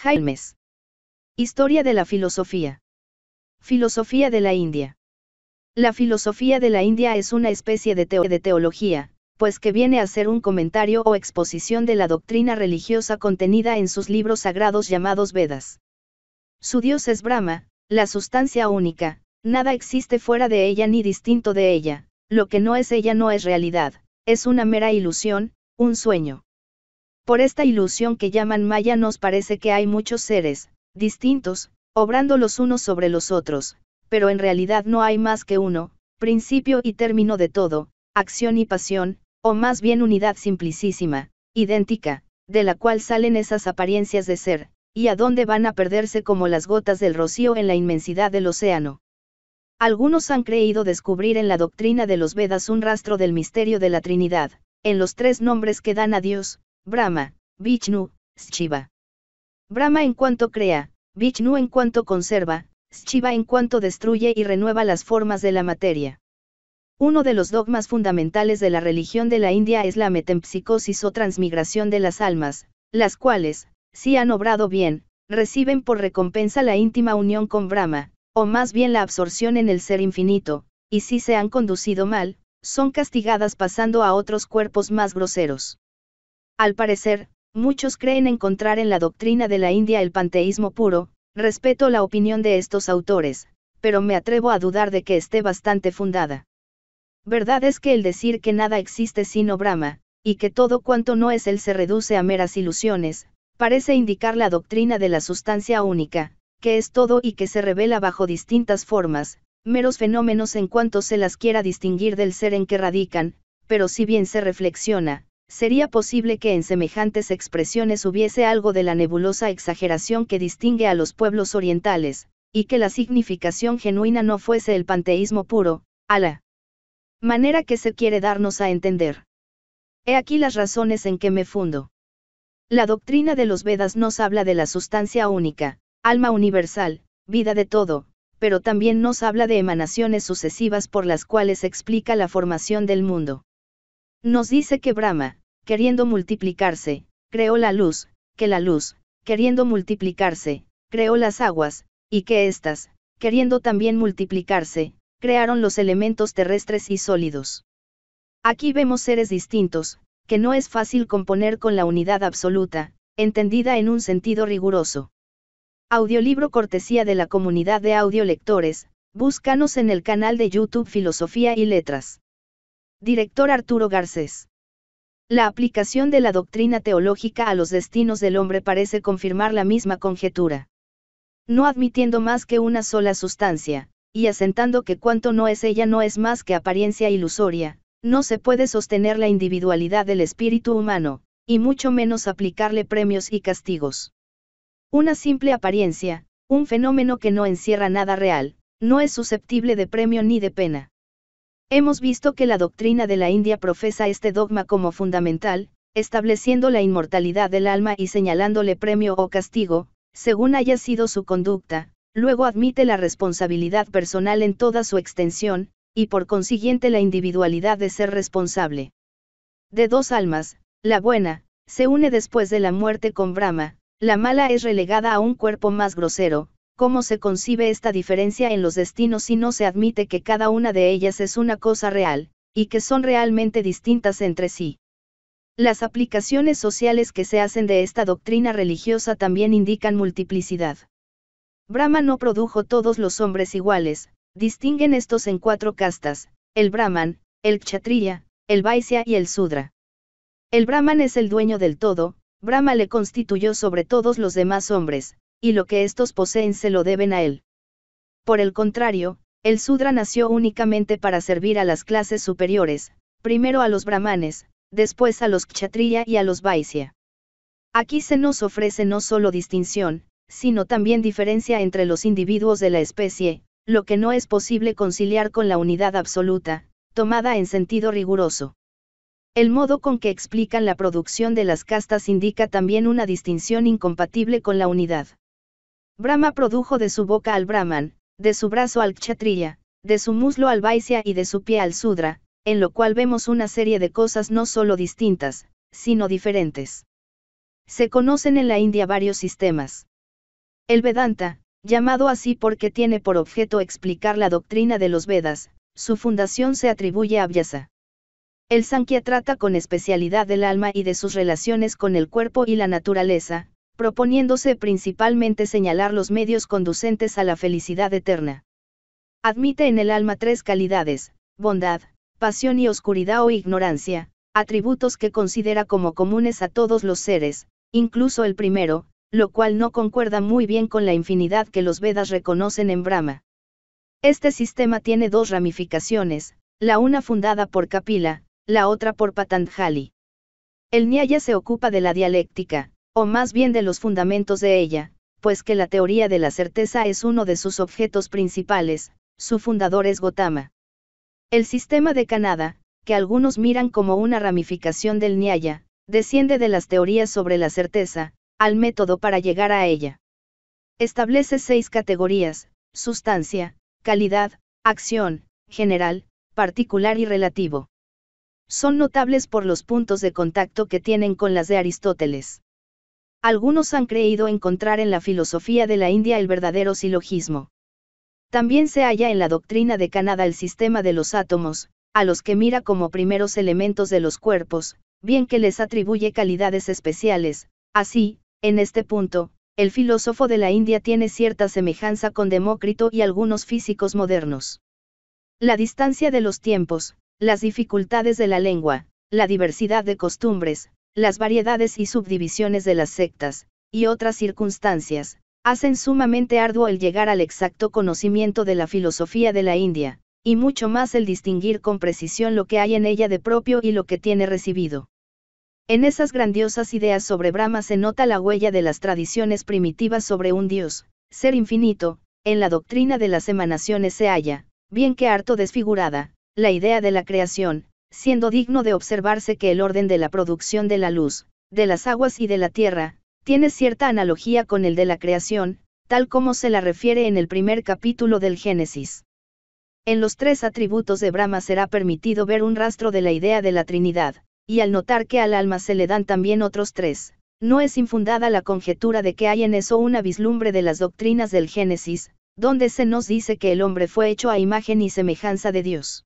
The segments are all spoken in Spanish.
Jaimes. Historia de la filosofía. Filosofía de la India. La filosofía de la India es una especie de, de teología, pues que viene a ser un comentario o exposición de la doctrina religiosa contenida en sus libros sagrados llamados Vedas. Su dios es Brahma, la sustancia única, nada existe fuera de ella ni distinto de ella, lo que no es ella no es realidad, es una mera ilusión, un sueño. Por esta ilusión que llaman Maya nos parece que hay muchos seres, distintos, obrando los unos sobre los otros, pero en realidad no hay más que uno, principio y término de todo, acción y pasión, o más bien unidad simplicísima, idéntica, de la cual salen esas apariencias de ser, y a dónde van a perderse como las gotas del rocío en la inmensidad del océano. Algunos han creído descubrir en la doctrina de los Vedas un rastro del misterio de la Trinidad, en los tres nombres que dan a Dios, Brahma, Vishnu, Shiva. Brahma en cuanto crea, Vishnu en cuanto conserva, Shiva en cuanto destruye y renueva las formas de la materia. Uno de los dogmas fundamentales de la religión de la India es la metempsicosis o transmigración de las almas, las cuales, si han obrado bien, reciben por recompensa la íntima unión con Brahma, o más bien la absorción en el ser infinito, y si se han conducido mal, son castigadas pasando a otros cuerpos más groseros. Al parecer, muchos creen encontrar en la doctrina de la India el panteísmo puro, respeto la opinión de estos autores, pero me atrevo a dudar de que esté bastante fundada. Verdad es que el decir que nada existe sino Brahma, y que todo cuanto no es él se reduce a meras ilusiones, parece indicar la doctrina de la sustancia única, que es todo y que se revela bajo distintas formas, meros fenómenos en cuanto se las quiera distinguir del ser en que radican, pero si bien se reflexiona, sería posible que en semejantes expresiones hubiese algo de la nebulosa exageración que distingue a los pueblos orientales, y que la significación genuina no fuese el panteísmo puro, a la manera que se quiere darnos a entender. He aquí las razones en que me fundo. La doctrina de los Vedas nos habla de la sustancia única, alma universal, vida de todo, pero también nos habla de emanaciones sucesivas por las cuales explica la formación del mundo. Nos dice que Brahma, queriendo multiplicarse, creó la luz, que la luz, queriendo multiplicarse, creó las aguas, y que éstas, queriendo también multiplicarse, crearon los elementos terrestres y sólidos. Aquí vemos seres distintos, que no es fácil componer con la unidad absoluta, entendida en un sentido riguroso. Audiolibro cortesía de la comunidad de audiolectores, búscanos en el canal de YouTube Filosofía y Letras. Director Arturo Garcés. La aplicación de la doctrina teológica a los destinos del hombre parece confirmar la misma conjetura. No admitiendo más que una sola sustancia, y asentando que cuanto no es ella no es más que apariencia ilusoria, no se puede sostener la individualidad del espíritu humano, y mucho menos aplicarle premios y castigos. Una simple apariencia, un fenómeno que no encierra nada real, no es susceptible de premio ni de pena. Hemos visto que la doctrina de la India profesa este dogma como fundamental, estableciendo la inmortalidad del alma y señalándole premio o castigo, según haya sido su conducta, luego admite la responsabilidad personal en toda su extensión, y por consiguiente la individualidad de ser responsable. De dos almas, la buena, se une después de la muerte con Brahma, la mala es relegada a un cuerpo más grosero, cómo se concibe esta diferencia en los destinos si no se admite que cada una de ellas es una cosa real, y que son realmente distintas entre sí. Las aplicaciones sociales que se hacen de esta doctrina religiosa también indican multiplicidad. Brahma no produjo todos los hombres iguales, distinguen estos en cuatro castas, el Brahman, el Kshatriya, el Vaisya y el Sudra. El Brahman es el dueño del todo, Brahma le constituyó sobre todos los demás hombres, y lo que estos poseen se lo deben a él. Por el contrario, el Sudra nació únicamente para servir a las clases superiores, primero a los brahmanes, después a los kshatriya y a los vaisya. Aquí se nos ofrece no solo distinción, sino también diferencia entre los individuos de la especie, lo que no es posible conciliar con la unidad absoluta, tomada en sentido riguroso. El modo con que explican la producción de las castas indica también una distinción incompatible con la unidad. Brahma produjo de su boca al Brahman, de su brazo al Kshatriya, de su muslo al Vaisya y de su pie al Sudra, en lo cual vemos una serie de cosas no solo distintas, sino diferentes. Se conocen en la India varios sistemas. El Vedanta, llamado así porque tiene por objeto explicar la doctrina de los Vedas, su fundación se atribuye a Vyasa. El Sankhya trata con especialidad del alma y de sus relaciones con el cuerpo y la naturaleza, proponiéndose principalmente señalar los medios conducentes a la felicidad eterna. Admite en el alma tres calidades, bondad, pasión y oscuridad o ignorancia, atributos que considera como comunes a todos los seres, incluso el primero, lo cual no concuerda muy bien con la infinidad que los Vedas reconocen en Brahma. Este sistema tiene dos ramificaciones, la una fundada por Kapila, la otra por Patanjali. El Nyaya se ocupa de la dialéctica, o más bien de los fundamentos de ella, pues que la teoría de la certeza es uno de sus objetos principales, su fundador es Gotama. El sistema de Kanada, que algunos miran como una ramificación del Nyaya, desciende de las teorías sobre la certeza, al método para llegar a ella. Establece seis categorías, sustancia, calidad, acción, general, particular y relativo. Son notables por los puntos de contacto que tienen con las de Aristóteles. Algunos han creído encontrar en la filosofía de la India el verdadero silogismo. También se halla en la doctrina de Canadá el sistema de los átomos, a los que mira como primeros elementos de los cuerpos, bien que les atribuye calidades especiales. Así, en este punto, el filósofo de la India tiene cierta semejanza con Demócrito y algunos físicos modernos. La distancia de los tiempos, las dificultades de la lengua, la diversidad de costumbres, las variedades y subdivisiones de las sectas, y otras circunstancias, hacen sumamente arduo el llegar al exacto conocimiento de la filosofía de la India, y mucho más el distinguir con precisión lo que hay en ella de propio y lo que tiene recibido. En esas grandiosas ideas sobre Brahma se nota la huella de las tradiciones primitivas sobre un Dios, ser infinito, en la doctrina de las emanaciones se halla, bien que harto desfigurada, la idea de la creación, siendo digno de observarse que el orden de la producción de la luz, de las aguas y de la tierra, tiene cierta analogía con el de la creación, tal como se la refiere en el primer capítulo del Génesis. En los tres atributos de Brahma será permitido ver un rastro de la idea de la Trinidad, y al notar que al alma se le dan también otros tres, no es infundada la conjetura de que hay en eso una vislumbre de las doctrinas del Génesis, donde se nos dice que el hombre fue hecho a imagen y semejanza de Dios.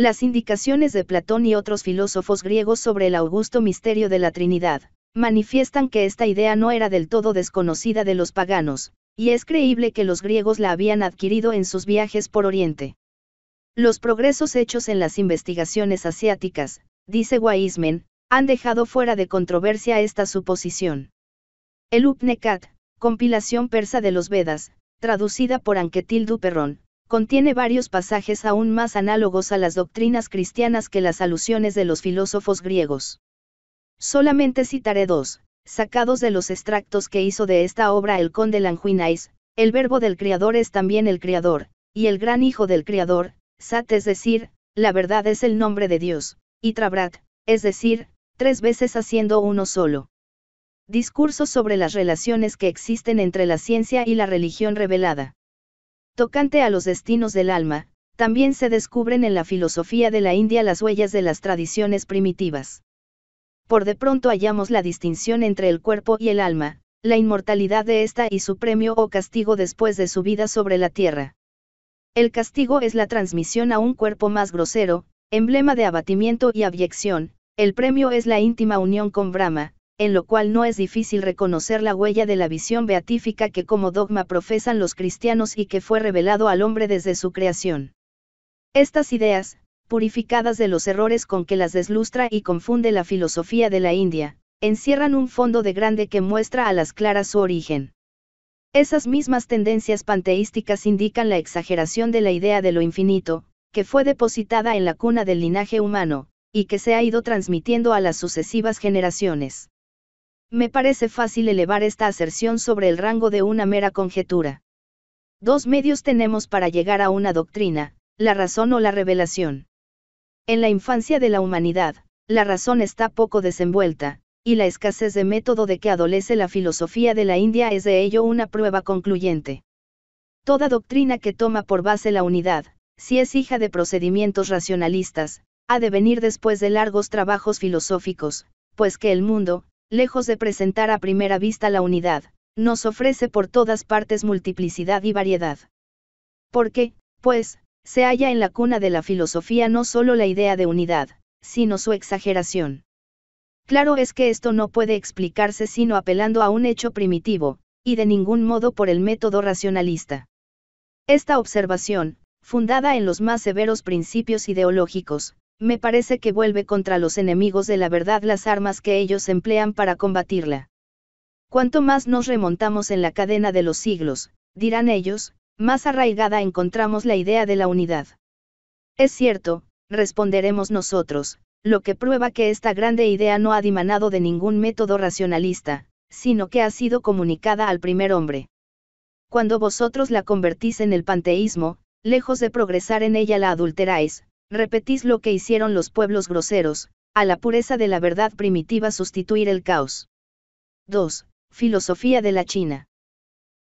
Las indicaciones de Platón y otros filósofos griegos sobre el augusto misterio de la Trinidad, manifiestan que esta idea no era del todo desconocida de los paganos, y es creíble que los griegos la habían adquirido en sus viajes por Oriente. Los progresos hechos en las investigaciones asiáticas, dice Waismen, han dejado fuera de controversia esta suposición. El Upnekat, compilación persa de los Vedas, traducida por Anquetil Duperron, contiene varios pasajes aún más análogos a las doctrinas cristianas que las alusiones de los filósofos griegos. Solamente citaré dos, sacados de los extractos que hizo de esta obra el conde Lanjuinais, el verbo del Creador es también el Creador, y el gran Hijo del Creador, Sat es decir, la verdad es el nombre de Dios, y Trabrat, es decir, tres veces haciendo uno solo. Discursos sobre las relaciones que existen entre la ciencia y la religión revelada. Tocante a los destinos del alma, también se descubren en la filosofía de la India las huellas de las tradiciones primitivas. Por de pronto hallamos la distinción entre el cuerpo y el alma, la inmortalidad de ésta y su premio o castigo después de su vida sobre la tierra. El castigo es la transmisión a un cuerpo más grosero, emblema de abatimiento y abyección, el premio es la íntima unión con Brahma, en lo cual no es difícil reconocer la huella de la visión beatífica que como dogma profesan los cristianos y que fue revelado al hombre desde su creación. Estas ideas, purificadas de los errores con que las deslustra y confunde la filosofía de la India, encierran un fondo de grande que muestra a las claras su origen. Esas mismas tendencias panteísticas indican la exageración de la idea de lo infinito, que fue depositada en la cuna del linaje humano, y que se ha ido transmitiendo a las sucesivas generaciones. Me parece fácil elevar esta aserción sobre el rango de una mera conjetura. Dos medios tenemos para llegar a una doctrina, la razón o la revelación. En la infancia de la humanidad, la razón está poco desenvuelta, y la escasez de método de que adolece la filosofía de la India es de ello una prueba concluyente. Toda doctrina que toma por base la unidad, si es hija de procedimientos racionalistas, ha de venir después de largos trabajos filosóficos, pues que el mundo, lejos de presentar a primera vista la unidad, nos ofrece por todas partes multiplicidad y variedad. Porque, pues, se halla en la cuna de la filosofía no solo la idea de unidad, sino su exageración. Claro es que esto no puede explicarse sino apelando a un hecho primitivo, y de ningún modo por el método racionalista. Esta observación, fundada en los más severos principios ideológicos, me parece que vuelve contra los enemigos de la verdad las armas que ellos emplean para combatirla. Cuanto más nos remontamos en la cadena de los siglos, dirán ellos, más arraigada encontramos la idea de la unidad. Es cierto, responderemos nosotros, lo que prueba que esta grande idea no ha dimanado de ningún método racionalista, sino que ha sido comunicada al primer hombre. Cuando vosotros la convertís en el panteísmo, lejos de progresar en ella la adulteráis, Repetís lo que hicieron los pueblos groseros, a la pureza de la verdad primitiva sustituir el caos. 2. Filosofía de la China.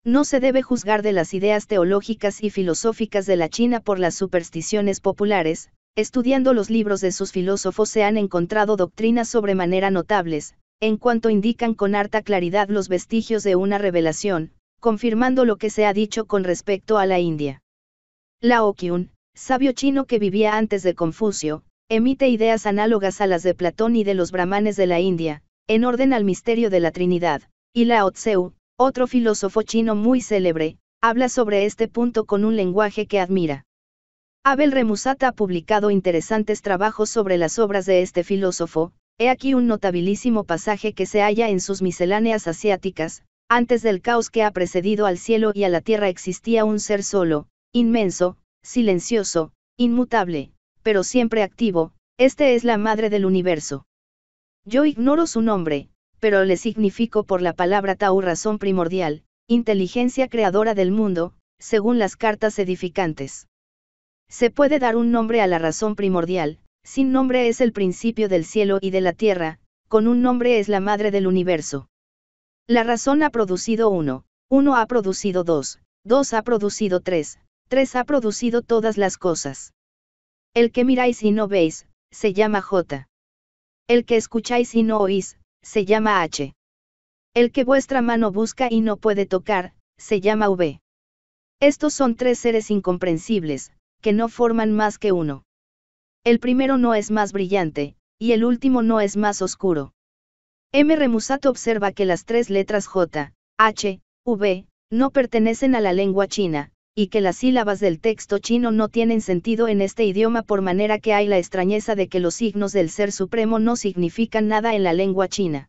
No se debe juzgar de las ideas teológicas y filosóficas de la China por las supersticiones populares, estudiando los libros de sus filósofos se han encontrado doctrinas sobremanera notables, en cuanto indican con harta claridad los vestigios de una revelación, confirmando lo que se ha dicho con respecto a la India. Lao Kyun, sabio chino que vivía antes de Confucio, emite ideas análogas a las de Platón y de los brahmanes de la India, en orden al misterio de la Trinidad, y Lao Tseu, otro filósofo chino muy célebre, habla sobre este punto con un lenguaje que admira. Abel Remusata ha publicado interesantes trabajos sobre las obras de este filósofo, he aquí un notabilísimo pasaje que se halla en sus misceláneas asiáticas, antes del caos que ha precedido al cielo y a la tierra existía un ser solo, inmenso, silencioso, inmutable, pero siempre activo, este es la madre del universo. Yo ignoro su nombre, pero le significo por la palabra Tau razón primordial, inteligencia creadora del mundo, según las cartas edificantes. Se puede dar un nombre a la razón primordial, sin nombre es el principio del cielo y de la tierra, con un nombre es la madre del universo. La razón ha producido uno, uno ha producido dos, dos ha producido tres, tres ha producido todas las cosas. El que miráis y no veis, se llama J. El que escucháis y no oís, se llama H. El que vuestra mano busca y no puede tocar, se llama V. Estos son tres seres incomprensibles, que no forman más que uno. El primero no es más brillante, y el último no es más oscuro. M. Remusato observa que las tres letras J, H, V, no pertenecen a la lengua china, y que las sílabas del texto chino no tienen sentido en este idioma por manera que hay la extrañeza de que los signos del Ser Supremo no significan nada en la lengua china.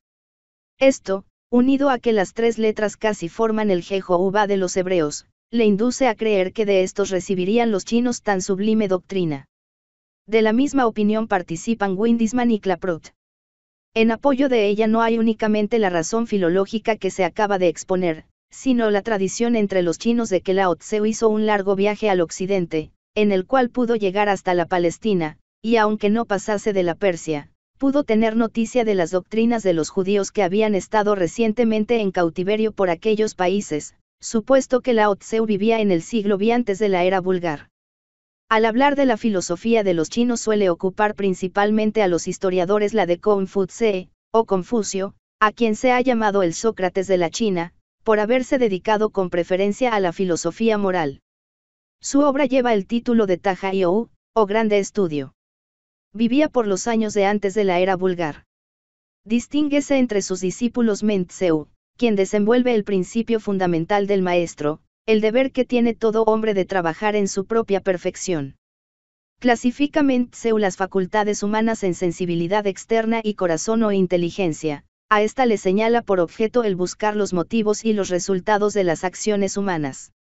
Esto, unido a que las tres letras casi forman el Jehová de los hebreos, le induce a creer que de estos recibirían los chinos tan sublime doctrina. De la misma opinión participan Windisman y Klaproth. En apoyo de ella no hay únicamente la razón filológica que se acaba de exponer, sino la tradición entre los chinos de que Lao Tseu hizo un largo viaje al occidente, en el cual pudo llegar hasta la Palestina, y aunque no pasase de la Persia, pudo tener noticia de las doctrinas de los judíos que habían estado recientemente en cautiverio por aquellos países, supuesto que Lao Tseu vivía en el siglo V antes de la era vulgar. Al hablar de la filosofía de los chinos suele ocupar principalmente a los historiadores la de Confucio, o Confucio, a quien se ha llamado el Sócrates de la China, por haberse dedicado con preferencia a la filosofía moral. Su obra lleva el título de Taja o Grande Estudio. Vivía por los años de antes de la era vulgar. Distínguese entre sus discípulos Mentzeu, quien desenvuelve el principio fundamental del maestro, el deber que tiene todo hombre de trabajar en su propia perfección. Clasifica Mentzeu las facultades humanas en sensibilidad externa y corazón o inteligencia, a esta le señala por objeto el buscar los motivos y los resultados de las acciones humanas.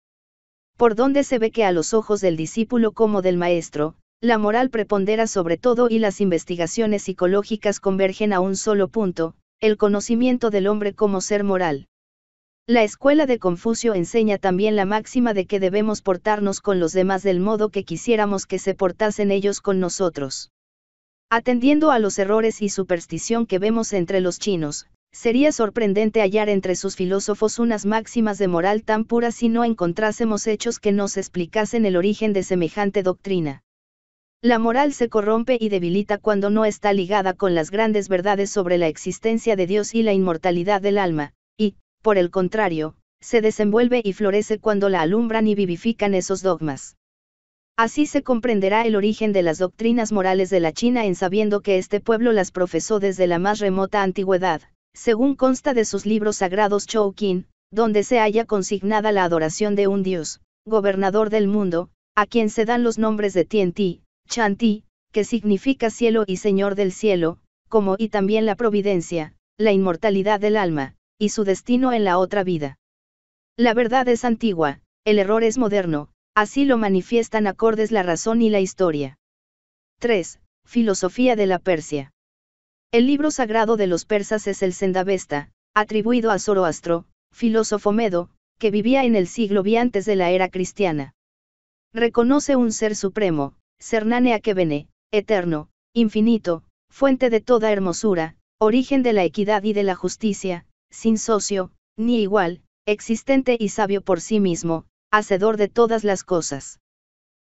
Por donde se ve que a los ojos del discípulo como del maestro, la moral prepondera sobre todo y las investigaciones psicológicas convergen a un solo punto, el conocimiento del hombre como ser moral. La escuela de Confucio enseña también la máxima de que debemos portarnos con los demás del modo que quisiéramos que se portasen ellos con nosotros. Atendiendo a los errores y superstición que vemos entre los chinos, sería sorprendente hallar entre sus filósofos unas máximas de moral tan puras si no encontrásemos hechos que nos explicasen el origen de semejante doctrina. La moral se corrompe y debilita cuando no está ligada con las grandes verdades sobre la existencia de Dios y la inmortalidad del alma, y, por el contrario, se desenvuelve y florece cuando la alumbran y vivifican esos dogmas. Así se comprenderá el origen de las doctrinas morales de la China en sabiendo que este pueblo las profesó desde la más remota antigüedad, según consta de sus libros sagrados Chouqin, donde se halla consignada la adoración de un dios, gobernador del mundo, a quien se dan los nombres de Chan Chanti, que significa cielo y señor del cielo, como y también la providencia, la inmortalidad del alma, y su destino en la otra vida. La verdad es antigua, el error es moderno, Así lo manifiestan acordes la razón y la historia. 3. Filosofía de la Persia. El libro sagrado de los persas es el Sendavesta, atribuido a Zoroastro, filósofo medo, que vivía en el siglo vi antes de la era cristiana. Reconoce un ser supremo, Cernanea que eterno, infinito, fuente de toda hermosura, origen de la equidad y de la justicia, sin socio, ni igual, existente y sabio por sí mismo, hacedor de todas las cosas.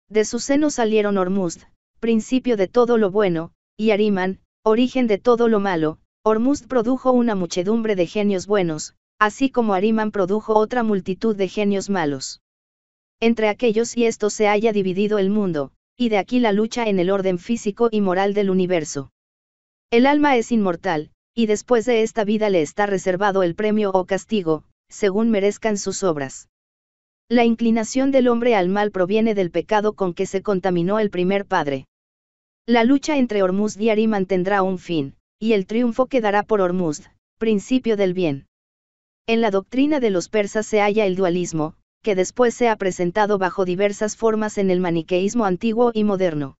De su seno salieron Ormuzd, principio de todo lo bueno, y Ariman, origen de todo lo malo, Ormuzd produjo una muchedumbre de genios buenos, así como Ariman produjo otra multitud de genios malos. Entre aquellos y estos se haya dividido el mundo, y de aquí la lucha en el orden físico y moral del universo. El alma es inmortal, y después de esta vida le está reservado el premio o castigo, según merezcan sus obras. La inclinación del hombre al mal proviene del pecado con que se contaminó el primer padre. La lucha entre Hormuz y Ari mantendrá un fin, y el triunfo quedará por Ormuzd, principio del bien. En la doctrina de los persas se halla el dualismo, que después se ha presentado bajo diversas formas en el maniqueísmo antiguo y moderno.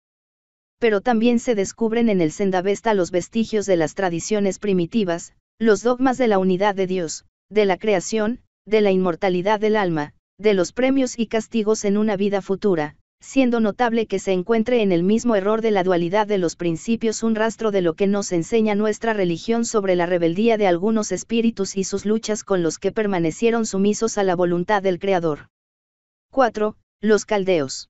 Pero también se descubren en el Sendavesta los vestigios de las tradiciones primitivas, los dogmas de la unidad de Dios, de la creación, de la inmortalidad del alma, de los premios y castigos en una vida futura, siendo notable que se encuentre en el mismo error de la dualidad de los principios un rastro de lo que nos enseña nuestra religión sobre la rebeldía de algunos espíritus y sus luchas con los que permanecieron sumisos a la voluntad del Creador. 4. Los caldeos.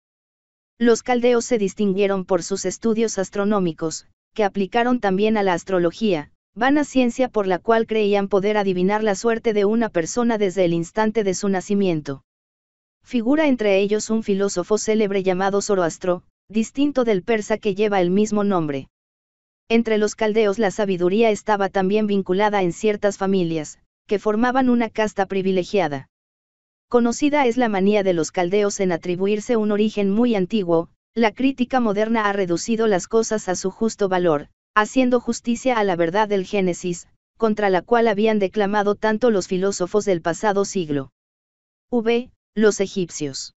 Los caldeos se distinguieron por sus estudios astronómicos, que aplicaron también a la astrología, vana ciencia por la cual creían poder adivinar la suerte de una persona desde el instante de su nacimiento. Figura entre ellos un filósofo célebre llamado Zoroastro, distinto del persa que lleva el mismo nombre. Entre los caldeos la sabiduría estaba también vinculada en ciertas familias, que formaban una casta privilegiada. Conocida es la manía de los caldeos en atribuirse un origen muy antiguo, la crítica moderna ha reducido las cosas a su justo valor, haciendo justicia a la verdad del Génesis, contra la cual habían declamado tanto los filósofos del pasado siglo. V. Los egipcios.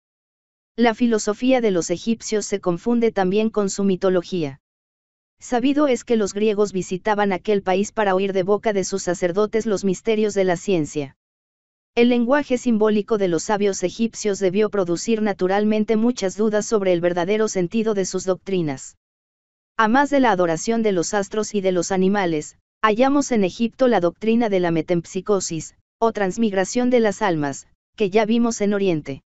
La filosofía de los egipcios se confunde también con su mitología. Sabido es que los griegos visitaban aquel país para oír de boca de sus sacerdotes los misterios de la ciencia. El lenguaje simbólico de los sabios egipcios debió producir naturalmente muchas dudas sobre el verdadero sentido de sus doctrinas. A más de la adoración de los astros y de los animales, hallamos en Egipto la doctrina de la metempsicosis, o transmigración de las almas, que ya vimos en Oriente.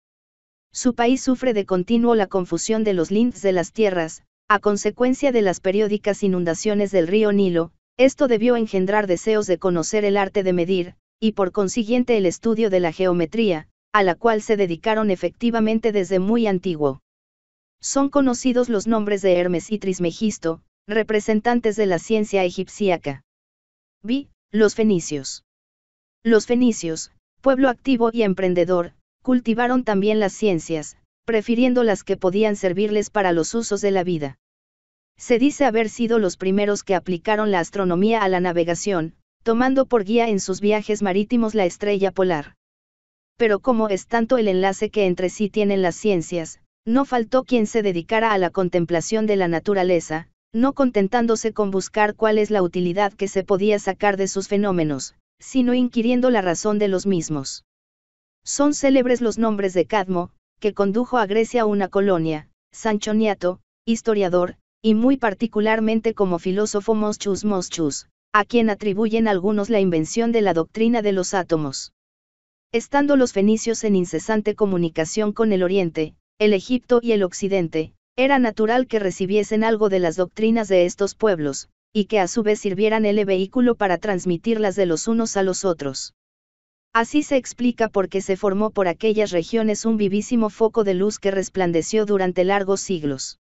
Su país sufre de continuo la confusión de los lindes de las tierras, a consecuencia de las periódicas inundaciones del río Nilo, esto debió engendrar deseos de conocer el arte de medir, y por consiguiente el estudio de la geometría, a la cual se dedicaron efectivamente desde muy antiguo. Son conocidos los nombres de Hermes y Trismegisto, representantes de la ciencia egipciaca. Vi, Los fenicios. Los fenicios, pueblo activo y emprendedor, cultivaron también las ciencias, prefiriendo las que podían servirles para los usos de la vida. Se dice haber sido los primeros que aplicaron la astronomía a la navegación, tomando por guía en sus viajes marítimos la estrella polar. Pero como es tanto el enlace que entre sí tienen las ciencias, no faltó quien se dedicara a la contemplación de la naturaleza, no contentándose con buscar cuál es la utilidad que se podía sacar de sus fenómenos, sino inquiriendo la razón de los mismos. Son célebres los nombres de Cadmo, que condujo a Grecia una colonia, Sanchoniato, historiador, y muy particularmente como filósofo Moschus Moschus, a quien atribuyen algunos la invención de la doctrina de los átomos. Estando los fenicios en incesante comunicación con el Oriente, el Egipto y el Occidente, era natural que recibiesen algo de las doctrinas de estos pueblos, y que a su vez sirvieran el vehículo para transmitirlas de los unos a los otros. Así se explica por qué se formó por aquellas regiones un vivísimo foco de luz que resplandeció durante largos siglos.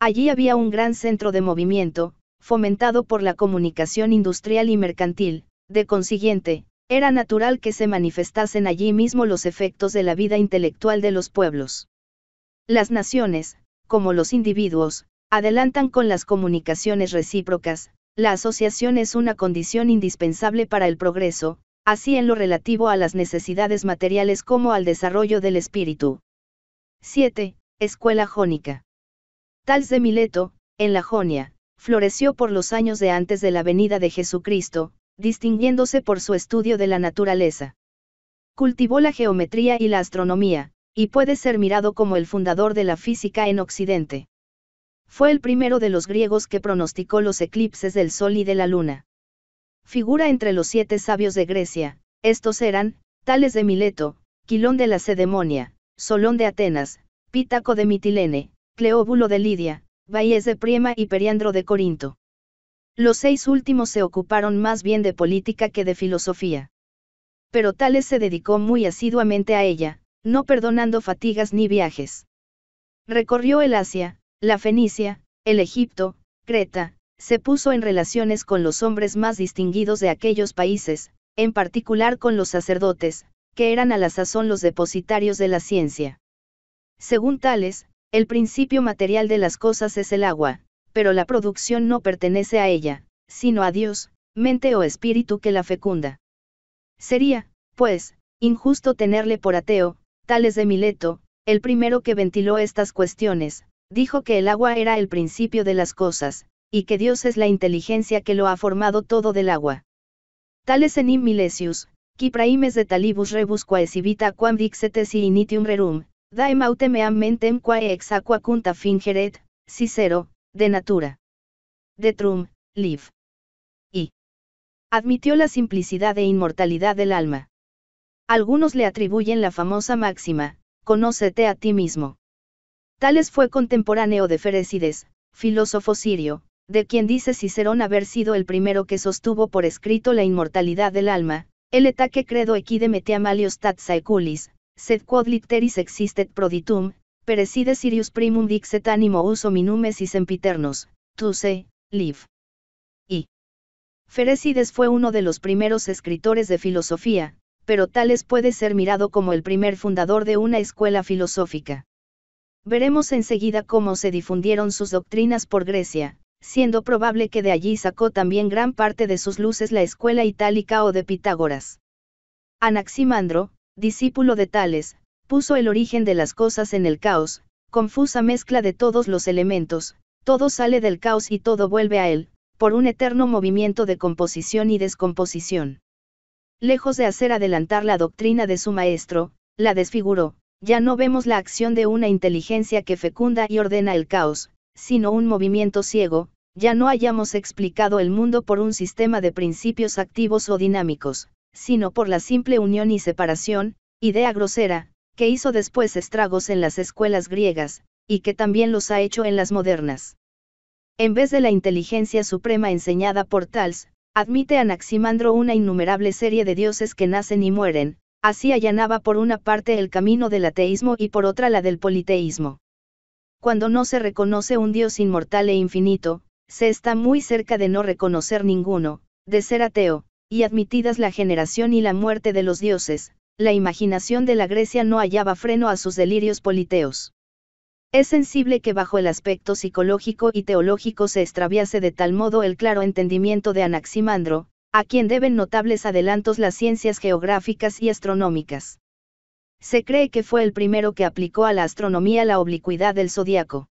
Allí había un gran centro de movimiento, fomentado por la comunicación industrial y mercantil, de consiguiente, era natural que se manifestasen allí mismo los efectos de la vida intelectual de los pueblos. Las naciones, como los individuos, adelantan con las comunicaciones recíprocas, la asociación es una condición indispensable para el progreso, así en lo relativo a las necesidades materiales como al desarrollo del espíritu. 7. Escuela jónica. Tals de Mileto, en la Jonia, floreció por los años de antes de la venida de Jesucristo, distinguiéndose por su estudio de la naturaleza. Cultivó la geometría y la astronomía, y puede ser mirado como el fundador de la física en Occidente fue el primero de los griegos que pronosticó los eclipses del Sol y de la Luna. Figura entre los siete sabios de Grecia, estos eran, Tales de Mileto, Quilón de la Sedemonia, Solón de Atenas, Pítaco de Mitilene, Cleóbulo de Lidia, Valles de Priema y Periandro de Corinto. Los seis últimos se ocuparon más bien de política que de filosofía. Pero Tales se dedicó muy asiduamente a ella, no perdonando fatigas ni viajes. Recorrió el Asia, la Fenicia, el Egipto, Creta, se puso en relaciones con los hombres más distinguidos de aquellos países, en particular con los sacerdotes, que eran a la sazón los depositarios de la ciencia. Según tales, el principio material de las cosas es el agua, pero la producción no pertenece a ella, sino a Dios, mente o espíritu que la fecunda. Sería, pues, injusto tenerle por ateo, tales de Mileto, el primero que ventiló estas cuestiones, Dijo que el agua era el principio de las cosas, y que Dios es la inteligencia que lo ha formado todo del agua. Tales enim milesius, qui praimes de talibus rebus quae civita quam dixetes initium rerum, daem autem ammentem mentem quae ex aqua cunta fingeret, Cicero, de natura. De trum, liv. Y. Admitió la simplicidad e inmortalidad del alma. Algunos le atribuyen la famosa máxima, conócete a ti mismo. Tales fue contemporáneo de Feresides, filósofo sirio, de quien dice Cicerón haber sido el primero que sostuvo por escrito la inmortalidad del alma, el etaque credo equide meteam tat saeculis, sed quod licteris existet proditum, Peresides sirius primum dixet animo uso minumes y sempiternos, tu se, liv. Y. Feresides fue uno de los primeros escritores de filosofía, pero Tales puede ser mirado como el primer fundador de una escuela filosófica. Veremos enseguida cómo se difundieron sus doctrinas por Grecia, siendo probable que de allí sacó también gran parte de sus luces la escuela itálica o de Pitágoras. Anaximandro, discípulo de Tales, puso el origen de las cosas en el caos, confusa mezcla de todos los elementos, todo sale del caos y todo vuelve a él, por un eterno movimiento de composición y descomposición. Lejos de hacer adelantar la doctrina de su maestro, la desfiguró, ya no vemos la acción de una inteligencia que fecunda y ordena el caos, sino un movimiento ciego, ya no hayamos explicado el mundo por un sistema de principios activos o dinámicos, sino por la simple unión y separación, idea grosera, que hizo después estragos en las escuelas griegas, y que también los ha hecho en las modernas. En vez de la inteligencia suprema enseñada por Tals, admite Anaximandro una innumerable serie de dioses que nacen y mueren, Así allanaba por una parte el camino del ateísmo y por otra la del politeísmo. Cuando no se reconoce un Dios inmortal e infinito, se está muy cerca de no reconocer ninguno, de ser ateo, y admitidas la generación y la muerte de los dioses, la imaginación de la Grecia no hallaba freno a sus delirios politeos. Es sensible que bajo el aspecto psicológico y teológico se extraviase de tal modo el claro entendimiento de Anaximandro, a quien deben notables adelantos las ciencias geográficas y astronómicas. Se cree que fue el primero que aplicó a la astronomía la oblicuidad del zodiaco.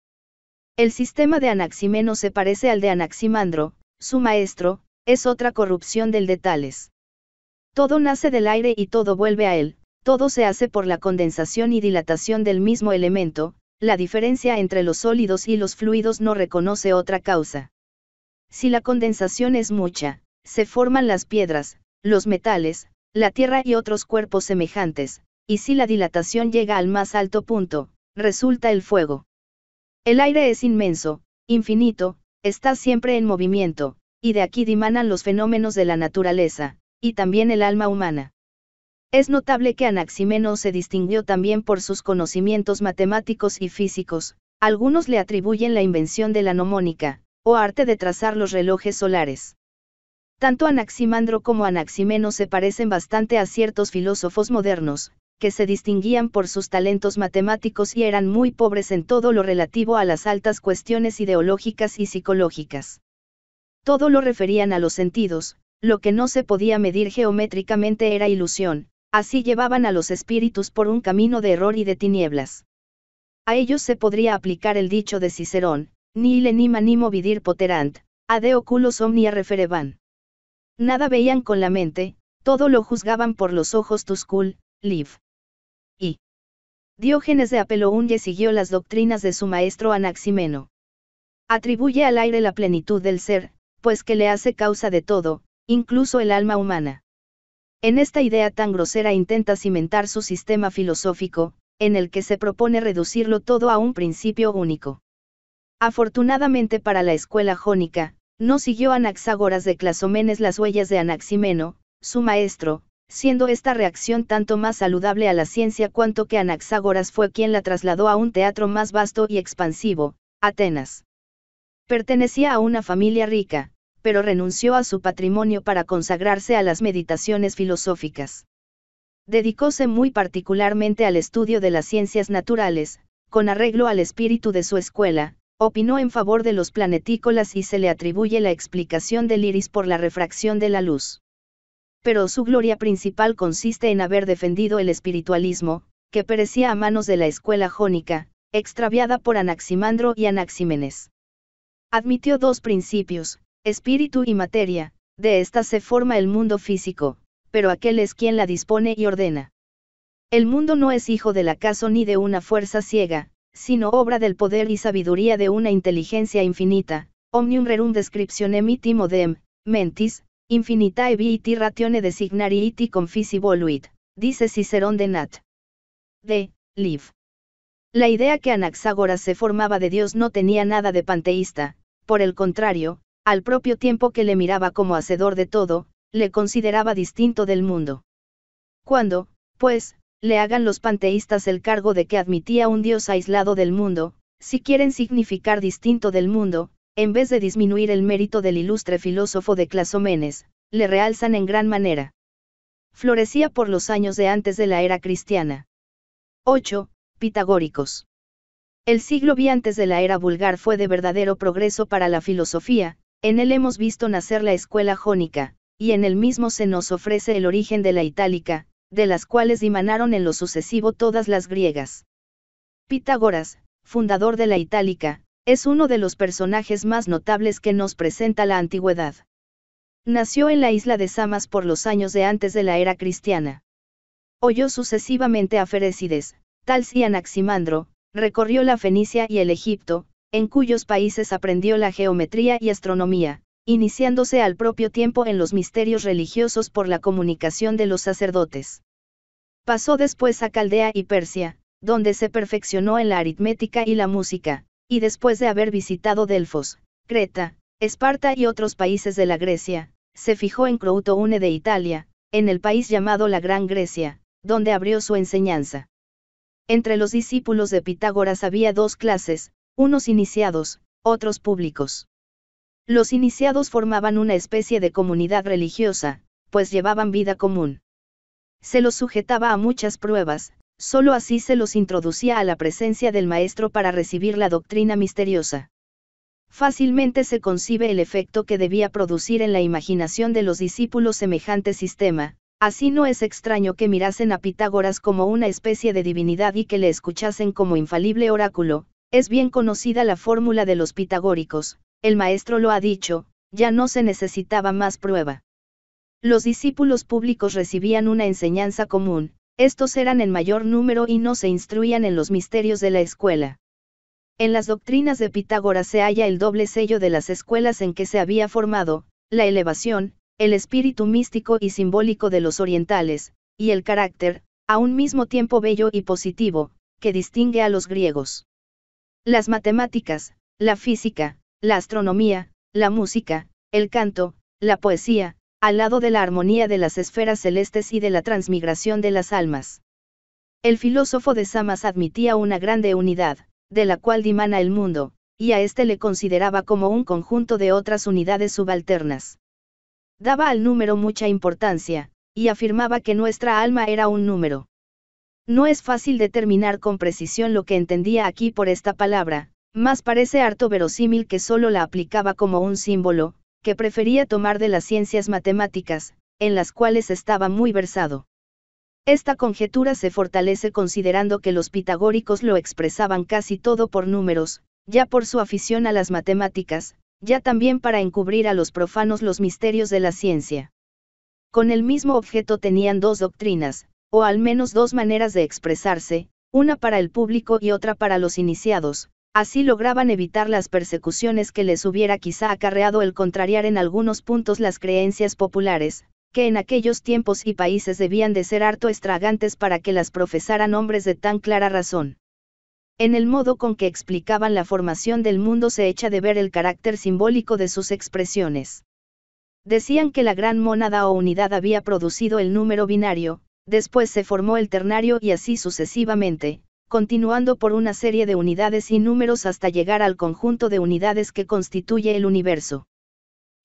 El sistema de Anaximeno se parece al de Anaximandro, su maestro, es otra corrupción del de Tales. Todo nace del aire y todo vuelve a él, todo se hace por la condensación y dilatación del mismo elemento, la diferencia entre los sólidos y los fluidos no reconoce otra causa. Si la condensación es mucha, se forman las piedras, los metales, la tierra y otros cuerpos semejantes, y si la dilatación llega al más alto punto, resulta el fuego. El aire es inmenso, infinito, está siempre en movimiento, y de aquí dimanan los fenómenos de la naturaleza, y también el alma humana. Es notable que Anaximeno se distinguió también por sus conocimientos matemáticos y físicos, algunos le atribuyen la invención de la nomónica, o arte de trazar los relojes solares. Tanto Anaximandro como Anaximeno se parecen bastante a ciertos filósofos modernos, que se distinguían por sus talentos matemáticos y eran muy pobres en todo lo relativo a las altas cuestiones ideológicas y psicológicas. Todo lo referían a los sentidos, lo que no se podía medir geométricamente era ilusión, así llevaban a los espíritus por un camino de error y de tinieblas. A ellos se podría aplicar el dicho de Cicerón, ni le ni nimo vidir poterant, ad oculos omnia referevan. Nada veían con la mente, todo lo juzgaban por los ojos Tuscul, Liv. Y. Diógenes de Apelounye siguió las doctrinas de su maestro Anaximeno. Atribuye al aire la plenitud del ser, pues que le hace causa de todo, incluso el alma humana. En esta idea tan grosera intenta cimentar su sistema filosófico, en el que se propone reducirlo todo a un principio único. Afortunadamente para la escuela jónica, no siguió Anaxágoras de Clasomenes las huellas de Anaximeno, su maestro, siendo esta reacción tanto más saludable a la ciencia cuanto que Anaxágoras fue quien la trasladó a un teatro más vasto y expansivo, Atenas. Pertenecía a una familia rica, pero renunció a su patrimonio para consagrarse a las meditaciones filosóficas. Dedicóse muy particularmente al estudio de las ciencias naturales, con arreglo al espíritu de su escuela, opinó en favor de los planetícolas y se le atribuye la explicación del iris por la refracción de la luz. Pero su gloria principal consiste en haber defendido el espiritualismo, que perecía a manos de la escuela jónica, extraviada por Anaximandro y Anaxímenes. Admitió dos principios, espíritu y materia, de ésta se forma el mundo físico, pero aquel es quien la dispone y ordena. El mundo no es hijo del acaso ni de una fuerza ciega, sino obra del poder y sabiduría de una inteligencia infinita, omnium rerum descriptionem iti modem, mentis, infinitae viti ratione designari iti confisi voluit, dice Cicerón de Nat. De, Liv. La idea que Anaxágoras se formaba de Dios no tenía nada de panteísta, por el contrario, al propio tiempo que le miraba como hacedor de todo, le consideraba distinto del mundo. Cuando, pues, le hagan los panteístas el cargo de que admitía un Dios aislado del mundo, si quieren significar distinto del mundo, en vez de disminuir el mérito del ilustre filósofo de Clasomenes, le realzan en gran manera. Florecía por los años de antes de la era cristiana. 8. Pitagóricos. El siglo vi antes de la era vulgar fue de verdadero progreso para la filosofía, en él hemos visto nacer la escuela jónica, y en él mismo se nos ofrece el origen de la itálica, de las cuales imanaron en lo sucesivo todas las griegas. Pitágoras, fundador de la Itálica, es uno de los personajes más notables que nos presenta la antigüedad. Nació en la isla de Samas por los años de antes de la era cristiana. Oyó sucesivamente a Ferécides, Tals y Anaximandro, recorrió la Fenicia y el Egipto, en cuyos países aprendió la geometría y astronomía, iniciándose al propio tiempo en los misterios religiosos por la comunicación de los sacerdotes. Pasó después a Caldea y Persia, donde se perfeccionó en la aritmética y la música, y después de haber visitado Delfos, Creta, Esparta y otros países de la Grecia, se fijó en Une de Italia, en el país llamado la Gran Grecia, donde abrió su enseñanza. Entre los discípulos de Pitágoras había dos clases, unos iniciados, otros públicos. Los iniciados formaban una especie de comunidad religiosa, pues llevaban vida común. Se los sujetaba a muchas pruebas, solo así se los introducía a la presencia del maestro para recibir la doctrina misteriosa. Fácilmente se concibe el efecto que debía producir en la imaginación de los discípulos semejante sistema, así no es extraño que mirasen a Pitágoras como una especie de divinidad y que le escuchasen como infalible oráculo, es bien conocida la fórmula de los pitagóricos, el maestro lo ha dicho, ya no se necesitaba más prueba. Los discípulos públicos recibían una enseñanza común, estos eran en mayor número y no se instruían en los misterios de la escuela. En las doctrinas de Pitágoras se halla el doble sello de las escuelas en que se había formado, la elevación, el espíritu místico y simbólico de los orientales, y el carácter, a un mismo tiempo bello y positivo, que distingue a los griegos. Las matemáticas, la física, la astronomía, la música, el canto, la poesía, al lado de la armonía de las esferas celestes y de la transmigración de las almas. El filósofo de Samas admitía una grande unidad, de la cual dimana el mundo, y a este le consideraba como un conjunto de otras unidades subalternas. Daba al número mucha importancia, y afirmaba que nuestra alma era un número. No es fácil determinar con precisión lo que entendía aquí por esta palabra, más parece harto verosímil que solo la aplicaba como un símbolo, que prefería tomar de las ciencias matemáticas, en las cuales estaba muy versado. Esta conjetura se fortalece considerando que los pitagóricos lo expresaban casi todo por números, ya por su afición a las matemáticas, ya también para encubrir a los profanos los misterios de la ciencia. Con el mismo objeto tenían dos doctrinas, o al menos dos maneras de expresarse, una para el público y otra para los iniciados, Así lograban evitar las persecuciones que les hubiera quizá acarreado el contrariar en algunos puntos las creencias populares, que en aquellos tiempos y países debían de ser harto estragantes para que las profesaran hombres de tan clara razón. En el modo con que explicaban la formación del mundo se echa de ver el carácter simbólico de sus expresiones. Decían que la gran mónada o unidad había producido el número binario, después se formó el ternario y así sucesivamente, continuando por una serie de unidades y números hasta llegar al conjunto de unidades que constituye el universo.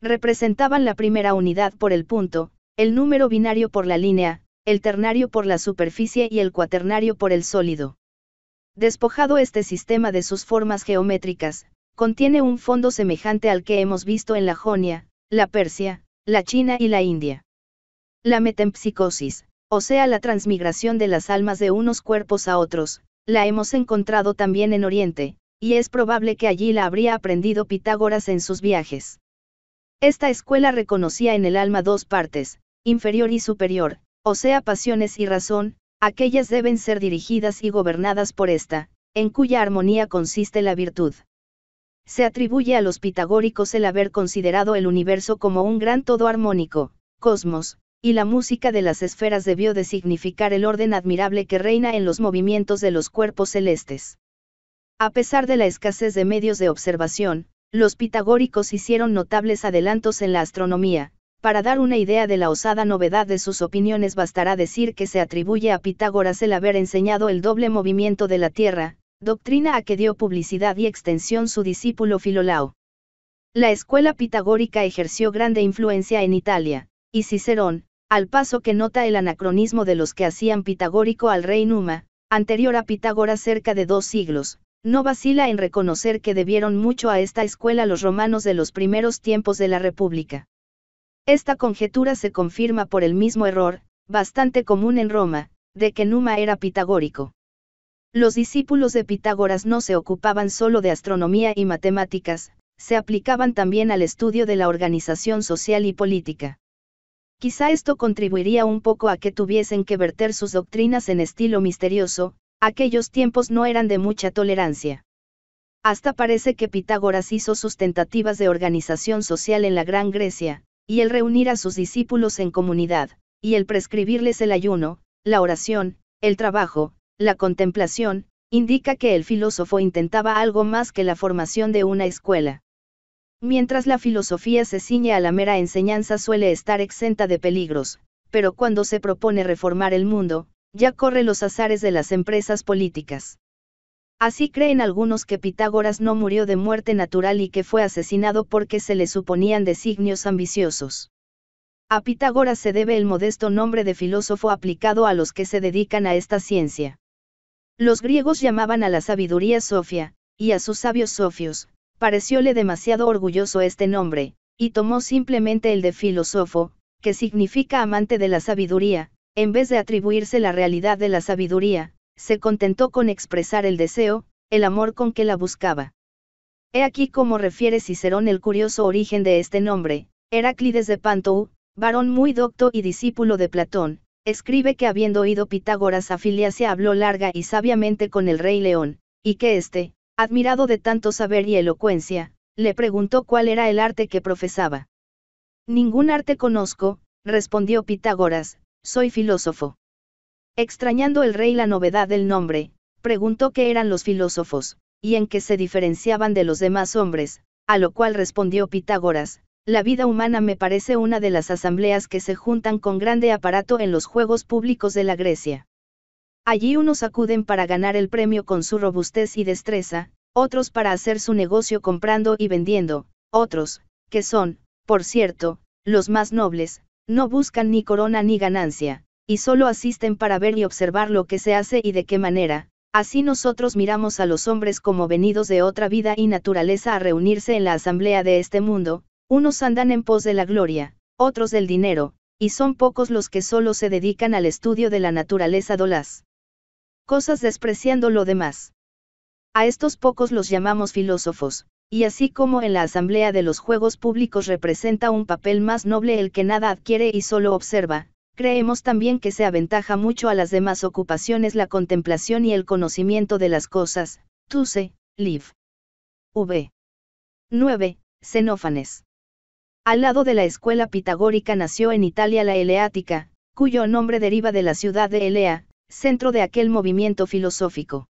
Representaban la primera unidad por el punto, el número binario por la línea, el ternario por la superficie y el cuaternario por el sólido. Despojado este sistema de sus formas geométricas, contiene un fondo semejante al que hemos visto en la Jonia, la Persia, la China y la India. La metempsicosis, o sea la transmigración de las almas de unos cuerpos a otros, la hemos encontrado también en Oriente, y es probable que allí la habría aprendido Pitágoras en sus viajes. Esta escuela reconocía en el alma dos partes, inferior y superior, o sea, pasiones y razón, aquellas deben ser dirigidas y gobernadas por esta, en cuya armonía consiste la virtud. Se atribuye a los pitagóricos el haber considerado el universo como un gran todo armónico, cosmos, y la música de las esferas debió de significar el orden admirable que reina en los movimientos de los cuerpos celestes. A pesar de la escasez de medios de observación, los pitagóricos hicieron notables adelantos en la astronomía, para dar una idea de la osada novedad de sus opiniones bastará decir que se atribuye a Pitágoras el haber enseñado el doble movimiento de la Tierra, doctrina a que dio publicidad y extensión su discípulo Filolao. La escuela pitagórica ejerció grande influencia en Italia, y Cicerón, al paso que nota el anacronismo de los que hacían pitagórico al rey Numa, anterior a Pitágoras cerca de dos siglos, no vacila en reconocer que debieron mucho a esta escuela los romanos de los primeros tiempos de la República. Esta conjetura se confirma por el mismo error, bastante común en Roma, de que Numa era pitagórico. Los discípulos de Pitágoras no se ocupaban solo de astronomía y matemáticas, se aplicaban también al estudio de la organización social y política. Quizá esto contribuiría un poco a que tuviesen que verter sus doctrinas en estilo misterioso, aquellos tiempos no eran de mucha tolerancia. Hasta parece que Pitágoras hizo sus tentativas de organización social en la Gran Grecia, y el reunir a sus discípulos en comunidad, y el prescribirles el ayuno, la oración, el trabajo, la contemplación, indica que el filósofo intentaba algo más que la formación de una escuela. Mientras la filosofía se ciñe a la mera enseñanza suele estar exenta de peligros, pero cuando se propone reformar el mundo, ya corre los azares de las empresas políticas. Así creen algunos que Pitágoras no murió de muerte natural y que fue asesinado porque se le suponían designios ambiciosos. A Pitágoras se debe el modesto nombre de filósofo aplicado a los que se dedican a esta ciencia. Los griegos llamaban a la sabiduría Sofia, y a sus sabios Sofios, parecióle demasiado orgulloso este nombre, y tomó simplemente el de filósofo, que significa amante de la sabiduría, en vez de atribuirse la realidad de la sabiduría, se contentó con expresar el deseo, el amor con que la buscaba. He aquí cómo refiere Cicerón el curioso origen de este nombre, Heráclides de Pantou, varón muy docto y discípulo de Platón, escribe que habiendo oído Pitágoras a se habló larga y sabiamente con el rey León, y que este Admirado de tanto saber y elocuencia, le preguntó cuál era el arte que profesaba. Ningún arte conozco, respondió Pitágoras, soy filósofo. Extrañando el rey la novedad del nombre, preguntó qué eran los filósofos, y en qué se diferenciaban de los demás hombres, a lo cual respondió Pitágoras, la vida humana me parece una de las asambleas que se juntan con grande aparato en los juegos públicos de la Grecia. Allí unos acuden para ganar el premio con su robustez y destreza, otros para hacer su negocio comprando y vendiendo, otros, que son, por cierto, los más nobles, no buscan ni corona ni ganancia, y solo asisten para ver y observar lo que se hace y de qué manera, así nosotros miramos a los hombres como venidos de otra vida y naturaleza a reunirse en la asamblea de este mundo, unos andan en pos de la gloria, otros del dinero, y son pocos los que solo se dedican al estudio de la naturaleza dolaz cosas despreciando lo demás. A estos pocos los llamamos filósofos, y así como en la asamblea de los juegos públicos representa un papel más noble el que nada adquiere y solo observa, creemos también que se aventaja mucho a las demás ocupaciones la contemplación y el conocimiento de las cosas, Tuse, Liv. V. 9. Xenófanes. Al lado de la escuela pitagórica nació en Italia la Eleática, cuyo nombre deriva de la ciudad de Elea, centro de aquel movimiento filosófico.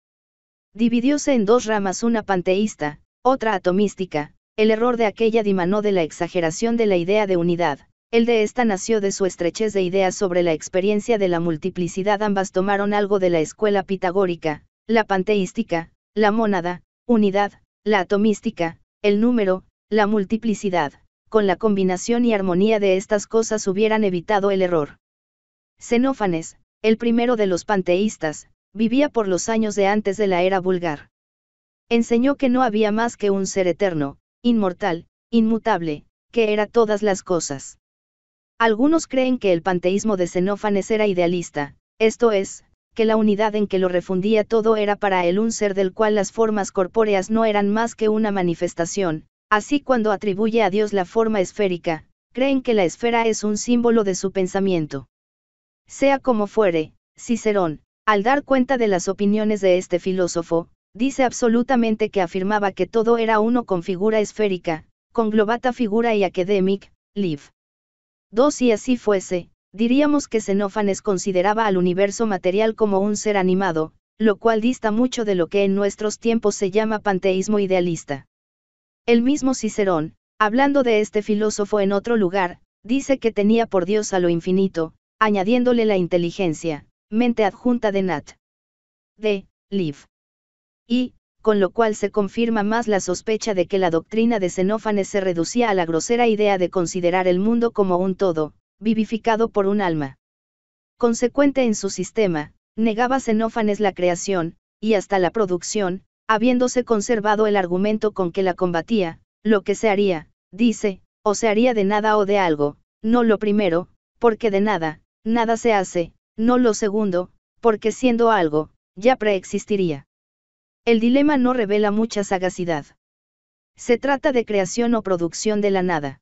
Dividióse en dos ramas, una panteísta, otra atomística, el error de aquella dimanó de la exageración de la idea de unidad, el de esta nació de su estrechez de ideas sobre la experiencia de la multiplicidad. Ambas tomaron algo de la escuela pitagórica, la panteística, la mónada, unidad, la atomística, el número, la multiplicidad. Con la combinación y armonía de estas cosas hubieran evitado el error. Xenófanes, el primero de los panteístas, vivía por los años de antes de la era vulgar. Enseñó que no había más que un ser eterno, inmortal, inmutable, que era todas las cosas. Algunos creen que el panteísmo de Xenófanes era idealista, esto es, que la unidad en que lo refundía todo era para él un ser del cual las formas corpóreas no eran más que una manifestación, así cuando atribuye a Dios la forma esférica, creen que la esfera es un símbolo de su pensamiento. Sea como fuere, Cicerón, al dar cuenta de las opiniones de este filósofo, dice absolutamente que afirmaba que todo era uno con figura esférica, con globata figura y academic, liv. 2. Y así fuese, diríamos que Xenófanes consideraba al universo material como un ser animado, lo cual dista mucho de lo que en nuestros tiempos se llama panteísmo idealista. El mismo Cicerón, hablando de este filósofo en otro lugar, dice que tenía por Dios a lo infinito, añadiéndole la inteligencia, mente adjunta de Nat. De, Liv. Y, con lo cual se confirma más la sospecha de que la doctrina de Xenófanes se reducía a la grosera idea de considerar el mundo como un todo, vivificado por un alma. Consecuente en su sistema, negaba Xenófanes la creación, y hasta la producción, habiéndose conservado el argumento con que la combatía, lo que se haría, dice, o se haría de nada o de algo, no lo primero, porque de nada, Nada se hace, no lo segundo, porque siendo algo, ya preexistiría. El dilema no revela mucha sagacidad. Se trata de creación o producción de la nada.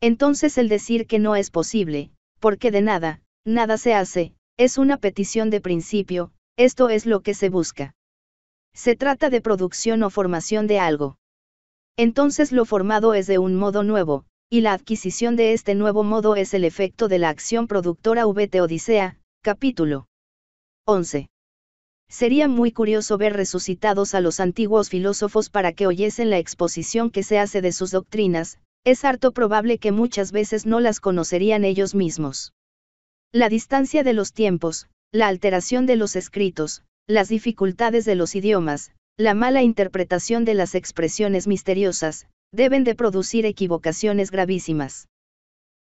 Entonces el decir que no es posible, porque de nada, nada se hace, es una petición de principio, esto es lo que se busca. Se trata de producción o formación de algo. Entonces lo formado es de un modo nuevo, y la adquisición de este nuevo modo es el efecto de la acción productora VT Odisea, capítulo 11. Sería muy curioso ver resucitados a los antiguos filósofos para que oyesen la exposición que se hace de sus doctrinas, es harto probable que muchas veces no las conocerían ellos mismos. La distancia de los tiempos, la alteración de los escritos, las dificultades de los idiomas, la mala interpretación de las expresiones misteriosas, deben de producir equivocaciones gravísimas.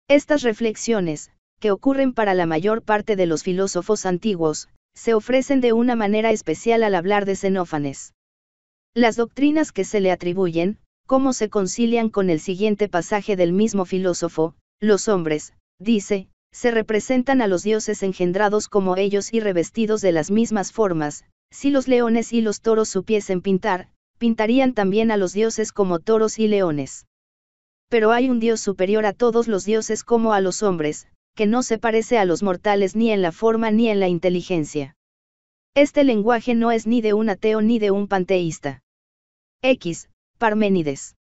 Estas reflexiones, que ocurren para la mayor parte de los filósofos antiguos, se ofrecen de una manera especial al hablar de Xenófanes. Las doctrinas que se le atribuyen, cómo se concilian con el siguiente pasaje del mismo filósofo, los hombres, dice, se representan a los dioses engendrados como ellos y revestidos de las mismas formas, si los leones y los toros supiesen pintar, pintarían también a los dioses como toros y leones. Pero hay un dios superior a todos los dioses como a los hombres, que no se parece a los mortales ni en la forma ni en la inteligencia. Este lenguaje no es ni de un ateo ni de un panteísta. X. Parménides.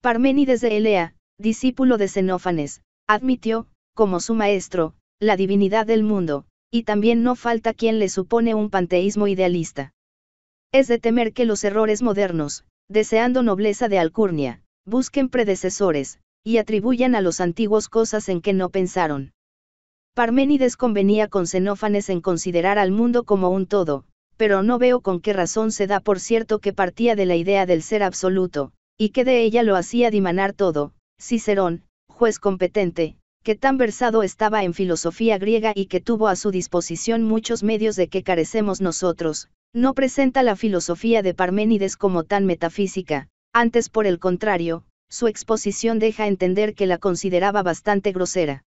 Parménides de Elea, discípulo de Xenófanes, admitió, como su maestro, la divinidad del mundo, y también no falta quien le supone un panteísmo idealista. Es de temer que los errores modernos, deseando nobleza de alcurnia, busquen predecesores, y atribuyan a los antiguos cosas en que no pensaron. Parménides convenía con Xenófanes en considerar al mundo como un todo, pero no veo con qué razón se da por cierto que partía de la idea del ser absoluto, y que de ella lo hacía dimanar todo. Cicerón, juez competente, que tan versado estaba en filosofía griega y que tuvo a su disposición muchos medios de que carecemos nosotros, no presenta la filosofía de Parménides como tan metafísica, antes por el contrario, su exposición deja entender que la consideraba bastante grosera.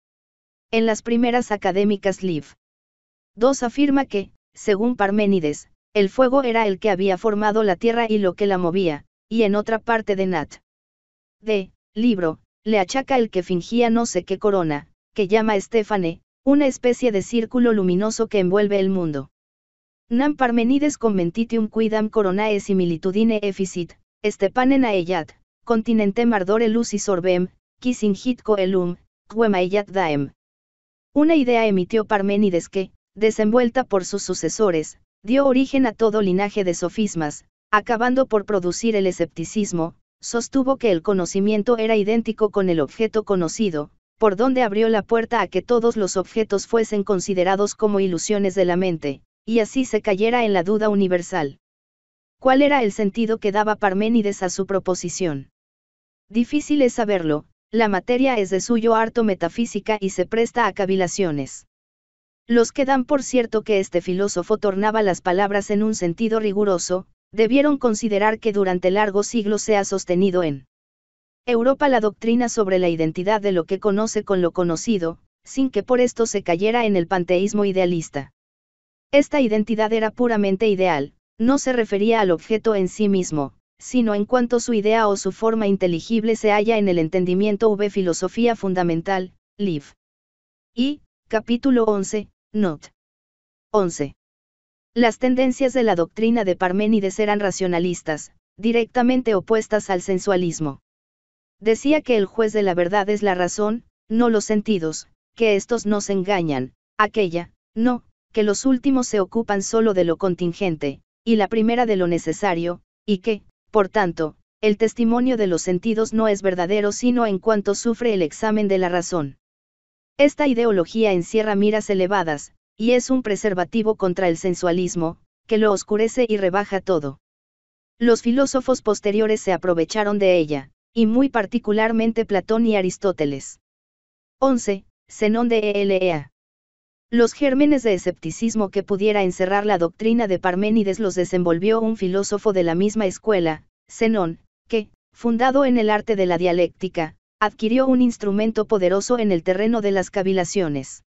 En las primeras académicas Liv. 2 afirma que, según Parménides, el fuego era el que había formado la tierra y lo que la movía, y en otra parte de Nat. D. Libro, le achaca el que fingía no sé qué corona, que llama Estefane, una especie de círculo luminoso que envuelve el mundo. Nam Parmenides un quidam coronae similitudine efficit, Estepanen aellat, continentem ardore lucis orbem, quis coelum, quem daem. Una idea emitió Parmenides que, desenvuelta por sus sucesores, dio origen a todo linaje de sofismas, acabando por producir el escepticismo, sostuvo que el conocimiento era idéntico con el objeto conocido, por donde abrió la puerta a que todos los objetos fuesen considerados como ilusiones de la mente, y así se cayera en la duda universal. ¿Cuál era el sentido que daba Parménides a su proposición? Difícil es saberlo, la materia es de suyo harto metafísica y se presta a cavilaciones. Los que dan por cierto que este filósofo tornaba las palabras en un sentido riguroso, debieron considerar que durante largos siglos se ha sostenido en Europa la doctrina sobre la identidad de lo que conoce con lo conocido, sin que por esto se cayera en el panteísmo idealista. Esta identidad era puramente ideal, no se refería al objeto en sí mismo, sino en cuanto su idea o su forma inteligible se halla en el entendimiento V Filosofía Fundamental, Liv. Y, capítulo 11, Not. 11. Las tendencias de la doctrina de Parménides eran racionalistas, directamente opuestas al sensualismo. Decía que el juez de la verdad es la razón, no los sentidos, que estos se engañan, aquella, no, que los últimos se ocupan solo de lo contingente, y la primera de lo necesario, y que, por tanto, el testimonio de los sentidos no es verdadero sino en cuanto sufre el examen de la razón. Esta ideología encierra miras elevadas, y es un preservativo contra el sensualismo, que lo oscurece y rebaja todo. Los filósofos posteriores se aprovecharon de ella, y muy particularmente Platón y Aristóteles. 11. Zenón de ELEA. Los gérmenes de escepticismo que pudiera encerrar la doctrina de Parménides los desenvolvió un filósofo de la misma escuela, Zenón, que, fundado en el arte de la dialéctica, adquirió un instrumento poderoso en el terreno de las cavilaciones.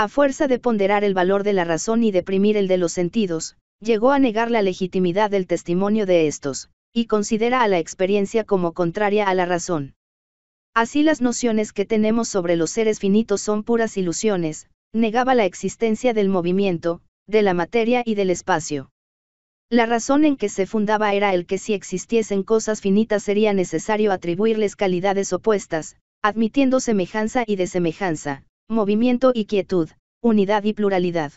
A fuerza de ponderar el valor de la razón y deprimir el de los sentidos, llegó a negar la legitimidad del testimonio de estos, y considera a la experiencia como contraria a la razón. Así las nociones que tenemos sobre los seres finitos son puras ilusiones, negaba la existencia del movimiento, de la materia y del espacio. La razón en que se fundaba era el que si existiesen cosas finitas sería necesario atribuirles calidades opuestas, admitiendo semejanza y desemejanza, movimiento y quietud, unidad y pluralidad.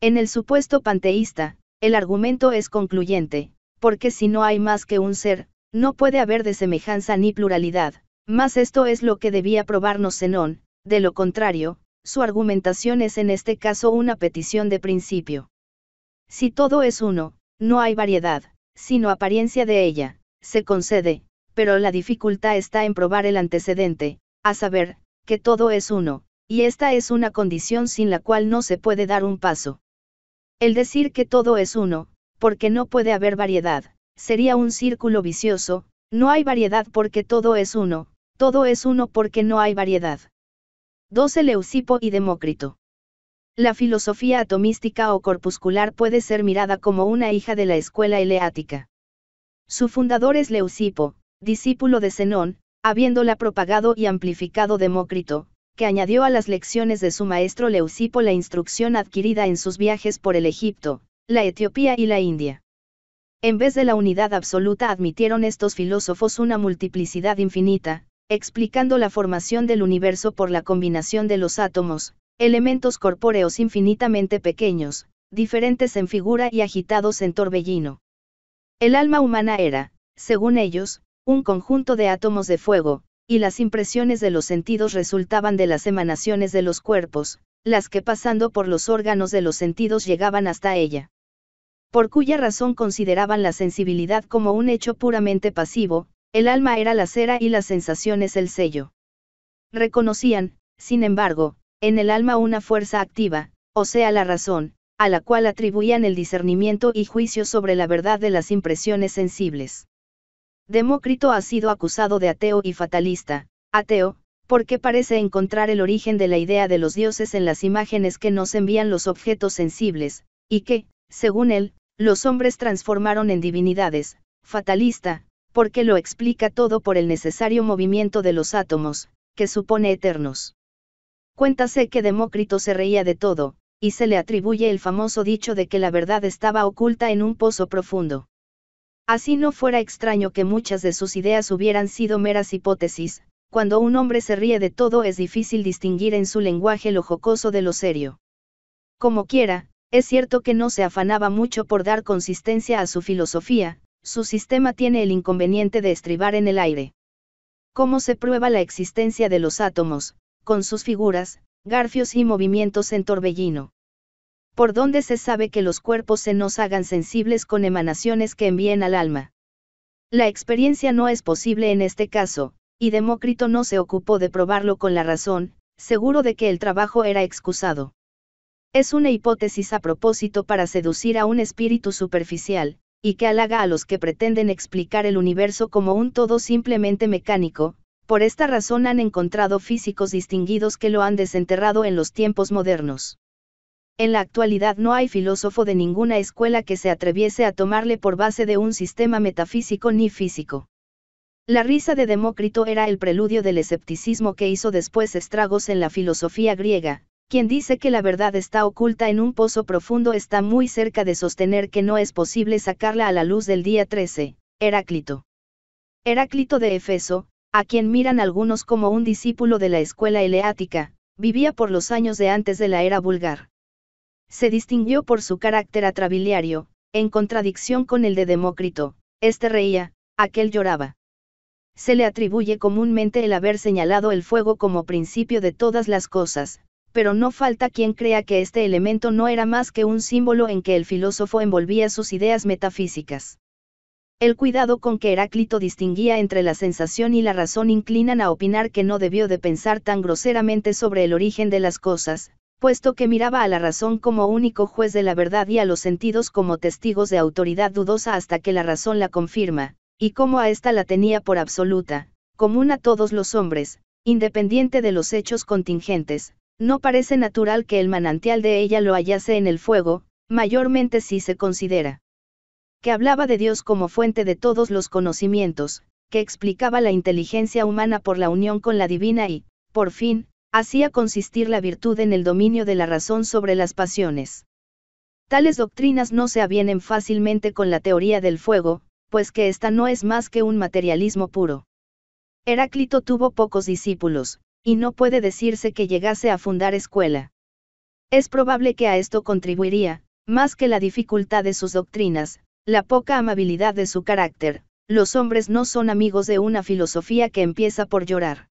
En el supuesto panteísta, el argumento es concluyente, porque si no hay más que un ser, no puede haber de semejanza ni pluralidad, mas esto es lo que debía probarnos Zenón, de lo contrario, su argumentación es en este caso una petición de principio. Si todo es uno, no hay variedad, sino apariencia de ella, se concede, pero la dificultad está en probar el antecedente, a saber, que todo es uno, y esta es una condición sin la cual no se puede dar un paso. El decir que todo es uno, porque no puede haber variedad, sería un círculo vicioso, no hay variedad porque todo es uno, todo es uno porque no hay variedad. 12. Leucipo y Demócrito. La filosofía atomística o corpuscular puede ser mirada como una hija de la escuela eleática. Su fundador es Leucipo, discípulo de Zenón, habiéndola propagado y amplificado Demócrito, que añadió a las lecciones de su maestro Leucipo la instrucción adquirida en sus viajes por el Egipto, la Etiopía y la India. En vez de la unidad absoluta admitieron estos filósofos una multiplicidad infinita, explicando la formación del universo por la combinación de los átomos, elementos corpóreos infinitamente pequeños, diferentes en figura y agitados en torbellino. El alma humana era, según ellos, un conjunto de átomos de fuego, y las impresiones de los sentidos resultaban de las emanaciones de los cuerpos, las que pasando por los órganos de los sentidos llegaban hasta ella. Por cuya razón consideraban la sensibilidad como un hecho puramente pasivo, el alma era la cera y las sensaciones el sello. Reconocían, sin embargo, en el alma una fuerza activa, o sea la razón, a la cual atribuían el discernimiento y juicio sobre la verdad de las impresiones sensibles. Demócrito ha sido acusado de ateo y fatalista, ateo, porque parece encontrar el origen de la idea de los dioses en las imágenes que nos envían los objetos sensibles, y que, según él, los hombres transformaron en divinidades, fatalista, porque lo explica todo por el necesario movimiento de los átomos, que supone eternos. Cuéntase que Demócrito se reía de todo, y se le atribuye el famoso dicho de que la verdad estaba oculta en un pozo profundo. Así no fuera extraño que muchas de sus ideas hubieran sido meras hipótesis, cuando un hombre se ríe de todo es difícil distinguir en su lenguaje lo jocoso de lo serio. Como quiera, es cierto que no se afanaba mucho por dar consistencia a su filosofía, su sistema tiene el inconveniente de estribar en el aire. ¿Cómo se prueba la existencia de los átomos, con sus figuras, garfios y movimientos en torbellino? por donde se sabe que los cuerpos se nos hagan sensibles con emanaciones que envíen al alma. La experiencia no es posible en este caso, y Demócrito no se ocupó de probarlo con la razón, seguro de que el trabajo era excusado. Es una hipótesis a propósito para seducir a un espíritu superficial, y que halaga a los que pretenden explicar el universo como un todo simplemente mecánico, por esta razón han encontrado físicos distinguidos que lo han desenterrado en los tiempos modernos. En la actualidad no hay filósofo de ninguna escuela que se atreviese a tomarle por base de un sistema metafísico ni físico. La risa de Demócrito era el preludio del escepticismo que hizo después estragos en la filosofía griega, quien dice que la verdad está oculta en un pozo profundo está muy cerca de sostener que no es posible sacarla a la luz del día 13, Heráclito. Heráclito de Efeso, a quien miran algunos como un discípulo de la escuela eleática, vivía por los años de antes de la era vulgar se distinguió por su carácter atrabiliario, en contradicción con el de Demócrito, este reía, aquel lloraba. Se le atribuye comúnmente el haber señalado el fuego como principio de todas las cosas, pero no falta quien crea que este elemento no era más que un símbolo en que el filósofo envolvía sus ideas metafísicas. El cuidado con que Heráclito distinguía entre la sensación y la razón inclinan a opinar que no debió de pensar tan groseramente sobre el origen de las cosas, puesto que miraba a la razón como único juez de la verdad y a los sentidos como testigos de autoridad dudosa hasta que la razón la confirma, y como a ésta la tenía por absoluta, común a todos los hombres, independiente de los hechos contingentes, no parece natural que el manantial de ella lo hallase en el fuego, mayormente si se considera que hablaba de Dios como fuente de todos los conocimientos, que explicaba la inteligencia humana por la unión con la divina y, por fin, hacía consistir la virtud en el dominio de la razón sobre las pasiones. Tales doctrinas no se avienen fácilmente con la teoría del fuego, pues que ésta no es más que un materialismo puro. Heráclito tuvo pocos discípulos, y no puede decirse que llegase a fundar escuela. Es probable que a esto contribuiría, más que la dificultad de sus doctrinas, la poca amabilidad de su carácter, los hombres no son amigos de una filosofía que empieza por llorar.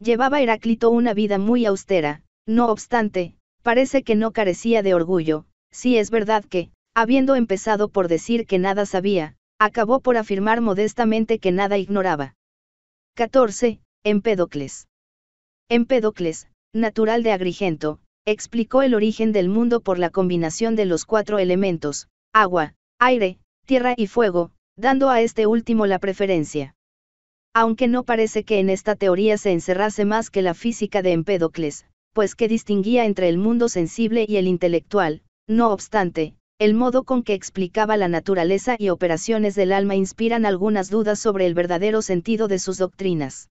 Llevaba Heráclito una vida muy austera, no obstante, parece que no carecía de orgullo, si es verdad que, habiendo empezado por decir que nada sabía, acabó por afirmar modestamente que nada ignoraba. 14. Empédocles. Empédocles, natural de Agrigento, explicó el origen del mundo por la combinación de los cuatro elementos, agua, aire, tierra y fuego, dando a este último la preferencia aunque no parece que en esta teoría se encerrase más que la física de Empédocles, pues que distinguía entre el mundo sensible y el intelectual, no obstante, el modo con que explicaba la naturaleza y operaciones del alma inspiran algunas dudas sobre el verdadero sentido de sus doctrinas.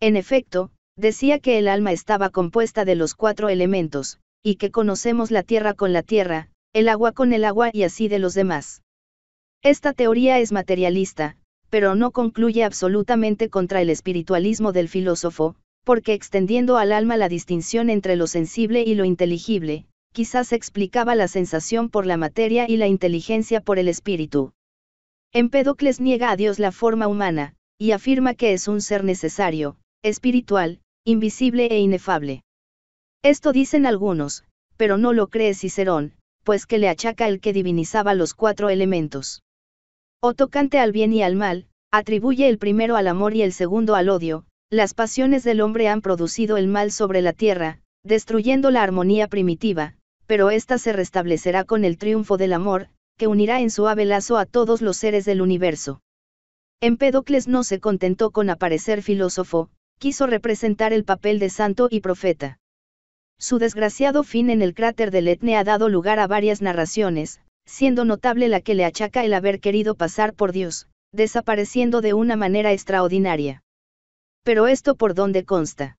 En efecto, decía que el alma estaba compuesta de los cuatro elementos, y que conocemos la tierra con la tierra, el agua con el agua y así de los demás. Esta teoría es materialista, pero no concluye absolutamente contra el espiritualismo del filósofo, porque extendiendo al alma la distinción entre lo sensible y lo inteligible, quizás explicaba la sensación por la materia y la inteligencia por el espíritu. Empédocles niega a Dios la forma humana, y afirma que es un ser necesario, espiritual, invisible e inefable. Esto dicen algunos, pero no lo cree Cicerón, pues que le achaca el que divinizaba los cuatro elementos. O oh, tocante al bien y al mal, atribuye el primero al amor y el segundo al odio, las pasiones del hombre han producido el mal sobre la tierra, destruyendo la armonía primitiva, pero ésta se restablecerá con el triunfo del amor, que unirá en suave lazo a todos los seres del universo. Empédocles no se contentó con aparecer filósofo, quiso representar el papel de santo y profeta. Su desgraciado fin en el cráter del Etne ha dado lugar a varias narraciones, siendo notable la que le achaca el haber querido pasar por Dios, desapareciendo de una manera extraordinaria. Pero esto por dónde consta.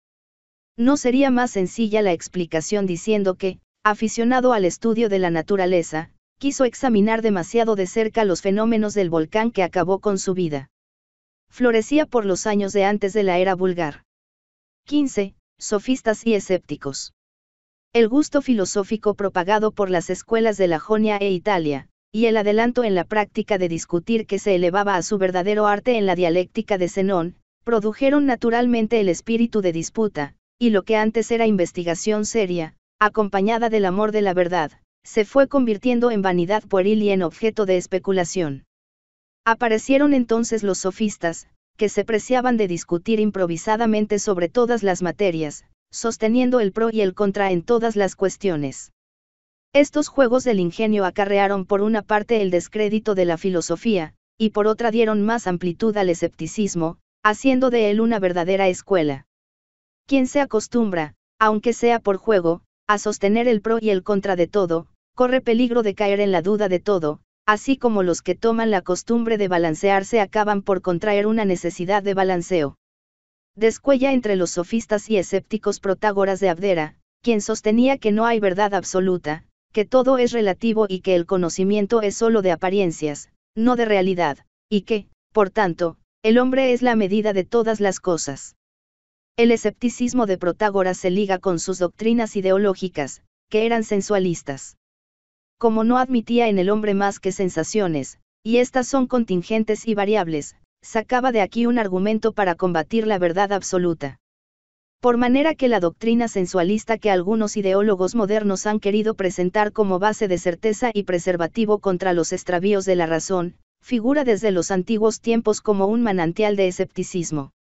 ¿No sería más sencilla la explicación diciendo que, aficionado al estudio de la naturaleza, quiso examinar demasiado de cerca los fenómenos del volcán que acabó con su vida? Florecía por los años de antes de la era vulgar. 15. Sofistas y escépticos. El gusto filosófico propagado por las escuelas de la Jonia e Italia, y el adelanto en la práctica de discutir que se elevaba a su verdadero arte en la dialéctica de Zenón, produjeron naturalmente el espíritu de disputa, y lo que antes era investigación seria, acompañada del amor de la verdad, se fue convirtiendo en vanidad pueril y en objeto de especulación. Aparecieron entonces los sofistas, que se preciaban de discutir improvisadamente sobre todas las materias, sosteniendo el pro y el contra en todas las cuestiones. Estos juegos del ingenio acarrearon por una parte el descrédito de la filosofía, y por otra dieron más amplitud al escepticismo, haciendo de él una verdadera escuela. Quien se acostumbra, aunque sea por juego, a sostener el pro y el contra de todo, corre peligro de caer en la duda de todo, así como los que toman la costumbre de balancearse acaban por contraer una necesidad de balanceo. Descuella entre los sofistas y escépticos Protágoras de Abdera, quien sostenía que no hay verdad absoluta, que todo es relativo y que el conocimiento es sólo de apariencias, no de realidad, y que, por tanto, el hombre es la medida de todas las cosas. El escepticismo de Protágoras se liga con sus doctrinas ideológicas, que eran sensualistas. Como no admitía en el hombre más que sensaciones, y estas son contingentes y variables, sacaba de aquí un argumento para combatir la verdad absoluta. Por manera que la doctrina sensualista que algunos ideólogos modernos han querido presentar como base de certeza y preservativo contra los extravíos de la razón, figura desde los antiguos tiempos como un manantial de escepticismo.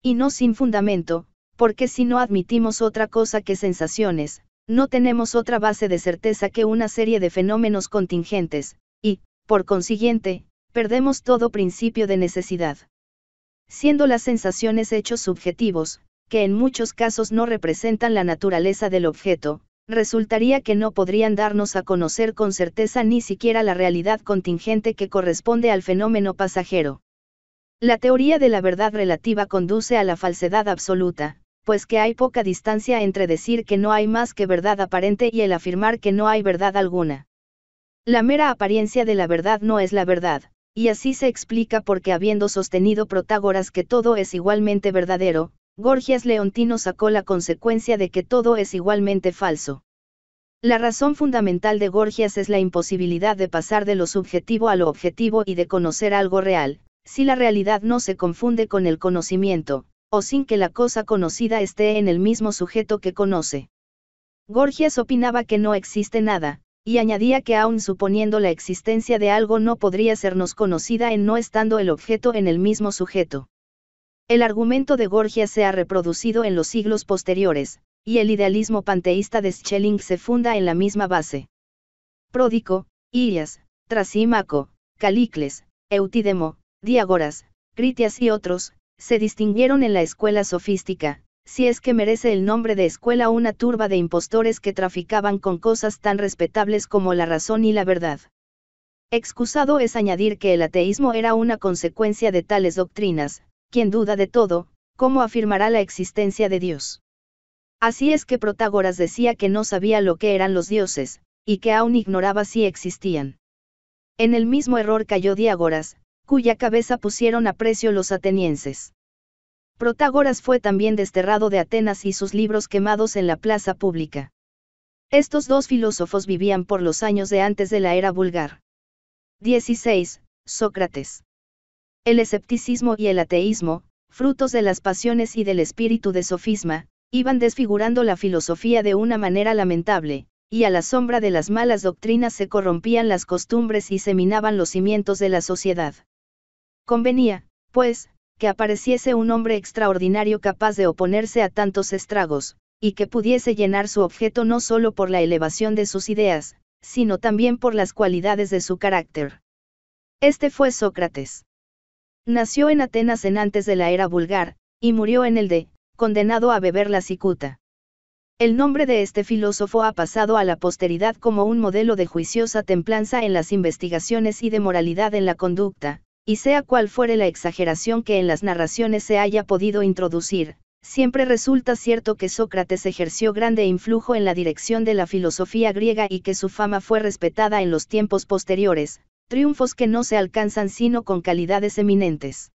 Y no sin fundamento, porque si no admitimos otra cosa que sensaciones, no tenemos otra base de certeza que una serie de fenómenos contingentes, y, por consiguiente, perdemos todo principio de necesidad. Siendo las sensaciones hechos subjetivos, que en muchos casos no representan la naturaleza del objeto, resultaría que no podrían darnos a conocer con certeza ni siquiera la realidad contingente que corresponde al fenómeno pasajero. La teoría de la verdad relativa conduce a la falsedad absoluta, pues que hay poca distancia entre decir que no hay más que verdad aparente y el afirmar que no hay verdad alguna. La mera apariencia de la verdad no es la verdad, y así se explica porque habiendo sostenido Protágoras que todo es igualmente verdadero, Gorgias Leontino sacó la consecuencia de que todo es igualmente falso. La razón fundamental de Gorgias es la imposibilidad de pasar de lo subjetivo a lo objetivo y de conocer algo real, si la realidad no se confunde con el conocimiento, o sin que la cosa conocida esté en el mismo sujeto que conoce. Gorgias opinaba que no existe nada, y añadía que aun suponiendo la existencia de algo no podría sernos conocida en no estando el objeto en el mismo sujeto. El argumento de Gorgias se ha reproducido en los siglos posteriores, y el idealismo panteísta de Schelling se funda en la misma base. Pródico, Ilias, Trasímaco, Calicles, Eutidemo, Diágoras, Critias y otros, se distinguieron en la escuela sofística, si es que merece el nombre de escuela una turba de impostores que traficaban con cosas tan respetables como la razón y la verdad. Excusado es añadir que el ateísmo era una consecuencia de tales doctrinas, quien duda de todo, ¿cómo afirmará la existencia de Dios? Así es que Protágoras decía que no sabía lo que eran los dioses, y que aún ignoraba si existían. En el mismo error cayó Diágoras, cuya cabeza pusieron a precio los atenienses. Protágoras fue también desterrado de Atenas y sus libros quemados en la plaza pública. Estos dos filósofos vivían por los años de antes de la era vulgar. 16. Sócrates. El escepticismo y el ateísmo, frutos de las pasiones y del espíritu de sofisma, iban desfigurando la filosofía de una manera lamentable, y a la sombra de las malas doctrinas se corrompían las costumbres y seminaban los cimientos de la sociedad. Convenía, pues, que apareciese un hombre extraordinario capaz de oponerse a tantos estragos, y que pudiese llenar su objeto no solo por la elevación de sus ideas, sino también por las cualidades de su carácter. Este fue Sócrates. Nació en Atenas en antes de la era vulgar, y murió en el de, condenado a beber la cicuta. El nombre de este filósofo ha pasado a la posteridad como un modelo de juiciosa templanza en las investigaciones y de moralidad en la conducta, y sea cual fuere la exageración que en las narraciones se haya podido introducir, siempre resulta cierto que Sócrates ejerció grande influjo en la dirección de la filosofía griega y que su fama fue respetada en los tiempos posteriores, triunfos que no se alcanzan sino con calidades eminentes.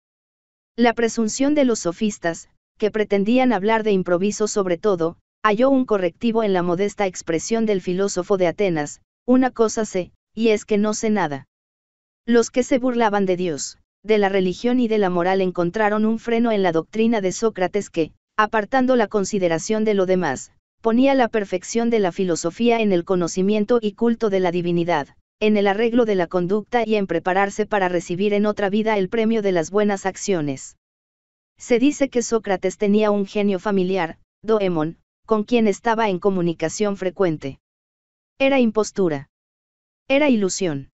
La presunción de los sofistas, que pretendían hablar de improviso sobre todo, halló un correctivo en la modesta expresión del filósofo de Atenas, una cosa sé, y es que no sé nada. Los que se burlaban de Dios, de la religión y de la moral encontraron un freno en la doctrina de Sócrates que, apartando la consideración de lo demás, ponía la perfección de la filosofía en el conocimiento y culto de la divinidad, en el arreglo de la conducta y en prepararse para recibir en otra vida el premio de las buenas acciones. Se dice que Sócrates tenía un genio familiar, Doemon, con quien estaba en comunicación frecuente. Era impostura. Era ilusión.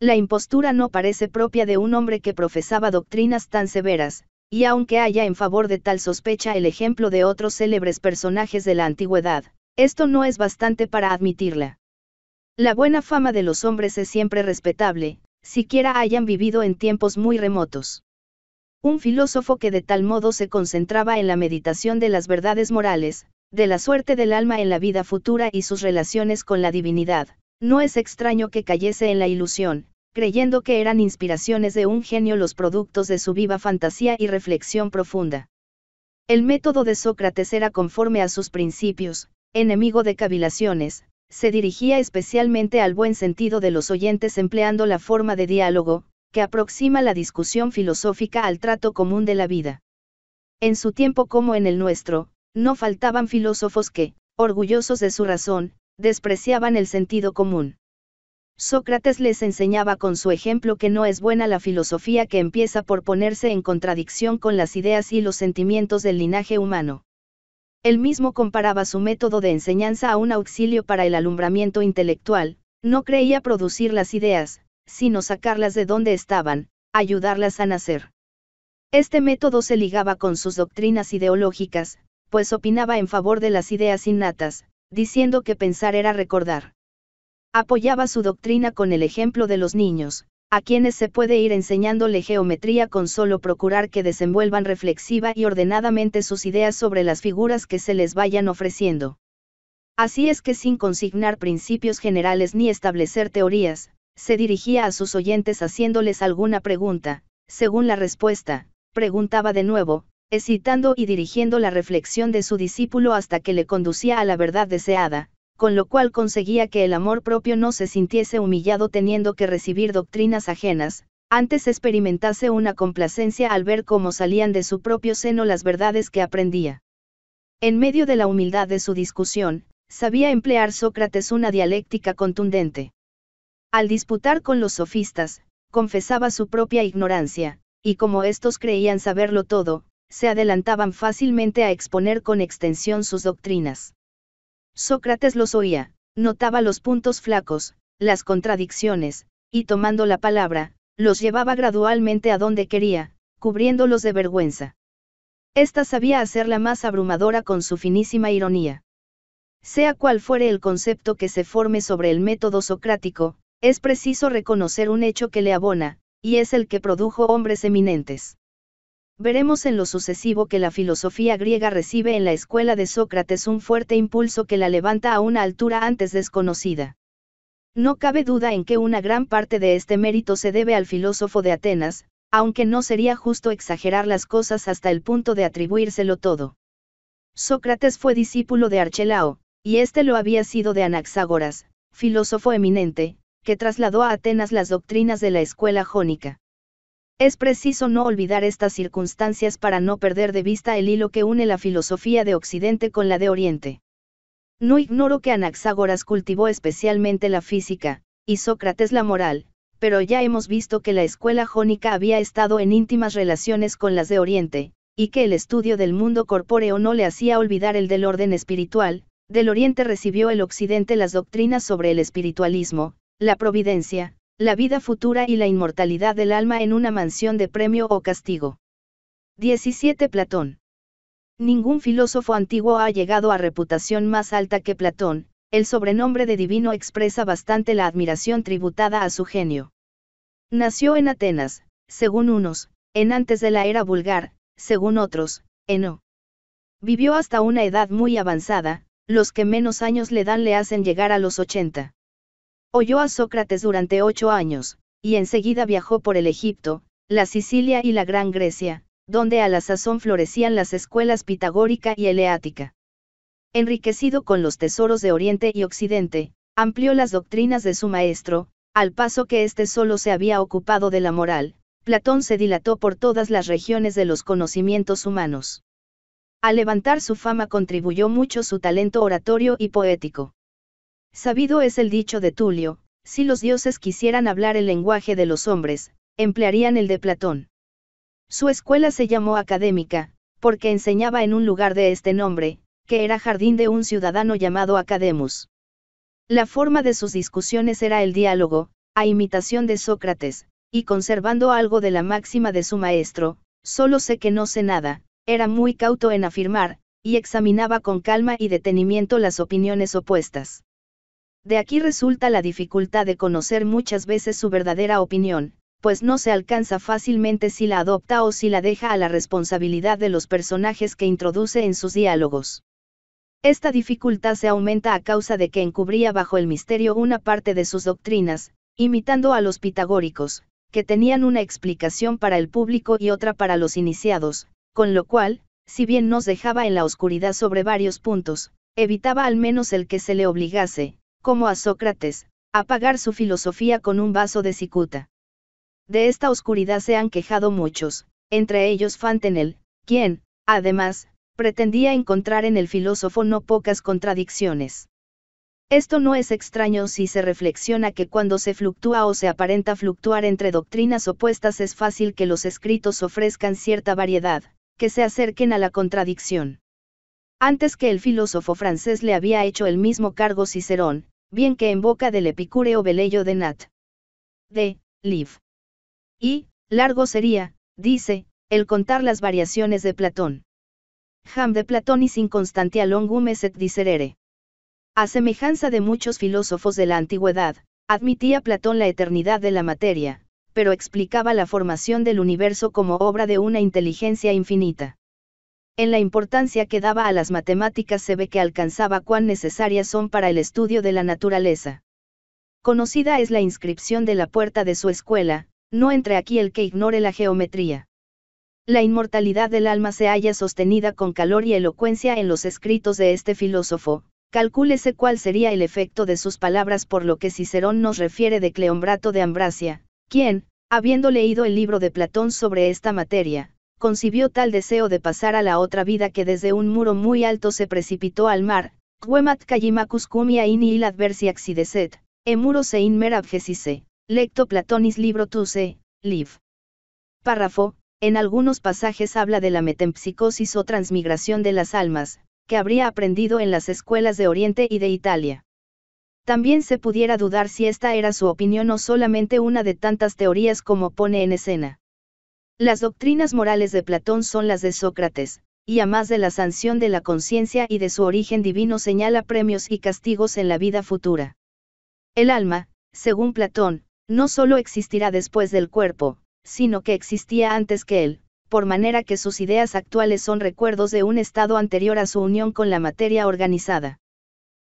La impostura no parece propia de un hombre que profesaba doctrinas tan severas, y aunque haya en favor de tal sospecha el ejemplo de otros célebres personajes de la antigüedad, esto no es bastante para admitirla. La buena fama de los hombres es siempre respetable, siquiera hayan vivido en tiempos muy remotos. Un filósofo que de tal modo se concentraba en la meditación de las verdades morales, de la suerte del alma en la vida futura y sus relaciones con la divinidad, no es extraño que cayese en la ilusión, creyendo que eran inspiraciones de un genio los productos de su viva fantasía y reflexión profunda. El método de Sócrates era conforme a sus principios, enemigo de cavilaciones, se dirigía especialmente al buen sentido de los oyentes empleando la forma de diálogo, que aproxima la discusión filosófica al trato común de la vida. En su tiempo como en el nuestro, no faltaban filósofos que, orgullosos de su razón, despreciaban el sentido común. Sócrates les enseñaba con su ejemplo que no es buena la filosofía que empieza por ponerse en contradicción con las ideas y los sentimientos del linaje humano. Él mismo comparaba su método de enseñanza a un auxilio para el alumbramiento intelectual, no creía producir las ideas, sino sacarlas de donde estaban, ayudarlas a nacer. Este método se ligaba con sus doctrinas ideológicas, pues opinaba en favor de las ideas innatas, diciendo que pensar era recordar. Apoyaba su doctrina con el ejemplo de los niños, a quienes se puede ir enseñándole geometría con solo procurar que desenvuelvan reflexiva y ordenadamente sus ideas sobre las figuras que se les vayan ofreciendo. Así es que sin consignar principios generales ni establecer teorías, se dirigía a sus oyentes haciéndoles alguna pregunta, según la respuesta, preguntaba de nuevo, excitando y dirigiendo la reflexión de su discípulo hasta que le conducía a la verdad deseada, con lo cual conseguía que el amor propio no se sintiese humillado teniendo que recibir doctrinas ajenas, antes experimentase una complacencia al ver cómo salían de su propio seno las verdades que aprendía. En medio de la humildad de su discusión, sabía emplear Sócrates una dialéctica contundente. Al disputar con los sofistas, confesaba su propia ignorancia, y como estos creían saberlo todo, se adelantaban fácilmente a exponer con extensión sus doctrinas. Sócrates los oía, notaba los puntos flacos, las contradicciones, y tomando la palabra, los llevaba gradualmente a donde quería, cubriéndolos de vergüenza. Esta sabía hacerla más abrumadora con su finísima ironía. Sea cual fuere el concepto que se forme sobre el método socrático, es preciso reconocer un hecho que le abona, y es el que produjo hombres eminentes. Veremos en lo sucesivo que la filosofía griega recibe en la escuela de Sócrates un fuerte impulso que la levanta a una altura antes desconocida. No cabe duda en que una gran parte de este mérito se debe al filósofo de Atenas, aunque no sería justo exagerar las cosas hasta el punto de atribuírselo todo. Sócrates fue discípulo de Archelao, y éste lo había sido de Anaxágoras, filósofo eminente, que trasladó a Atenas las doctrinas de la escuela jónica. Es preciso no olvidar estas circunstancias para no perder de vista el hilo que une la filosofía de Occidente con la de Oriente. No ignoro que Anaxágoras cultivó especialmente la física, y Sócrates la moral, pero ya hemos visto que la escuela jónica había estado en íntimas relaciones con las de Oriente, y que el estudio del mundo corpóreo no le hacía olvidar el del orden espiritual, del Oriente recibió el Occidente las doctrinas sobre el espiritualismo, la providencia, la vida futura y la inmortalidad del alma en una mansión de premio o castigo. 17 Platón. Ningún filósofo antiguo ha llegado a reputación más alta que Platón, el sobrenombre de divino expresa bastante la admiración tributada a su genio. Nació en Atenas, según unos, en antes de la era vulgar, según otros, en O. Vivió hasta una edad muy avanzada, los que menos años le dan le hacen llegar a los 80. Oyó a Sócrates durante ocho años, y enseguida viajó por el Egipto, la Sicilia y la Gran Grecia, donde a la sazón florecían las escuelas pitagórica y eleática. Enriquecido con los tesoros de Oriente y Occidente, amplió las doctrinas de su maestro, al paso que éste solo se había ocupado de la moral, Platón se dilató por todas las regiones de los conocimientos humanos. Al levantar su fama contribuyó mucho su talento oratorio y poético. Sabido es el dicho de Tulio, si los dioses quisieran hablar el lenguaje de los hombres, emplearían el de Platón. Su escuela se llamó académica, porque enseñaba en un lugar de este nombre, que era jardín de un ciudadano llamado Academus. La forma de sus discusiones era el diálogo, a imitación de Sócrates, y conservando algo de la máxima de su maestro, solo sé que no sé nada, era muy cauto en afirmar, y examinaba con calma y detenimiento las opiniones opuestas. De aquí resulta la dificultad de conocer muchas veces su verdadera opinión, pues no se alcanza fácilmente si la adopta o si la deja a la responsabilidad de los personajes que introduce en sus diálogos. Esta dificultad se aumenta a causa de que encubría bajo el misterio una parte de sus doctrinas, imitando a los pitagóricos, que tenían una explicación para el público y otra para los iniciados, con lo cual, si bien nos dejaba en la oscuridad sobre varios puntos, evitaba al menos el que se le obligase, como a Sócrates, apagar su filosofía con un vaso de cicuta. De esta oscuridad se han quejado muchos, entre ellos Fantenel, quien, además, pretendía encontrar en el filósofo no pocas contradicciones. Esto no es extraño si se reflexiona que cuando se fluctúa o se aparenta fluctuar entre doctrinas opuestas es fácil que los escritos ofrezcan cierta variedad, que se acerquen a la contradicción. Antes que el filósofo francés le había hecho el mismo cargo Cicerón, bien que en boca del epicúreo beleyo de Nat. De, Liv. Y, largo sería, dice, el contar las variaciones de Platón. Ham de Platón y sin Constantia longum et diserere. A semejanza de muchos filósofos de la antigüedad, admitía Platón la eternidad de la materia, pero explicaba la formación del universo como obra de una inteligencia infinita. En la importancia que daba a las matemáticas se ve que alcanzaba cuán necesarias son para el estudio de la naturaleza. Conocida es la inscripción de la puerta de su escuela, no entre aquí el que ignore la geometría. La inmortalidad del alma se halla sostenida con calor y elocuencia en los escritos de este filósofo, calcúlese cuál sería el efecto de sus palabras por lo que Cicerón nos refiere de Cleombrato de Ambracia, quien, habiendo leído el libro de Platón sobre esta materia, concibió tal deseo de pasar a la otra vida que desde un muro muy alto se precipitó al mar, Quemat Kallimakus in il adversi emuro se in lecto Platonis libro se, liv. Párrafo, en algunos pasajes habla de la metempsicosis o transmigración de las almas, que habría aprendido en las escuelas de Oriente y de Italia. También se pudiera dudar si esta era su opinión o solamente una de tantas teorías como pone en escena. Las doctrinas morales de Platón son las de Sócrates, y a más de la sanción de la conciencia y de su origen divino señala premios y castigos en la vida futura. El alma, según Platón, no solo existirá después del cuerpo, sino que existía antes que él, por manera que sus ideas actuales son recuerdos de un estado anterior a su unión con la materia organizada.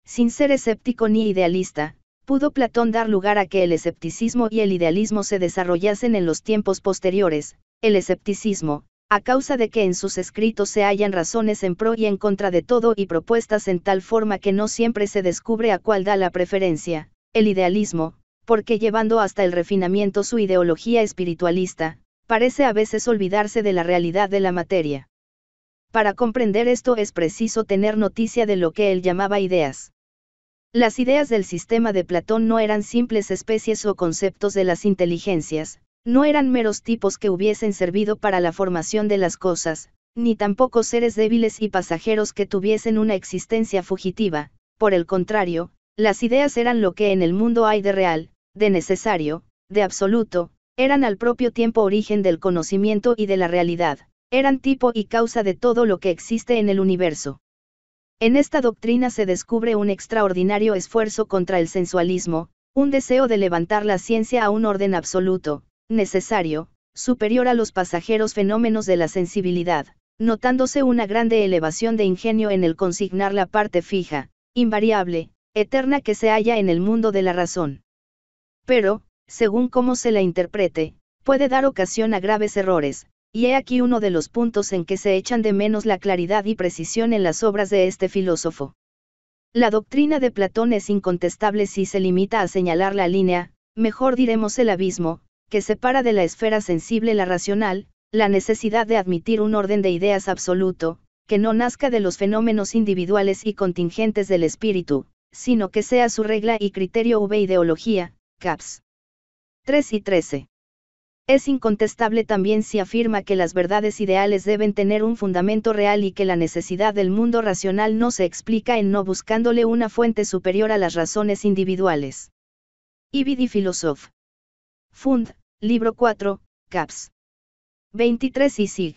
Sin ser escéptico ni idealista, pudo Platón dar lugar a que el escepticismo y el idealismo se desarrollasen en los tiempos posteriores, el escepticismo, a causa de que en sus escritos se hallan razones en pro y en contra de todo y propuestas en tal forma que no siempre se descubre a cuál da la preferencia, el idealismo, porque llevando hasta el refinamiento su ideología espiritualista, parece a veces olvidarse de la realidad de la materia. Para comprender esto es preciso tener noticia de lo que él llamaba ideas. Las ideas del sistema de Platón no eran simples especies o conceptos de las inteligencias, no eran meros tipos que hubiesen servido para la formación de las cosas, ni tampoco seres débiles y pasajeros que tuviesen una existencia fugitiva, por el contrario, las ideas eran lo que en el mundo hay de real, de necesario, de absoluto, eran al propio tiempo origen del conocimiento y de la realidad, eran tipo y causa de todo lo que existe en el universo. En esta doctrina se descubre un extraordinario esfuerzo contra el sensualismo, un deseo de levantar la ciencia a un orden absoluto, necesario, superior a los pasajeros fenómenos de la sensibilidad, notándose una grande elevación de ingenio en el consignar la parte fija, invariable, eterna que se halla en el mundo de la razón. Pero, según cómo se la interprete, puede dar ocasión a graves errores, y he aquí uno de los puntos en que se echan de menos la claridad y precisión en las obras de este filósofo. La doctrina de Platón es incontestable si se limita a señalar la línea, mejor diremos el abismo, que separa de la esfera sensible la racional, la necesidad de admitir un orden de ideas absoluto, que no nazca de los fenómenos individuales y contingentes del espíritu, sino que sea su regla y criterio V ideología, CAPS. 3 y 13. Es incontestable también si afirma que las verdades ideales deben tener un fundamento real y que la necesidad del mundo racional no se explica en no buscándole una fuente superior a las razones individuales. Ibidi Philosoph. Fund, Libro 4, Caps. 23 y Sig.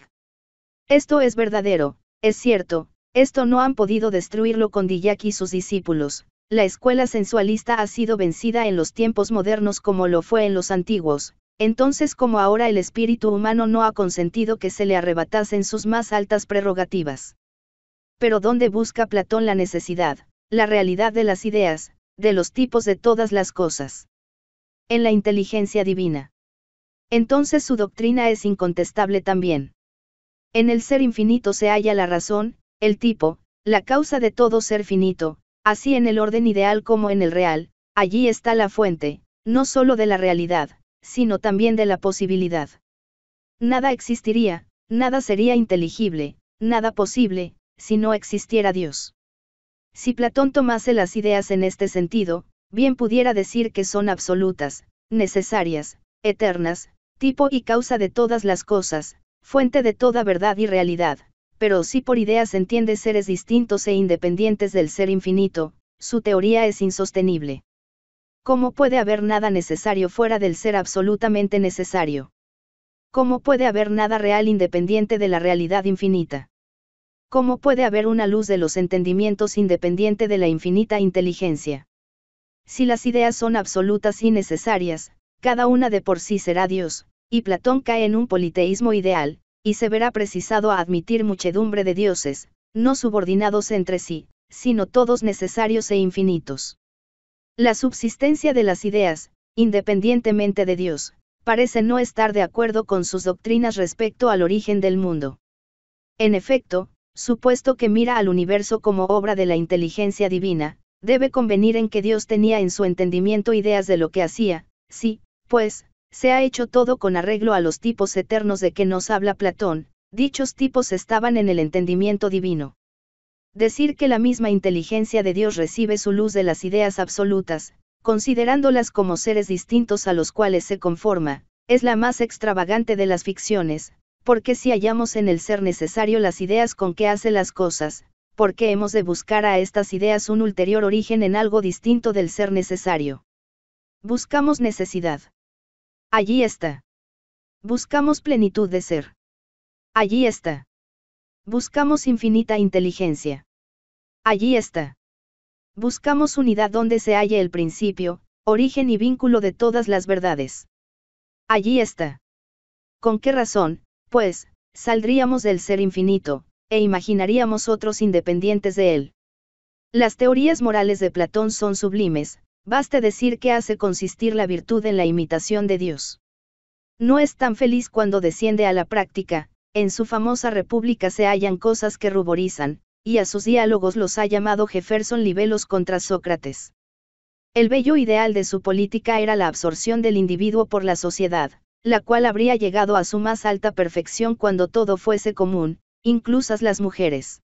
Esto es verdadero, es cierto, esto no han podido destruirlo con Diyak y sus discípulos. La escuela sensualista ha sido vencida en los tiempos modernos como lo fue en los antiguos, entonces como ahora el espíritu humano no ha consentido que se le arrebatasen sus más altas prerrogativas. Pero ¿dónde busca Platón la necesidad, la realidad de las ideas, de los tipos de todas las cosas? En la inteligencia divina entonces su doctrina es incontestable también. En el ser infinito se halla la razón, el tipo, la causa de todo ser finito, así en el orden ideal como en el real, allí está la fuente, no solo de la realidad, sino también de la posibilidad. Nada existiría, nada sería inteligible, nada posible, si no existiera Dios. Si Platón tomase las ideas en este sentido, bien pudiera decir que son absolutas, necesarias, eternas, tipo y causa de todas las cosas, fuente de toda verdad y realidad, pero si por ideas entiende seres distintos e independientes del ser infinito, su teoría es insostenible. ¿Cómo puede haber nada necesario fuera del ser absolutamente necesario? ¿Cómo puede haber nada real independiente de la realidad infinita? ¿Cómo puede haber una luz de los entendimientos independiente de la infinita inteligencia? Si las ideas son absolutas y necesarias, cada una de por sí será Dios, y Platón cae en un politeísmo ideal, y se verá precisado a admitir muchedumbre de dioses, no subordinados entre sí, sino todos necesarios e infinitos. La subsistencia de las ideas, independientemente de Dios, parece no estar de acuerdo con sus doctrinas respecto al origen del mundo. En efecto, supuesto que mira al universo como obra de la inteligencia divina, debe convenir en que Dios tenía en su entendimiento ideas de lo que hacía, sí, pues, se ha hecho todo con arreglo a los tipos eternos de que nos habla Platón, dichos tipos estaban en el entendimiento divino. Decir que la misma inteligencia de Dios recibe su luz de las ideas absolutas, considerándolas como seres distintos a los cuales se conforma, es la más extravagante de las ficciones, porque si hallamos en el ser necesario las ideas con que hace las cosas, ¿por qué hemos de buscar a estas ideas un ulterior origen en algo distinto del ser necesario? Buscamos necesidad. Allí está. Buscamos plenitud de ser. Allí está. Buscamos infinita inteligencia. Allí está. Buscamos unidad donde se halle el principio, origen y vínculo de todas las verdades. Allí está. ¿Con qué razón, pues, saldríamos del ser infinito, e imaginaríamos otros independientes de él? Las teorías morales de Platón son sublimes, baste decir que hace consistir la virtud en la imitación de Dios. No es tan feliz cuando desciende a la práctica, en su famosa república se hallan cosas que ruborizan, y a sus diálogos los ha llamado Jefferson Libelos contra Sócrates. El bello ideal de su política era la absorción del individuo por la sociedad, la cual habría llegado a su más alta perfección cuando todo fuese común, inclusas las mujeres.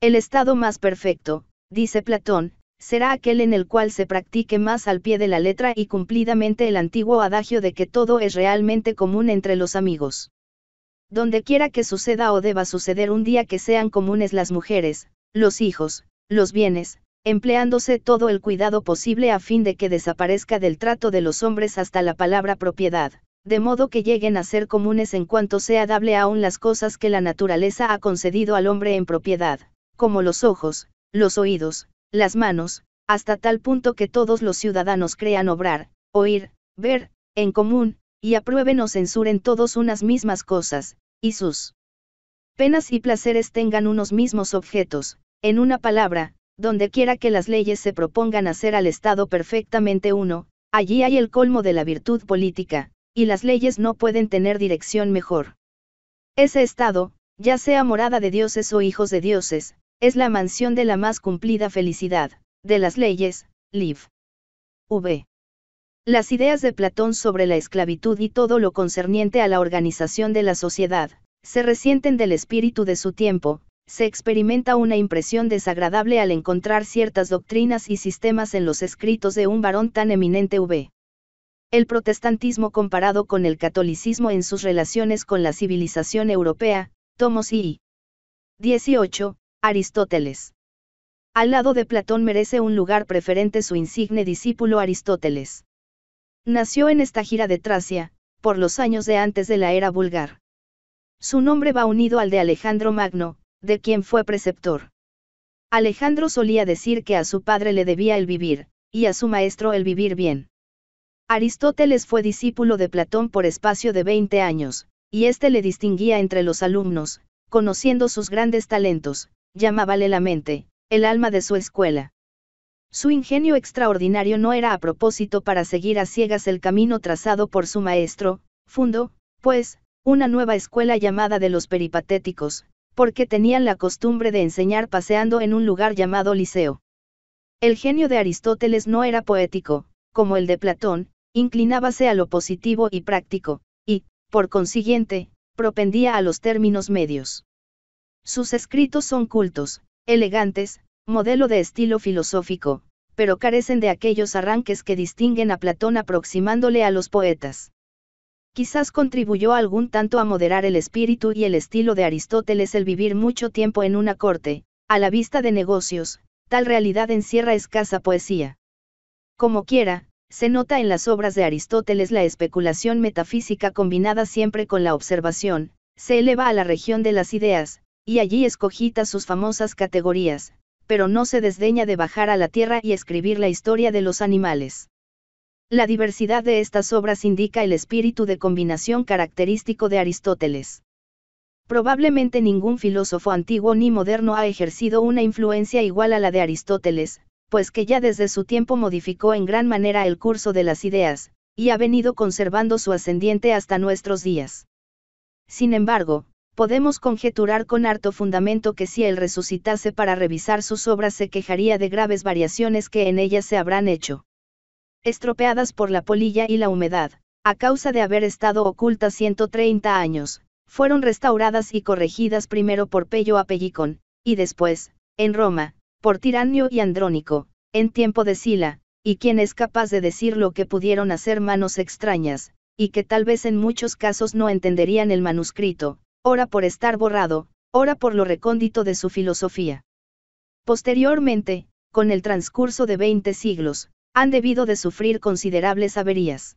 El estado más perfecto, dice Platón, será aquel en el cual se practique más al pie de la letra y cumplidamente el antiguo adagio de que todo es realmente común entre los amigos. Donde quiera que suceda o deba suceder un día que sean comunes las mujeres, los hijos, los bienes, empleándose todo el cuidado posible a fin de que desaparezca del trato de los hombres hasta la palabra propiedad, de modo que lleguen a ser comunes en cuanto sea dable aún las cosas que la naturaleza ha concedido al hombre en propiedad, como los ojos, los oídos, las manos, hasta tal punto que todos los ciudadanos crean obrar, oír, ver, en común, y aprueben o censuren todos unas mismas cosas, y sus penas y placeres tengan unos mismos objetos, en una palabra, donde quiera que las leyes se propongan hacer al Estado perfectamente uno, allí hay el colmo de la virtud política, y las leyes no pueden tener dirección mejor. Ese Estado, ya sea morada de dioses o hijos de dioses, es la mansión de la más cumplida felicidad, de las leyes, Liv. V. Las ideas de Platón sobre la esclavitud y todo lo concerniente a la organización de la sociedad, se resienten del espíritu de su tiempo, se experimenta una impresión desagradable al encontrar ciertas doctrinas y sistemas en los escritos de un varón tan eminente V. El protestantismo comparado con el catolicismo en sus relaciones con la civilización europea, tomos I. 18, Aristóteles. Al lado de Platón merece un lugar preferente su insigne discípulo Aristóteles. Nació en esta gira de Tracia, por los años de antes de la era vulgar. Su nombre va unido al de Alejandro Magno, de quien fue preceptor. Alejandro solía decir que a su padre le debía el vivir, y a su maestro el vivir bien. Aristóteles fue discípulo de Platón por espacio de 20 años, y éste le distinguía entre los alumnos, conociendo sus grandes talentos, llamábale la mente, el alma de su escuela. Su ingenio extraordinario no era a propósito para seguir a ciegas el camino trazado por su maestro, fundó, pues, una nueva escuela llamada de los peripatéticos, porque tenían la costumbre de enseñar paseando en un lugar llamado Liceo. El genio de Aristóteles no era poético, como el de Platón, inclinábase a lo positivo y práctico, y, por consiguiente, propendía a los términos medios. Sus escritos son cultos, elegantes, modelo de estilo filosófico, pero carecen de aquellos arranques que distinguen a Platón aproximándole a los poetas. Quizás contribuyó algún tanto a moderar el espíritu y el estilo de Aristóteles el vivir mucho tiempo en una corte, a la vista de negocios, tal realidad encierra escasa poesía. Como quiera, se nota en las obras de Aristóteles la especulación metafísica combinada siempre con la observación, se eleva a la región de las ideas, y allí escogita sus famosas categorías, pero no se desdeña de bajar a la tierra y escribir la historia de los animales. La diversidad de estas obras indica el espíritu de combinación característico de Aristóteles. Probablemente ningún filósofo antiguo ni moderno ha ejercido una influencia igual a la de Aristóteles, pues que ya desde su tiempo modificó en gran manera el curso de las ideas, y ha venido conservando su ascendiente hasta nuestros días. Sin embargo, podemos conjeturar con harto fundamento que si él resucitase para revisar sus obras se quejaría de graves variaciones que en ellas se habrán hecho. Estropeadas por la polilla y la humedad, a causa de haber estado oculta 130 años, fueron restauradas y corregidas primero por Pello a y después, en Roma, por Tiranio y Andrónico, en tiempo de Sila, y quien es capaz de decir lo que pudieron hacer manos extrañas, y que tal vez en muchos casos no entenderían el manuscrito, ora por estar borrado, ora por lo recóndito de su filosofía. Posteriormente, con el transcurso de veinte siglos, han debido de sufrir considerables averías.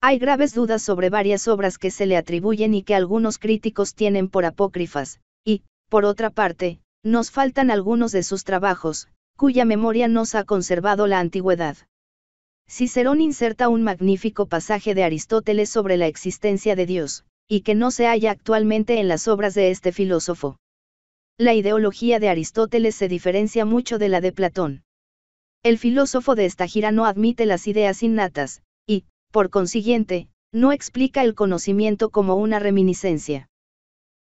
Hay graves dudas sobre varias obras que se le atribuyen y que algunos críticos tienen por apócrifas, y, por otra parte, nos faltan algunos de sus trabajos, cuya memoria nos ha conservado la antigüedad. Cicerón inserta un magnífico pasaje de Aristóteles sobre la existencia de Dios, y que no se halla actualmente en las obras de este filósofo. La ideología de Aristóteles se diferencia mucho de la de Platón. El filósofo de esta gira no admite las ideas innatas, y, por consiguiente, no explica el conocimiento como una reminiscencia.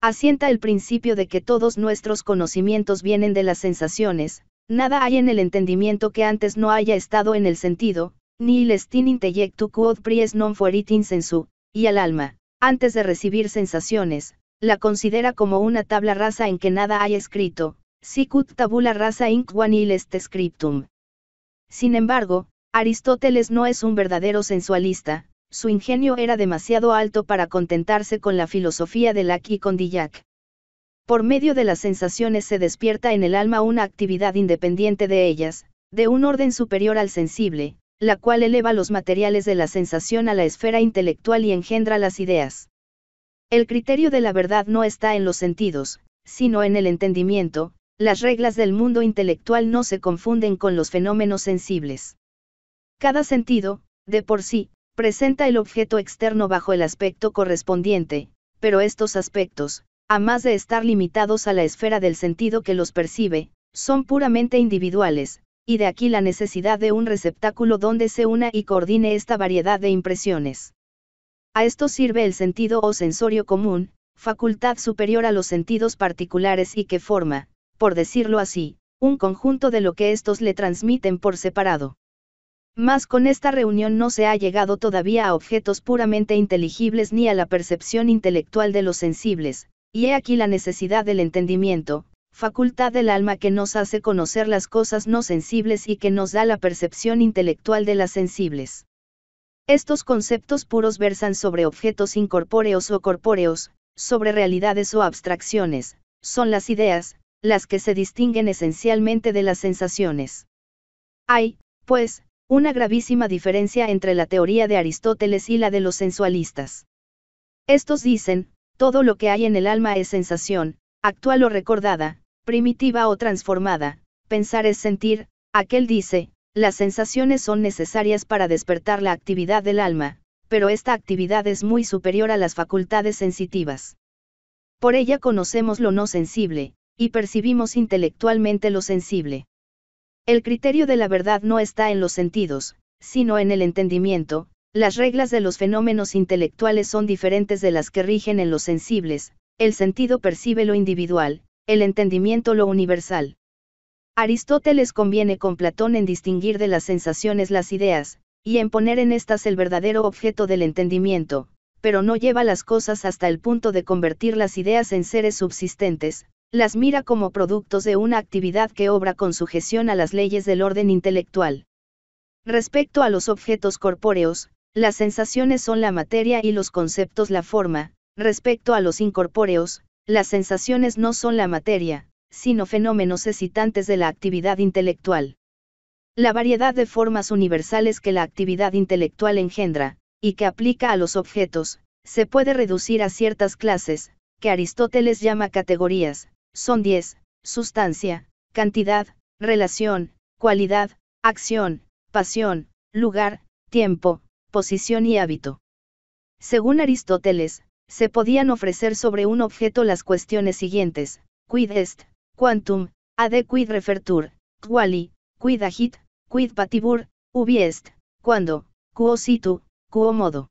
Asienta el principio de que todos nuestros conocimientos vienen de las sensaciones, nada hay en el entendimiento que antes no haya estado en el sentido, ni est in intellectu quod pries non fuerit in sensu, y al alma, antes de recibir sensaciones, la considera como una tabla rasa en que nada hay escrito, sicut tabula rasa inc vanil est scriptum. Sin embargo, Aristóteles no es un verdadero sensualista, su ingenio era demasiado alto para contentarse con la filosofía de Lac y Condillac. Por medio de las sensaciones se despierta en el alma una actividad independiente de ellas, de un orden superior al sensible, la cual eleva los materiales de la sensación a la esfera intelectual y engendra las ideas. El criterio de la verdad no está en los sentidos, sino en el entendimiento, las reglas del mundo intelectual no se confunden con los fenómenos sensibles. Cada sentido, de por sí, presenta el objeto externo bajo el aspecto correspondiente, pero estos aspectos, a más de estar limitados a la esfera del sentido que los percibe, son puramente individuales, y de aquí la necesidad de un receptáculo donde se una y coordine esta variedad de impresiones. A esto sirve el sentido o sensorio común, facultad superior a los sentidos particulares y que forma, por decirlo así, un conjunto de lo que estos le transmiten por separado. Mas con esta reunión no se ha llegado todavía a objetos puramente inteligibles ni a la percepción intelectual de los sensibles, y he aquí la necesidad del entendimiento, facultad del alma que nos hace conocer las cosas no sensibles y que nos da la percepción intelectual de las sensibles. Estos conceptos puros versan sobre objetos incorpóreos o corpóreos, sobre realidades o abstracciones, son las ideas, las que se distinguen esencialmente de las sensaciones. Hay, pues, una gravísima diferencia entre la teoría de Aristóteles y la de los sensualistas. Estos dicen, todo lo que hay en el alma es sensación, actual o recordada, primitiva o transformada, pensar es sentir, aquel dice, las sensaciones son necesarias para despertar la actividad del alma, pero esta actividad es muy superior a las facultades sensitivas. Por ella conocemos lo no sensible, y percibimos intelectualmente lo sensible. El criterio de la verdad no está en los sentidos, sino en el entendimiento, las reglas de los fenómenos intelectuales son diferentes de las que rigen en los sensibles, el sentido percibe lo individual, el entendimiento lo universal. Aristóteles conviene con Platón en distinguir de las sensaciones las ideas, y en poner en estas el verdadero objeto del entendimiento, pero no lleva las cosas hasta el punto de convertir las ideas en seres subsistentes, las mira como productos de una actividad que obra con sujeción a las leyes del orden intelectual. Respecto a los objetos corpóreos, las sensaciones son la materia y los conceptos la forma, respecto a los incorpóreos, las sensaciones no son la materia, sino fenómenos excitantes de la actividad intelectual. La variedad de formas universales que la actividad intelectual engendra, y que aplica a los objetos, se puede reducir a ciertas clases, que Aristóteles llama categorías, son 10, sustancia, cantidad, relación, cualidad, acción, pasión, lugar, tiempo, posición y hábito. Según Aristóteles, se podían ofrecer sobre un objeto las cuestiones siguientes, quid est, quantum, ad quid refertur, quali, quid agit, quid patibur, ubi est, cuando, quo situ, quo modo.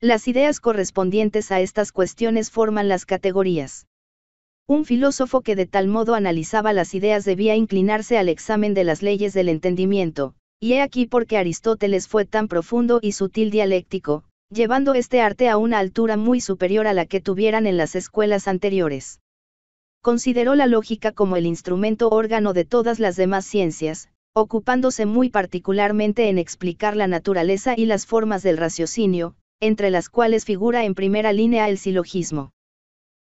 Las ideas correspondientes a estas cuestiones forman las categorías. Un filósofo que de tal modo analizaba las ideas debía inclinarse al examen de las leyes del entendimiento, y he aquí porque Aristóteles fue tan profundo y sutil dialéctico, llevando este arte a una altura muy superior a la que tuvieran en las escuelas anteriores. Consideró la lógica como el instrumento órgano de todas las demás ciencias, ocupándose muy particularmente en explicar la naturaleza y las formas del raciocinio, entre las cuales figura en primera línea el silogismo.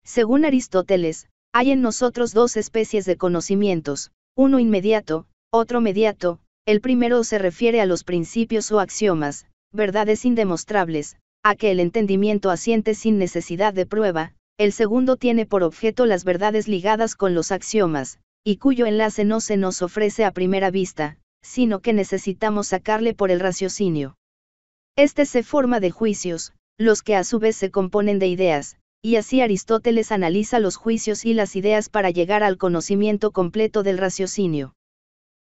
Según Aristóteles, hay en nosotros dos especies de conocimientos, uno inmediato, otro mediato, el primero se refiere a los principios o axiomas, verdades indemostrables, a que el entendimiento asiente sin necesidad de prueba, el segundo tiene por objeto las verdades ligadas con los axiomas, y cuyo enlace no se nos ofrece a primera vista, sino que necesitamos sacarle por el raciocinio. Este se forma de juicios, los que a su vez se componen de ideas, y así Aristóteles analiza los juicios y las ideas para llegar al conocimiento completo del raciocinio.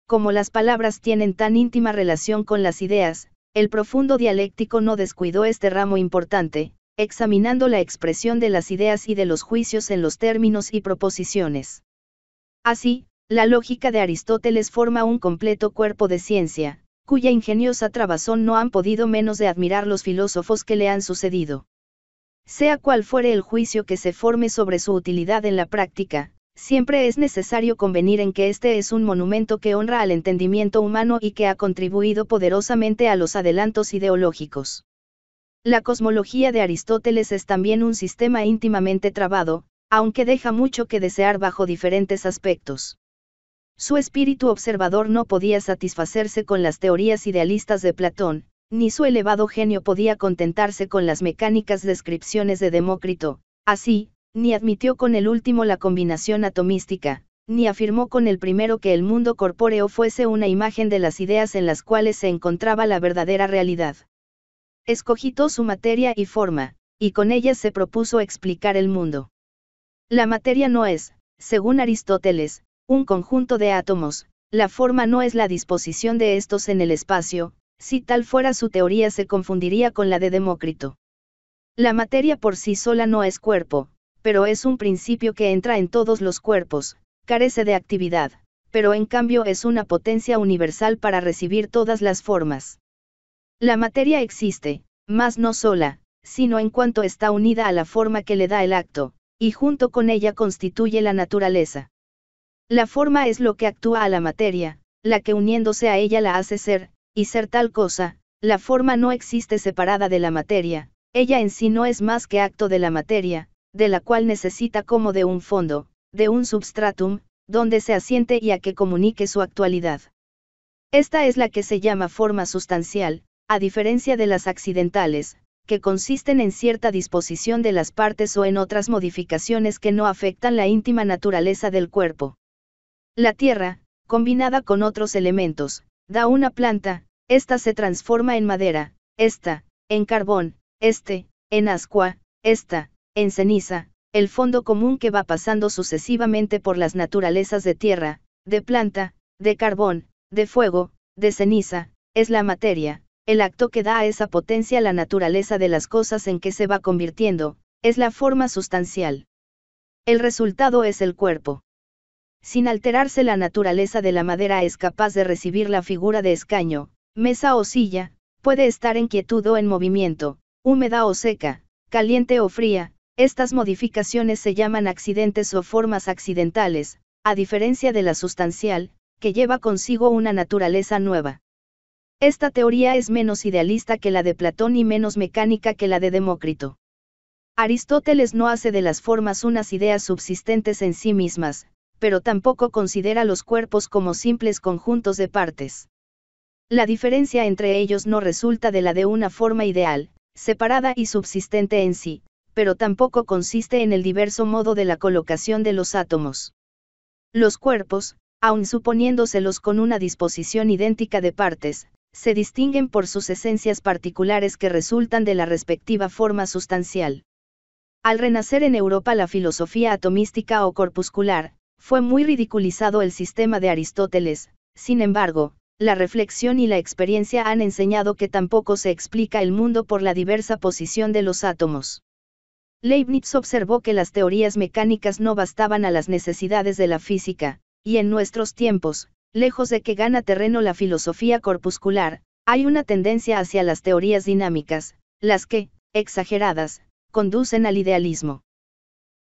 Como las palabras tienen tan íntima relación con las ideas, el profundo dialéctico no descuidó este ramo importante, examinando la expresión de las ideas y de los juicios en los términos y proposiciones. Así, la lógica de Aristóteles forma un completo cuerpo de ciencia, cuya ingeniosa trabazón no han podido menos de admirar los filósofos que le han sucedido. Sea cual fuere el juicio que se forme sobre su utilidad en la práctica, Siempre es necesario convenir en que este es un monumento que honra al entendimiento humano y que ha contribuido poderosamente a los adelantos ideológicos. La cosmología de Aristóteles es también un sistema íntimamente trabado, aunque deja mucho que desear bajo diferentes aspectos. Su espíritu observador no podía satisfacerse con las teorías idealistas de Platón, ni su elevado genio podía contentarse con las mecánicas descripciones de Demócrito, así, ni admitió con el último la combinación atomística, ni afirmó con el primero que el mundo corpóreo fuese una imagen de las ideas en las cuales se encontraba la verdadera realidad. Escogitó su materia y forma, y con ellas se propuso explicar el mundo. La materia no es, según Aristóteles, un conjunto de átomos, la forma no es la disposición de estos en el espacio, si tal fuera su teoría se confundiría con la de Demócrito. La materia por sí sola no es cuerpo, pero es un principio que entra en todos los cuerpos, carece de actividad, pero en cambio es una potencia universal para recibir todas las formas. La materia existe, mas no sola, sino en cuanto está unida a la forma que le da el acto, y junto con ella constituye la naturaleza. La forma es lo que actúa a la materia, la que uniéndose a ella la hace ser, y ser tal cosa, la forma no existe separada de la materia, ella en sí no es más que acto de la materia, de la cual necesita como de un fondo, de un substratum, donde se asiente y a que comunique su actualidad. Esta es la que se llama forma sustancial, a diferencia de las accidentales, que consisten en cierta disposición de las partes o en otras modificaciones que no afectan la íntima naturaleza del cuerpo. La tierra, combinada con otros elementos, da una planta, esta se transforma en madera, esta, en carbón, este, en ascua, esta, en ceniza, el fondo común que va pasando sucesivamente por las naturalezas de tierra, de planta, de carbón, de fuego, de ceniza, es la materia, el acto que da a esa potencia la naturaleza de las cosas en que se va convirtiendo, es la forma sustancial. El resultado es el cuerpo. Sin alterarse la naturaleza de la madera es capaz de recibir la figura de escaño, mesa o silla, puede estar en quietud o en movimiento, húmeda o seca, caliente o fría, estas modificaciones se llaman accidentes o formas accidentales, a diferencia de la sustancial, que lleva consigo una naturaleza nueva. Esta teoría es menos idealista que la de Platón y menos mecánica que la de Demócrito. Aristóteles no hace de las formas unas ideas subsistentes en sí mismas, pero tampoco considera los cuerpos como simples conjuntos de partes. La diferencia entre ellos no resulta de la de una forma ideal, separada y subsistente en sí, pero tampoco consiste en el diverso modo de la colocación de los átomos. Los cuerpos, aun suponiéndoselos con una disposición idéntica de partes, se distinguen por sus esencias particulares que resultan de la respectiva forma sustancial. Al renacer en Europa la filosofía atomística o corpuscular, fue muy ridiculizado el sistema de Aristóteles, sin embargo, la reflexión y la experiencia han enseñado que tampoco se explica el mundo por la diversa posición de los átomos. Leibniz observó que las teorías mecánicas no bastaban a las necesidades de la física, y en nuestros tiempos, lejos de que gana terreno la filosofía corpuscular, hay una tendencia hacia las teorías dinámicas, las que, exageradas, conducen al idealismo.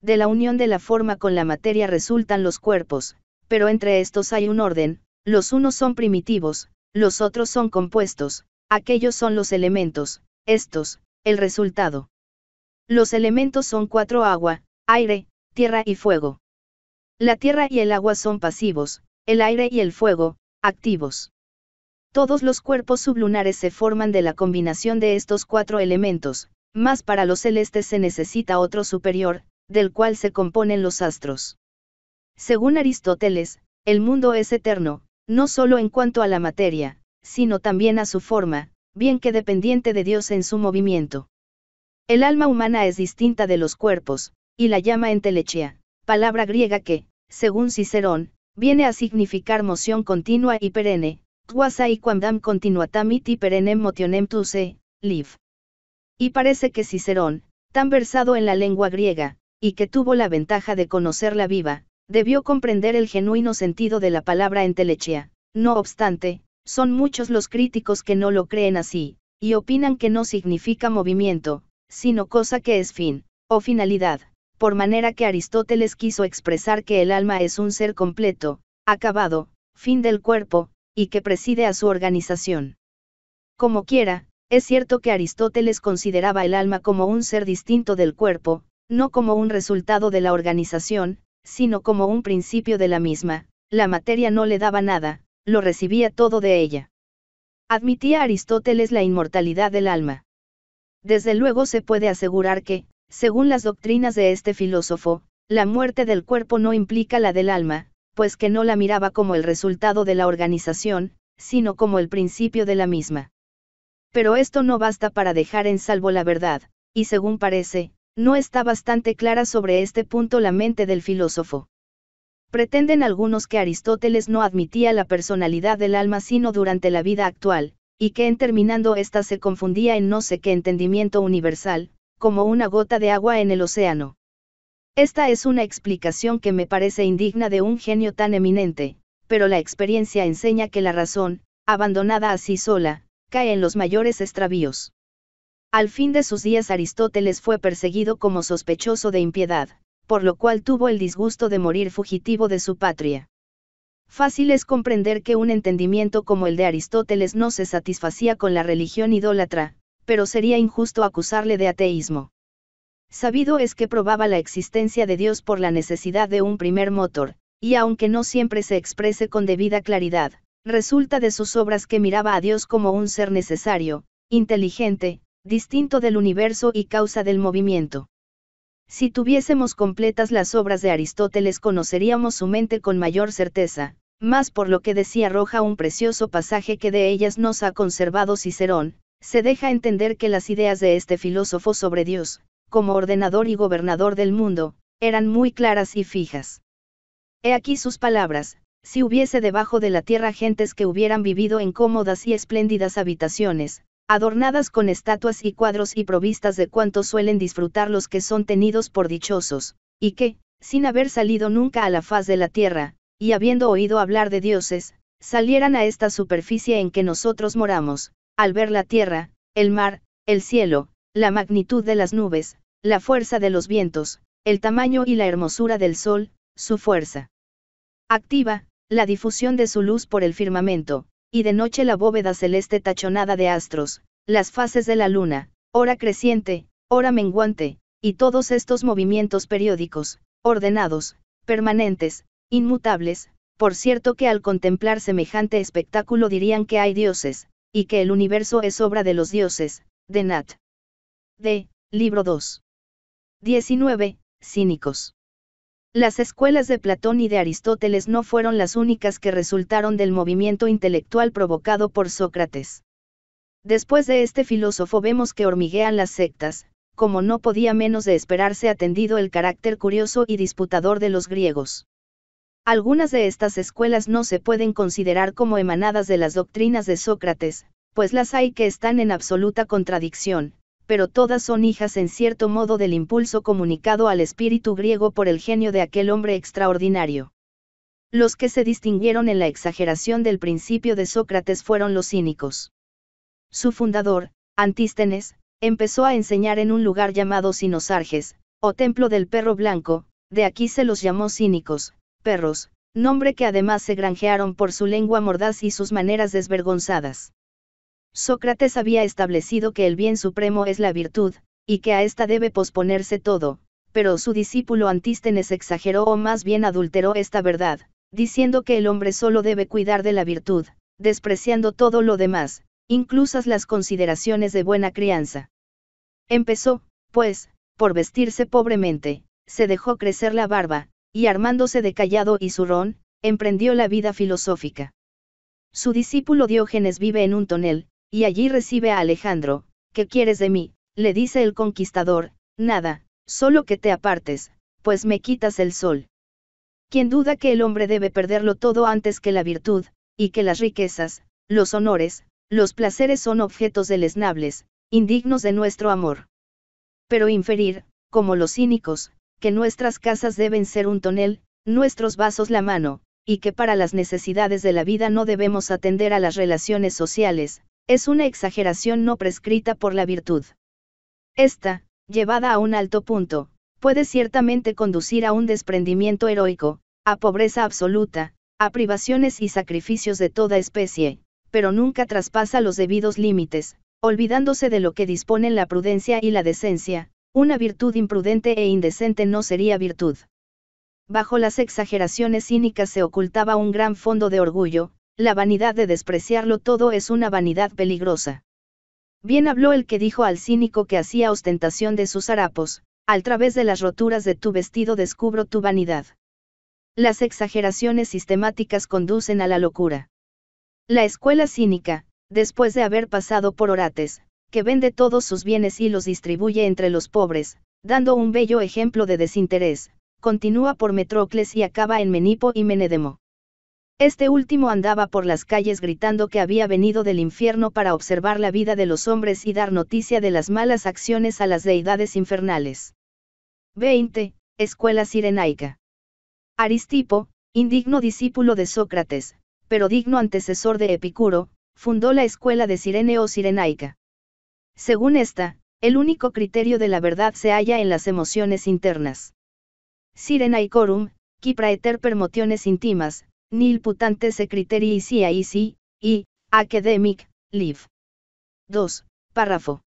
De la unión de la forma con la materia resultan los cuerpos, pero entre estos hay un orden, los unos son primitivos, los otros son compuestos, aquellos son los elementos, estos, el resultado. Los elementos son cuatro agua, aire, tierra y fuego. La tierra y el agua son pasivos, el aire y el fuego, activos. Todos los cuerpos sublunares se forman de la combinación de estos cuatro elementos, más para los celestes se necesita otro superior, del cual se componen los astros. Según Aristóteles, el mundo es eterno, no solo en cuanto a la materia, sino también a su forma, bien que dependiente de Dios en su movimiento. El alma humana es distinta de los cuerpos, y la llama entelechia, palabra griega que, según Cicerón, viene a significar moción continua y perenne, quasai quamdam continuatam y perennem motionem tuce, liv. Y parece que Cicerón, tan versado en la lengua griega, y que tuvo la ventaja de conocerla viva, debió comprender el genuino sentido de la palabra entelechia. No obstante, son muchos los críticos que no lo creen así, y opinan que no significa movimiento, sino cosa que es fin, o finalidad, por manera que Aristóteles quiso expresar que el alma es un ser completo, acabado, fin del cuerpo, y que preside a su organización. Como quiera, es cierto que Aristóteles consideraba el alma como un ser distinto del cuerpo, no como un resultado de la organización, sino como un principio de la misma, la materia no le daba nada, lo recibía todo de ella. Admitía Aristóteles la inmortalidad del alma. Desde luego se puede asegurar que, según las doctrinas de este filósofo, la muerte del cuerpo no implica la del alma, pues que no la miraba como el resultado de la organización, sino como el principio de la misma. Pero esto no basta para dejar en salvo la verdad, y según parece, no está bastante clara sobre este punto la mente del filósofo. Pretenden algunos que Aristóteles no admitía la personalidad del alma sino durante la vida actual, y que en terminando ésta se confundía en no sé qué entendimiento universal, como una gota de agua en el océano. Esta es una explicación que me parece indigna de un genio tan eminente, pero la experiencia enseña que la razón, abandonada a sí sola, cae en los mayores extravíos. Al fin de sus días Aristóteles fue perseguido como sospechoso de impiedad, por lo cual tuvo el disgusto de morir fugitivo de su patria. Fácil es comprender que un entendimiento como el de Aristóteles no se satisfacía con la religión idólatra, pero sería injusto acusarle de ateísmo. Sabido es que probaba la existencia de Dios por la necesidad de un primer motor, y aunque no siempre se exprese con debida claridad, resulta de sus obras que miraba a Dios como un ser necesario, inteligente, distinto del universo y causa del movimiento. Si tuviésemos completas las obras de Aristóteles conoceríamos su mente con mayor certeza, más por lo que decía Roja un precioso pasaje que de ellas nos ha conservado Cicerón, se deja entender que las ideas de este filósofo sobre Dios, como ordenador y gobernador del mundo, eran muy claras y fijas. He aquí sus palabras, si hubiese debajo de la tierra gentes que hubieran vivido en cómodas y espléndidas habitaciones, adornadas con estatuas y cuadros y provistas de cuantos suelen disfrutar los que son tenidos por dichosos, y que, sin haber salido nunca a la faz de la tierra, y habiendo oído hablar de dioses, salieran a esta superficie en que nosotros moramos, al ver la tierra, el mar, el cielo, la magnitud de las nubes, la fuerza de los vientos, el tamaño y la hermosura del sol, su fuerza activa, la difusión de su luz por el firmamento, y de noche la bóveda celeste tachonada de astros, las fases de la luna, hora creciente, hora menguante, y todos estos movimientos periódicos, ordenados, permanentes, inmutables, por cierto que al contemplar semejante espectáculo dirían que hay dioses, y que el universo es obra de los dioses, de Nat. D. Libro 2. 19. Cínicos. Las escuelas de Platón y de Aristóteles no fueron las únicas que resultaron del movimiento intelectual provocado por Sócrates. Después de este filósofo vemos que hormiguean las sectas, como no podía menos de esperarse atendido el carácter curioso y disputador de los griegos. Algunas de estas escuelas no se pueden considerar como emanadas de las doctrinas de Sócrates, pues las hay que están en absoluta contradicción, pero todas son hijas en cierto modo del impulso comunicado al espíritu griego por el genio de aquel hombre extraordinario. Los que se distinguieron en la exageración del principio de Sócrates fueron los cínicos. Su fundador, Antístenes, empezó a enseñar en un lugar llamado Sinosarges, o Templo del Perro Blanco, de aquí se los llamó cínicos, perros, nombre que además se granjearon por su lengua mordaz y sus maneras desvergonzadas. Sócrates había establecido que el bien supremo es la virtud, y que a esta debe posponerse todo, pero su discípulo Antístenes exageró o más bien adulteró esta verdad, diciendo que el hombre solo debe cuidar de la virtud, despreciando todo lo demás, inclusas las consideraciones de buena crianza. Empezó, pues, por vestirse pobremente, se dejó crecer la barba, y armándose de callado y zurrón, emprendió la vida filosófica. Su discípulo Diógenes vive en un tonel, y allí recibe a Alejandro, ¿qué quieres de mí? le dice el conquistador, nada, solo que te apartes, pues me quitas el sol. Quien duda que el hombre debe perderlo todo antes que la virtud, y que las riquezas, los honores, los placeres son objetos deleznables, indignos de nuestro amor. Pero inferir, como los cínicos, que nuestras casas deben ser un tonel, nuestros vasos la mano, y que para las necesidades de la vida no debemos atender a las relaciones sociales, es una exageración no prescrita por la virtud. Esta, llevada a un alto punto, puede ciertamente conducir a un desprendimiento heroico, a pobreza absoluta, a privaciones y sacrificios de toda especie, pero nunca traspasa los debidos límites, olvidándose de lo que disponen la prudencia y la decencia, una virtud imprudente e indecente no sería virtud. Bajo las exageraciones cínicas se ocultaba un gran fondo de orgullo, la vanidad de despreciarlo todo es una vanidad peligrosa. Bien habló el que dijo al cínico que hacía ostentación de sus harapos, al través de las roturas de tu vestido descubro tu vanidad. Las exageraciones sistemáticas conducen a la locura. La escuela cínica, después de haber pasado por Orates, que vende todos sus bienes y los distribuye entre los pobres, dando un bello ejemplo de desinterés, continúa por Metrócles y acaba en Menipo y Menedemo. Este último andaba por las calles gritando que había venido del infierno para observar la vida de los hombres y dar noticia de las malas acciones a las deidades infernales. 20. Escuela Sirenaica. Aristipo, indigno discípulo de Sócrates, pero digno antecesor de Epicuro, fundó la escuela de Sirene o Sirenaica. Según esta, el único criterio de la verdad se halla en las emociones internas. Sirenaicorum, qui praeter permotiones intimas, Putante Secretary CIC, y Academic, Live. 2. Párrafo.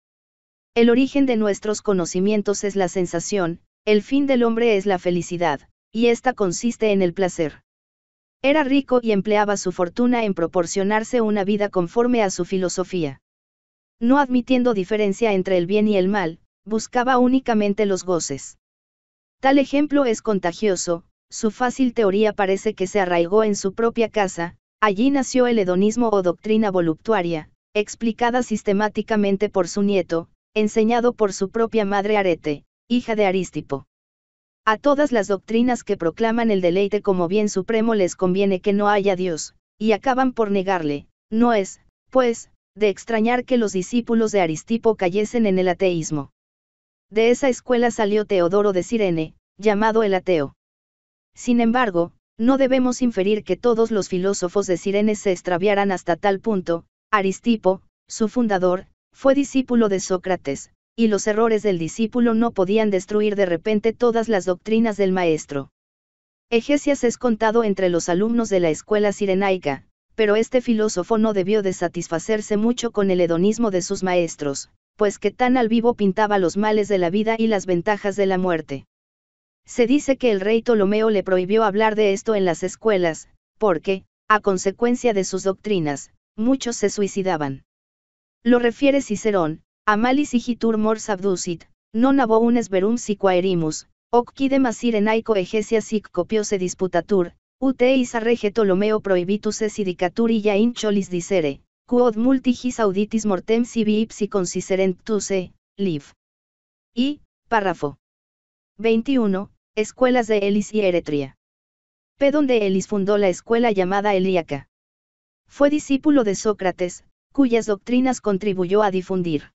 El origen de nuestros conocimientos es la sensación, el fin del hombre es la felicidad, y esta consiste en el placer. Era rico y empleaba su fortuna en proporcionarse una vida conforme a su filosofía. No admitiendo diferencia entre el bien y el mal, buscaba únicamente los goces. Tal ejemplo es contagioso, su fácil teoría parece que se arraigó en su propia casa, allí nació el hedonismo o doctrina voluptuaria, explicada sistemáticamente por su nieto, enseñado por su propia madre Arete, hija de Aristipo. A todas las doctrinas que proclaman el deleite como bien supremo les conviene que no haya Dios, y acaban por negarle, no es, pues, de extrañar que los discípulos de Aristipo cayesen en el ateísmo. De esa escuela salió Teodoro de Sirene, llamado el ateo. Sin embargo, no debemos inferir que todos los filósofos de Sirenes se extraviaran hasta tal punto, Aristipo, su fundador, fue discípulo de Sócrates, y los errores del discípulo no podían destruir de repente todas las doctrinas del maestro. Egesias es contado entre los alumnos de la escuela sirenaica, pero este filósofo no debió de satisfacerse mucho con el hedonismo de sus maestros, pues que tan al vivo pintaba los males de la vida y las ventajas de la muerte. Se dice que el rey Ptolomeo le prohibió hablar de esto en las escuelas, porque, a consecuencia de sus doctrinas, muchos se suicidaban. Lo refiere Cicerón, Amalis igitur mors abducit, non abounes verum sic hoc quidem asir en egesia sic copiose disputatur, ut eis rege Ptolomeo prohibitus es in cholis dicere, quod multigis auditis mortem sibi ipsi tuse, liv. Y, párrafo. 21, Escuelas de Elis y Eretria. Pedón de Elis fundó la escuela llamada Elíaca. Fue discípulo de Sócrates, cuyas doctrinas contribuyó a difundir.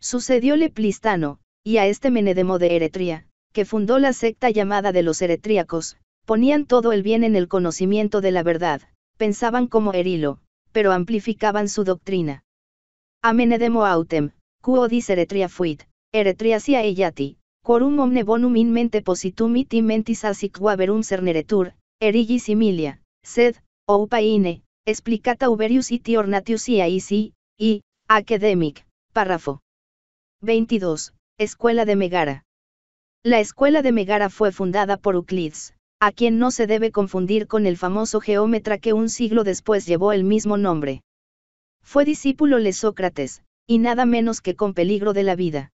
Sucedióle Plistano, y a este Menedemo de Eretria, que fundó la secta llamada de los Eretriacos, ponían todo el bien en el conocimiento de la verdad, pensaban como Erilo, pero amplificaban su doctrina. A Menedemo autem, quodis Eretria fuit, Eretriacia eiati, Quorum omne bonum in mente positum iti mentis asic verum cerneretur, erigis similia, sed, paine, explicata uberius iti ornatius iaisi, i, academic, párrafo. 22. Escuela de Megara. La escuela de Megara fue fundada por Euclides, a quien no se debe confundir con el famoso geómetra que un siglo después llevó el mismo nombre. Fue discípulo de Sócrates, y nada menos que con peligro de la vida.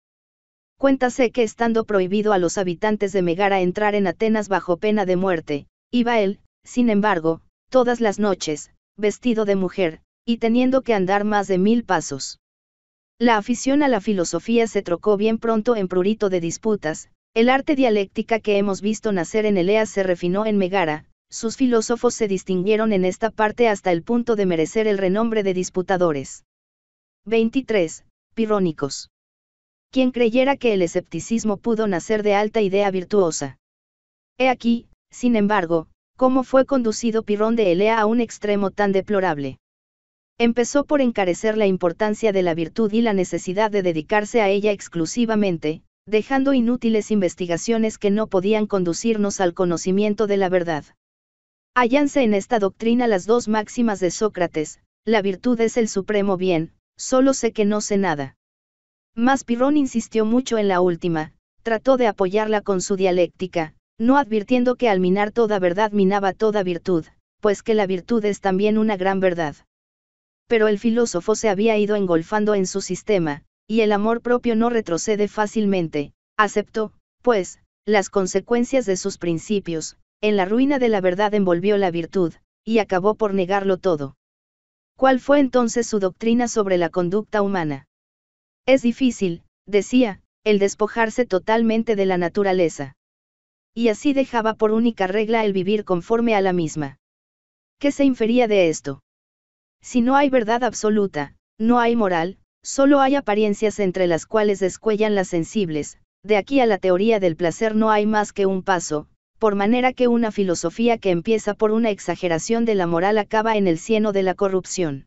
Cuéntase que estando prohibido a los habitantes de Megara entrar en Atenas bajo pena de muerte, iba él, sin embargo, todas las noches, vestido de mujer, y teniendo que andar más de mil pasos. La afición a la filosofía se trocó bien pronto en prurito de disputas, el arte dialéctica que hemos visto nacer en Eleas se refinó en Megara, sus filósofos se distinguieron en esta parte hasta el punto de merecer el renombre de disputadores. 23. Pirónicos quien creyera que el escepticismo pudo nacer de alta idea virtuosa. He aquí, sin embargo, cómo fue conducido Pirrón de Elea a un extremo tan deplorable. Empezó por encarecer la importancia de la virtud y la necesidad de dedicarse a ella exclusivamente, dejando inútiles investigaciones que no podían conducirnos al conocimiento de la verdad. Hallanse en esta doctrina las dos máximas de Sócrates, la virtud es el supremo bien, solo sé que no sé nada. Mas Pirrón insistió mucho en la última, trató de apoyarla con su dialéctica, no advirtiendo que al minar toda verdad minaba toda virtud, pues que la virtud es también una gran verdad. Pero el filósofo se había ido engolfando en su sistema, y el amor propio no retrocede fácilmente, aceptó, pues, las consecuencias de sus principios, en la ruina de la verdad envolvió la virtud, y acabó por negarlo todo. ¿Cuál fue entonces su doctrina sobre la conducta humana? Es difícil, decía, el despojarse totalmente de la naturaleza. Y así dejaba por única regla el vivir conforme a la misma. ¿Qué se infería de esto? Si no hay verdad absoluta, no hay moral, solo hay apariencias entre las cuales descuellan las sensibles, de aquí a la teoría del placer no hay más que un paso, por manera que una filosofía que empieza por una exageración de la moral acaba en el cieno de la corrupción.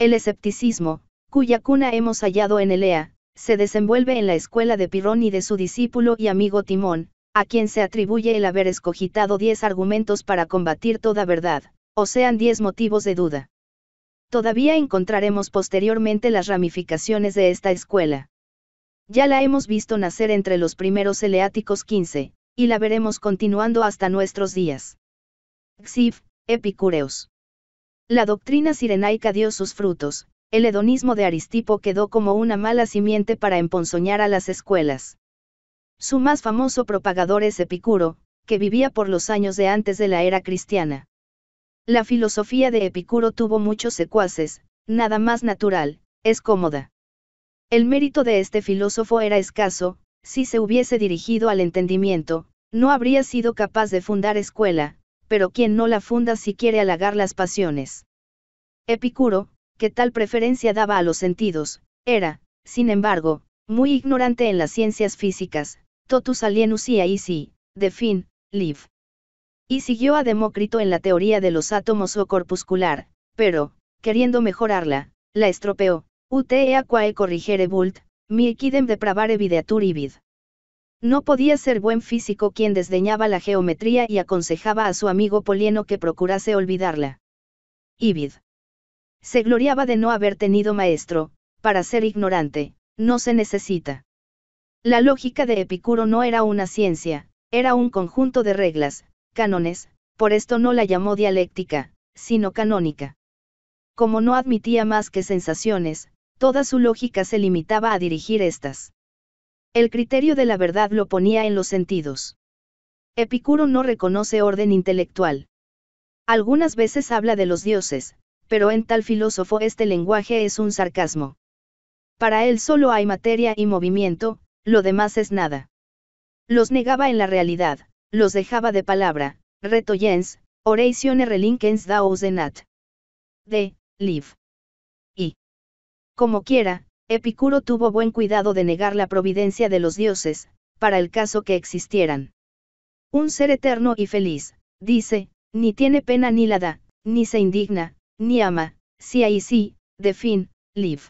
El escepticismo, cuya cuna hemos hallado en Elea, se desenvuelve en la escuela de Pirón y de su discípulo y amigo Timón, a quien se atribuye el haber escogitado diez argumentos para combatir toda verdad, o sean diez motivos de duda. Todavía encontraremos posteriormente las ramificaciones de esta escuela. Ya la hemos visto nacer entre los primeros eleáticos 15, y la veremos continuando hasta nuestros días. XIV, Epicureos. La doctrina sirenaica dio sus frutos, el hedonismo de Aristipo quedó como una mala simiente para emponzoñar a las escuelas. Su más famoso propagador es Epicuro, que vivía por los años de antes de la era cristiana. La filosofía de Epicuro tuvo muchos secuaces, nada más natural, es cómoda. El mérito de este filósofo era escaso, si se hubiese dirigido al entendimiento, no habría sido capaz de fundar escuela, pero quien no la funda si quiere halagar las pasiones. Epicuro, que tal preferencia daba a los sentidos, era, sin embargo, muy ignorante en las ciencias físicas, totus alienus y si, de fin, liv. Y siguió a Demócrito en la teoría de los átomos o corpuscular, pero, queriendo mejorarla, la estropeó, ute aquae corrigere bult, mi equidem depravare videatur ibid. No podía ser buen físico quien desdeñaba la geometría y aconsejaba a su amigo Polieno que procurase olvidarla. Ibid. Se gloriaba de no haber tenido maestro, para ser ignorante, no se necesita. La lógica de Epicuro no era una ciencia, era un conjunto de reglas, cánones, por esto no la llamó dialéctica, sino canónica. Como no admitía más que sensaciones, toda su lógica se limitaba a dirigir estas. El criterio de la verdad lo ponía en los sentidos. Epicuro no reconoce orden intelectual. Algunas veces habla de los dioses, pero en tal filósofo este lenguaje es un sarcasmo. Para él solo hay materia y movimiento, lo demás es nada. Los negaba en la realidad, los dejaba de palabra, reto yens Oratione Relinkens Dausenat. De, live. Y. Como quiera, Epicuro tuvo buen cuidado de negar la providencia de los dioses, para el caso que existieran. Un ser eterno y feliz, dice, ni tiene pena ni la da, ni se indigna, si ni ama, sí, de fin, live.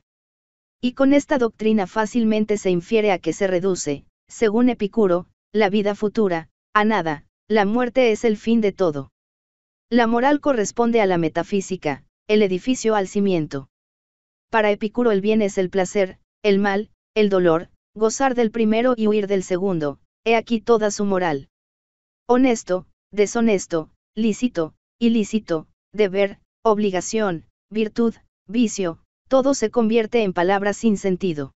Y con esta doctrina fácilmente se infiere a que se reduce, según Epicuro, la vida futura, a nada, la muerte es el fin de todo. La moral corresponde a la metafísica, el edificio al cimiento. Para Epicuro el bien es el placer, el mal, el dolor, gozar del primero y huir del segundo, he aquí toda su moral. Honesto, deshonesto, lícito, ilícito, deber, obligación, virtud, vicio, todo se convierte en palabras sin sentido.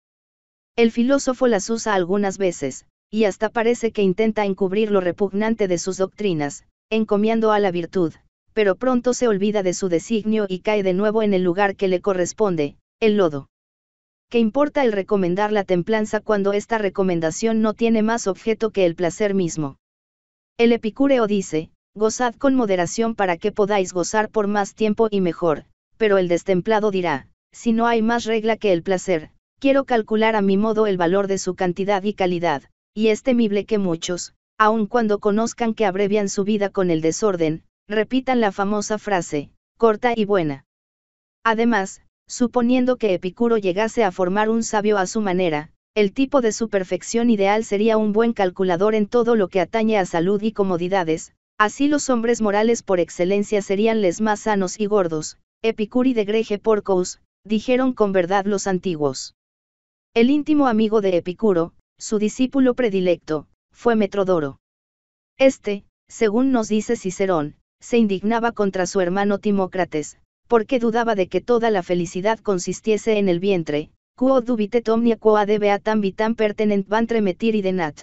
El filósofo las usa algunas veces, y hasta parece que intenta encubrir lo repugnante de sus doctrinas, encomiando a la virtud, pero pronto se olvida de su designio y cae de nuevo en el lugar que le corresponde, el lodo. ¿Qué importa el recomendar la templanza cuando esta recomendación no tiene más objeto que el placer mismo? El epicúreo dice, Gozad con moderación para que podáis gozar por más tiempo y mejor, pero el destemplado dirá, si no hay más regla que el placer, quiero calcular a mi modo el valor de su cantidad y calidad, y es temible que muchos, aun cuando conozcan que abrevian su vida con el desorden, repitan la famosa frase, corta y buena. Además, suponiendo que Epicuro llegase a formar un sabio a su manera, el tipo de su perfección ideal sería un buen calculador en todo lo que atañe a salud y comodidades, Así los hombres morales por excelencia serían les más sanos y gordos, Epicuri de Grege Porcos, dijeron con verdad los antiguos. El íntimo amigo de Epicuro, su discípulo predilecto, fue Metrodoro. Este, según nos dice Cicerón, se indignaba contra su hermano Timócrates, porque dudaba de que toda la felicidad consistiese en el vientre, quo dubitet omnia quo ad beatam vitam pertenent ventre denat.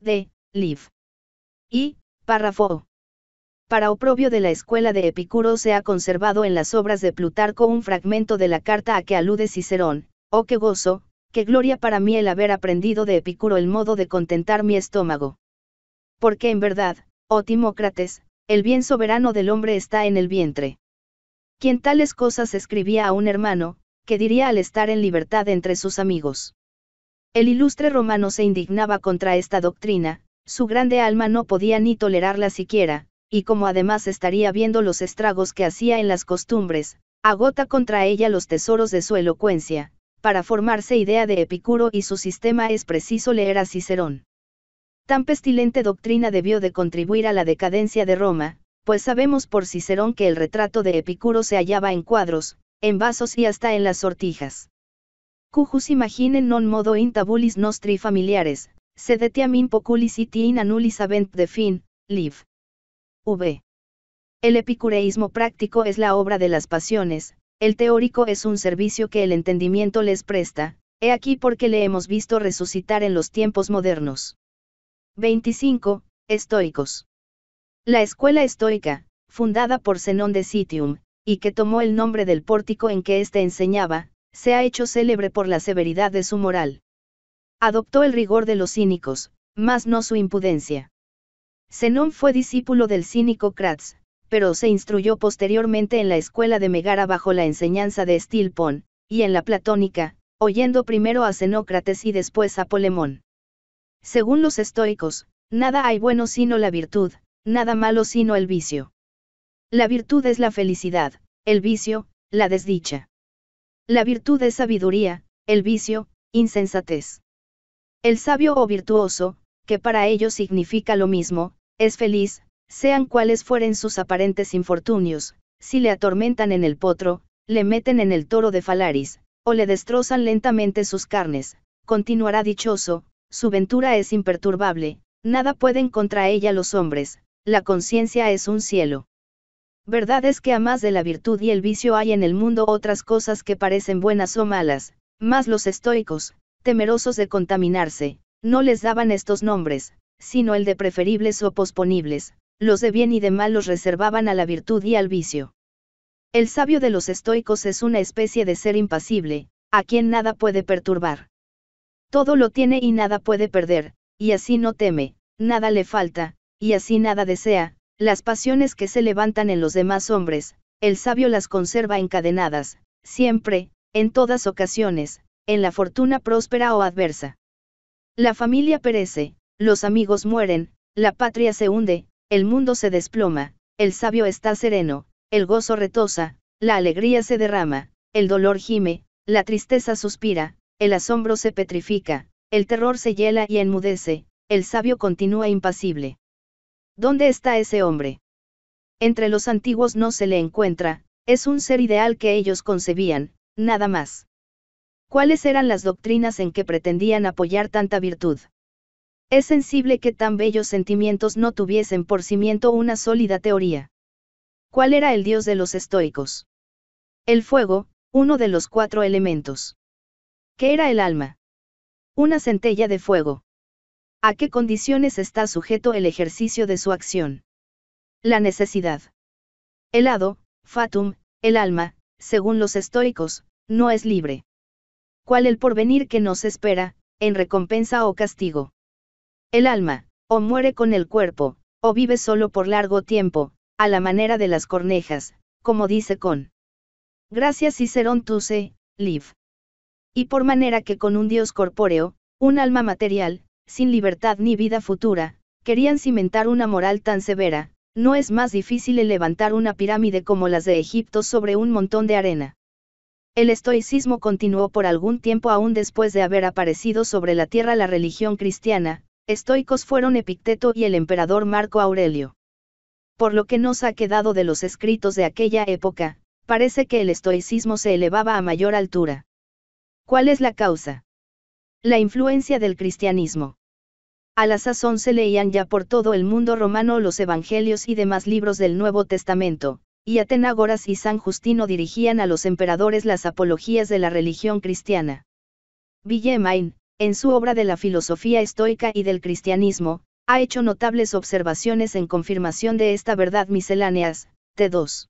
De, liv. Y, Párrafo Para oprobio de la escuela de Epicuro se ha conservado en las obras de Plutarco un fragmento de la carta a que alude Cicerón, oh qué gozo, qué gloria para mí el haber aprendido de Epicuro el modo de contentar mi estómago. Porque en verdad, oh Timócrates, el bien soberano del hombre está en el vientre. Quien tales cosas escribía a un hermano, que diría al estar en libertad entre sus amigos. El ilustre romano se indignaba contra esta doctrina, su grande alma no podía ni tolerarla siquiera, y como además estaría viendo los estragos que hacía en las costumbres, agota contra ella los tesoros de su elocuencia. Para formarse idea de Epicuro y su sistema es preciso leer a Cicerón. Tan pestilente doctrina debió de contribuir a la decadencia de Roma, pues sabemos por Cicerón que el retrato de Epicuro se hallaba en cuadros, en vasos y hasta en las sortijas. Cujus imaginen non modo intabulis nostri familiares, Sedetiam in poculis in avent de fin, liv. V. El epicureísmo práctico es la obra de las pasiones, el teórico es un servicio que el entendimiento les presta, he aquí porque le hemos visto resucitar en los tiempos modernos. 25. Estoicos. La escuela estoica, fundada por Zenón de Sitium, y que tomó el nombre del pórtico en que éste enseñaba, se ha hecho célebre por la severidad de su moral. Adoptó el rigor de los cínicos, mas no su impudencia. Zenón fue discípulo del cínico Kratz, pero se instruyó posteriormente en la escuela de Megara bajo la enseñanza de Stilpon, y en la platónica, oyendo primero a Zenócrates y después a Polemón. Según los estoicos, nada hay bueno sino la virtud, nada malo sino el vicio. La virtud es la felicidad, el vicio, la desdicha. La virtud es sabiduría, el vicio, insensatez. El sabio o virtuoso, que para ellos significa lo mismo, es feliz, sean cuales fueren sus aparentes infortunios, si le atormentan en el potro, le meten en el toro de Falaris, o le destrozan lentamente sus carnes, continuará dichoso, su ventura es imperturbable, nada pueden contra ella los hombres, la conciencia es un cielo. Verdad es que a más de la virtud y el vicio hay en el mundo otras cosas que parecen buenas o malas, más los estoicos, temerosos de contaminarse, no les daban estos nombres, sino el de preferibles o posponibles, los de bien y de mal los reservaban a la virtud y al vicio. El sabio de los estoicos es una especie de ser impasible, a quien nada puede perturbar. Todo lo tiene y nada puede perder, y así no teme, nada le falta, y así nada desea, las pasiones que se levantan en los demás hombres, el sabio las conserva encadenadas, siempre, en todas ocasiones, en la fortuna próspera o adversa. La familia perece, los amigos mueren, la patria se hunde, el mundo se desploma, el sabio está sereno, el gozo retosa, la alegría se derrama, el dolor gime, la tristeza suspira, el asombro se petrifica, el terror se hiela y enmudece, el sabio continúa impasible. ¿Dónde está ese hombre? Entre los antiguos no se le encuentra, es un ser ideal que ellos concebían, nada más. ¿Cuáles eran las doctrinas en que pretendían apoyar tanta virtud? Es sensible que tan bellos sentimientos no tuviesen por cimiento una sólida teoría. ¿Cuál era el dios de los estoicos? El fuego, uno de los cuatro elementos. ¿Qué era el alma? Una centella de fuego. ¿A qué condiciones está sujeto el ejercicio de su acción? La necesidad. El hado, fatum, el alma, según los estoicos, no es libre cuál el porvenir que nos espera, en recompensa o castigo. El alma, o muere con el cuerpo, o vive solo por largo tiempo, a la manera de las cornejas, como dice con. Gracias Cicerón Tuse, live. Y por manera que con un Dios corpóreo, un alma material, sin libertad ni vida futura, querían cimentar una moral tan severa, no es más difícil levantar una pirámide como las de Egipto sobre un montón de arena. El estoicismo continuó por algún tiempo aún después de haber aparecido sobre la tierra la religión cristiana, estoicos fueron Epicteto y el emperador Marco Aurelio. Por lo que nos ha quedado de los escritos de aquella época, parece que el estoicismo se elevaba a mayor altura. ¿Cuál es la causa? La influencia del cristianismo. A la sazón se leían ya por todo el mundo romano los evangelios y demás libros del Nuevo Testamento, y Atenágoras y San Justino dirigían a los emperadores las apologías de la religión cristiana. Villemain, en su obra de la filosofía estoica y del cristianismo, ha hecho notables observaciones en confirmación de esta verdad misceláneas, T2.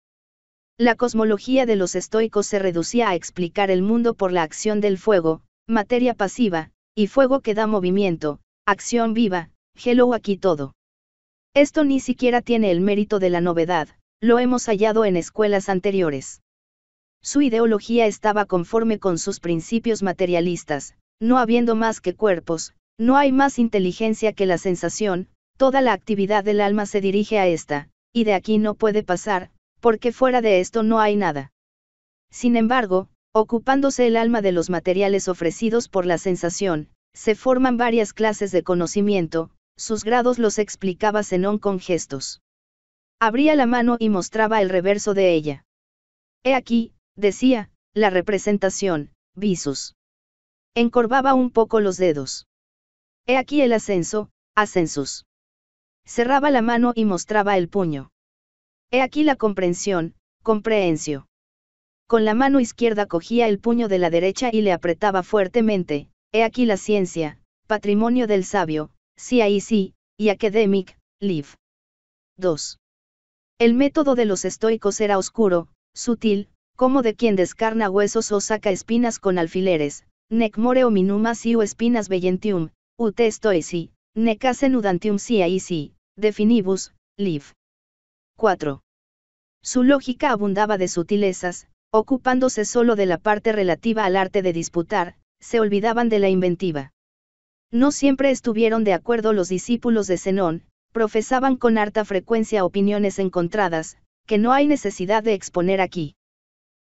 La cosmología de los estoicos se reducía a explicar el mundo por la acción del fuego, materia pasiva, y fuego que da movimiento, acción viva, hello aquí todo. Esto ni siquiera tiene el mérito de la novedad, lo hemos hallado en escuelas anteriores. Su ideología estaba conforme con sus principios materialistas, no habiendo más que cuerpos, no hay más inteligencia que la sensación, toda la actividad del alma se dirige a esta, y de aquí no puede pasar, porque fuera de esto no hay nada. Sin embargo, ocupándose el alma de los materiales ofrecidos por la sensación, se forman varias clases de conocimiento, sus grados los explicaba Zenón con gestos. Abría la mano y mostraba el reverso de ella. He aquí, decía, la representación, visus. Encorvaba un poco los dedos. He aquí el ascenso, ascensus. Cerraba la mano y mostraba el puño. He aquí la comprensión, comprehencio. Con la mano izquierda cogía el puño de la derecha y le apretaba fuertemente, he aquí la ciencia, patrimonio del sabio, C.I.C., y academic, live. 2. El método de los estoicos era oscuro, sutil, como de quien descarna huesos o saca espinas con alfileres, nec more minuma siu espinas bellentium, ut estoici, nec asenudantium si definibus, liv. 4. Su lógica abundaba de sutilezas, ocupándose solo de la parte relativa al arte de disputar, se olvidaban de la inventiva. No siempre estuvieron de acuerdo los discípulos de Zenón, profesaban con harta frecuencia opiniones encontradas, que no hay necesidad de exponer aquí.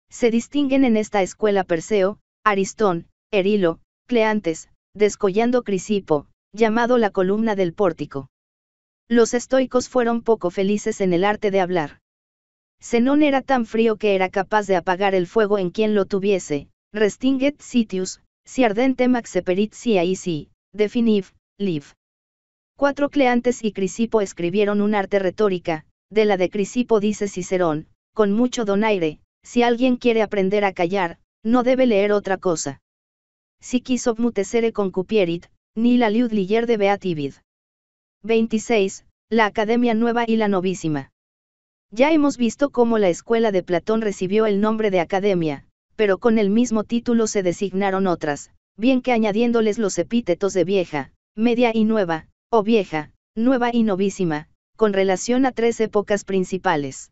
Se distinguen en esta escuela Perseo, Aristón, Erilo, Cleantes, descollando Crisipo, llamado la columna del pórtico. Los estoicos fueron poco felices en el arte de hablar. Zenón era tan frío que era capaz de apagar el fuego en quien lo tuviese, restinget sitius, si ardente maxeperit si aici, definiv, liv. Cuatro Cleantes y Crisipo escribieron un arte retórica, de la de Crisipo dice Cicerón, con mucho donaire, si alguien quiere aprender a callar, no debe leer otra cosa. Si quis con cupierit, ni la liudlier de beativid. 26. La Academia Nueva y la Novísima. Ya hemos visto cómo la escuela de Platón recibió el nombre de Academia, pero con el mismo título se designaron otras, bien que añadiéndoles los epítetos de vieja, media y nueva, o oh vieja, nueva y novísima, con relación a tres épocas principales.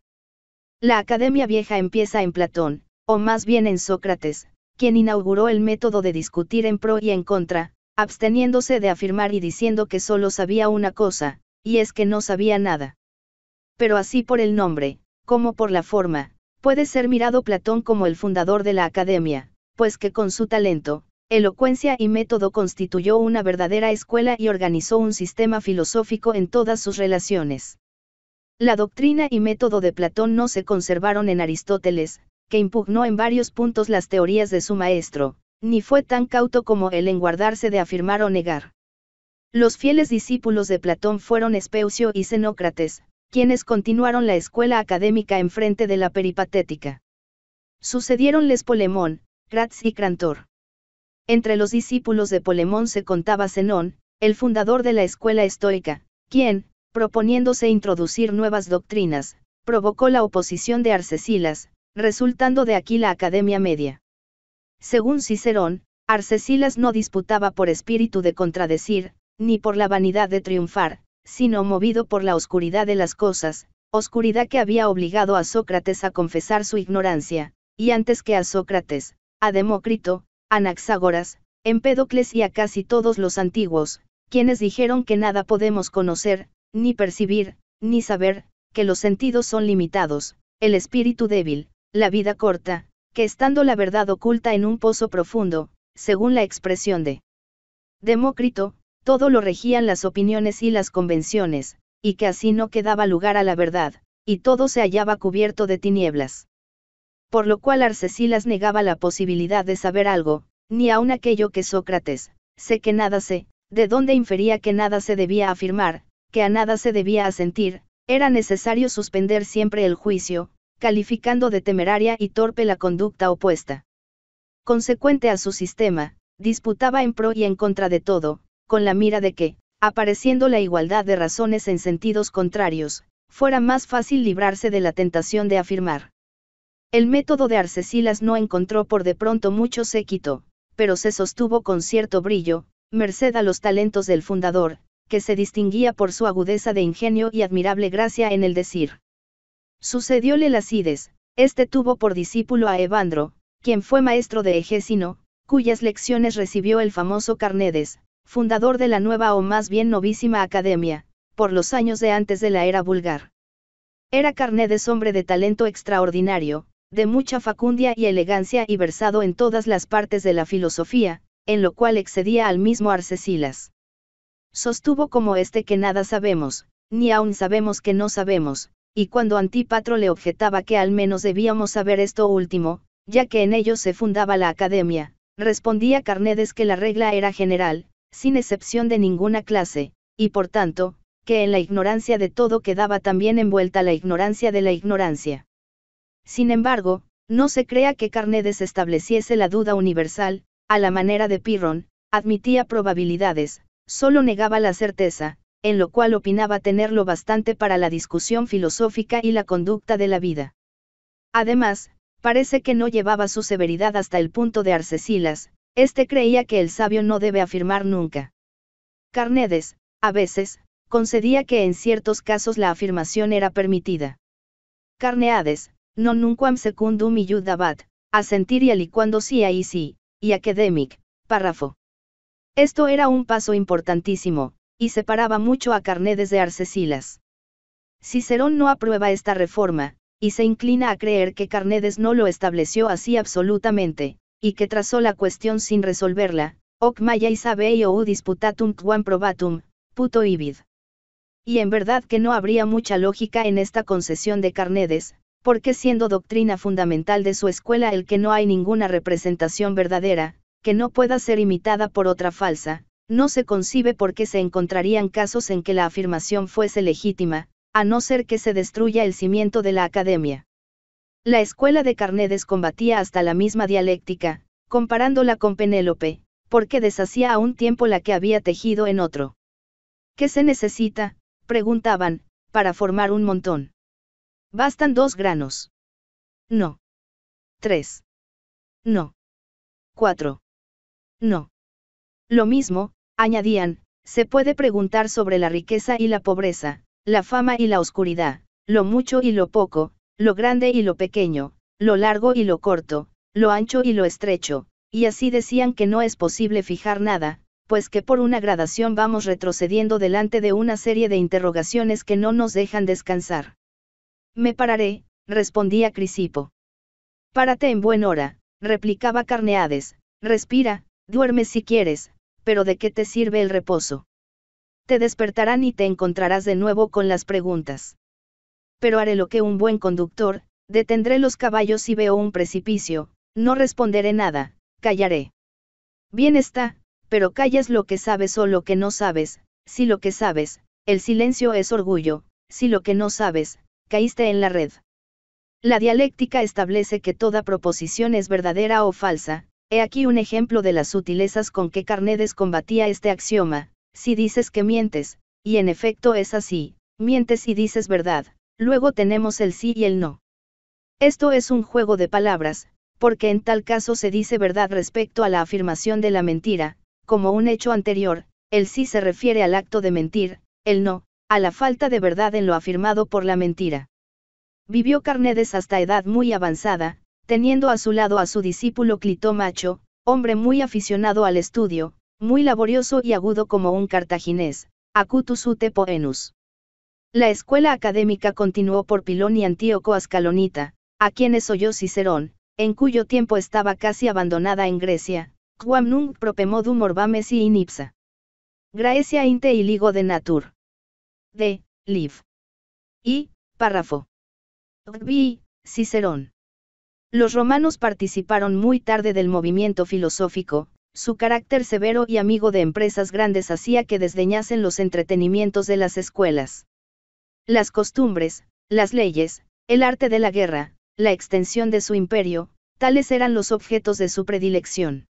La Academia Vieja empieza en Platón, o más bien en Sócrates, quien inauguró el método de discutir en pro y en contra, absteniéndose de afirmar y diciendo que solo sabía una cosa, y es que no sabía nada. Pero así por el nombre, como por la forma, puede ser mirado Platón como el fundador de la academia, pues que con su talento, elocuencia y método constituyó una verdadera escuela y organizó un sistema filosófico en todas sus relaciones. La doctrina y método de Platón no se conservaron en Aristóteles, que impugnó en varios puntos las teorías de su maestro, ni fue tan cauto como él en guardarse de afirmar o negar. Los fieles discípulos de Platón fueron Espeucio y Xenócrates, quienes continuaron la escuela académica enfrente de la peripatética. Sucedieronles Polemón, Gratz y Crantor. Entre los discípulos de Polemón se contaba Zenón, el fundador de la escuela estoica, quien, proponiéndose introducir nuevas doctrinas, provocó la oposición de Arcesilas, resultando de aquí la Academia Media. Según Cicerón, Arcesilas no disputaba por espíritu de contradecir, ni por la vanidad de triunfar, sino movido por la oscuridad de las cosas, oscuridad que había obligado a Sócrates a confesar su ignorancia, y antes que a Sócrates, a Demócrito, Anaxágoras, Empédocles y a casi todos los antiguos, quienes dijeron que nada podemos conocer, ni percibir, ni saber, que los sentidos son limitados, el espíritu débil, la vida corta, que estando la verdad oculta en un pozo profundo, según la expresión de Demócrito, todo lo regían las opiniones y las convenciones, y que así no quedaba lugar a la verdad, y todo se hallaba cubierto de tinieblas por lo cual Arcesilas negaba la posibilidad de saber algo, ni aun aquello que Sócrates, sé que nada sé, de donde infería que nada se debía afirmar, que a nada se debía asentir, era necesario suspender siempre el juicio, calificando de temeraria y torpe la conducta opuesta. Consecuente a su sistema, disputaba en pro y en contra de todo, con la mira de que, apareciendo la igualdad de razones en sentidos contrarios, fuera más fácil librarse de la tentación de afirmar. El método de Arcesilas no encontró por de pronto mucho séquito, pero se sostuvo con cierto brillo, merced a los talentos del fundador, que se distinguía por su agudeza de ingenio y admirable gracia en el decir. Sucedióle Lacides, este tuvo por discípulo a Evandro, quien fue maestro de Egésino, cuyas lecciones recibió el famoso Carnedes, fundador de la nueva o más bien novísima academia, por los años de antes de la era vulgar. Era Carnedes hombre de talento extraordinario, de mucha facundia y elegancia y versado en todas las partes de la filosofía, en lo cual excedía al mismo Arcesilas. Sostuvo como este que nada sabemos, ni aun sabemos que no sabemos, y cuando Antípatro le objetaba que al menos debíamos saber esto último, ya que en ello se fundaba la academia, respondía Carnedes que la regla era general, sin excepción de ninguna clase, y por tanto, que en la ignorancia de todo quedaba también envuelta la ignorancia de la ignorancia. Sin embargo, no se crea que Carnedes estableciese la duda universal, a la manera de Pirron, admitía probabilidades, solo negaba la certeza, en lo cual opinaba tenerlo bastante para la discusión filosófica y la conducta de la vida. Además, parece que no llevaba su severidad hasta el punto de Arcesilas, este creía que el sabio no debe afirmar nunca. Carnedes, a veces, concedía que en ciertos casos la afirmación era permitida. Carneades, non nunquam secundum iudabat, a sentir y si sí, si, sí, y academic, párrafo. Esto era un paso importantísimo, y separaba mucho a Carnedes de Arcesilas. Cicerón no aprueba esta reforma, y se inclina a creer que Carnedes no lo estableció así absolutamente, y que trazó la cuestión sin resolverla, hoc maya y e u disputatum quam probatum, puto ibid. Y en verdad que no habría mucha lógica en esta concesión de Carnedes, porque siendo doctrina fundamental de su escuela el que no hay ninguna representación verdadera, que no pueda ser imitada por otra falsa, no se concibe por qué se encontrarían casos en que la afirmación fuese legítima, a no ser que se destruya el cimiento de la academia. La escuela de Carnedes combatía hasta la misma dialéctica, comparándola con Penélope, porque deshacía a un tiempo la que había tejido en otro. ¿Qué se necesita? preguntaban, para formar un montón. Bastan dos granos. No. Tres. No. Cuatro. No. Lo mismo, añadían, se puede preguntar sobre la riqueza y la pobreza, la fama y la oscuridad, lo mucho y lo poco, lo grande y lo pequeño, lo largo y lo corto, lo ancho y lo estrecho, y así decían que no es posible fijar nada, pues que por una gradación vamos retrocediendo delante de una serie de interrogaciones que no nos dejan descansar. Me pararé, respondía Crisipo. Párate en buen hora, replicaba Carneades, respira, duerme si quieres, pero ¿de qué te sirve el reposo? Te despertarán y te encontrarás de nuevo con las preguntas. Pero haré lo que un buen conductor, detendré los caballos si veo un precipicio, no responderé nada, callaré. Bien está, pero callas lo que sabes o lo que no sabes, si lo que sabes, el silencio es orgullo, si lo que no sabes, caíste en la red. La dialéctica establece que toda proposición es verdadera o falsa, he aquí un ejemplo de las sutilezas con que Carnedes combatía este axioma, si dices que mientes, y en efecto es así, mientes y dices verdad, luego tenemos el sí y el no. Esto es un juego de palabras, porque en tal caso se dice verdad respecto a la afirmación de la mentira, como un hecho anterior, el sí se refiere al acto de mentir, el no, a la falta de verdad en lo afirmado por la mentira. Vivió Carnedes hasta edad muy avanzada, teniendo a su lado a su discípulo Macho, hombre muy aficionado al estudio, muy laborioso y agudo como un cartaginés, acutus ute poenus. La escuela académica continuó por Pilón y Antíoco Ascalonita, a quienes oyó Cicerón, en cuyo tiempo estaba casi abandonada en Grecia, quam propemodum orbames y inipsa. Graecia inte iligo de natur de, Liv. Y, párrafo. V, Cicerón. Los romanos participaron muy tarde del movimiento filosófico, su carácter severo y amigo de empresas grandes hacía que desdeñasen los entretenimientos de las escuelas. Las costumbres, las leyes, el arte de la guerra, la extensión de su imperio, tales eran los objetos de su predilección.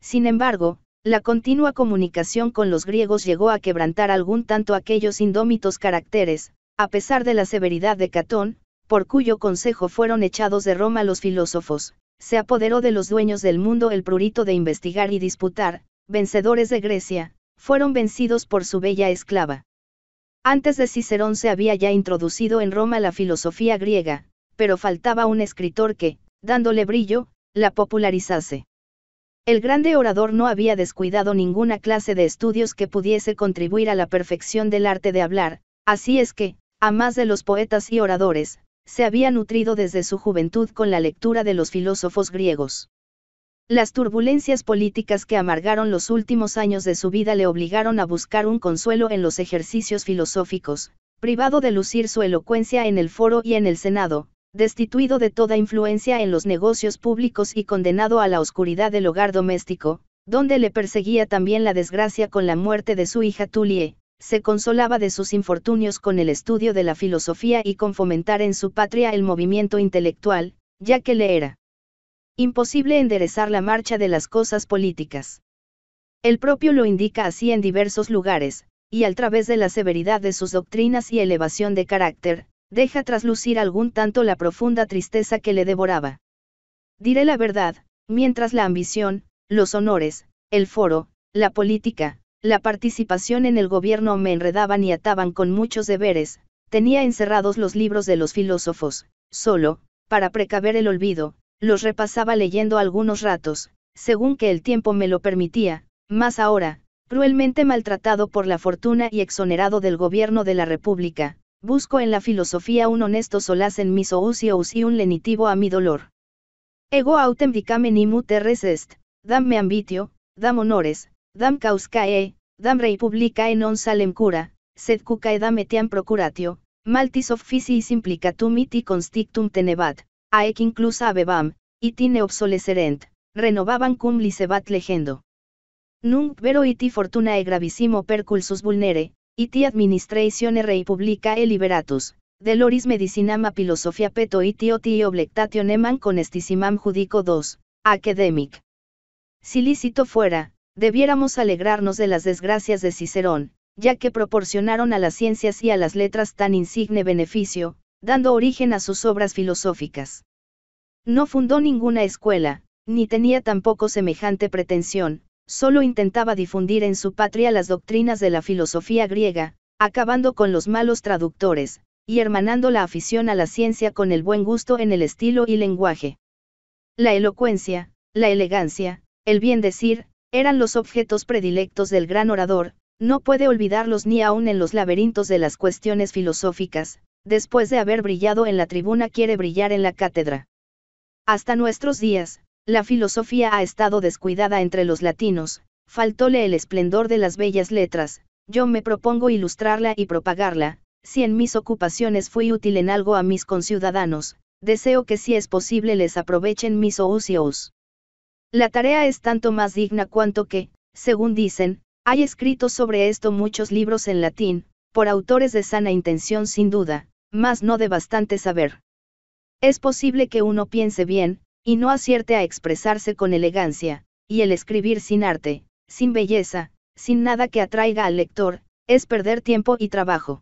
Sin embargo, la continua comunicación con los griegos llegó a quebrantar algún tanto aquellos indómitos caracteres, a pesar de la severidad de Catón, por cuyo consejo fueron echados de Roma los filósofos, se apoderó de los dueños del mundo el prurito de investigar y disputar, vencedores de Grecia, fueron vencidos por su bella esclava. Antes de Cicerón se había ya introducido en Roma la filosofía griega, pero faltaba un escritor que, dándole brillo, la popularizase. El grande orador no había descuidado ninguna clase de estudios que pudiese contribuir a la perfección del arte de hablar, así es que, a más de los poetas y oradores, se había nutrido desde su juventud con la lectura de los filósofos griegos. Las turbulencias políticas que amargaron los últimos años de su vida le obligaron a buscar un consuelo en los ejercicios filosóficos, privado de lucir su elocuencia en el foro y en el Senado, destituido de toda influencia en los negocios públicos y condenado a la oscuridad del hogar doméstico, donde le perseguía también la desgracia con la muerte de su hija Tulie, se consolaba de sus infortunios con el estudio de la filosofía y con fomentar en su patria el movimiento intelectual, ya que le era imposible enderezar la marcha de las cosas políticas. El propio lo indica así en diversos lugares, y a través de la severidad de sus doctrinas y elevación de carácter, Deja traslucir algún tanto la profunda tristeza que le devoraba. Diré la verdad, mientras la ambición, los honores, el foro, la política, la participación en el gobierno me enredaban y ataban con muchos deberes, tenía encerrados los libros de los filósofos, solo, para precaver el olvido, los repasaba leyendo algunos ratos, según que el tiempo me lo permitía, más ahora, cruelmente maltratado por la fortuna y exonerado del gobierno de la República, Busco en la filosofía un honesto solaz en mis ousios y un lenitivo a mi dolor. Ego autem dicamen imut terres est, dam me ambitio, dam honores, dam causcae, dam rei publicae non salem cura, sed cucae dam etiam procuratio, maltis officiis implicatum iti constictum tenebat, aec inclusa abebam, itine obsolescerent, renovaban cum licebat legendo. Nunc vero iti fortuna e gravissimo perculsus vulnere, iti administratione rei publica e liberatus, deloris medicinama philosophia peto y oti oblectatio con conestissimam judico 2, academic. Si lícito fuera, debiéramos alegrarnos de las desgracias de Cicerón, ya que proporcionaron a las ciencias y a las letras tan insigne beneficio, dando origen a sus obras filosóficas. No fundó ninguna escuela, ni tenía tampoco semejante pretensión, solo intentaba difundir en su patria las doctrinas de la filosofía griega, acabando con los malos traductores, y hermanando la afición a la ciencia con el buen gusto en el estilo y lenguaje. La elocuencia, la elegancia, el bien decir, eran los objetos predilectos del gran orador, no puede olvidarlos ni aun en los laberintos de las cuestiones filosóficas, después de haber brillado en la tribuna quiere brillar en la cátedra. Hasta nuestros días, la filosofía ha estado descuidada entre los latinos, faltóle el esplendor de las bellas letras, yo me propongo ilustrarla y propagarla, si en mis ocupaciones fui útil en algo a mis conciudadanos, deseo que si es posible les aprovechen mis ocios. La tarea es tanto más digna cuanto que, según dicen, hay escritos sobre esto muchos libros en latín, por autores de sana intención sin duda, mas no de bastante saber. Es posible que uno piense bien, y no acierte a expresarse con elegancia, y el escribir sin arte, sin belleza, sin nada que atraiga al lector, es perder tiempo y trabajo.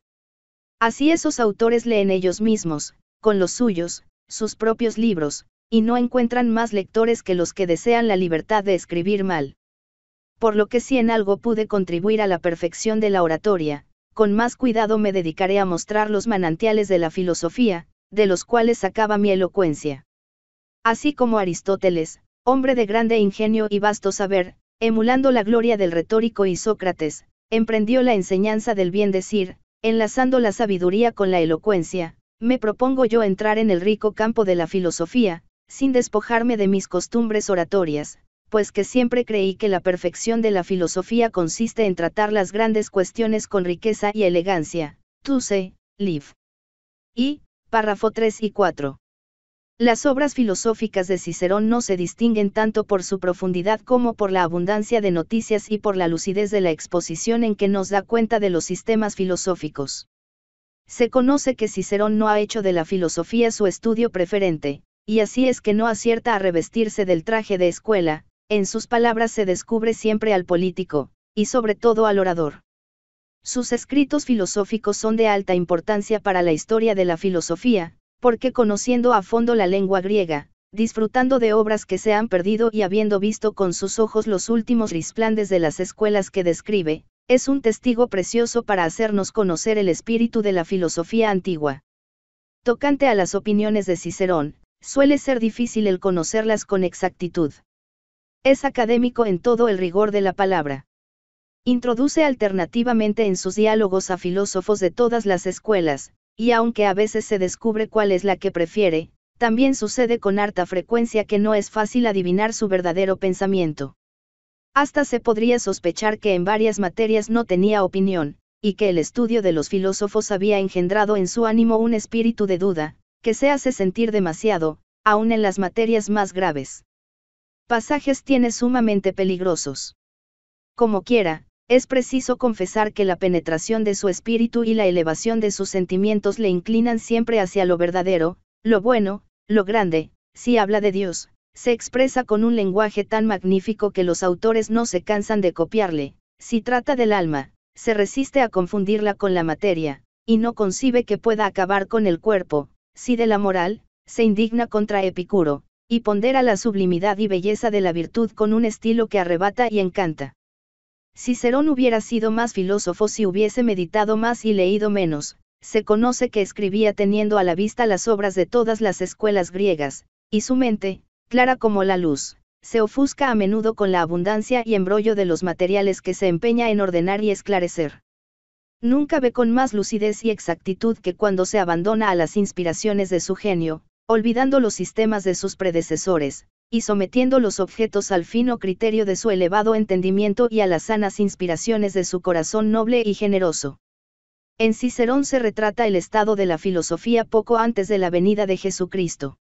Así esos autores leen ellos mismos, con los suyos, sus propios libros, y no encuentran más lectores que los que desean la libertad de escribir mal. Por lo que si en algo pude contribuir a la perfección de la oratoria, con más cuidado me dedicaré a mostrar los manantiales de la filosofía, de los cuales sacaba mi elocuencia. Así como Aristóteles, hombre de grande ingenio y vasto saber, emulando la gloria del retórico y Sócrates, emprendió la enseñanza del bien decir, enlazando la sabiduría con la elocuencia, me propongo yo entrar en el rico campo de la filosofía, sin despojarme de mis costumbres oratorias, pues que siempre creí que la perfección de la filosofía consiste en tratar las grandes cuestiones con riqueza y elegancia. sé, Liv. Y, párrafo 3 y 4. Las obras filosóficas de Cicerón no se distinguen tanto por su profundidad como por la abundancia de noticias y por la lucidez de la exposición en que nos da cuenta de los sistemas filosóficos. Se conoce que Cicerón no ha hecho de la filosofía su estudio preferente, y así es que no acierta a revestirse del traje de escuela, en sus palabras se descubre siempre al político, y sobre todo al orador. Sus escritos filosóficos son de alta importancia para la historia de la filosofía, porque conociendo a fondo la lengua griega, disfrutando de obras que se han perdido y habiendo visto con sus ojos los últimos risplandes de las escuelas que describe, es un testigo precioso para hacernos conocer el espíritu de la filosofía antigua. Tocante a las opiniones de Cicerón, suele ser difícil el conocerlas con exactitud. Es académico en todo el rigor de la palabra. Introduce alternativamente en sus diálogos a filósofos de todas las escuelas, y aunque a veces se descubre cuál es la que prefiere, también sucede con harta frecuencia que no es fácil adivinar su verdadero pensamiento. Hasta se podría sospechar que en varias materias no tenía opinión, y que el estudio de los filósofos había engendrado en su ánimo un espíritu de duda, que se hace sentir demasiado, aun en las materias más graves. Pasajes tiene sumamente peligrosos. Como quiera, es preciso confesar que la penetración de su espíritu y la elevación de sus sentimientos le inclinan siempre hacia lo verdadero, lo bueno, lo grande, si habla de Dios, se expresa con un lenguaje tan magnífico que los autores no se cansan de copiarle, si trata del alma, se resiste a confundirla con la materia, y no concibe que pueda acabar con el cuerpo, si de la moral, se indigna contra Epicuro, y pondera la sublimidad y belleza de la virtud con un estilo que arrebata y encanta. Cicerón hubiera sido más filósofo si hubiese meditado más y leído menos, se conoce que escribía teniendo a la vista las obras de todas las escuelas griegas, y su mente, clara como la luz, se ofusca a menudo con la abundancia y embrollo de los materiales que se empeña en ordenar y esclarecer. Nunca ve con más lucidez y exactitud que cuando se abandona a las inspiraciones de su genio, olvidando los sistemas de sus predecesores, y sometiendo los objetos al fino criterio de su elevado entendimiento y a las sanas inspiraciones de su corazón noble y generoso. En Cicerón se retrata el estado de la filosofía poco antes de la venida de Jesucristo.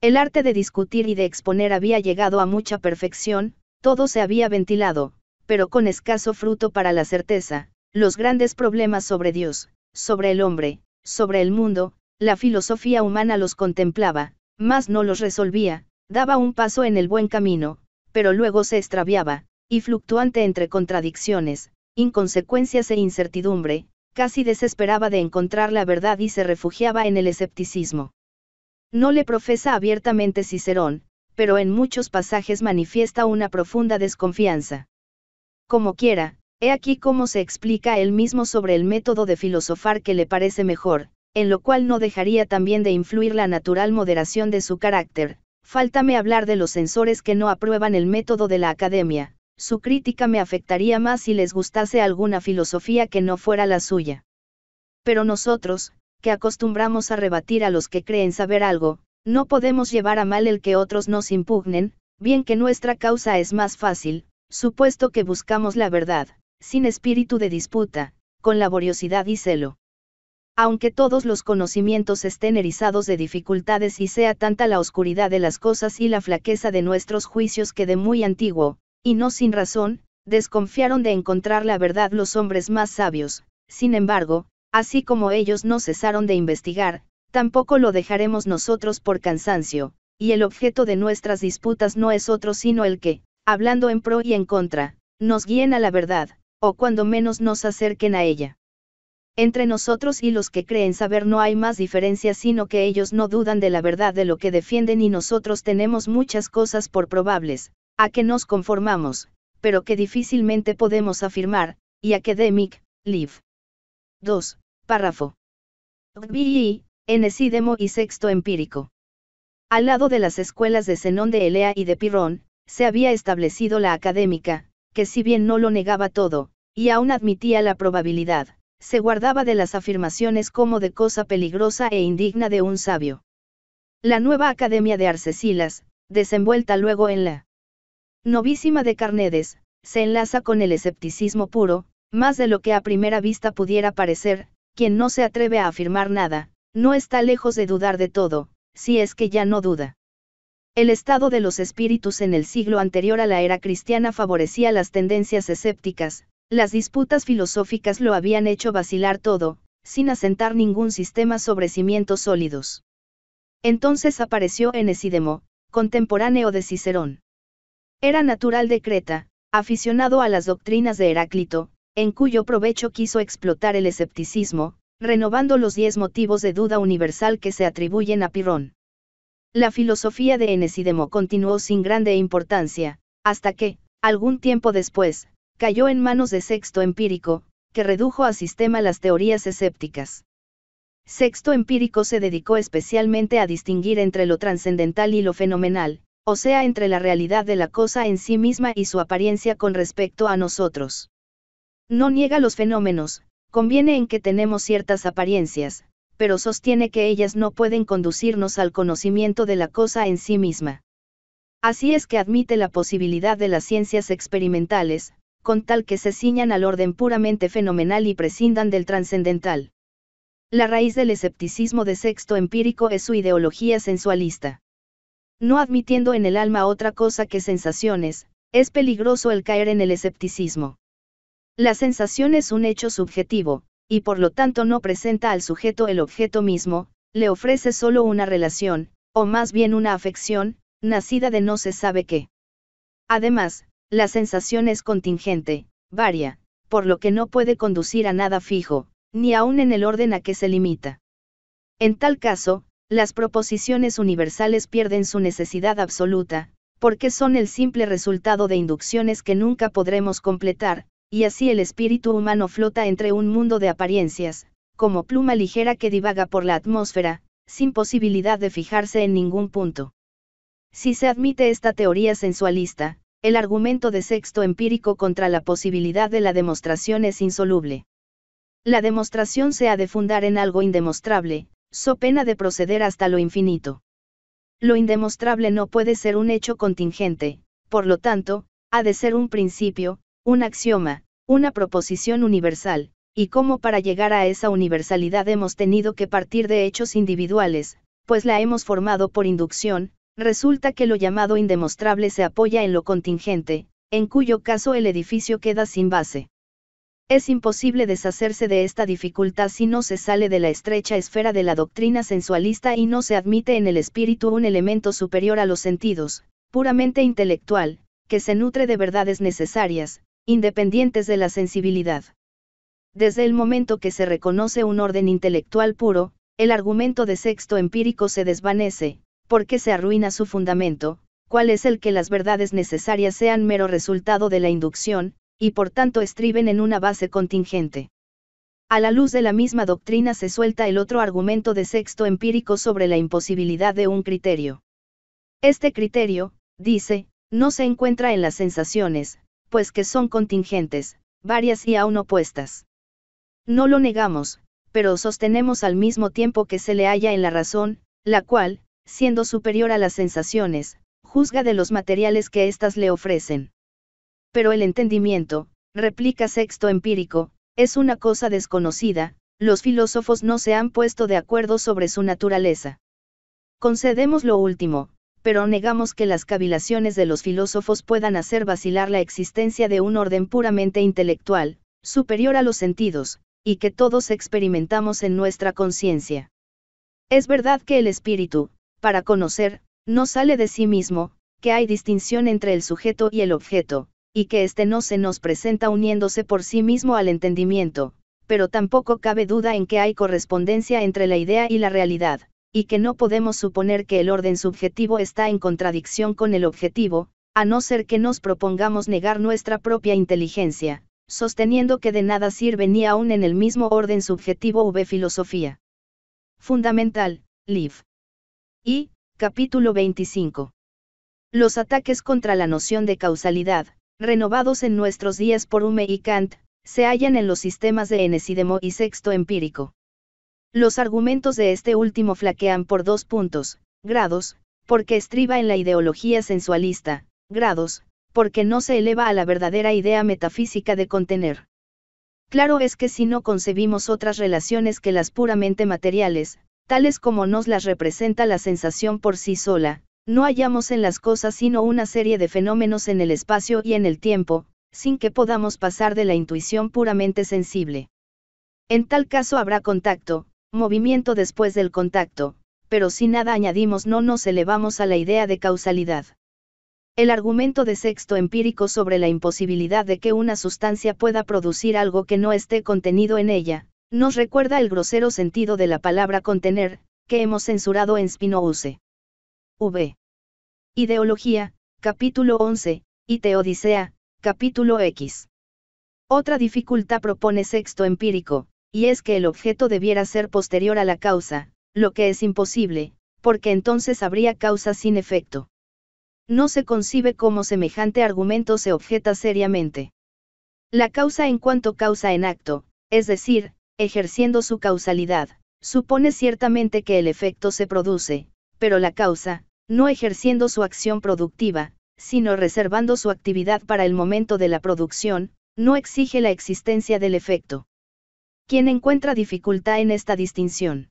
El arte de discutir y de exponer había llegado a mucha perfección, todo se había ventilado, pero con escaso fruto para la certeza, los grandes problemas sobre Dios, sobre el hombre, sobre el mundo, la filosofía humana los contemplaba, mas no los resolvía, Daba un paso en el buen camino, pero luego se extraviaba, y fluctuante entre contradicciones, inconsecuencias e incertidumbre, casi desesperaba de encontrar la verdad y se refugiaba en el escepticismo. No le profesa abiertamente Cicerón, pero en muchos pasajes manifiesta una profunda desconfianza. Como quiera, he aquí cómo se explica él mismo sobre el método de filosofar que le parece mejor, en lo cual no dejaría también de influir la natural moderación de su carácter, Fáltame hablar de los censores que no aprueban el método de la academia, su crítica me afectaría más si les gustase alguna filosofía que no fuera la suya. Pero nosotros, que acostumbramos a rebatir a los que creen saber algo, no podemos llevar a mal el que otros nos impugnen, bien que nuestra causa es más fácil, supuesto que buscamos la verdad, sin espíritu de disputa, con laboriosidad y celo aunque todos los conocimientos estén erizados de dificultades y sea tanta la oscuridad de las cosas y la flaqueza de nuestros juicios que de muy antiguo, y no sin razón, desconfiaron de encontrar la verdad los hombres más sabios, sin embargo, así como ellos no cesaron de investigar, tampoco lo dejaremos nosotros por cansancio, y el objeto de nuestras disputas no es otro sino el que, hablando en pro y en contra, nos guíen a la verdad, o cuando menos nos acerquen a ella. Entre nosotros y los que creen saber no hay más diferencia sino que ellos no dudan de la verdad de lo que defienden y nosotros tenemos muchas cosas por probables, a que nos conformamos, pero que difícilmente podemos afirmar, y academic, live. 2. Párrafo. Be, Enesídemo y Sexto Empírico. Al lado de las escuelas de Zenón de Elea y de Pirrón, se había establecido la académica, que si bien no lo negaba todo, y aún admitía la probabilidad se guardaba de las afirmaciones como de cosa peligrosa e indigna de un sabio. La nueva Academia de Arcesilas, desenvuelta luego en la novísima de Carnedes, se enlaza con el escepticismo puro, más de lo que a primera vista pudiera parecer, quien no se atreve a afirmar nada, no está lejos de dudar de todo, si es que ya no duda. El estado de los espíritus en el siglo anterior a la era cristiana favorecía las tendencias escépticas, las disputas filosóficas lo habían hecho vacilar todo, sin asentar ningún sistema sobre cimientos sólidos. Entonces apareció Enesidemo, contemporáneo de Cicerón. Era natural de Creta, aficionado a las doctrinas de Heráclito, en cuyo provecho quiso explotar el escepticismo, renovando los diez motivos de duda universal que se atribuyen a Pirrón. La filosofía de Enesidemo continuó sin grande importancia, hasta que, algún tiempo después, cayó en manos de Sexto Empírico, que redujo a sistema las teorías escépticas. Sexto Empírico se dedicó especialmente a distinguir entre lo trascendental y lo fenomenal, o sea, entre la realidad de la cosa en sí misma y su apariencia con respecto a nosotros. No niega los fenómenos, conviene en que tenemos ciertas apariencias, pero sostiene que ellas no pueden conducirnos al conocimiento de la cosa en sí misma. Así es que admite la posibilidad de las ciencias experimentales, con tal que se ciñan al orden puramente fenomenal y prescindan del trascendental. La raíz del escepticismo de sexto empírico es su ideología sensualista. No admitiendo en el alma otra cosa que sensaciones, es peligroso el caer en el escepticismo. La sensación es un hecho subjetivo, y por lo tanto no presenta al sujeto el objeto mismo, le ofrece solo una relación, o más bien una afección, nacida de no se sabe qué. Además, la sensación es contingente, varia, por lo que no puede conducir a nada fijo, ni aún en el orden a que se limita. En tal caso, las proposiciones universales pierden su necesidad absoluta, porque son el simple resultado de inducciones que nunca podremos completar, y así el espíritu humano flota entre un mundo de apariencias, como pluma ligera que divaga por la atmósfera, sin posibilidad de fijarse en ningún punto. Si se admite esta teoría sensualista, el argumento de sexto empírico contra la posibilidad de la demostración es insoluble. La demostración se ha de fundar en algo indemostrable, so pena de proceder hasta lo infinito. Lo indemostrable no puede ser un hecho contingente, por lo tanto, ha de ser un principio, un axioma, una proposición universal, y como para llegar a esa universalidad hemos tenido que partir de hechos individuales, pues la hemos formado por inducción, Resulta que lo llamado indemostrable se apoya en lo contingente, en cuyo caso el edificio queda sin base. Es imposible deshacerse de esta dificultad si no se sale de la estrecha esfera de la doctrina sensualista y no se admite en el espíritu un elemento superior a los sentidos, puramente intelectual, que se nutre de verdades necesarias, independientes de la sensibilidad. Desde el momento que se reconoce un orden intelectual puro, el argumento de sexto empírico se desvanece, porque se arruina su fundamento, cuál es el que las verdades necesarias sean mero resultado de la inducción, y por tanto estriben en una base contingente. A la luz de la misma doctrina se suelta el otro argumento de sexto empírico sobre la imposibilidad de un criterio. Este criterio, dice, no se encuentra en las sensaciones, pues que son contingentes, varias y aún opuestas. No lo negamos, pero sostenemos al mismo tiempo que se le halla en la razón, la cual, siendo superior a las sensaciones, juzga de los materiales que éstas le ofrecen. Pero el entendimiento, replica Sexto Empírico, es una cosa desconocida, los filósofos no se han puesto de acuerdo sobre su naturaleza. Concedemos lo último, pero negamos que las cavilaciones de los filósofos puedan hacer vacilar la existencia de un orden puramente intelectual, superior a los sentidos, y que todos experimentamos en nuestra conciencia. Es verdad que el espíritu, para conocer, no sale de sí mismo, que hay distinción entre el sujeto y el objeto, y que éste no se nos presenta uniéndose por sí mismo al entendimiento, pero tampoco cabe duda en que hay correspondencia entre la idea y la realidad, y que no podemos suponer que el orden subjetivo está en contradicción con el objetivo, a no ser que nos propongamos negar nuestra propia inteligencia, sosteniendo que de nada sirve ni aún en el mismo orden subjetivo v filosofía. Fundamental, Liv. Y, capítulo 25. Los ataques contra la noción de causalidad, renovados en nuestros días por Hume y Kant, se hallan en los sistemas de Enesidemo y Sexto Empírico. Los argumentos de este último flaquean por dos puntos, grados, porque estriba en la ideología sensualista, grados, porque no se eleva a la verdadera idea metafísica de contener. Claro es que si no concebimos otras relaciones que las puramente materiales, tales como nos las representa la sensación por sí sola, no hallamos en las cosas sino una serie de fenómenos en el espacio y en el tiempo, sin que podamos pasar de la intuición puramente sensible. En tal caso habrá contacto, movimiento después del contacto, pero si nada añadimos no nos elevamos a la idea de causalidad. El argumento de sexto empírico sobre la imposibilidad de que una sustancia pueda producir algo que no esté contenido en ella, nos recuerda el grosero sentido de la palabra contener, que hemos censurado en Spinoza. V. Ideología, capítulo 11, y Teodicea, capítulo X. Otra dificultad propone sexto empírico, y es que el objeto debiera ser posterior a la causa, lo que es imposible, porque entonces habría causa sin efecto. No se concibe cómo semejante argumento se objeta seriamente. La causa en cuanto causa en acto, es decir, ejerciendo su causalidad, supone ciertamente que el efecto se produce, pero la causa, no ejerciendo su acción productiva, sino reservando su actividad para el momento de la producción, no exige la existencia del efecto. ¿Quién encuentra dificultad en esta distinción?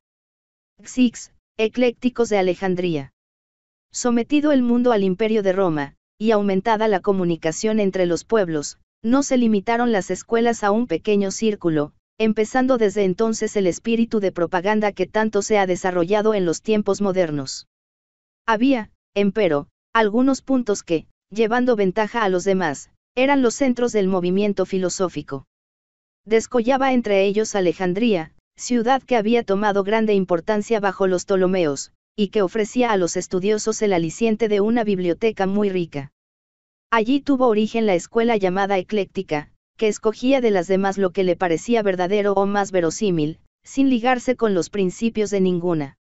6. Eclécticos de Alejandría. Sometido el mundo al imperio de Roma, y aumentada la comunicación entre los pueblos, no se limitaron las escuelas a un pequeño círculo, empezando desde entonces el espíritu de propaganda que tanto se ha desarrollado en los tiempos modernos. Había, empero, algunos puntos que, llevando ventaja a los demás, eran los centros del movimiento filosófico. Descollaba entre ellos Alejandría, ciudad que había tomado grande importancia bajo los Ptolomeos, y que ofrecía a los estudiosos el aliciente de una biblioteca muy rica. Allí tuvo origen la escuela llamada ecléctica, que escogía de las demás lo que le parecía verdadero o más verosímil, sin ligarse con los principios de ninguna.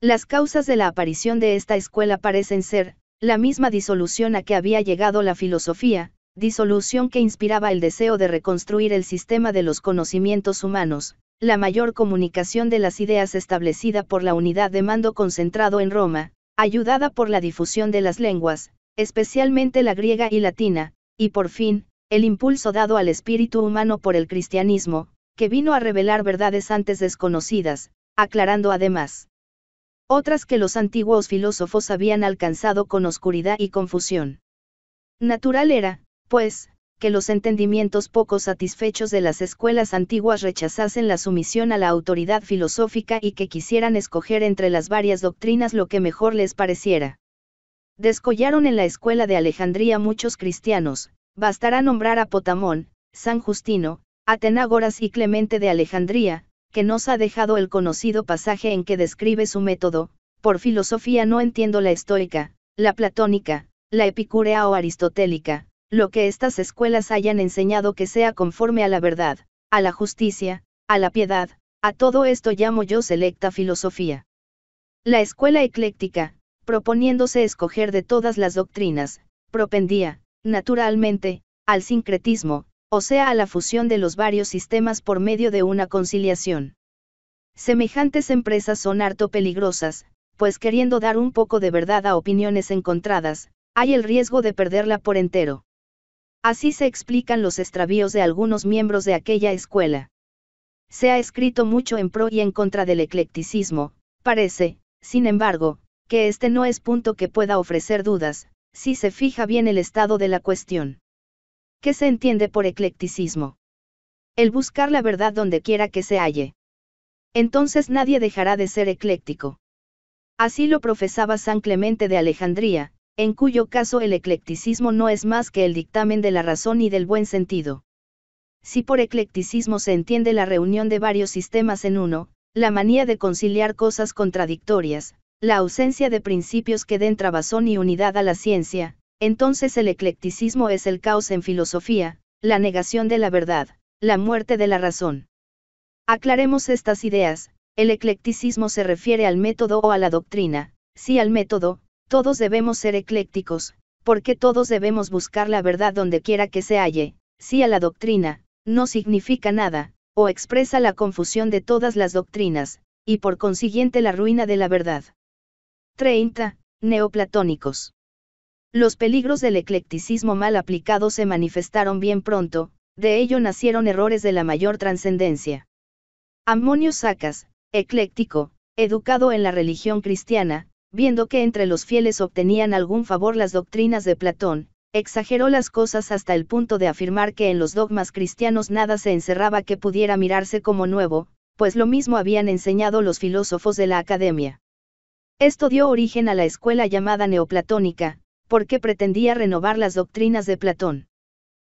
Las causas de la aparición de esta escuela parecen ser, la misma disolución a que había llegado la filosofía, disolución que inspiraba el deseo de reconstruir el sistema de los conocimientos humanos, la mayor comunicación de las ideas establecida por la unidad de mando concentrado en Roma, ayudada por la difusión de las lenguas, especialmente la griega y latina, y por fin, el impulso dado al espíritu humano por el cristianismo, que vino a revelar verdades antes desconocidas, aclarando además otras que los antiguos filósofos habían alcanzado con oscuridad y confusión. Natural era, pues, que los entendimientos poco satisfechos de las escuelas antiguas rechazasen la sumisión a la autoridad filosófica y que quisieran escoger entre las varias doctrinas lo que mejor les pareciera. Descollaron en la escuela de Alejandría muchos cristianos, Bastará nombrar a Potamón, San Justino, Atenágoras y Clemente de Alejandría, que nos ha dejado el conocido pasaje en que describe su método, por filosofía no entiendo la estoica, la platónica, la epicúrea o aristotélica, lo que estas escuelas hayan enseñado que sea conforme a la verdad, a la justicia, a la piedad, a todo esto llamo yo selecta filosofía. La escuela ecléctica, proponiéndose escoger de todas las doctrinas, propendía, naturalmente, al sincretismo, o sea a la fusión de los varios sistemas por medio de una conciliación. Semejantes empresas son harto peligrosas, pues queriendo dar un poco de verdad a opiniones encontradas, hay el riesgo de perderla por entero. Así se explican los extravíos de algunos miembros de aquella escuela. Se ha escrito mucho en pro y en contra del eclecticismo, parece, sin embargo, que este no es punto que pueda ofrecer dudas, si se fija bien el estado de la cuestión. ¿Qué se entiende por eclecticismo? El buscar la verdad donde quiera que se halle. Entonces nadie dejará de ser ecléctico. Así lo profesaba San Clemente de Alejandría, en cuyo caso el eclecticismo no es más que el dictamen de la razón y del buen sentido. Si por eclecticismo se entiende la reunión de varios sistemas en uno, la manía de conciliar cosas contradictorias, la ausencia de principios que den trabazón y unidad a la ciencia, entonces el eclecticismo es el caos en filosofía, la negación de la verdad, la muerte de la razón. Aclaremos estas ideas, el eclecticismo se refiere al método o a la doctrina, si al método, todos debemos ser eclécticos, porque todos debemos buscar la verdad donde quiera que se halle, si a la doctrina, no significa nada, o expresa la confusión de todas las doctrinas, y por consiguiente la ruina de la verdad. 30. Neoplatónicos. Los peligros del eclecticismo mal aplicado se manifestaron bien pronto, de ello nacieron errores de la mayor trascendencia. Ammonio Sacas, ecléctico, educado en la religión cristiana, viendo que entre los fieles obtenían algún favor las doctrinas de Platón, exageró las cosas hasta el punto de afirmar que en los dogmas cristianos nada se encerraba que pudiera mirarse como nuevo, pues lo mismo habían enseñado los filósofos de la academia. Esto dio origen a la escuela llamada neoplatónica, porque pretendía renovar las doctrinas de Platón.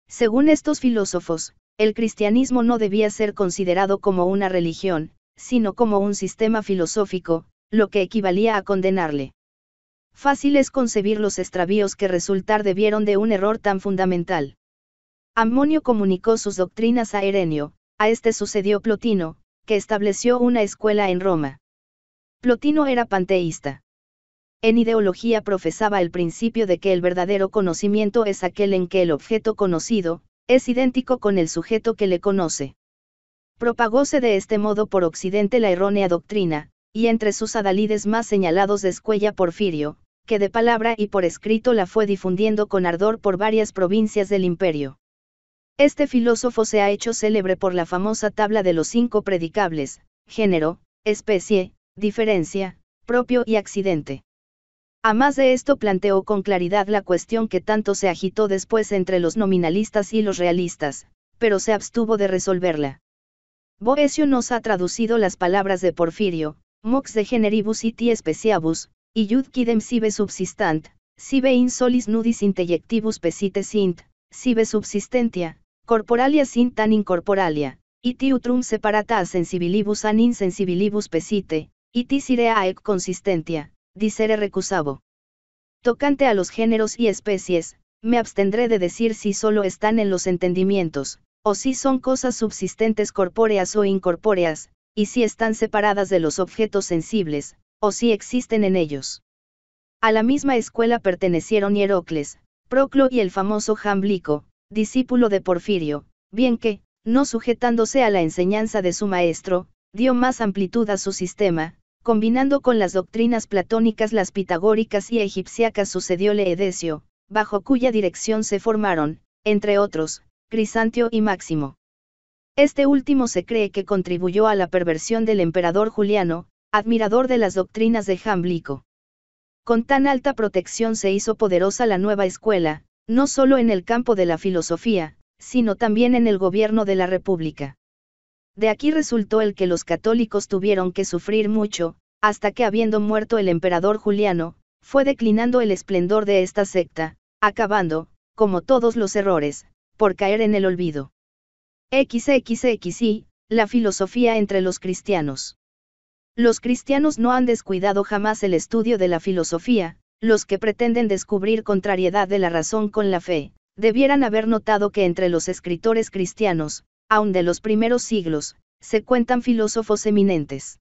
Según estos filósofos, el cristianismo no debía ser considerado como una religión, sino como un sistema filosófico, lo que equivalía a condenarle. Fácil es concebir los extravíos que resultar debieron de un error tan fundamental. Ammonio comunicó sus doctrinas a Erenio, a este sucedió Plotino, que estableció una escuela en Roma. Plotino era panteísta. En ideología profesaba el principio de que el verdadero conocimiento es aquel en que el objeto conocido, es idéntico con el sujeto que le conoce. Propagóse de este modo por Occidente la errónea doctrina, y entre sus adalides más señalados es Porfirio, que de palabra y por escrito la fue difundiendo con ardor por varias provincias del imperio. Este filósofo se ha hecho célebre por la famosa tabla de los cinco predicables, género, especie, diferencia, propio y accidente. A más de esto planteó con claridad la cuestión que tanto se agitó después entre los nominalistas y los realistas, pero se abstuvo de resolverla. Boesio nos ha traducido las palabras de Porfirio, mox de generibus iti speciabus, y quidem sibe subsistant, sibe in solis nudis intellectibus pesite sint, sibe subsistentia, corporalia sint tan incorporalia, iti utrum separata sensibilibus an insensibilibus pesite, y tisirea ec consistentia, dicere recusabo. Tocante a los géneros y especies, me abstendré de decir si solo están en los entendimientos, o si son cosas subsistentes corpóreas o incorpóreas, y si están separadas de los objetos sensibles, o si existen en ellos. A la misma escuela pertenecieron Hierocles, Proclo y el famoso Jamblico, discípulo de Porfirio, bien que, no sujetándose a la enseñanza de su maestro, dio más amplitud a su sistema, Combinando con las doctrinas platónicas las pitagóricas y egipciacas sucedió Leedesio, bajo cuya dirección se formaron, entre otros, Crisantio y Máximo. Este último se cree que contribuyó a la perversión del emperador Juliano, admirador de las doctrinas de Jamblico. Con tan alta protección se hizo poderosa la nueva escuela, no solo en el campo de la filosofía, sino también en el gobierno de la República. De aquí resultó el que los católicos tuvieron que sufrir mucho, hasta que habiendo muerto el emperador Juliano, fue declinando el esplendor de esta secta, acabando, como todos los errores, por caer en el olvido. XXXI, la filosofía entre los cristianos. Los cristianos no han descuidado jamás el estudio de la filosofía, los que pretenden descubrir contrariedad de la razón con la fe, debieran haber notado que entre los escritores cristianos, aun de los primeros siglos, se cuentan filósofos eminentes.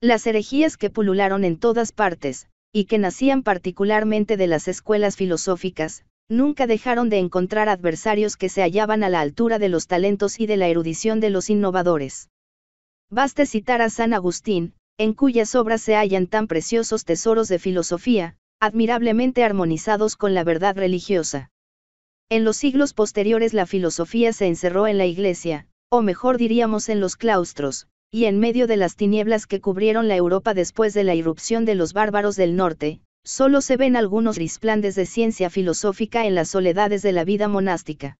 Las herejías que pulularon en todas partes, y que nacían particularmente de las escuelas filosóficas, nunca dejaron de encontrar adversarios que se hallaban a la altura de los talentos y de la erudición de los innovadores. Baste citar a San Agustín, en cuyas obras se hallan tan preciosos tesoros de filosofía, admirablemente armonizados con la verdad religiosa. En los siglos posteriores la filosofía se encerró en la iglesia, o mejor diríamos en los claustros, y en medio de las tinieblas que cubrieron la Europa después de la irrupción de los bárbaros del norte, solo se ven algunos risplandes de ciencia filosófica en las soledades de la vida monástica.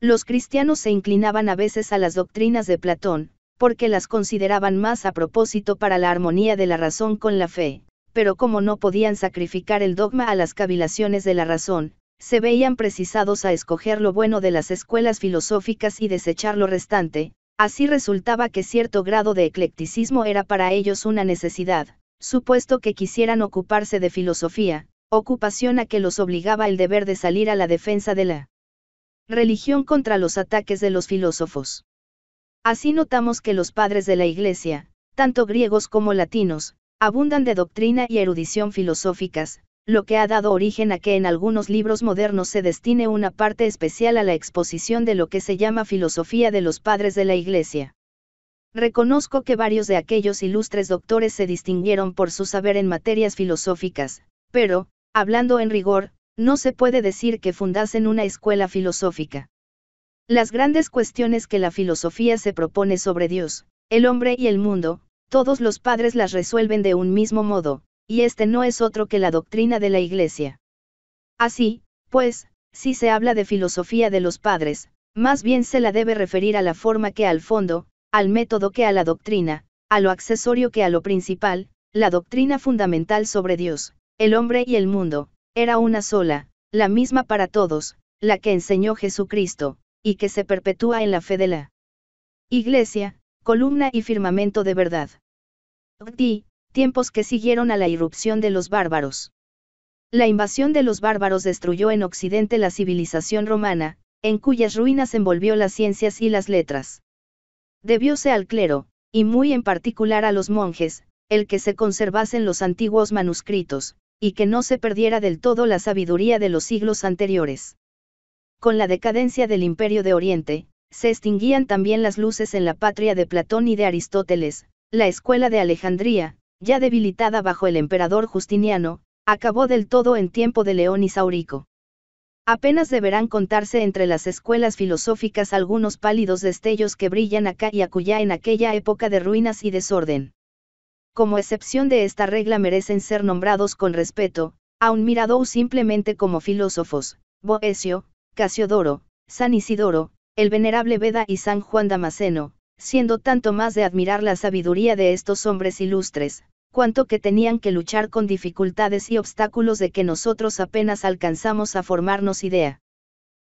Los cristianos se inclinaban a veces a las doctrinas de Platón, porque las consideraban más a propósito para la armonía de la razón con la fe, pero como no podían sacrificar el dogma a las cavilaciones de la razón, se veían precisados a escoger lo bueno de las escuelas filosóficas y desechar lo restante, así resultaba que cierto grado de eclecticismo era para ellos una necesidad, supuesto que quisieran ocuparse de filosofía, ocupación a que los obligaba el deber de salir a la defensa de la religión contra los ataques de los filósofos. Así notamos que los padres de la Iglesia, tanto griegos como latinos, abundan de doctrina y erudición filosóficas, lo que ha dado origen a que en algunos libros modernos se destine una parte especial a la exposición de lo que se llama filosofía de los padres de la Iglesia. Reconozco que varios de aquellos ilustres doctores se distinguieron por su saber en materias filosóficas, pero, hablando en rigor, no se puede decir que fundasen una escuela filosófica. Las grandes cuestiones que la filosofía se propone sobre Dios, el hombre y el mundo, todos los padres las resuelven de un mismo modo, y este no es otro que la doctrina de la Iglesia. Así, pues, si se habla de filosofía de los padres, más bien se la debe referir a la forma que al fondo, al método que a la doctrina, a lo accesorio que a lo principal, la doctrina fundamental sobre Dios, el hombre y el mundo, era una sola, la misma para todos, la que enseñó Jesucristo, y que se perpetúa en la fe de la Iglesia, columna y firmamento de verdad tiempos que siguieron a la irrupción de los bárbaros. La invasión de los bárbaros destruyó en Occidente la civilización romana, en cuyas ruinas envolvió las ciencias y las letras. Debióse al clero, y muy en particular a los monjes, el que se conservasen los antiguos manuscritos, y que no se perdiera del todo la sabiduría de los siglos anteriores. Con la decadencia del imperio de Oriente, se extinguían también las luces en la patria de Platón y de Aristóteles, la escuela de Alejandría, ya debilitada bajo el emperador Justiniano, acabó del todo en tiempo de León y Saurico. Apenas deberán contarse entre las escuelas filosóficas algunos pálidos destellos que brillan acá y acullá en aquella época de ruinas y desorden. Como excepción de esta regla merecen ser nombrados con respeto, aun Miradou simplemente como filósofos, Boesio, Casiodoro, San Isidoro, el venerable Veda y San Juan Damasceno, siendo tanto más de admirar la sabiduría de estos hombres ilustres, cuanto que tenían que luchar con dificultades y obstáculos de que nosotros apenas alcanzamos a formarnos idea.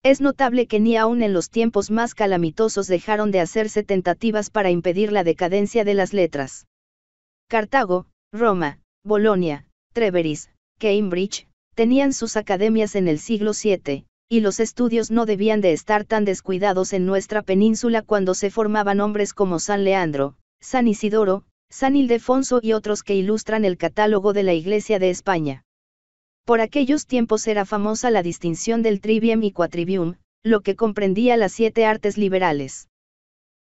Es notable que ni aun en los tiempos más calamitosos dejaron de hacerse tentativas para impedir la decadencia de las letras. Cartago, Roma, Bolonia, Treveris, Cambridge, tenían sus academias en el siglo VII, y los estudios no debían de estar tan descuidados en nuestra península cuando se formaban hombres como San Leandro, San Isidoro, San Ildefonso y otros que ilustran el catálogo de la Iglesia de España. Por aquellos tiempos era famosa la distinción del trivium y quadrivium, lo que comprendía las siete artes liberales.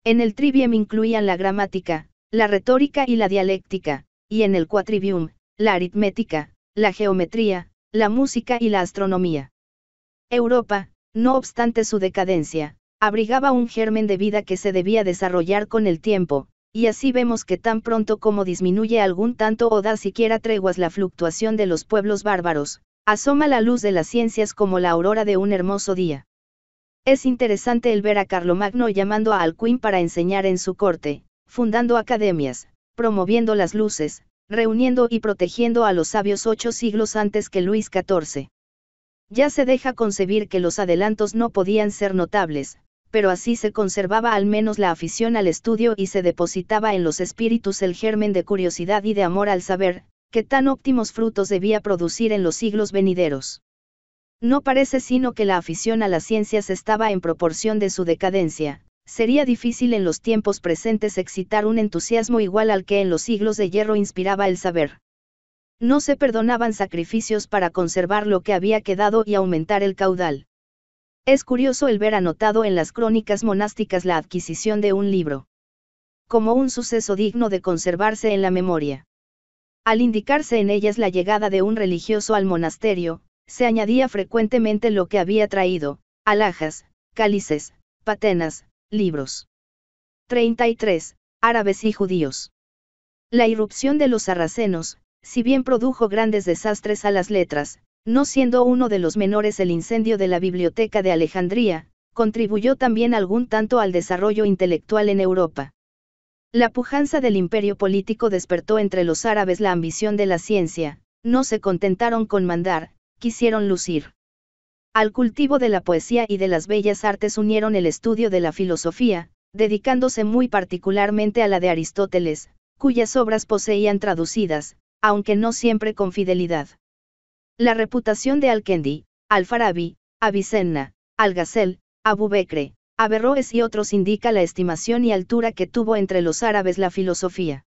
En el trivium incluían la gramática, la retórica y la dialéctica, y en el quadrivium, la aritmética, la geometría, la música y la astronomía. Europa, no obstante su decadencia, abrigaba un germen de vida que se debía desarrollar con el tiempo, y así vemos que tan pronto como disminuye algún tanto o da siquiera treguas la fluctuación de los pueblos bárbaros, asoma la luz de las ciencias como la aurora de un hermoso día. Es interesante el ver a Carlomagno llamando a Alcuín para enseñar en su corte, fundando academias, promoviendo las luces, reuniendo y protegiendo a los sabios ocho siglos antes que Luis XIV. Ya se deja concebir que los adelantos no podían ser notables, pero así se conservaba al menos la afición al estudio y se depositaba en los espíritus el germen de curiosidad y de amor al saber, que tan óptimos frutos debía producir en los siglos venideros. No parece sino que la afición a las ciencias estaba en proporción de su decadencia, sería difícil en los tiempos presentes excitar un entusiasmo igual al que en los siglos de hierro inspiraba el saber. No se perdonaban sacrificios para conservar lo que había quedado y aumentar el caudal. Es curioso el ver anotado en las crónicas monásticas la adquisición de un libro. Como un suceso digno de conservarse en la memoria. Al indicarse en ellas la llegada de un religioso al monasterio, se añadía frecuentemente lo que había traído, alhajas, cálices, patenas, libros. 33. Árabes y judíos. La irrupción de los sarracenos, si bien produjo grandes desastres a las letras, no siendo uno de los menores el incendio de la Biblioteca de Alejandría, contribuyó también algún tanto al desarrollo intelectual en Europa. La pujanza del imperio político despertó entre los árabes la ambición de la ciencia, no se contentaron con mandar, quisieron lucir. Al cultivo de la poesía y de las bellas artes unieron el estudio de la filosofía, dedicándose muy particularmente a la de Aristóteles, cuyas obras poseían traducidas, aunque no siempre con fidelidad. La reputación de Al-Kendi, Al-Farabi, Avicenna, Al-Ghazal, Abu Bekre, Averroes y otros indica la estimación y altura que tuvo entre los árabes la filosofía.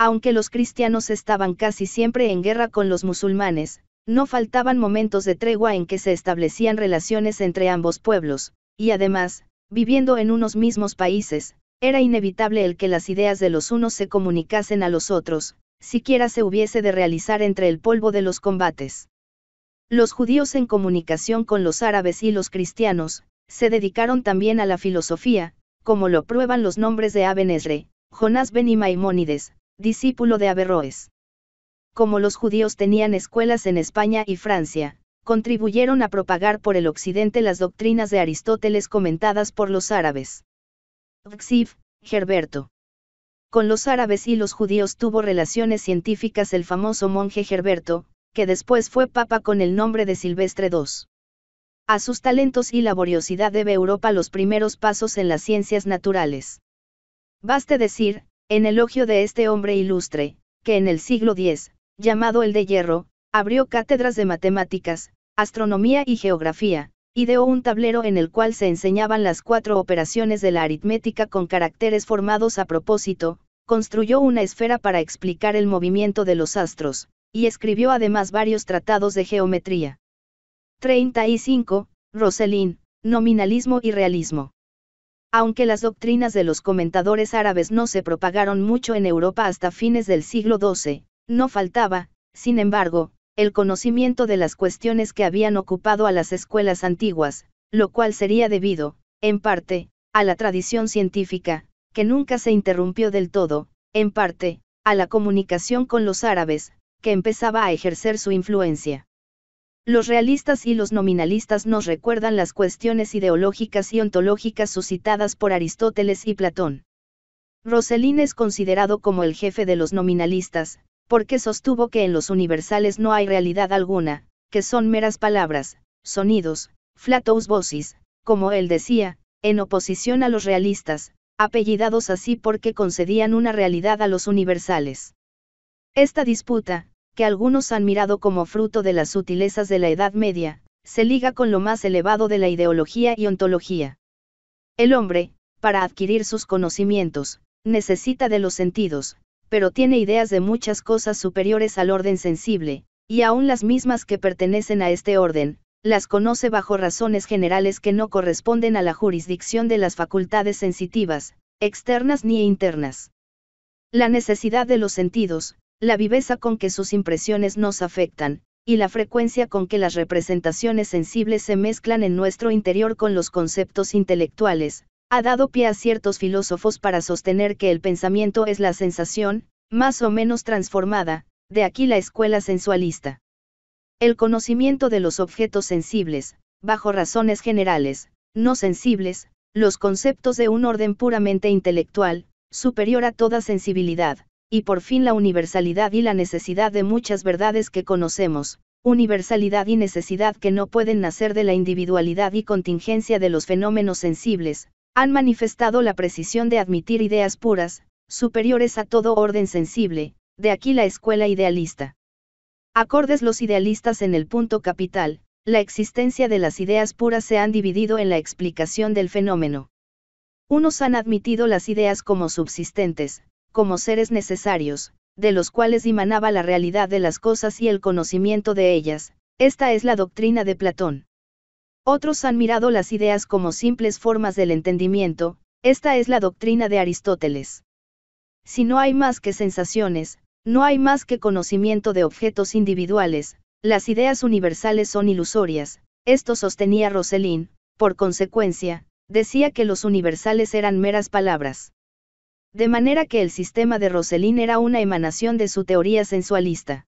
Aunque los cristianos estaban casi siempre en guerra con los musulmanes, no faltaban momentos de tregua en que se establecían relaciones entre ambos pueblos, y además, viviendo en unos mismos países, era inevitable el que las ideas de los unos se comunicasen a los otros, siquiera se hubiese de realizar entre el polvo de los combates. Los judíos en comunicación con los árabes y los cristianos, se dedicaron también a la filosofía, como lo prueban los nombres de Abenesre, Jonás ben y Maimónides, discípulo de Averroes. Como los judíos tenían escuelas en España y Francia, contribuyeron a propagar por el occidente las doctrinas de Aristóteles comentadas por los árabes. Vxiv, Gerberto. Con los árabes y los judíos tuvo relaciones científicas el famoso monje Gerberto, que después fue papa con el nombre de Silvestre II. A sus talentos y laboriosidad debe Europa los primeros pasos en las ciencias naturales. Baste decir, en elogio de este hombre ilustre, que en el siglo X, llamado el de hierro, abrió cátedras de matemáticas, astronomía y geografía, ideó un tablero en el cual se enseñaban las cuatro operaciones de la aritmética con caracteres formados a propósito, construyó una esfera para explicar el movimiento de los astros, y escribió además varios tratados de geometría. 35. Roselin, Nominalismo y Realismo. Aunque las doctrinas de los comentadores árabes no se propagaron mucho en Europa hasta fines del siglo XII, no faltaba, sin embargo, el conocimiento de las cuestiones que habían ocupado a las escuelas antiguas, lo cual sería debido, en parte, a la tradición científica, que nunca se interrumpió del todo, en parte, a la comunicación con los árabes, que empezaba a ejercer su influencia. Los realistas y los nominalistas nos recuerdan las cuestiones ideológicas y ontológicas suscitadas por Aristóteles y Platón. Roselín es considerado como el jefe de los nominalistas, porque sostuvo que en los universales no hay realidad alguna, que son meras palabras, sonidos, flatous vocis, como él decía, en oposición a los realistas, apellidados así porque concedían una realidad a los universales. Esta disputa, que algunos han mirado como fruto de las sutilezas de la Edad Media, se liga con lo más elevado de la ideología y ontología. El hombre, para adquirir sus conocimientos, necesita de los sentidos, pero tiene ideas de muchas cosas superiores al orden sensible, y aún las mismas que pertenecen a este orden, las conoce bajo razones generales que no corresponden a la jurisdicción de las facultades sensitivas, externas ni internas. La necesidad de los sentidos, la viveza con que sus impresiones nos afectan, y la frecuencia con que las representaciones sensibles se mezclan en nuestro interior con los conceptos intelectuales, ha dado pie a ciertos filósofos para sostener que el pensamiento es la sensación, más o menos transformada, de aquí la escuela sensualista. El conocimiento de los objetos sensibles, bajo razones generales, no sensibles, los conceptos de un orden puramente intelectual, superior a toda sensibilidad, y por fin la universalidad y la necesidad de muchas verdades que conocemos, universalidad y necesidad que no pueden nacer de la individualidad y contingencia de los fenómenos sensibles, han manifestado la precisión de admitir ideas puras, superiores a todo orden sensible, de aquí la escuela idealista. Acordes los idealistas en el punto capital, la existencia de las ideas puras se han dividido en la explicación del fenómeno. Unos han admitido las ideas como subsistentes, como seres necesarios, de los cuales emanaba la realidad de las cosas y el conocimiento de ellas, esta es la doctrina de Platón. Otros han mirado las ideas como simples formas del entendimiento, esta es la doctrina de Aristóteles. Si no hay más que sensaciones, no hay más que conocimiento de objetos individuales, las ideas universales son ilusorias, esto sostenía Roselín, por consecuencia, decía que los universales eran meras palabras. De manera que el sistema de Roselín era una emanación de su teoría sensualista.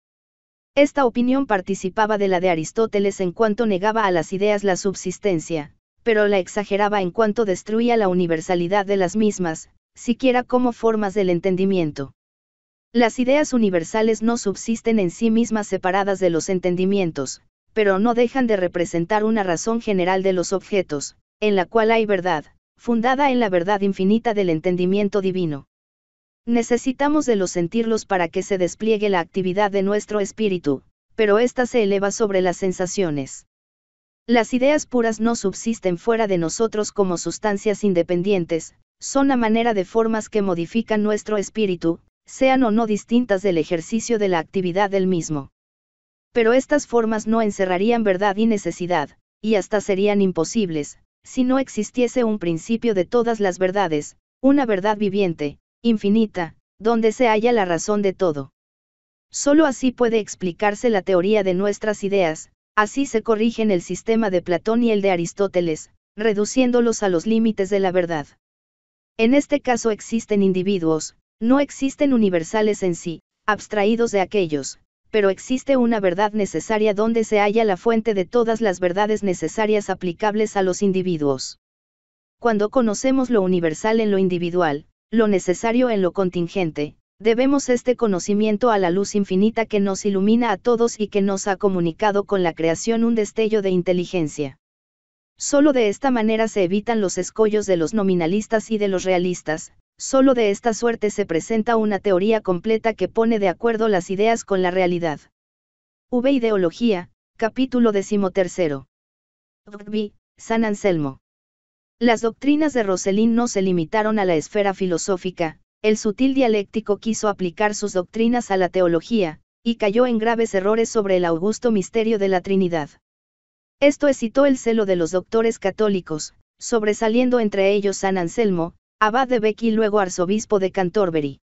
Esta opinión participaba de la de Aristóteles en cuanto negaba a las ideas la subsistencia, pero la exageraba en cuanto destruía la universalidad de las mismas, siquiera como formas del entendimiento. Las ideas universales no subsisten en sí mismas separadas de los entendimientos, pero no dejan de representar una razón general de los objetos, en la cual hay verdad, fundada en la verdad infinita del entendimiento divino. Necesitamos de los sentirlos para que se despliegue la actividad de nuestro espíritu, pero ésta se eleva sobre las sensaciones. Las ideas puras no subsisten fuera de nosotros como sustancias independientes, son a manera de formas que modifican nuestro espíritu, sean o no distintas del ejercicio de la actividad del mismo. Pero estas formas no encerrarían verdad y necesidad, y hasta serían imposibles, si no existiese un principio de todas las verdades, una verdad viviente, infinita, donde se halla la razón de todo. Solo así puede explicarse la teoría de nuestras ideas, así se corrigen el sistema de Platón y el de Aristóteles, reduciéndolos a los límites de la verdad. En este caso existen individuos, no existen universales en sí, abstraídos de aquellos, pero existe una verdad necesaria donde se halla la fuente de todas las verdades necesarias aplicables a los individuos. Cuando conocemos lo universal en lo individual, lo necesario en lo contingente, debemos este conocimiento a la luz infinita que nos ilumina a todos y que nos ha comunicado con la creación un destello de inteligencia. Solo de esta manera se evitan los escollos de los nominalistas y de los realistas, solo de esta suerte se presenta una teoría completa que pone de acuerdo las ideas con la realidad. V. Ideología, capítulo decimotercero. V. San Anselmo. Las doctrinas de Roselín no se limitaron a la esfera filosófica, el sutil dialéctico quiso aplicar sus doctrinas a la teología, y cayó en graves errores sobre el augusto misterio de la Trinidad. Esto excitó el celo de los doctores católicos, sobresaliendo entre ellos San Anselmo, abad de Becky y luego arzobispo de Canterbury.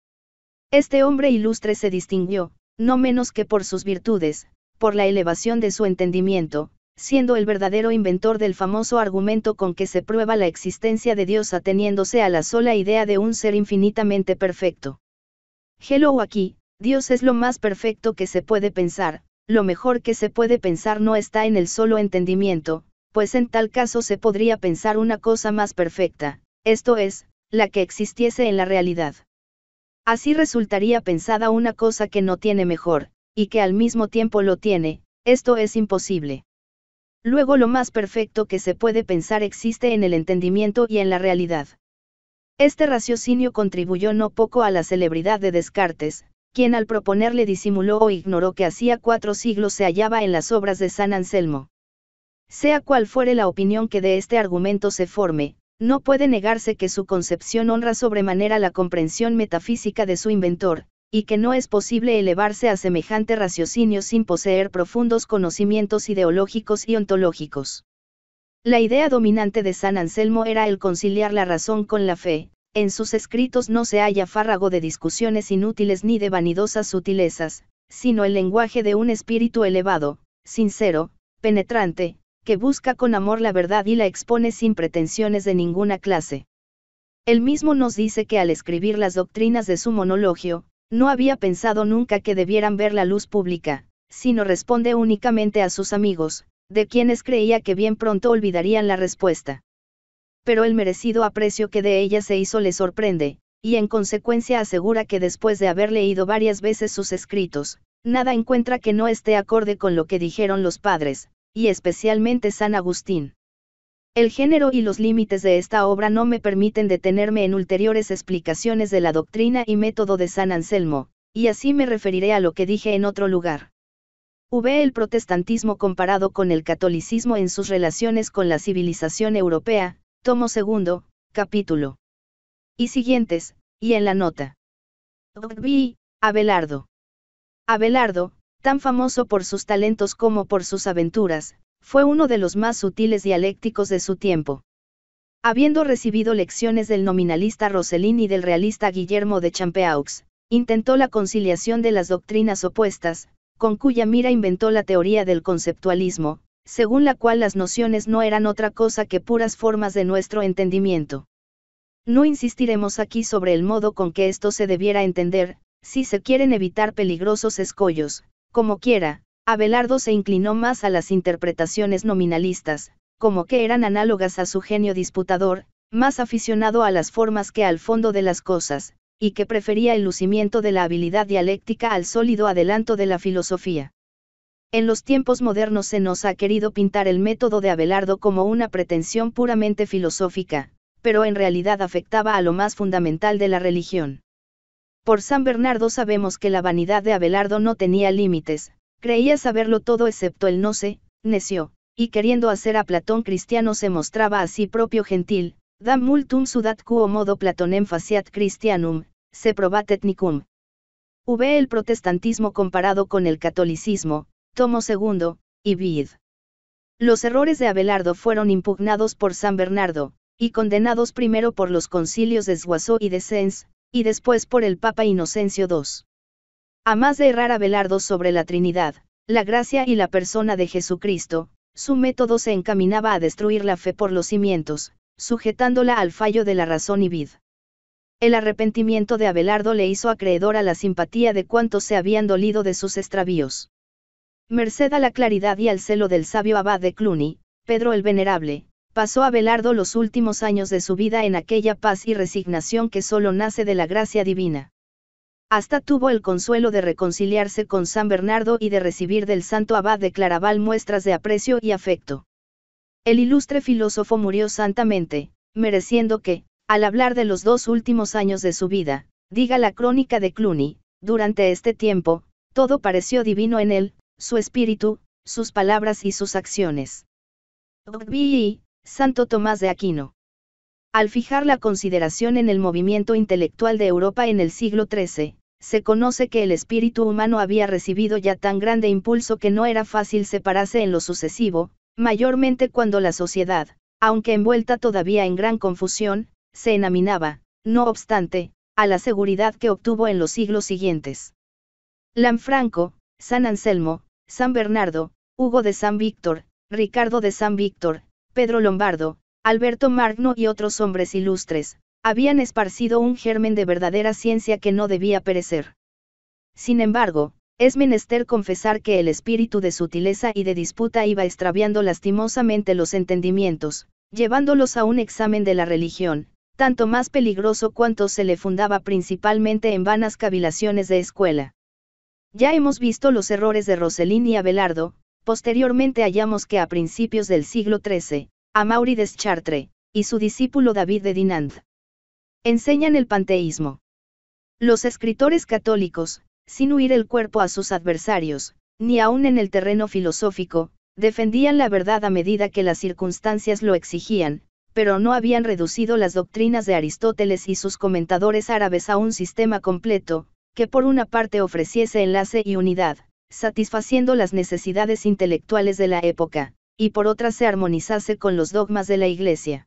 Este hombre ilustre se distinguió, no menos que por sus virtudes, por la elevación de su entendimiento, siendo el verdadero inventor del famoso argumento con que se prueba la existencia de Dios ateniéndose a la sola idea de un ser infinitamente perfecto. Hello aquí, Dios es lo más perfecto que se puede pensar, lo mejor que se puede pensar no está en el solo entendimiento, pues en tal caso se podría pensar una cosa más perfecta, esto es, la que existiese en la realidad. Así resultaría pensada una cosa que no tiene mejor, y que al mismo tiempo lo tiene, esto es imposible. Luego lo más perfecto que se puede pensar existe en el entendimiento y en la realidad. Este raciocinio contribuyó no poco a la celebridad de Descartes, quien al proponerle disimuló o ignoró que hacía cuatro siglos se hallaba en las obras de San Anselmo. Sea cual fuere la opinión que de este argumento se forme, no puede negarse que su concepción honra sobremanera la comprensión metafísica de su inventor, y que no es posible elevarse a semejante raciocinio sin poseer profundos conocimientos ideológicos y ontológicos. La idea dominante de San Anselmo era el conciliar la razón con la fe, en sus escritos no se halla fárrago de discusiones inútiles ni de vanidosas sutilezas, sino el lenguaje de un espíritu elevado, sincero, penetrante, que busca con amor la verdad y la expone sin pretensiones de ninguna clase. Él mismo nos dice que al escribir las doctrinas de su monologio, no había pensado nunca que debieran ver la luz pública, sino responde únicamente a sus amigos, de quienes creía que bien pronto olvidarían la respuesta. Pero el merecido aprecio que de ella se hizo le sorprende, y en consecuencia asegura que después de haber leído varias veces sus escritos, nada encuentra que no esté acorde con lo que dijeron los padres, y especialmente San Agustín. El género y los límites de esta obra no me permiten detenerme en ulteriores explicaciones de la doctrina y método de San Anselmo, y así me referiré a lo que dije en otro lugar. V. El protestantismo comparado con el catolicismo en sus relaciones con la civilización europea, tomo segundo, capítulo. Y siguientes, y en la nota. V. Abelardo. Abelardo, tan famoso por sus talentos como por sus aventuras, fue uno de los más sutiles dialécticos de su tiempo. Habiendo recibido lecciones del nominalista Roselín y del realista Guillermo de Champeaux, intentó la conciliación de las doctrinas opuestas, con cuya mira inventó la teoría del conceptualismo, según la cual las nociones no eran otra cosa que puras formas de nuestro entendimiento. No insistiremos aquí sobre el modo con que esto se debiera entender, si se quieren evitar peligrosos escollos, como quiera, Abelardo se inclinó más a las interpretaciones nominalistas, como que eran análogas a su genio disputador, más aficionado a las formas que al fondo de las cosas, y que prefería el lucimiento de la habilidad dialéctica al sólido adelanto de la filosofía. En los tiempos modernos se nos ha querido pintar el método de Abelardo como una pretensión puramente filosófica, pero en realidad afectaba a lo más fundamental de la religión. Por San Bernardo sabemos que la vanidad de Abelardo no tenía límites, creía saberlo todo excepto el no sé, necio, y queriendo hacer a Platón cristiano se mostraba a sí propio gentil, da multum sudat quo modo platonem faciat christianum, se probat etnicum. V. El protestantismo comparado con el catolicismo, tomo segundo, y vid. Los errores de Abelardo fueron impugnados por San Bernardo, y condenados primero por los concilios de Sguazó y de Sens, y después por el Papa Inocencio II. A más de errar a sobre la Trinidad, la gracia y la persona de Jesucristo, su método se encaminaba a destruir la fe por los cimientos, sujetándola al fallo de la razón y vid. El arrepentimiento de Abelardo le hizo acreedor a la simpatía de cuantos se habían dolido de sus extravíos. Merced a la claridad y al celo del sabio abad de Cluny, Pedro el Venerable, pasó Abelardo los últimos años de su vida en aquella paz y resignación que solo nace de la gracia divina. Hasta tuvo el consuelo de reconciliarse con San Bernardo y de recibir del santo abad de Claraval muestras de aprecio y afecto. El ilustre filósofo murió santamente, mereciendo que, al hablar de los dos últimos años de su vida, diga la crónica de Cluny, durante este tiempo, todo pareció divino en él, su espíritu, sus palabras y sus acciones. Santo Tomás de Aquino. Al fijar la consideración en el movimiento intelectual de Europa en el siglo XIII, se conoce que el espíritu humano había recibido ya tan grande impulso que no era fácil separarse en lo sucesivo, mayormente cuando la sociedad, aunque envuelta todavía en gran confusión, se enaminaba, no obstante, a la seguridad que obtuvo en los siglos siguientes. Lanfranco, San Anselmo, San Bernardo, Hugo de San Víctor, Ricardo de San Víctor, Pedro Lombardo, Alberto Magno y otros hombres ilustres, habían esparcido un germen de verdadera ciencia que no debía perecer. Sin embargo, es menester confesar que el espíritu de sutileza y de disputa iba extraviando lastimosamente los entendimientos, llevándolos a un examen de la religión, tanto más peligroso cuanto se le fundaba principalmente en vanas cavilaciones de escuela. Ya hemos visto los errores de Roselín y Abelardo, Posteriormente hallamos que a principios del siglo XIII, Amaury de y su discípulo David de Dinant, enseñan el panteísmo. Los escritores católicos, sin huir el cuerpo a sus adversarios, ni aun en el terreno filosófico, defendían la verdad a medida que las circunstancias lo exigían, pero no habían reducido las doctrinas de Aristóteles y sus comentadores árabes a un sistema completo, que por una parte ofreciese enlace y unidad, satisfaciendo las necesidades intelectuales de la época, y por otra se armonizase con los dogmas de la Iglesia.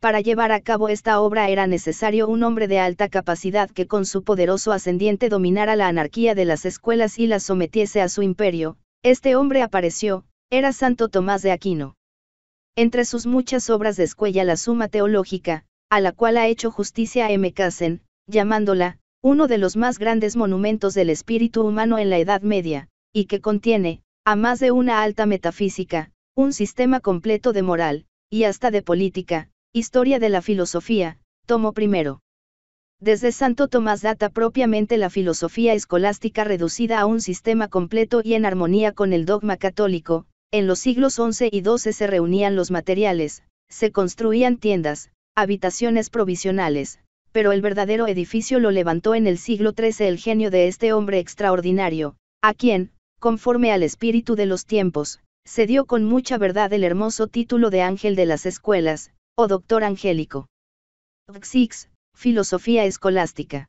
Para llevar a cabo esta obra era necesario un hombre de alta capacidad que con su poderoso ascendiente dominara la anarquía de las escuelas y la sometiese a su imperio, este hombre apareció, era Santo Tomás de Aquino. Entre sus muchas obras descuella la Suma Teológica, a la cual ha hecho justicia M. Kassen, llamándola, uno de los más grandes monumentos del espíritu humano en la Edad Media, y que contiene, a más de una alta metafísica, un sistema completo de moral, y hasta de política, Historia de la Filosofía, tomo primero. Desde Santo Tomás data propiamente la filosofía escolástica reducida a un sistema completo y en armonía con el dogma católico, en los siglos XI y XII se reunían los materiales, se construían tiendas, habitaciones provisionales, pero el verdadero edificio lo levantó en el siglo XIII el genio de este hombre extraordinario, a quien, conforme al espíritu de los tiempos, se dio con mucha verdad el hermoso título de Ángel de las Escuelas, o Doctor Angélico. 6. Filosofía escolástica.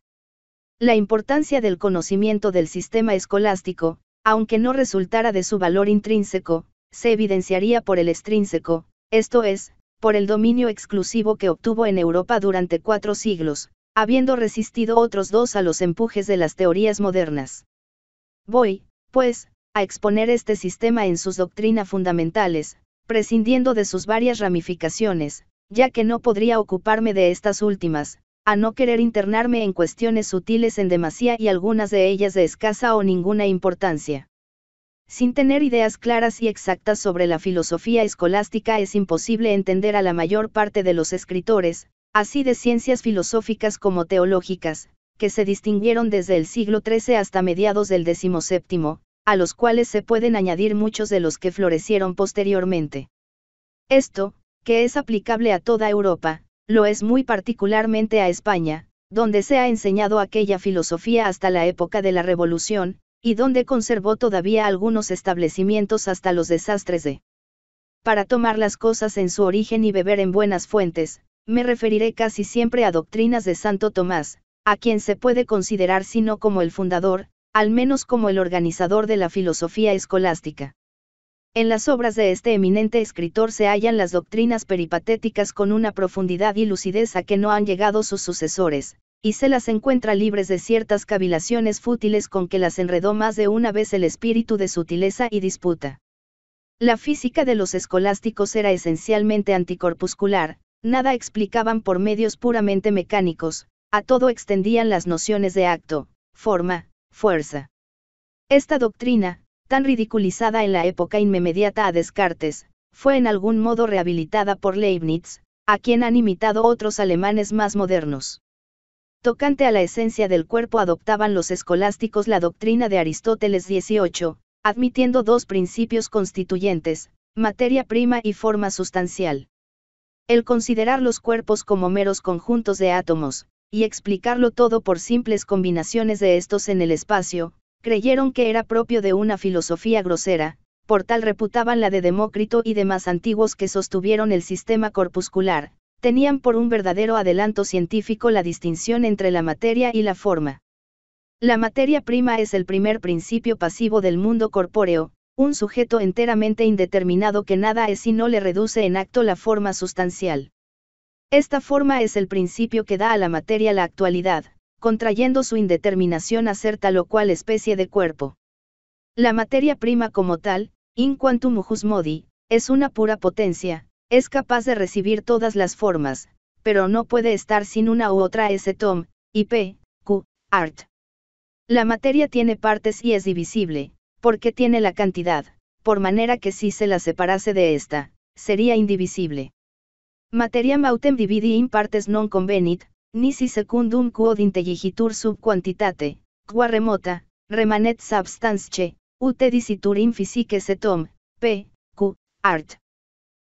La importancia del conocimiento del sistema escolástico, aunque no resultara de su valor intrínseco, se evidenciaría por el extrínseco, esto es, por el dominio exclusivo que obtuvo en Europa durante cuatro siglos, habiendo resistido otros dos a los empujes de las teorías modernas. Voy, pues, a exponer este sistema en sus doctrinas fundamentales, prescindiendo de sus varias ramificaciones, ya que no podría ocuparme de estas últimas, a no querer internarme en cuestiones sutiles en demasía y algunas de ellas de escasa o ninguna importancia. Sin tener ideas claras y exactas sobre la filosofía escolástica es imposible entender a la mayor parte de los escritores, así de ciencias filosóficas como teológicas, que se distinguieron desde el siglo XIII hasta mediados del XVII, a los cuales se pueden añadir muchos de los que florecieron posteriormente. Esto, que es aplicable a toda Europa, lo es muy particularmente a España, donde se ha enseñado aquella filosofía hasta la época de la Revolución, y donde conservó todavía algunos establecimientos hasta los desastres de. Para tomar las cosas en su origen y beber en buenas fuentes, me referiré casi siempre a doctrinas de Santo Tomás, a quien se puede considerar sino como el fundador, al menos como el organizador de la filosofía escolástica. En las obras de este eminente escritor se hallan las doctrinas peripatéticas con una profundidad y lucidez a que no han llegado sus sucesores, y se las encuentra libres de ciertas cavilaciones fútiles con que las enredó más de una vez el espíritu de sutileza y disputa. La física de los escolásticos era esencialmente anticorpuscular, nada explicaban por medios puramente mecánicos, a todo extendían las nociones de acto, forma, fuerza. Esta doctrina, tan ridiculizada en la época inmediata a Descartes, fue en algún modo rehabilitada por Leibniz, a quien han imitado otros alemanes más modernos. Tocante a la esencia del cuerpo adoptaban los escolásticos la doctrina de Aristóteles 18, admitiendo dos principios constituyentes, materia prima y forma sustancial. El considerar los cuerpos como meros conjuntos de átomos, y explicarlo todo por simples combinaciones de estos en el espacio, creyeron que era propio de una filosofía grosera, por tal reputaban la de Demócrito y demás antiguos que sostuvieron el sistema corpuscular, tenían por un verdadero adelanto científico la distinción entre la materia y la forma. La materia prima es el primer principio pasivo del mundo corpóreo, un sujeto enteramente indeterminado que nada es y no le reduce en acto la forma sustancial. Esta forma es el principio que da a la materia la actualidad, contrayendo su indeterminación a ser tal o cual especie de cuerpo. La materia prima como tal, in quantum modi, es una pura potencia, es capaz de recibir todas las formas, pero no puede estar sin una u otra S. Tom, y P. Q. Art. La materia tiene partes y es divisible, porque tiene la cantidad, por manera que si se la separase de esta, sería indivisible. Materia mautem dividi in partes non convenit, nisi secundum quod intelligitur sub quantitate, qua remota, remanet substance, ut dicitur in physique setom, p, q, art.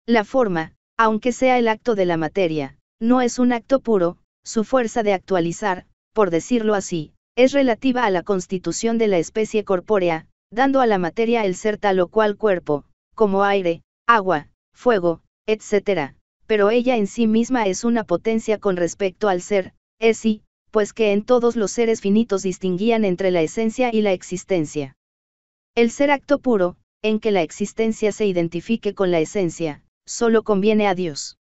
La forma, aunque sea el acto de la materia, no es un acto puro, su fuerza de actualizar, por decirlo así, es relativa a la constitución de la especie corpórea, dando a la materia el ser tal o cual cuerpo, como aire, agua, fuego, etc. Pero ella en sí misma es una potencia con respecto al ser, es y, pues que en todos los seres finitos distinguían entre la esencia y la existencia. El ser acto puro, en que la existencia se identifique con la esencia, solo conviene a Dios.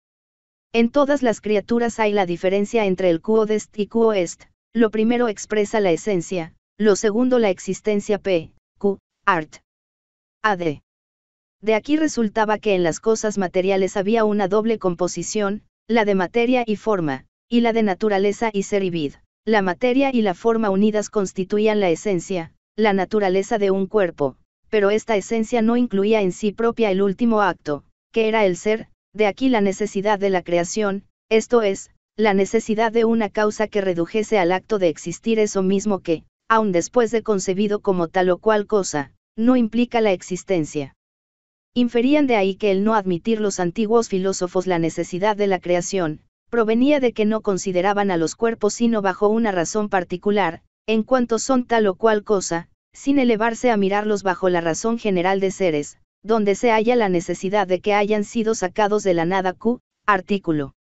En todas las criaturas hay la diferencia entre el quodest y quoest, lo primero expresa la esencia, lo segundo la existencia p, q, art. AD. De aquí resultaba que en las cosas materiales había una doble composición, la de materia y forma, y la de naturaleza y ser y vid. La materia y la forma unidas constituían la esencia, la naturaleza de un cuerpo, pero esta esencia no incluía en sí propia el último acto, que era el ser, de aquí la necesidad de la creación, esto es, la necesidad de una causa que redujese al acto de existir eso mismo que, aun después de concebido como tal o cual cosa, no implica la existencia. Inferían de ahí que el no admitir los antiguos filósofos la necesidad de la creación, provenía de que no consideraban a los cuerpos sino bajo una razón particular, en cuanto son tal o cual cosa, sin elevarse a mirarlos bajo la razón general de seres, donde se halla la necesidad de que hayan sido sacados de la nada Q, artículo.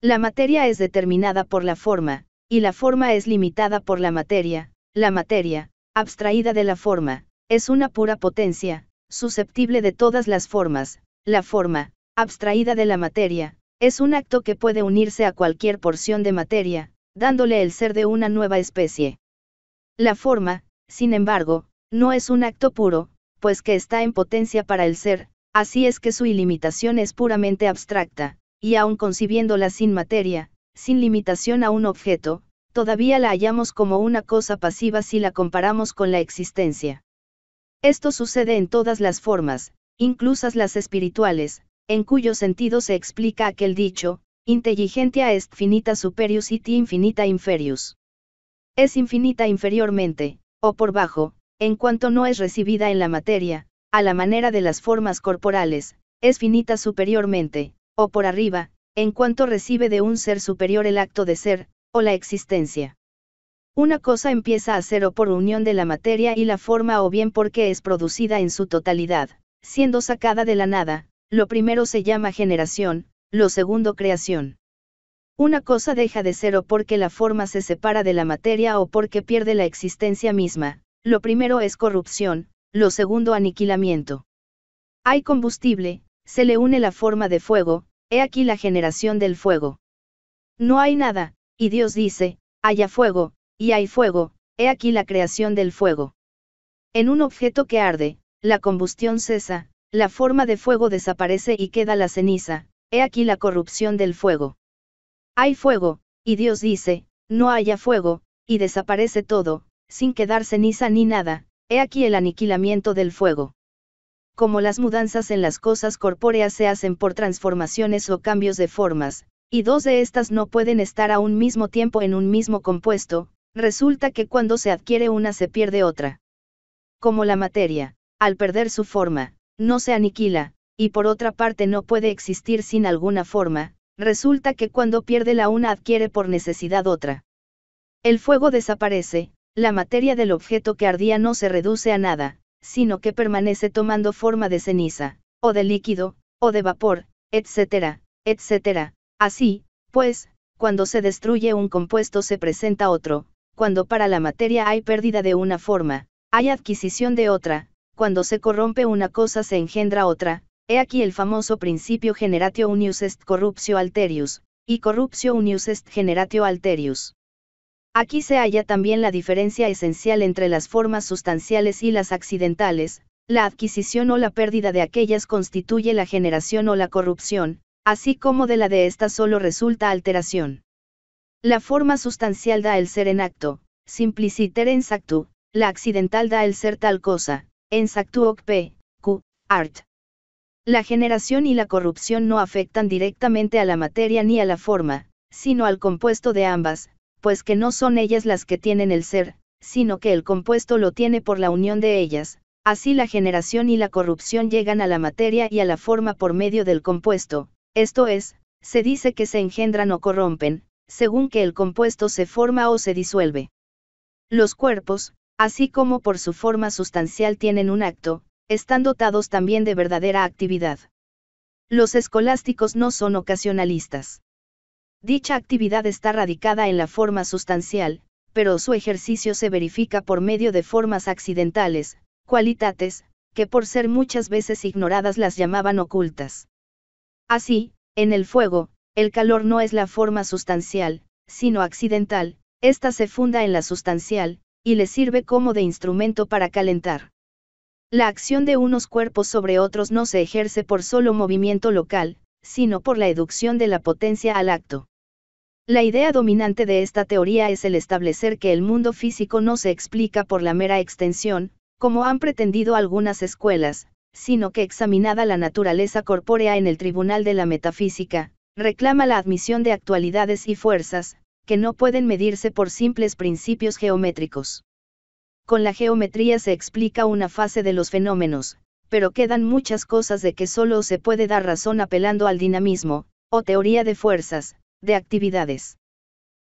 La materia es determinada por la forma, y la forma es limitada por la materia, la materia, abstraída de la forma, es una pura potencia, susceptible de todas las formas, la forma, abstraída de la materia, es un acto que puede unirse a cualquier porción de materia, dándole el ser de una nueva especie. La forma, sin embargo, no es un acto puro, pues que está en potencia para el ser, así es que su ilimitación es puramente abstracta, y aun concibiéndola sin materia, sin limitación a un objeto, todavía la hallamos como una cosa pasiva si la comparamos con la existencia. Esto sucede en todas las formas, inclusas las espirituales, en cuyo sentido se explica aquel dicho, intelligentia est finita superius et infinita inferius. Es infinita inferiormente, o por bajo, en cuanto no es recibida en la materia, a la manera de las formas corporales, es finita superiormente, o por arriba, en cuanto recibe de un ser superior el acto de ser, o la existencia. Una cosa empieza a ser o por unión de la materia y la forma o bien porque es producida en su totalidad, siendo sacada de la nada, lo primero se llama generación, lo segundo creación. Una cosa deja de ser o porque la forma se separa de la materia o porque pierde la existencia misma, lo primero es corrupción, lo segundo aniquilamiento. Hay combustible, se le une la forma de fuego, he aquí la generación del fuego. No hay nada, y Dios dice, haya fuego, y hay fuego, he aquí la creación del fuego. En un objeto que arde, la combustión cesa, la forma de fuego desaparece y queda la ceniza, he aquí la corrupción del fuego. Hay fuego, y Dios dice, no haya fuego, y desaparece todo, sin quedar ceniza ni nada, he aquí el aniquilamiento del fuego. Como las mudanzas en las cosas corpóreas se hacen por transformaciones o cambios de formas, y dos de estas no pueden estar a un mismo tiempo en un mismo compuesto, resulta que cuando se adquiere una se pierde otra. Como la materia, al perder su forma, no se aniquila, y por otra parte no puede existir sin alguna forma, resulta que cuando pierde la una adquiere por necesidad otra. El fuego desaparece, la materia del objeto que ardía no se reduce a nada, sino que permanece tomando forma de ceniza, o de líquido, o de vapor, etcétera, etcétera. Así, pues, cuando se destruye un compuesto se presenta otro, cuando para la materia hay pérdida de una forma, hay adquisición de otra, cuando se corrompe una cosa se engendra otra, he aquí el famoso principio generatio unius est corruptio alterius, y corruptio unius est generatio alterius. Aquí se halla también la diferencia esencial entre las formas sustanciales y las accidentales, la adquisición o la pérdida de aquellas constituye la generación o la corrupción, así como de la de ésta solo resulta alteración. La forma sustancial da el ser en acto, simpliciter en sactu, la accidental da el ser tal cosa, en sactu p, q, art. La generación y la corrupción no afectan directamente a la materia ni a la forma, sino al compuesto de ambas, pues que no son ellas las que tienen el ser, sino que el compuesto lo tiene por la unión de ellas, así la generación y la corrupción llegan a la materia y a la forma por medio del compuesto, esto es, se dice que se engendran o corrompen, según que el compuesto se forma o se disuelve. Los cuerpos, así como por su forma sustancial tienen un acto, están dotados también de verdadera actividad. Los escolásticos no son ocasionalistas. Dicha actividad está radicada en la forma sustancial, pero su ejercicio se verifica por medio de formas accidentales, cualitates, que por ser muchas veces ignoradas las llamaban ocultas. Así, en el fuego, el calor no es la forma sustancial, sino accidental, ésta se funda en la sustancial, y le sirve como de instrumento para calentar. La acción de unos cuerpos sobre otros no se ejerce por solo movimiento local, sino por la educción de la potencia al acto. La idea dominante de esta teoría es el establecer que el mundo físico no se explica por la mera extensión, como han pretendido algunas escuelas, sino que examinada la naturaleza corpórea en el Tribunal de la Metafísica, reclama la admisión de actualidades y fuerzas, que no pueden medirse por simples principios geométricos. Con la geometría se explica una fase de los fenómenos, pero quedan muchas cosas de que solo se puede dar razón apelando al dinamismo, o teoría de fuerzas, de actividades.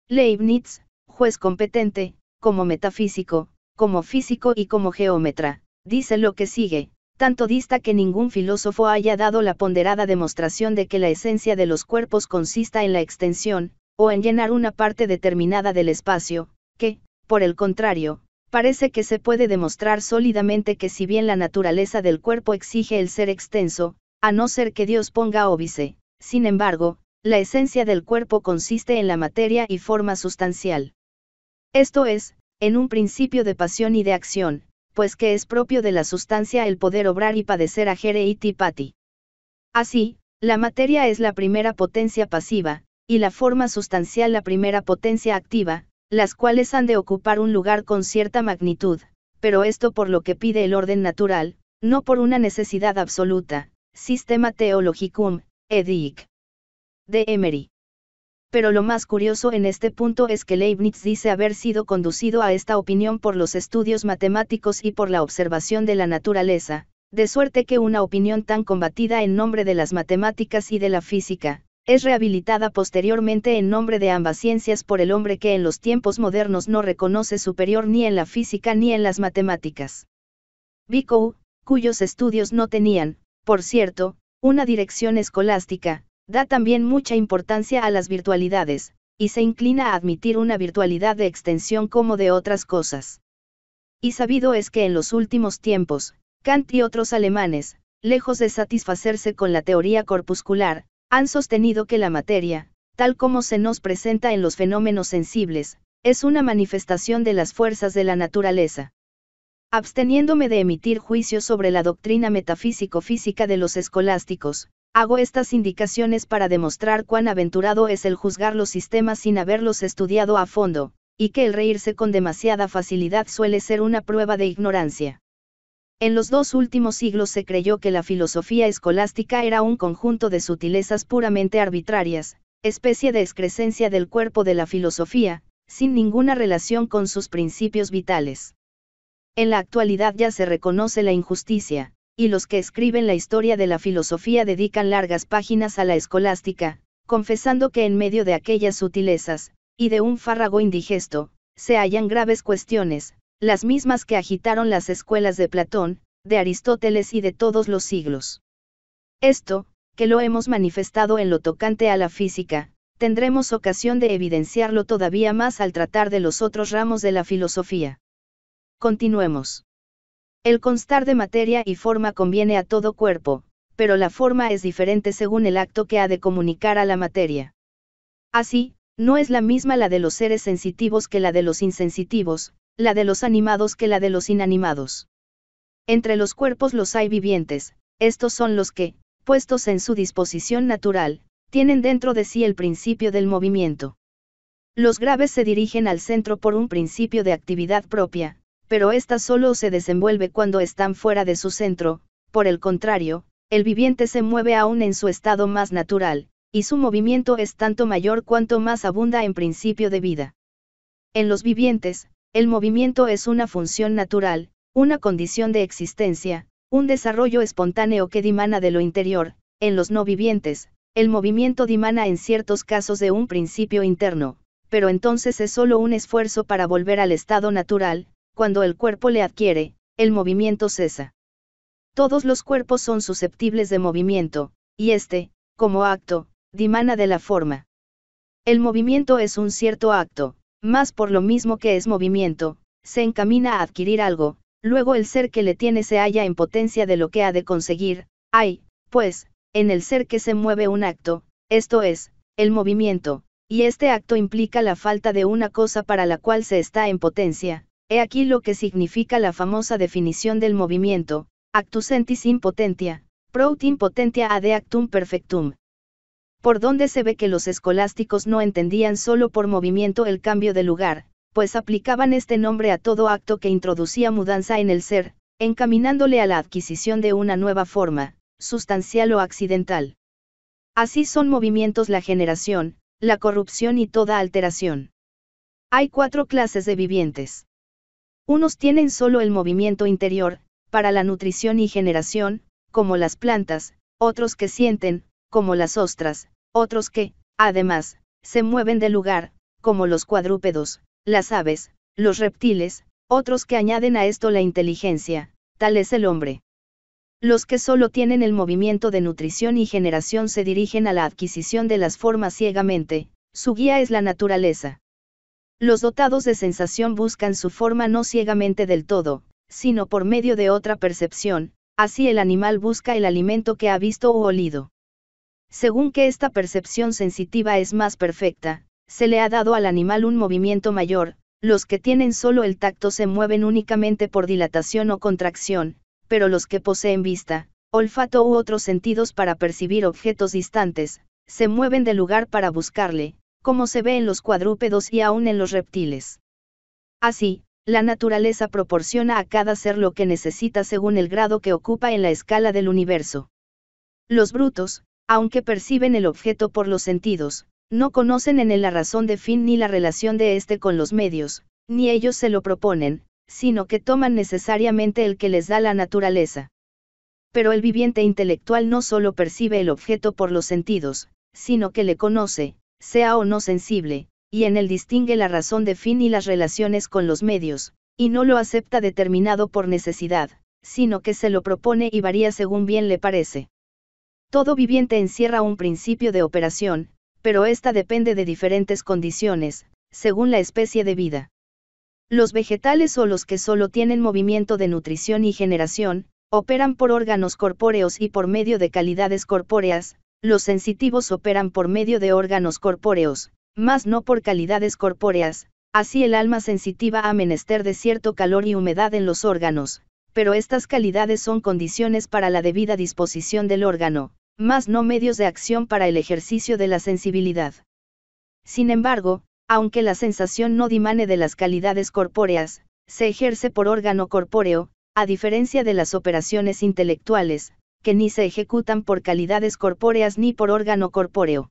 Leibniz, juez competente, como metafísico, como físico y como geómetra, dice lo que sigue, tanto dista que ningún filósofo haya dado la ponderada demostración de que la esencia de los cuerpos consista en la extensión, o en llenar una parte determinada del espacio, que, por el contrario, parece que se puede demostrar sólidamente que si bien la naturaleza del cuerpo exige el ser extenso, a no ser que Dios ponga óbice, sin embargo, la esencia del cuerpo consiste en la materia y forma sustancial. Esto es, en un principio de pasión y de acción, pues que es propio de la sustancia el poder obrar y padecer a jere y Así, la materia es la primera potencia pasiva, y la forma sustancial la primera potencia activa, las cuales han de ocupar un lugar con cierta magnitud, pero esto por lo que pide el orden natural, no por una necesidad absoluta. Sistema Theologicum, Edic de Emery. Pero lo más curioso en este punto es que Leibniz dice haber sido conducido a esta opinión por los estudios matemáticos y por la observación de la naturaleza, de suerte que una opinión tan combatida en nombre de las matemáticas y de la física, es rehabilitada posteriormente en nombre de ambas ciencias por el hombre que en los tiempos modernos no reconoce superior ni en la física ni en las matemáticas. Bicou, cuyos estudios no tenían, por cierto, una dirección escolástica, da también mucha importancia a las virtualidades, y se inclina a admitir una virtualidad de extensión como de otras cosas. Y sabido es que en los últimos tiempos, Kant y otros alemanes, lejos de satisfacerse con la teoría corpuscular, han sostenido que la materia, tal como se nos presenta en los fenómenos sensibles, es una manifestación de las fuerzas de la naturaleza. Absteniéndome de emitir juicios sobre la doctrina metafísico-física de los escolásticos, Hago estas indicaciones para demostrar cuán aventurado es el juzgar los sistemas sin haberlos estudiado a fondo, y que el reírse con demasiada facilidad suele ser una prueba de ignorancia. En los dos últimos siglos se creyó que la filosofía escolástica era un conjunto de sutilezas puramente arbitrarias, especie de excrescencia del cuerpo de la filosofía, sin ninguna relación con sus principios vitales. En la actualidad ya se reconoce la injusticia, y los que escriben la historia de la filosofía dedican largas páginas a la escolástica, confesando que en medio de aquellas sutilezas, y de un fárrago indigesto, se hallan graves cuestiones, las mismas que agitaron las escuelas de Platón, de Aristóteles y de todos los siglos. Esto, que lo hemos manifestado en lo tocante a la física, tendremos ocasión de evidenciarlo todavía más al tratar de los otros ramos de la filosofía. Continuemos. El constar de materia y forma conviene a todo cuerpo, pero la forma es diferente según el acto que ha de comunicar a la materia. Así, no es la misma la de los seres sensitivos que la de los insensitivos, la de los animados que la de los inanimados. Entre los cuerpos los hay vivientes, estos son los que, puestos en su disposición natural, tienen dentro de sí el principio del movimiento. Los graves se dirigen al centro por un principio de actividad propia, pero ésta solo se desenvuelve cuando están fuera de su centro, por el contrario, el viviente se mueve aún en su estado más natural, y su movimiento es tanto mayor cuanto más abunda en principio de vida. En los vivientes, el movimiento es una función natural, una condición de existencia, un desarrollo espontáneo que dimana de lo interior, en los no vivientes, el movimiento dimana en ciertos casos de un principio interno, pero entonces es solo un esfuerzo para volver al estado natural, cuando el cuerpo le adquiere, el movimiento cesa. Todos los cuerpos son susceptibles de movimiento, y este, como acto, dimana de la forma. El movimiento es un cierto acto, más por lo mismo que es movimiento, se encamina a adquirir algo, luego el ser que le tiene se halla en potencia de lo que ha de conseguir, hay, pues, en el ser que se mueve un acto, esto es, el movimiento, y este acto implica la falta de una cosa para la cual se está en potencia, He aquí lo que significa la famosa definición del movimiento, actus entis impotentia, prout impotentia ad actum perfectum. Por donde se ve que los escolásticos no entendían solo por movimiento el cambio de lugar, pues aplicaban este nombre a todo acto que introducía mudanza en el ser, encaminándole a la adquisición de una nueva forma, sustancial o accidental. Así son movimientos la generación, la corrupción y toda alteración. Hay cuatro clases de vivientes. Unos tienen solo el movimiento interior, para la nutrición y generación, como las plantas, otros que sienten, como las ostras, otros que, además, se mueven de lugar, como los cuadrúpedos, las aves, los reptiles, otros que añaden a esto la inteligencia, tal es el hombre. Los que solo tienen el movimiento de nutrición y generación se dirigen a la adquisición de las formas ciegamente, su guía es la naturaleza. Los dotados de sensación buscan su forma no ciegamente del todo, sino por medio de otra percepción, así el animal busca el alimento que ha visto o olido. Según que esta percepción sensitiva es más perfecta, se le ha dado al animal un movimiento mayor, los que tienen solo el tacto se mueven únicamente por dilatación o contracción, pero los que poseen vista, olfato u otros sentidos para percibir objetos distantes, se mueven de lugar para buscarle, como se ve en los cuadrúpedos y aún en los reptiles. Así, la naturaleza proporciona a cada ser lo que necesita según el grado que ocupa en la escala del universo. Los brutos, aunque perciben el objeto por los sentidos, no conocen en él la razón de fin ni la relación de éste con los medios, ni ellos se lo proponen, sino que toman necesariamente el que les da la naturaleza. Pero el viviente intelectual no solo percibe el objeto por los sentidos, sino que le conoce, sea o no sensible, y en él distingue la razón de fin y las relaciones con los medios, y no lo acepta determinado por necesidad, sino que se lo propone y varía según bien le parece. Todo viviente encierra un principio de operación, pero ésta depende de diferentes condiciones, según la especie de vida. Los vegetales o los que solo tienen movimiento de nutrición y generación, operan por órganos corpóreos y por medio de calidades corpóreas, los sensitivos operan por medio de órganos corpóreos, mas no por calidades corpóreas, así el alma sensitiva ha menester de cierto calor y humedad en los órganos, pero estas calidades son condiciones para la debida disposición del órgano, mas no medios de acción para el ejercicio de la sensibilidad. Sin embargo, aunque la sensación no dimane de las calidades corpóreas, se ejerce por órgano corpóreo, a diferencia de las operaciones intelectuales, que ni se ejecutan por calidades corpóreas ni por órgano corpóreo.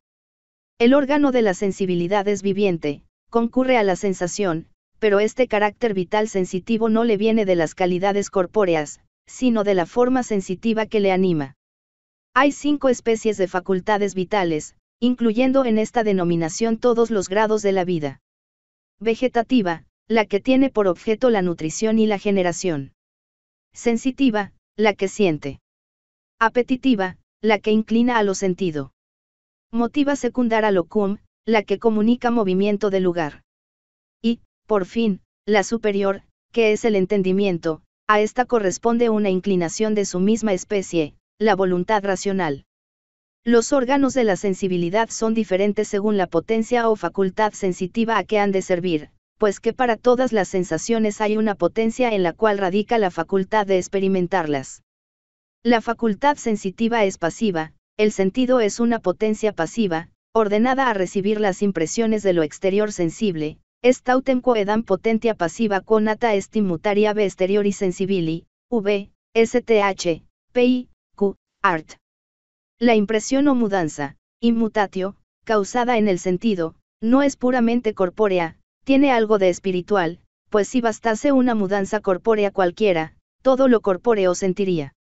El órgano de la sensibilidad es viviente, concurre a la sensación, pero este carácter vital sensitivo no le viene de las calidades corpóreas, sino de la forma sensitiva que le anima. Hay cinco especies de facultades vitales, incluyendo en esta denominación todos los grados de la vida. Vegetativa, la que tiene por objeto la nutrición y la generación. Sensitiva, la que siente. Apetitiva, la que inclina a lo sentido. Motiva secundar locum, la que comunica movimiento de lugar. Y, por fin, la superior, que es el entendimiento, a esta corresponde una inclinación de su misma especie, la voluntad racional. Los órganos de la sensibilidad son diferentes según la potencia o facultad sensitiva a que han de servir, pues que para todas las sensaciones hay una potencia en la cual radica la facultad de experimentarlas. La facultad sensitiva es pasiva, el sentido es una potencia pasiva, ordenada a recibir las impresiones de lo exterior sensible, Quo quoedam potentia pasiva conata estimutaria b exteriori sensibili, v, sth, pi, q, art. La impresión o mudanza, inmutatio, causada en el sentido, no es puramente corpórea, tiene algo de espiritual, pues si bastase una mudanza corpórea cualquiera, todo lo corpóreo sentiría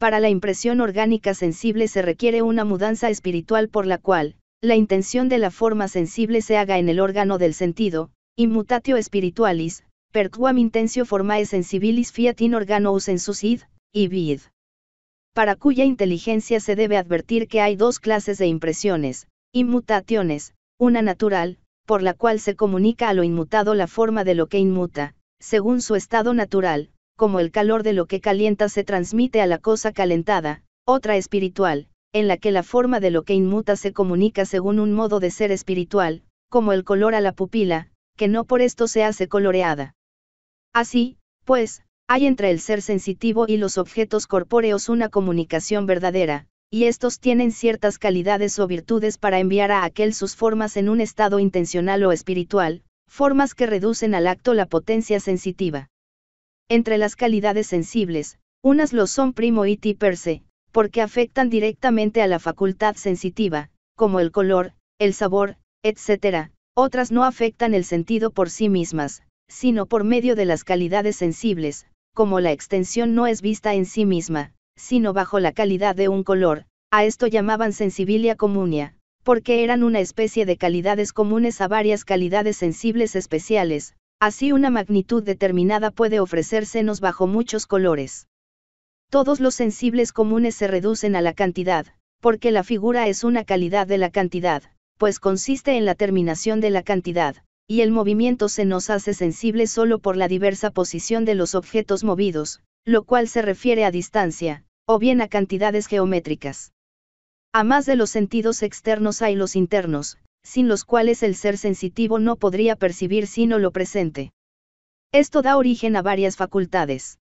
para la impresión orgánica sensible se requiere una mudanza espiritual por la cual, la intención de la forma sensible se haga en el órgano del sentido, immutatio spiritualis, per intensio formae sensibilis fiat in organo usensus id, y vid. Para cuya inteligencia se debe advertir que hay dos clases de impresiones, inmutaciones, una natural, por la cual se comunica a lo inmutado la forma de lo que inmuta, según su estado natural, como el calor de lo que calienta se transmite a la cosa calentada, otra espiritual, en la que la forma de lo que inmuta se comunica según un modo de ser espiritual, como el color a la pupila, que no por esto se hace coloreada. Así, pues, hay entre el ser sensitivo y los objetos corpóreos una comunicación verdadera, y estos tienen ciertas calidades o virtudes para enviar a aquel sus formas en un estado intencional o espiritual, formas que reducen al acto la potencia sensitiva. Entre las calidades sensibles, unas lo son primo y se, porque afectan directamente a la facultad sensitiva, como el color, el sabor, etc. Otras no afectan el sentido por sí mismas, sino por medio de las calidades sensibles, como la extensión no es vista en sí misma, sino bajo la calidad de un color, a esto llamaban sensibilia comunia, porque eran una especie de calidades comunes a varias calidades sensibles especiales, Así una magnitud determinada puede ofrecérsenos bajo muchos colores. Todos los sensibles comunes se reducen a la cantidad, porque la figura es una calidad de la cantidad, pues consiste en la terminación de la cantidad, y el movimiento se nos hace sensible solo por la diversa posición de los objetos movidos, lo cual se refiere a distancia, o bien a cantidades geométricas. A más de los sentidos externos hay los internos, sin los cuales el ser sensitivo no podría percibir sino lo presente. Esto da origen a varias facultades.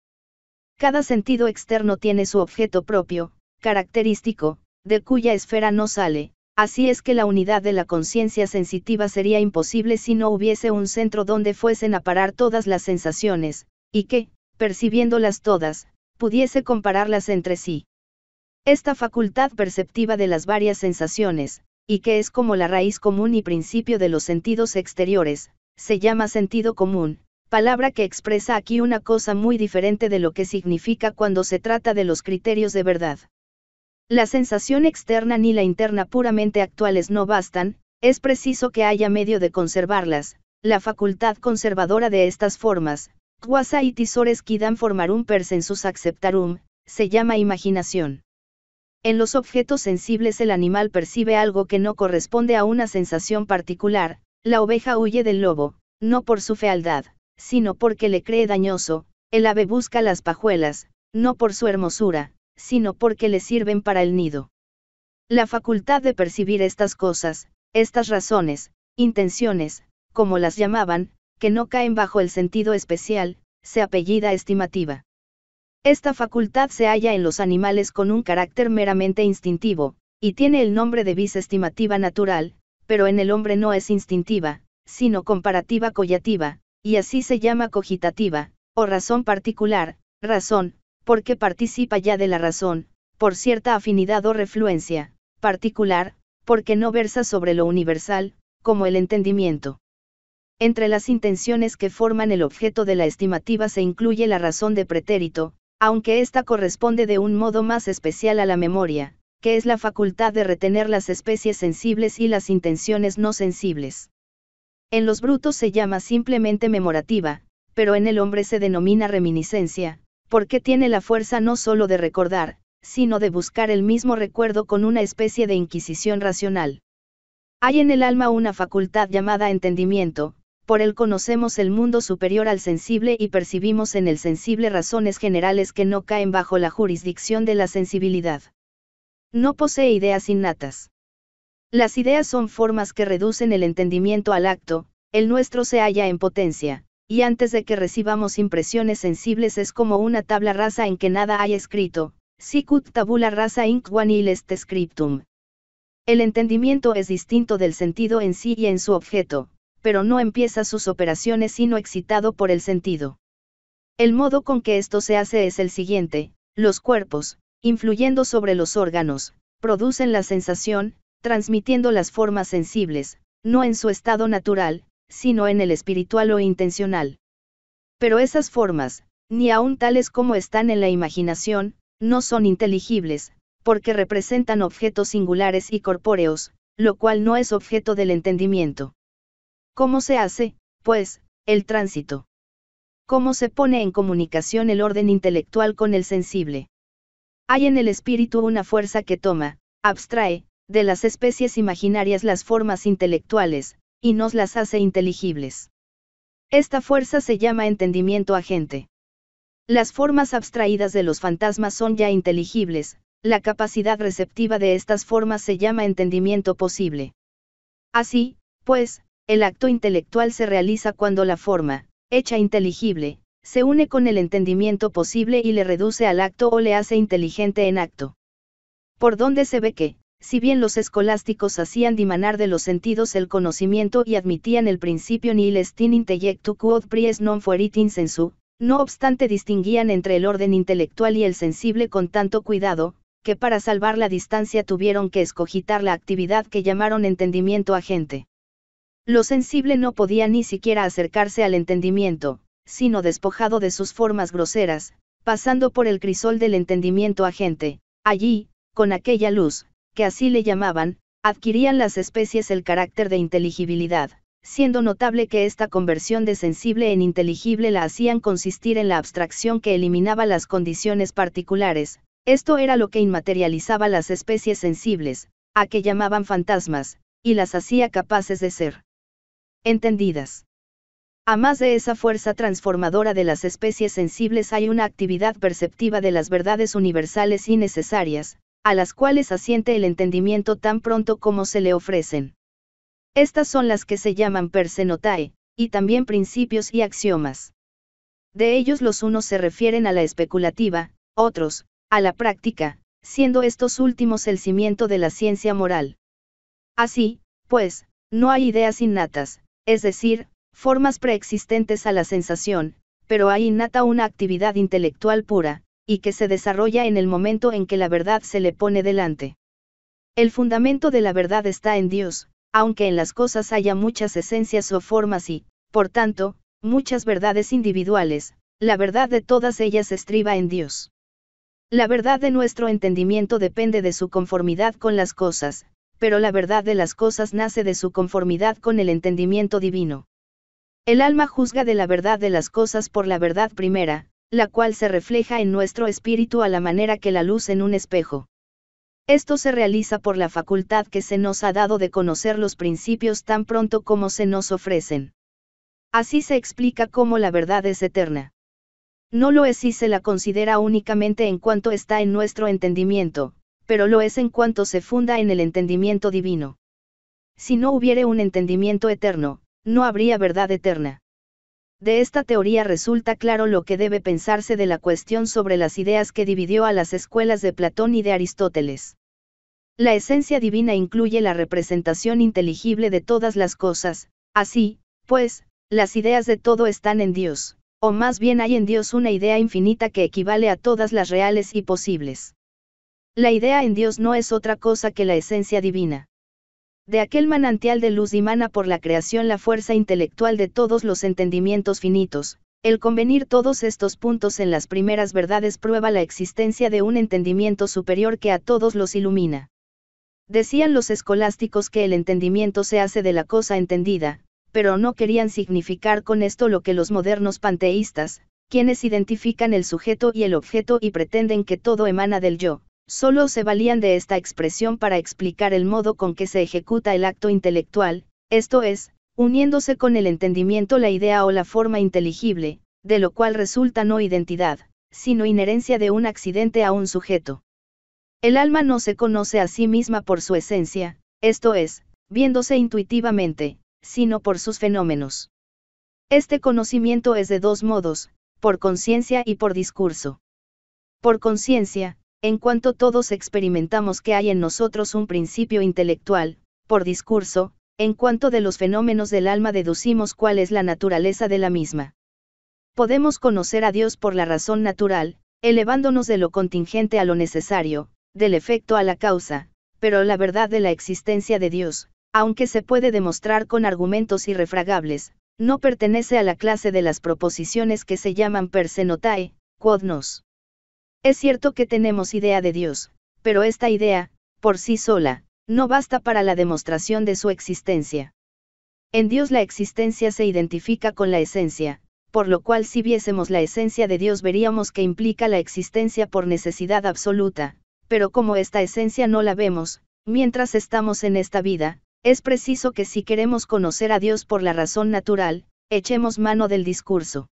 Cada sentido externo tiene su objeto propio, característico, de cuya esfera no sale, así es que la unidad de la conciencia sensitiva sería imposible si no hubiese un centro donde fuesen a parar todas las sensaciones, y que, percibiéndolas todas, pudiese compararlas entre sí. Esta facultad perceptiva de las varias sensaciones, y que es como la raíz común y principio de los sentidos exteriores, se llama sentido común, palabra que expresa aquí una cosa muy diferente de lo que significa cuando se trata de los criterios de verdad. La sensación externa ni la interna puramente actuales no bastan, es preciso que haya medio de conservarlas, la facultad conservadora de estas formas, quasa y tisores quidam formarum per sensus acceptarum, se llama imaginación. En los objetos sensibles el animal percibe algo que no corresponde a una sensación particular, la oveja huye del lobo, no por su fealdad, sino porque le cree dañoso, el ave busca las pajuelas, no por su hermosura, sino porque le sirven para el nido. La facultad de percibir estas cosas, estas razones, intenciones, como las llamaban, que no caen bajo el sentido especial, se apellida estimativa. Esta facultad se halla en los animales con un carácter meramente instintivo, y tiene el nombre de vis estimativa natural, pero en el hombre no es instintiva, sino comparativa collativa, y así se llama cogitativa, o razón particular, razón, porque participa ya de la razón, por cierta afinidad o refluencia, particular, porque no versa sobre lo universal, como el entendimiento. Entre las intenciones que forman el objeto de la estimativa se incluye la razón de pretérito, aunque ésta corresponde de un modo más especial a la memoria, que es la facultad de retener las especies sensibles y las intenciones no sensibles. En los brutos se llama simplemente memorativa, pero en el hombre se denomina reminiscencia, porque tiene la fuerza no sólo de recordar, sino de buscar el mismo recuerdo con una especie de inquisición racional. Hay en el alma una facultad llamada entendimiento, por él conocemos el mundo superior al sensible y percibimos en el sensible razones generales que no caen bajo la jurisdicción de la sensibilidad. No posee ideas innatas. Las ideas son formas que reducen el entendimiento al acto, el nuestro se halla en potencia, y antes de que recibamos impresiones sensibles es como una tabla rasa en que nada hay escrito, sicut tabula rasa inc vanil est scriptum. El entendimiento es distinto del sentido en sí y en su objeto, pero no empieza sus operaciones sino excitado por el sentido. El modo con que esto se hace es el siguiente, los cuerpos, influyendo sobre los órganos, producen la sensación, transmitiendo las formas sensibles, no en su estado natural, sino en el espiritual o intencional. Pero esas formas, ni aun tales como están en la imaginación, no son inteligibles, porque representan objetos singulares y corpóreos, lo cual no es objeto del entendimiento. ¿Cómo se hace, pues, el tránsito? ¿Cómo se pone en comunicación el orden intelectual con el sensible? Hay en el espíritu una fuerza que toma, abstrae, de las especies imaginarias las formas intelectuales, y nos las hace inteligibles. Esta fuerza se llama entendimiento agente. Las formas abstraídas de los fantasmas son ya inteligibles, la capacidad receptiva de estas formas se llama entendimiento posible. Así, pues, el acto intelectual se realiza cuando la forma, hecha inteligible, se une con el entendimiento posible y le reduce al acto o le hace inteligente en acto. Por donde se ve que, si bien los escolásticos hacían dimanar de los sentidos el conocimiento y admitían el principio nihil est in intellectu quod pries non fuerit in sensu, no obstante distinguían entre el orden intelectual y el sensible con tanto cuidado, que para salvar la distancia tuvieron que escogitar la actividad que llamaron entendimiento agente. Lo sensible no podía ni siquiera acercarse al entendimiento, sino despojado de sus formas groseras, pasando por el crisol del entendimiento agente, allí, con aquella luz, que así le llamaban, adquirían las especies el carácter de inteligibilidad, siendo notable que esta conversión de sensible en inteligible la hacían consistir en la abstracción que eliminaba las condiciones particulares, esto era lo que inmaterializaba las especies sensibles, a que llamaban fantasmas, y las hacía capaces de ser entendidas. A más de esa fuerza transformadora de las especies sensibles hay una actividad perceptiva de las verdades universales y necesarias, a las cuales asiente el entendimiento tan pronto como se le ofrecen. Estas son las que se llaman persenotae, y también principios y axiomas. De ellos los unos se refieren a la especulativa, otros, a la práctica, siendo estos últimos el cimiento de la ciencia moral. Así, pues, no hay ideas innatas, es decir, formas preexistentes a la sensación, pero ahí nata una actividad intelectual pura, y que se desarrolla en el momento en que la verdad se le pone delante. El fundamento de la verdad está en Dios, aunque en las cosas haya muchas esencias o formas y, por tanto, muchas verdades individuales, la verdad de todas ellas estriba en Dios. La verdad de nuestro entendimiento depende de su conformidad con las cosas, pero la verdad de las cosas nace de su conformidad con el entendimiento divino. El alma juzga de la verdad de las cosas por la verdad primera, la cual se refleja en nuestro espíritu a la manera que la luz en un espejo. Esto se realiza por la facultad que se nos ha dado de conocer los principios tan pronto como se nos ofrecen. Así se explica cómo la verdad es eterna. No lo es si se la considera únicamente en cuanto está en nuestro entendimiento, pero lo es en cuanto se funda en el entendimiento divino. Si no hubiere un entendimiento eterno, no habría verdad eterna. De esta teoría resulta claro lo que debe pensarse de la cuestión sobre las ideas que dividió a las escuelas de Platón y de Aristóteles. La esencia divina incluye la representación inteligible de todas las cosas, así, pues, las ideas de todo están en Dios, o más bien hay en Dios una idea infinita que equivale a todas las reales y posibles. La idea en Dios no es otra cosa que la esencia divina. De aquel manantial de luz dimana por la creación la fuerza intelectual de todos los entendimientos finitos, el convenir todos estos puntos en las primeras verdades prueba la existencia de un entendimiento superior que a todos los ilumina. Decían los escolásticos que el entendimiento se hace de la cosa entendida, pero no querían significar con esto lo que los modernos panteístas, quienes identifican el sujeto y el objeto y pretenden que todo emana del yo, solo se valían de esta expresión para explicar el modo con que se ejecuta el acto intelectual, esto es, uniéndose con el entendimiento la idea o la forma inteligible, de lo cual resulta no identidad, sino inherencia de un accidente a un sujeto. El alma no se conoce a sí misma por su esencia, esto es, viéndose intuitivamente, sino por sus fenómenos. Este conocimiento es de dos modos, por conciencia y por discurso. Por conciencia, en cuanto todos experimentamos que hay en nosotros un principio intelectual, por discurso, en cuanto de los fenómenos del alma deducimos cuál es la naturaleza de la misma. Podemos conocer a Dios por la razón natural, elevándonos de lo contingente a lo necesario, del efecto a la causa, pero la verdad de la existencia de Dios, aunque se puede demostrar con argumentos irrefragables, no pertenece a la clase de las proposiciones que se llaman per notae quod nos es cierto que tenemos idea de Dios, pero esta idea, por sí sola, no basta para la demostración de su existencia. En Dios la existencia se identifica con la esencia, por lo cual si viésemos la esencia de Dios veríamos que implica la existencia por necesidad absoluta, pero como esta esencia no la vemos, mientras estamos en esta vida, es preciso que si queremos conocer a Dios por la razón natural, echemos mano del discurso.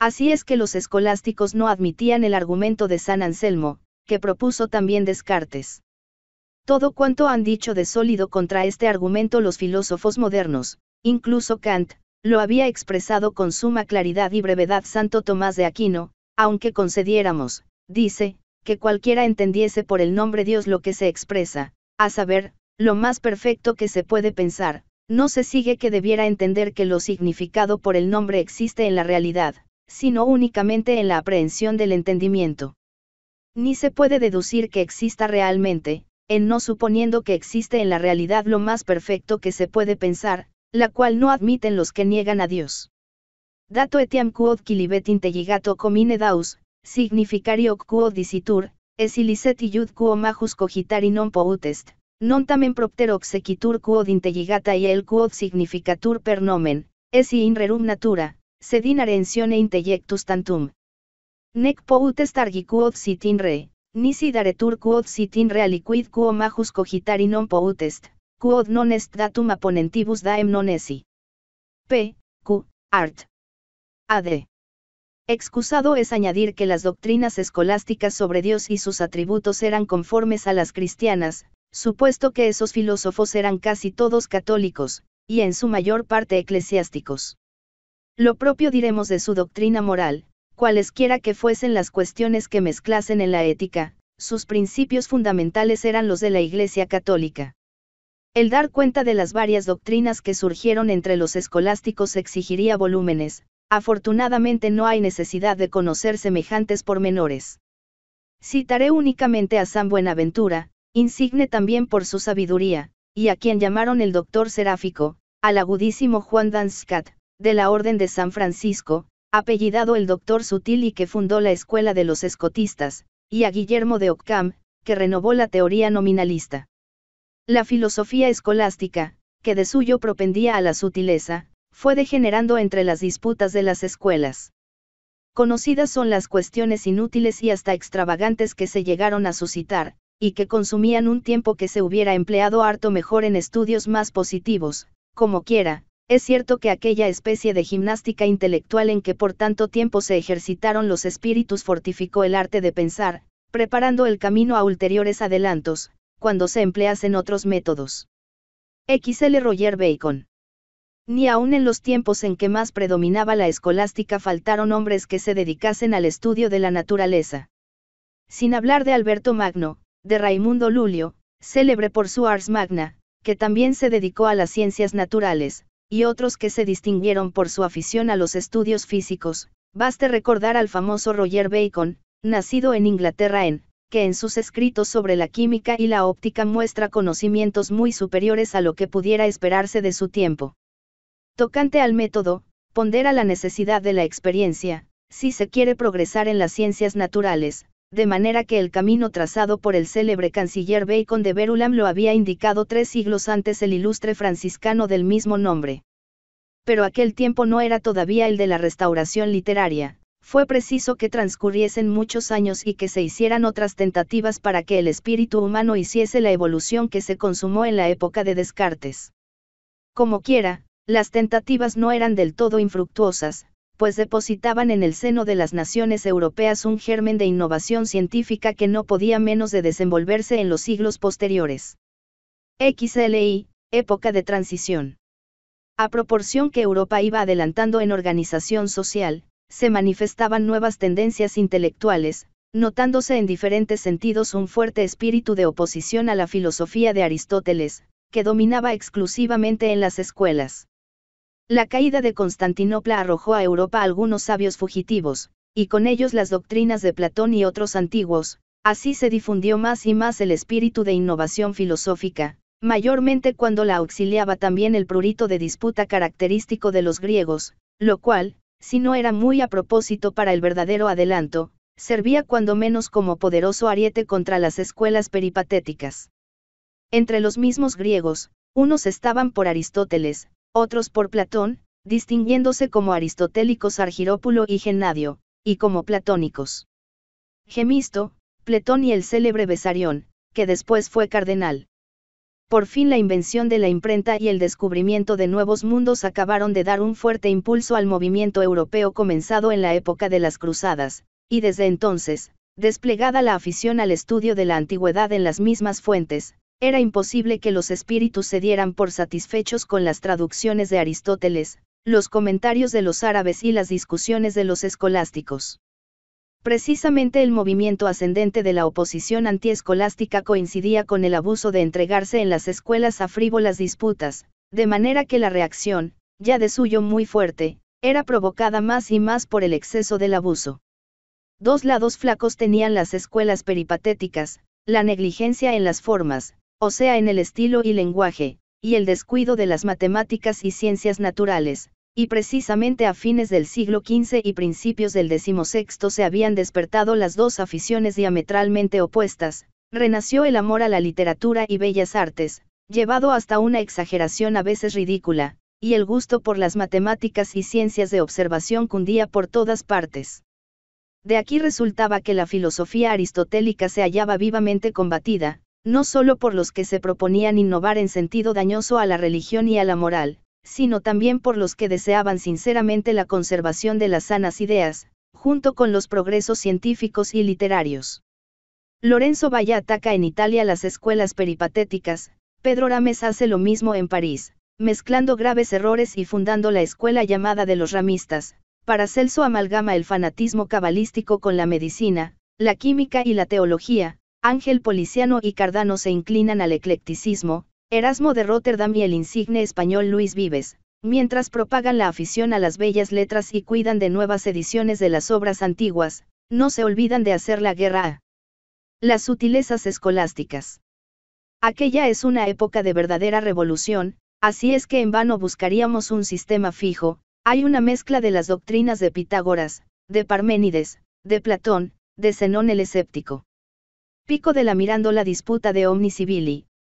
Así es que los escolásticos no admitían el argumento de San Anselmo, que propuso también Descartes. Todo cuanto han dicho de sólido contra este argumento los filósofos modernos, incluso Kant, lo había expresado con suma claridad y brevedad Santo Tomás de Aquino, aunque concediéramos, dice, que cualquiera entendiese por el nombre Dios lo que se expresa, a saber, lo más perfecto que se puede pensar, no se sigue que debiera entender que lo significado por el nombre existe en la realidad, sino únicamente en la aprehensión del entendimiento. Ni se puede deducir que exista realmente, en no suponiendo que existe en la realidad lo más perfecto que se puede pensar, la cual no admiten los que niegan a Dios. Dato etiam quod quilibet intelligato comine daus, significario quod dicitur, es illicet iud quo majus cogitari non poutest, non tamen propter obsequitur quod intelligata y el quod significatur per nomen, es in rerum natura, sed in arensione intellectus tantum. Nec poutes targi quod sit in re, nisi daretur quod sit in aliquid quo majus cogitari non poutest, quod non est datum aponentibus daem non esi. P. Q. Art. AD. Excusado es añadir que las doctrinas escolásticas sobre Dios y sus atributos eran conformes a las cristianas, supuesto que esos filósofos eran casi todos católicos, y en su mayor parte eclesiásticos. Lo propio diremos de su doctrina moral, cualesquiera que fuesen las cuestiones que mezclasen en la ética, sus principios fundamentales eran los de la Iglesia Católica. El dar cuenta de las varias doctrinas que surgieron entre los escolásticos exigiría volúmenes, afortunadamente no hay necesidad de conocer semejantes pormenores. Citaré únicamente a San Buenaventura, insigne también por su sabiduría, y a quien llamaron el doctor seráfico, al agudísimo Juan Danzcat de la Orden de San Francisco, apellidado el doctor Sutil y que fundó la Escuela de los Escotistas, y a Guillermo de Occam, que renovó la teoría nominalista. La filosofía escolástica, que de suyo propendía a la sutileza, fue degenerando entre las disputas de las escuelas. Conocidas son las cuestiones inútiles y hasta extravagantes que se llegaron a suscitar, y que consumían un tiempo que se hubiera empleado harto mejor en estudios más positivos, como quiera, es cierto que aquella especie de gimnástica intelectual en que por tanto tiempo se ejercitaron los espíritus fortificó el arte de pensar, preparando el camino a ulteriores adelantos, cuando se empleasen otros métodos. XL Roger Bacon. Ni aun en los tiempos en que más predominaba la escolástica faltaron hombres que se dedicasen al estudio de la naturaleza. Sin hablar de Alberto Magno, de Raimundo Lulio, célebre por su Ars Magna, que también se dedicó a las ciencias naturales, y otros que se distinguieron por su afición a los estudios físicos, baste recordar al famoso Roger Bacon, nacido en Inglaterra en, que en sus escritos sobre la química y la óptica muestra conocimientos muy superiores a lo que pudiera esperarse de su tiempo. Tocante al método, pondera la necesidad de la experiencia, si se quiere progresar en las ciencias naturales, de manera que el camino trazado por el célebre canciller Bacon de Verulam lo había indicado tres siglos antes el ilustre franciscano del mismo nombre. Pero aquel tiempo no era todavía el de la restauración literaria, fue preciso que transcurriesen muchos años y que se hicieran otras tentativas para que el espíritu humano hiciese la evolución que se consumó en la época de Descartes. Como quiera, las tentativas no eran del todo infructuosas, pues depositaban en el seno de las naciones europeas un germen de innovación científica que no podía menos de desenvolverse en los siglos posteriores. XLI, época de transición. A proporción que Europa iba adelantando en organización social, se manifestaban nuevas tendencias intelectuales, notándose en diferentes sentidos un fuerte espíritu de oposición a la filosofía de Aristóteles, que dominaba exclusivamente en las escuelas. La caída de Constantinopla arrojó a Europa algunos sabios fugitivos, y con ellos las doctrinas de Platón y otros antiguos, así se difundió más y más el espíritu de innovación filosófica, mayormente cuando la auxiliaba también el prurito de disputa característico de los griegos, lo cual, si no era muy a propósito para el verdadero adelanto, servía cuando menos como poderoso ariete contra las escuelas peripatéticas. Entre los mismos griegos, unos estaban por Aristóteles, otros por Platón, distinguiéndose como aristotélicos Argirópulo y Gennadio, y como platónicos. Gemisto, Platón y el célebre Besarión, que después fue cardenal. Por fin la invención de la imprenta y el descubrimiento de nuevos mundos acabaron de dar un fuerte impulso al movimiento europeo comenzado en la época de las Cruzadas, y desde entonces, desplegada la afición al estudio de la antigüedad en las mismas fuentes, era imposible que los espíritus se dieran por satisfechos con las traducciones de Aristóteles, los comentarios de los árabes y las discusiones de los escolásticos. Precisamente el movimiento ascendente de la oposición antiescolástica coincidía con el abuso de entregarse en las escuelas a frívolas disputas, de manera que la reacción, ya de suyo muy fuerte, era provocada más y más por el exceso del abuso. Dos lados flacos tenían las escuelas peripatéticas, la negligencia en las formas, o sea en el estilo y lenguaje, y el descuido de las matemáticas y ciencias naturales, y precisamente a fines del siglo XV y principios del XVI se habían despertado las dos aficiones diametralmente opuestas, renació el amor a la literatura y bellas artes, llevado hasta una exageración a veces ridícula, y el gusto por las matemáticas y ciencias de observación cundía por todas partes. De aquí resultaba que la filosofía aristotélica se hallaba vivamente combatida, no solo por los que se proponían innovar en sentido dañoso a la religión y a la moral, sino también por los que deseaban sinceramente la conservación de las sanas ideas, junto con los progresos científicos y literarios. Lorenzo Valla ataca en Italia las escuelas peripatéticas, Pedro Rames hace lo mismo en París, mezclando graves errores y fundando la escuela llamada de los ramistas, Paracelso amalgama el fanatismo cabalístico con la medicina, la química y la teología, Ángel Policiano y Cardano se inclinan al eclecticismo, Erasmo de Rotterdam y el insigne español Luis Vives, mientras propagan la afición a las bellas letras y cuidan de nuevas ediciones de las obras antiguas, no se olvidan de hacer la guerra a las sutilezas escolásticas. Aquella es una época de verdadera revolución, así es que en vano buscaríamos un sistema fijo, hay una mezcla de las doctrinas de Pitágoras, de Parménides, de Platón, de Zenón el escéptico. Pico de la la disputa de Omni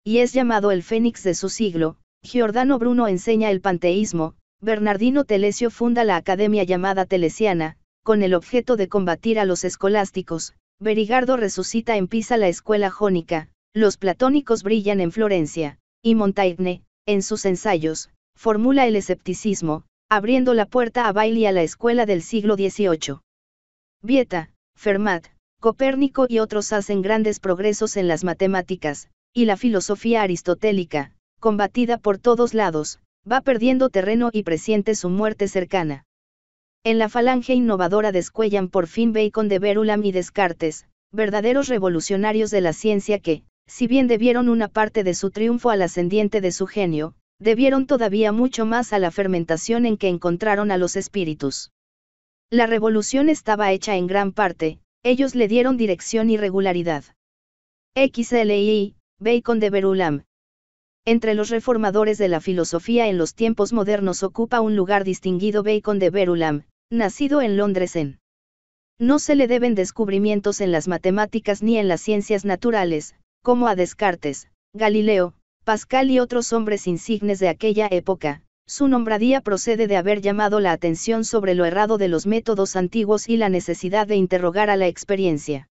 y es llamado el Fénix de su siglo, Giordano Bruno enseña el panteísmo, Bernardino Telesio funda la academia llamada Telesiana, con el objeto de combatir a los escolásticos, Berigardo resucita en Pisa la escuela jónica, los platónicos brillan en Florencia, y Montaigne, en sus ensayos, formula el escepticismo, abriendo la puerta a Bailey a la escuela del siglo XVIII. Vieta, Fermat, Copérnico y otros hacen grandes progresos en las matemáticas, y la filosofía aristotélica, combatida por todos lados, va perdiendo terreno y presiente su muerte cercana. En la falange innovadora descuellan por fin Bacon de Verulam y Descartes, verdaderos revolucionarios de la ciencia que, si bien debieron una parte de su triunfo al ascendiente de su genio, debieron todavía mucho más a la fermentación en que encontraron a los espíritus. La revolución estaba hecha en gran parte, ellos le dieron dirección y regularidad. XLI, Bacon de Berulam. Entre los reformadores de la filosofía en los tiempos modernos ocupa un lugar distinguido Bacon de Berulam, nacido en Londres en. No se le deben descubrimientos en las matemáticas ni en las ciencias naturales, como a Descartes, Galileo, Pascal y otros hombres insignes de aquella época, su nombradía procede de haber llamado la atención sobre lo errado de los métodos antiguos y la necesidad de interrogar a la experiencia.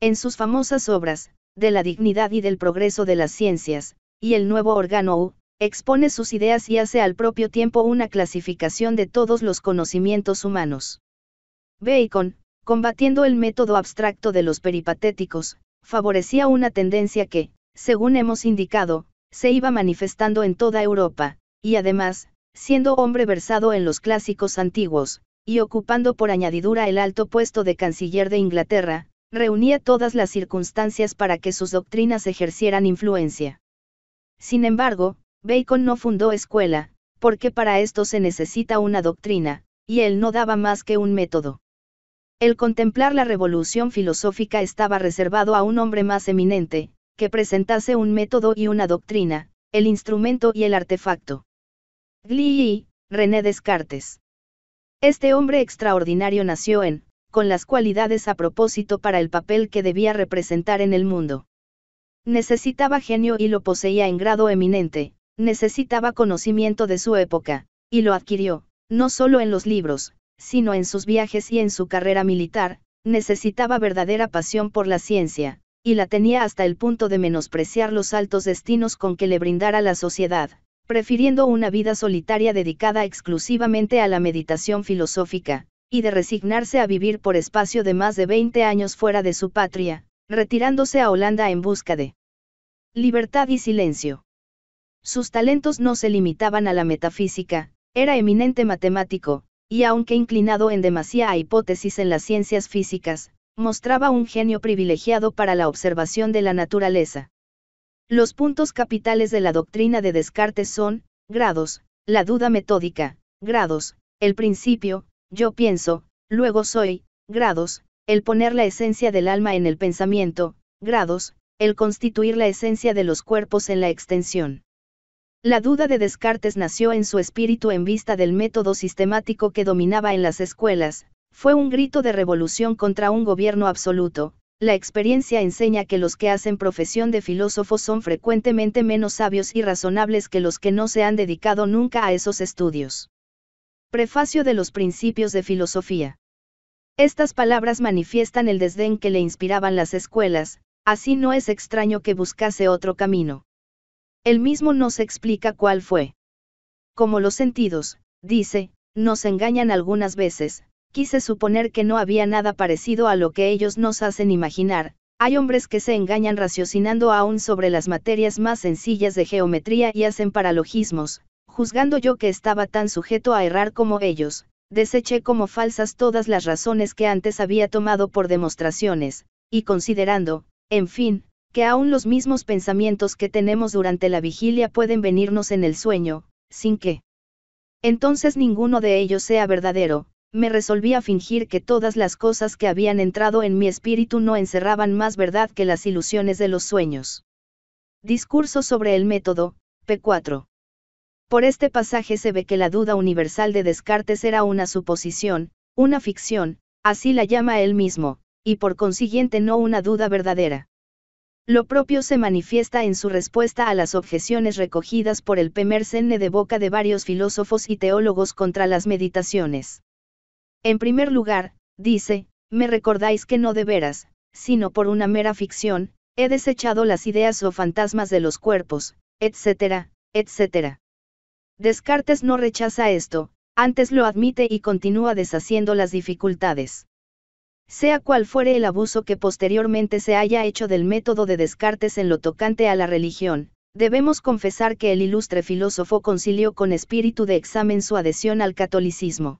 En sus famosas obras, De la dignidad y del progreso de las ciencias, y El nuevo órgano U, expone sus ideas y hace al propio tiempo una clasificación de todos los conocimientos humanos. Bacon, combatiendo el método abstracto de los peripatéticos, favorecía una tendencia que, según hemos indicado, se iba manifestando en toda Europa, y además, siendo hombre versado en los clásicos antiguos, y ocupando por añadidura el alto puesto de canciller de Inglaterra, reunía todas las circunstancias para que sus doctrinas ejercieran influencia. Sin embargo, Bacon no fundó escuela, porque para esto se necesita una doctrina, y él no daba más que un método. El contemplar la revolución filosófica estaba reservado a un hombre más eminente, que presentase un método y una doctrina, el instrumento y el artefacto. Glee y René Descartes. Este hombre extraordinario nació en, con las cualidades a propósito para el papel que debía representar en el mundo. Necesitaba genio y lo poseía en grado eminente, necesitaba conocimiento de su época, y lo adquirió, no solo en los libros, sino en sus viajes y en su carrera militar, necesitaba verdadera pasión por la ciencia, y la tenía hasta el punto de menospreciar los altos destinos con que le brindara la sociedad prefiriendo una vida solitaria dedicada exclusivamente a la meditación filosófica, y de resignarse a vivir por espacio de más de 20 años fuera de su patria, retirándose a Holanda en busca de libertad y silencio. Sus talentos no se limitaban a la metafísica, era eminente matemático, y aunque inclinado en demasía a hipótesis en las ciencias físicas, mostraba un genio privilegiado para la observación de la naturaleza. Los puntos capitales de la doctrina de Descartes son, grados, la duda metódica, grados, el principio, yo pienso, luego soy, grados, el poner la esencia del alma en el pensamiento, grados, el constituir la esencia de los cuerpos en la extensión. La duda de Descartes nació en su espíritu en vista del método sistemático que dominaba en las escuelas, fue un grito de revolución contra un gobierno absoluto, la experiencia enseña que los que hacen profesión de filósofos son frecuentemente menos sabios y razonables que los que no se han dedicado nunca a esos estudios. Prefacio de los Principios de Filosofía. Estas palabras manifiestan el desdén que le inspiraban las escuelas, así no es extraño que buscase otro camino. El mismo nos explica cuál fue. Como los sentidos, dice, nos engañan algunas veces, quise suponer que no había nada parecido a lo que ellos nos hacen imaginar, hay hombres que se engañan raciocinando aún sobre las materias más sencillas de geometría y hacen paralogismos, juzgando yo que estaba tan sujeto a errar como ellos, deseché como falsas todas las razones que antes había tomado por demostraciones, y considerando, en fin, que aún los mismos pensamientos que tenemos durante la vigilia pueden venirnos en el sueño, sin que entonces ninguno de ellos sea verdadero, me resolví a fingir que todas las cosas que habían entrado en mi espíritu no encerraban más verdad que las ilusiones de los sueños. Discurso sobre el método, P4. Por este pasaje se ve que la duda universal de Descartes era una suposición, una ficción, así la llama él mismo, y por consiguiente no una duda verdadera. Lo propio se manifiesta en su respuesta a las objeciones recogidas por el Mersenne de boca de varios filósofos y teólogos contra las meditaciones. En primer lugar, dice, me recordáis que no de veras, sino por una mera ficción, he desechado las ideas o fantasmas de los cuerpos, etcétera, etcétera. Descartes no rechaza esto, antes lo admite y continúa deshaciendo las dificultades. Sea cual fuere el abuso que posteriormente se haya hecho del método de Descartes en lo tocante a la religión, debemos confesar que el ilustre filósofo concilió con espíritu de examen su adhesión al catolicismo.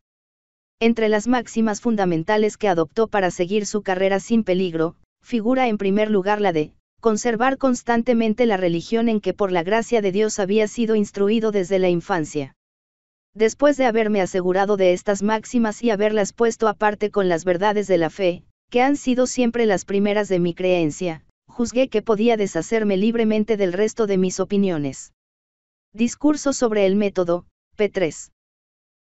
Entre las máximas fundamentales que adoptó para seguir su carrera sin peligro, figura en primer lugar la de, conservar constantemente la religión en que por la gracia de Dios había sido instruido desde la infancia. Después de haberme asegurado de estas máximas y haberlas puesto aparte con las verdades de la fe, que han sido siempre las primeras de mi creencia, juzgué que podía deshacerme libremente del resto de mis opiniones. Discurso sobre el método, p3.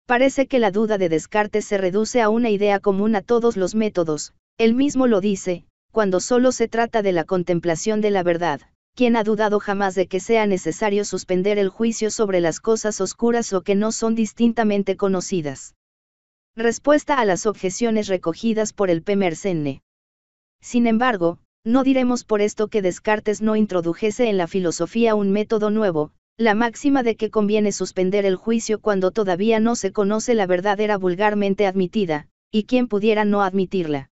Parece que la duda de Descartes se reduce a una idea común a todos los métodos, él mismo lo dice, cuando solo se trata de la contemplación de la verdad, quien ha dudado jamás de que sea necesario suspender el juicio sobre las cosas oscuras o que no son distintamente conocidas? Respuesta a las objeciones recogidas por el P. Mersenne. Sin embargo, no diremos por esto que Descartes no introdujese en la filosofía un método nuevo, la máxima de que conviene suspender el juicio cuando todavía no se conoce la verdad era vulgarmente admitida, y quien pudiera no admitirla.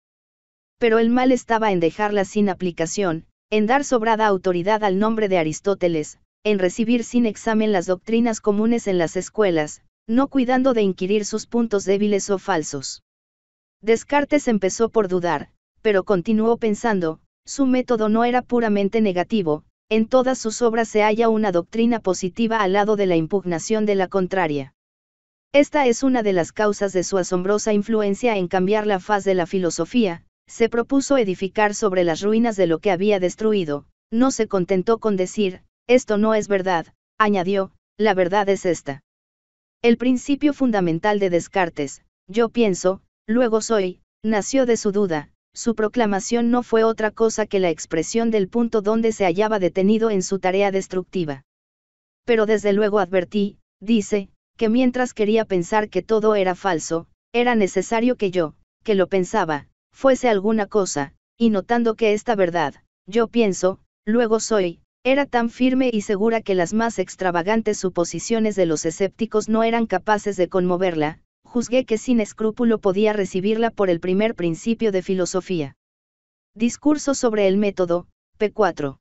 Pero el mal estaba en dejarla sin aplicación, en dar sobrada autoridad al nombre de Aristóteles, en recibir sin examen las doctrinas comunes en las escuelas, no cuidando de inquirir sus puntos débiles o falsos. Descartes empezó por dudar, pero continuó pensando, su método no era puramente negativo, en todas sus obras se halla una doctrina positiva al lado de la impugnación de la contraria. Esta es una de las causas de su asombrosa influencia en cambiar la faz de la filosofía, se propuso edificar sobre las ruinas de lo que había destruido, no se contentó con decir, esto no es verdad, añadió, la verdad es esta. El principio fundamental de Descartes, yo pienso, luego soy, nació de su duda, su proclamación no fue otra cosa que la expresión del punto donde se hallaba detenido en su tarea destructiva. Pero desde luego advertí, dice, que mientras quería pensar que todo era falso, era necesario que yo, que lo pensaba, fuese alguna cosa, y notando que esta verdad, yo pienso, luego soy, era tan firme y segura que las más extravagantes suposiciones de los escépticos no eran capaces de conmoverla, juzgué que sin escrúpulo podía recibirla por el primer principio de filosofía. Discurso sobre el método, p4.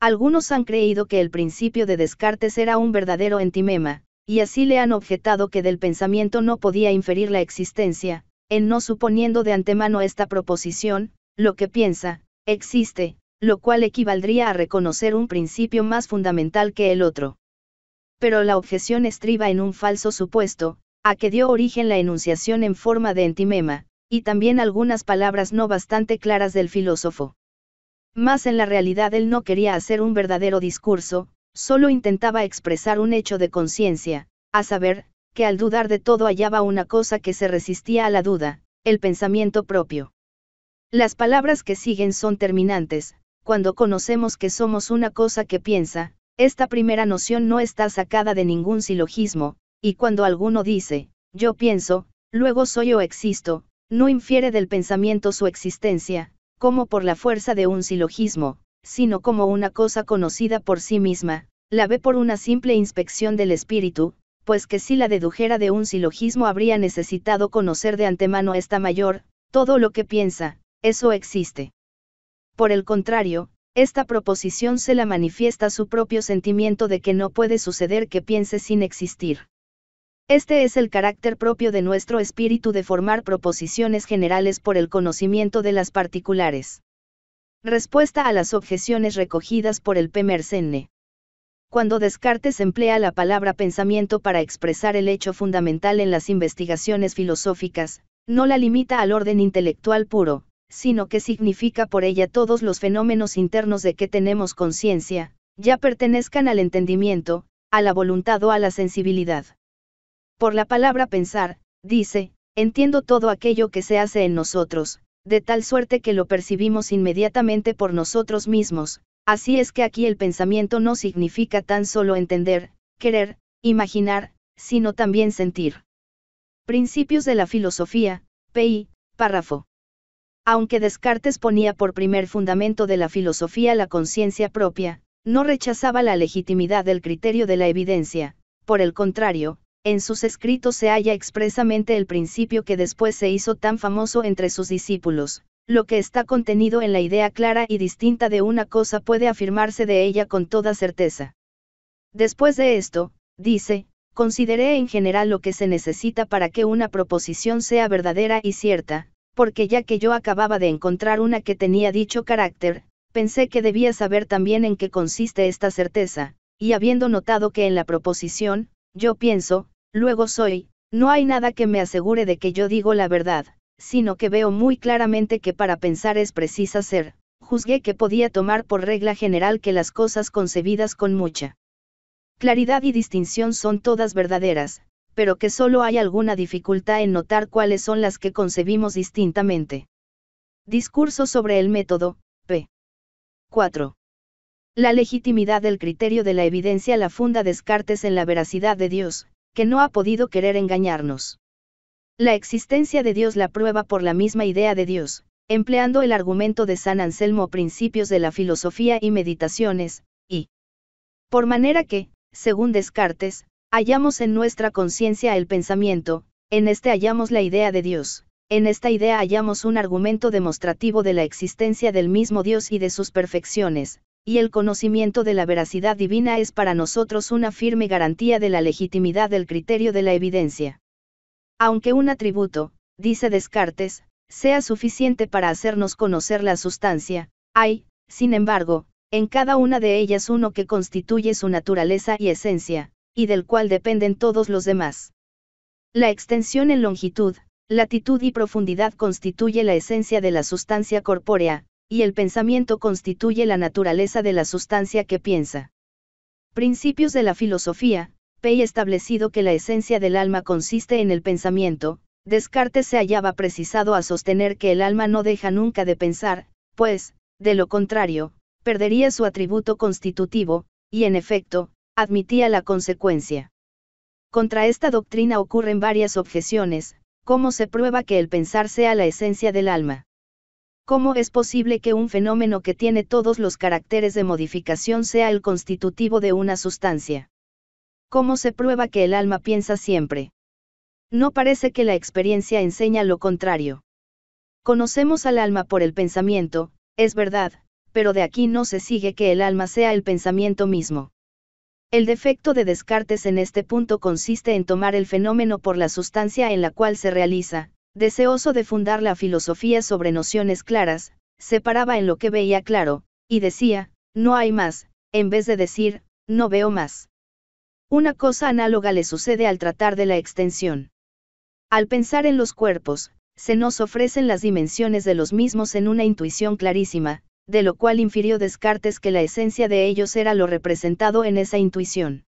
Algunos han creído que el principio de Descartes era un verdadero entimema, y así le han objetado que del pensamiento no podía inferir la existencia, en no suponiendo de antemano esta proposición, lo que piensa, existe, lo cual equivaldría a reconocer un principio más fundamental que el otro. Pero la objeción estriba en un falso supuesto, a que dio origen la enunciación en forma de entimema, y también algunas palabras no bastante claras del filósofo. Más en la realidad él no quería hacer un verdadero discurso, solo intentaba expresar un hecho de conciencia, a saber, que al dudar de todo hallaba una cosa que se resistía a la duda, el pensamiento propio. Las palabras que siguen son terminantes, cuando conocemos que somos una cosa que piensa, esta primera noción no está sacada de ningún silogismo, y cuando alguno dice, yo pienso, luego soy o existo, no infiere del pensamiento su existencia, como por la fuerza de un silogismo, sino como una cosa conocida por sí misma, la ve por una simple inspección del espíritu, pues que si la dedujera de un silogismo habría necesitado conocer de antemano esta mayor, todo lo que piensa, eso existe. Por el contrario, esta proposición se la manifiesta su propio sentimiento de que no puede suceder que piense sin existir. Este es el carácter propio de nuestro espíritu de formar proposiciones generales por el conocimiento de las particulares. Respuesta a las objeciones recogidas por el P. Mersenne. Cuando Descartes emplea la palabra pensamiento para expresar el hecho fundamental en las investigaciones filosóficas, no la limita al orden intelectual puro, sino que significa por ella todos los fenómenos internos de que tenemos conciencia, ya pertenezcan al entendimiento, a la voluntad o a la sensibilidad. Por la palabra pensar, dice, entiendo todo aquello que se hace en nosotros, de tal suerte que lo percibimos inmediatamente por nosotros mismos, así es que aquí el pensamiento no significa tan solo entender, querer, imaginar, sino también sentir. Principios de la filosofía, PI, párrafo. Aunque Descartes ponía por primer fundamento de la filosofía la conciencia propia, no rechazaba la legitimidad del criterio de la evidencia, por el contrario, en sus escritos se halla expresamente el principio que después se hizo tan famoso entre sus discípulos, lo que está contenido en la idea clara y distinta de una cosa puede afirmarse de ella con toda certeza. Después de esto, dice, consideré en general lo que se necesita para que una proposición sea verdadera y cierta, porque ya que yo acababa de encontrar una que tenía dicho carácter, pensé que debía saber también en qué consiste esta certeza, y habiendo notado que en la proposición, yo pienso, luego soy, no hay nada que me asegure de que yo digo la verdad, sino que veo muy claramente que para pensar es precisa ser, juzgué que podía tomar por regla general que las cosas concebidas con mucha claridad y distinción son todas verdaderas, pero que solo hay alguna dificultad en notar cuáles son las que concebimos distintamente. Discurso sobre el método, p. 4. La legitimidad del criterio de la evidencia la funda Descartes en la veracidad de Dios, que no ha podido querer engañarnos. La existencia de Dios la prueba por la misma idea de Dios, empleando el argumento de San Anselmo Principios de la Filosofía y Meditaciones, y por manera que, según Descartes, hallamos en nuestra conciencia el pensamiento, en este hallamos la idea de Dios, en esta idea hallamos un argumento demostrativo de la existencia del mismo Dios y de sus perfecciones, y el conocimiento de la veracidad divina es para nosotros una firme garantía de la legitimidad del criterio de la evidencia. Aunque un atributo, dice Descartes, sea suficiente para hacernos conocer la sustancia, hay, sin embargo, en cada una de ellas uno que constituye su naturaleza y esencia, y del cual dependen todos los demás. La extensión en longitud, latitud y profundidad constituye la esencia de la sustancia corpórea, y el pensamiento constituye la naturaleza de la sustancia que piensa. Principios de la filosofía, Pei establecido que la esencia del alma consiste en el pensamiento, Descartes se hallaba precisado a sostener que el alma no deja nunca de pensar, pues, de lo contrario, perdería su atributo constitutivo, y en efecto, admitía la consecuencia. Contra esta doctrina ocurren varias objeciones, ¿cómo se prueba que el pensar sea la esencia del alma? ¿Cómo es posible que un fenómeno que tiene todos los caracteres de modificación sea el constitutivo de una sustancia? ¿Cómo se prueba que el alma piensa siempre? No parece que la experiencia enseña lo contrario. Conocemos al alma por el pensamiento, es verdad, pero de aquí no se sigue que el alma sea el pensamiento mismo. El defecto de Descartes en este punto consiste en tomar el fenómeno por la sustancia en la cual se realiza, deseoso de fundar la filosofía sobre nociones claras, se paraba en lo que veía claro, y decía, no hay más, en vez de decir, no veo más. Una cosa análoga le sucede al tratar de la extensión. Al pensar en los cuerpos, se nos ofrecen las dimensiones de los mismos en una intuición clarísima, de lo cual infirió Descartes que la esencia de ellos era lo representado en esa intuición.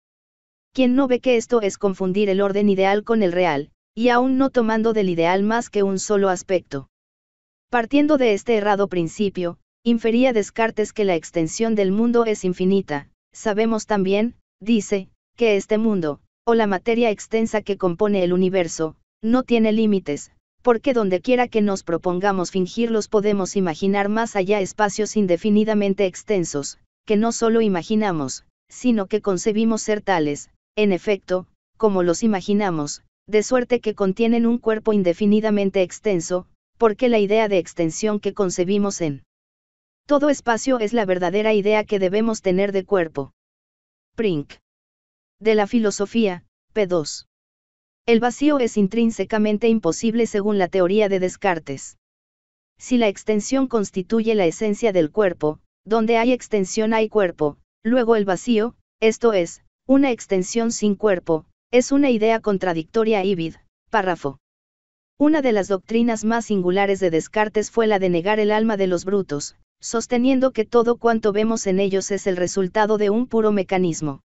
Quien no ve que esto es confundir el orden ideal con el real, y aún no tomando del ideal más que un solo aspecto. Partiendo de este errado principio, infería Descartes que la extensión del mundo es infinita, sabemos también, dice, que este mundo, o la materia extensa que compone el universo, no tiene límites, porque dondequiera que nos propongamos fingirlos podemos imaginar más allá espacios indefinidamente extensos, que no solo imaginamos, sino que concebimos ser tales, en efecto, como los imaginamos, de suerte que contienen un cuerpo indefinidamente extenso, porque la idea de extensión que concebimos en todo espacio es la verdadera idea que debemos tener de cuerpo. Prink. De la filosofía, p2. El vacío es intrínsecamente imposible según la teoría de Descartes. Si la extensión constituye la esencia del cuerpo, donde hay extensión hay cuerpo, luego el vacío, esto es, una extensión sin cuerpo, es una idea contradictoria y Ibid, párrafo. Una de las doctrinas más singulares de Descartes fue la de negar el alma de los brutos, sosteniendo que todo cuanto vemos en ellos es el resultado de un puro mecanismo.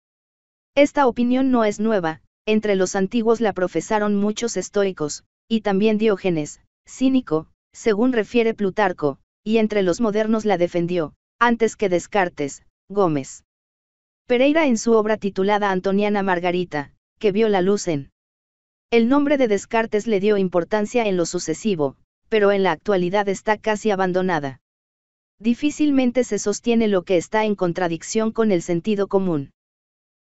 Esta opinión no es nueva, entre los antiguos la profesaron muchos estoicos, y también Diógenes, cínico, según refiere Plutarco, y entre los modernos la defendió, antes que Descartes, Gómez. Pereira en su obra titulada Antoniana Margarita, que vio la luz en. El nombre de Descartes le dio importancia en lo sucesivo, pero en la actualidad está casi abandonada. Difícilmente se sostiene lo que está en contradicción con el sentido común.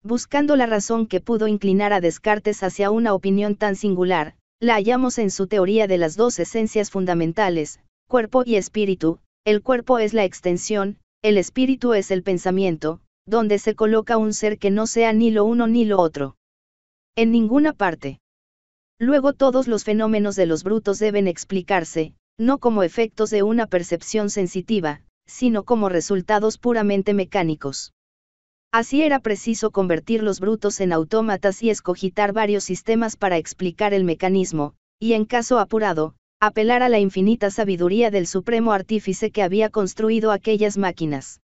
Buscando la razón que pudo inclinar a Descartes hacia una opinión tan singular, la hallamos en su teoría de las dos esencias fundamentales, cuerpo y espíritu, el cuerpo es la extensión, el espíritu es el pensamiento, donde se coloca un ser que no sea ni lo uno ni lo otro. En ninguna parte. Luego todos los fenómenos de los brutos deben explicarse, no como efectos de una percepción sensitiva, sino como resultados puramente mecánicos. Así era preciso convertir los brutos en autómatas y escogitar varios sistemas para explicar el mecanismo, y en caso apurado, apelar a la infinita sabiduría del supremo artífice que había construido aquellas máquinas.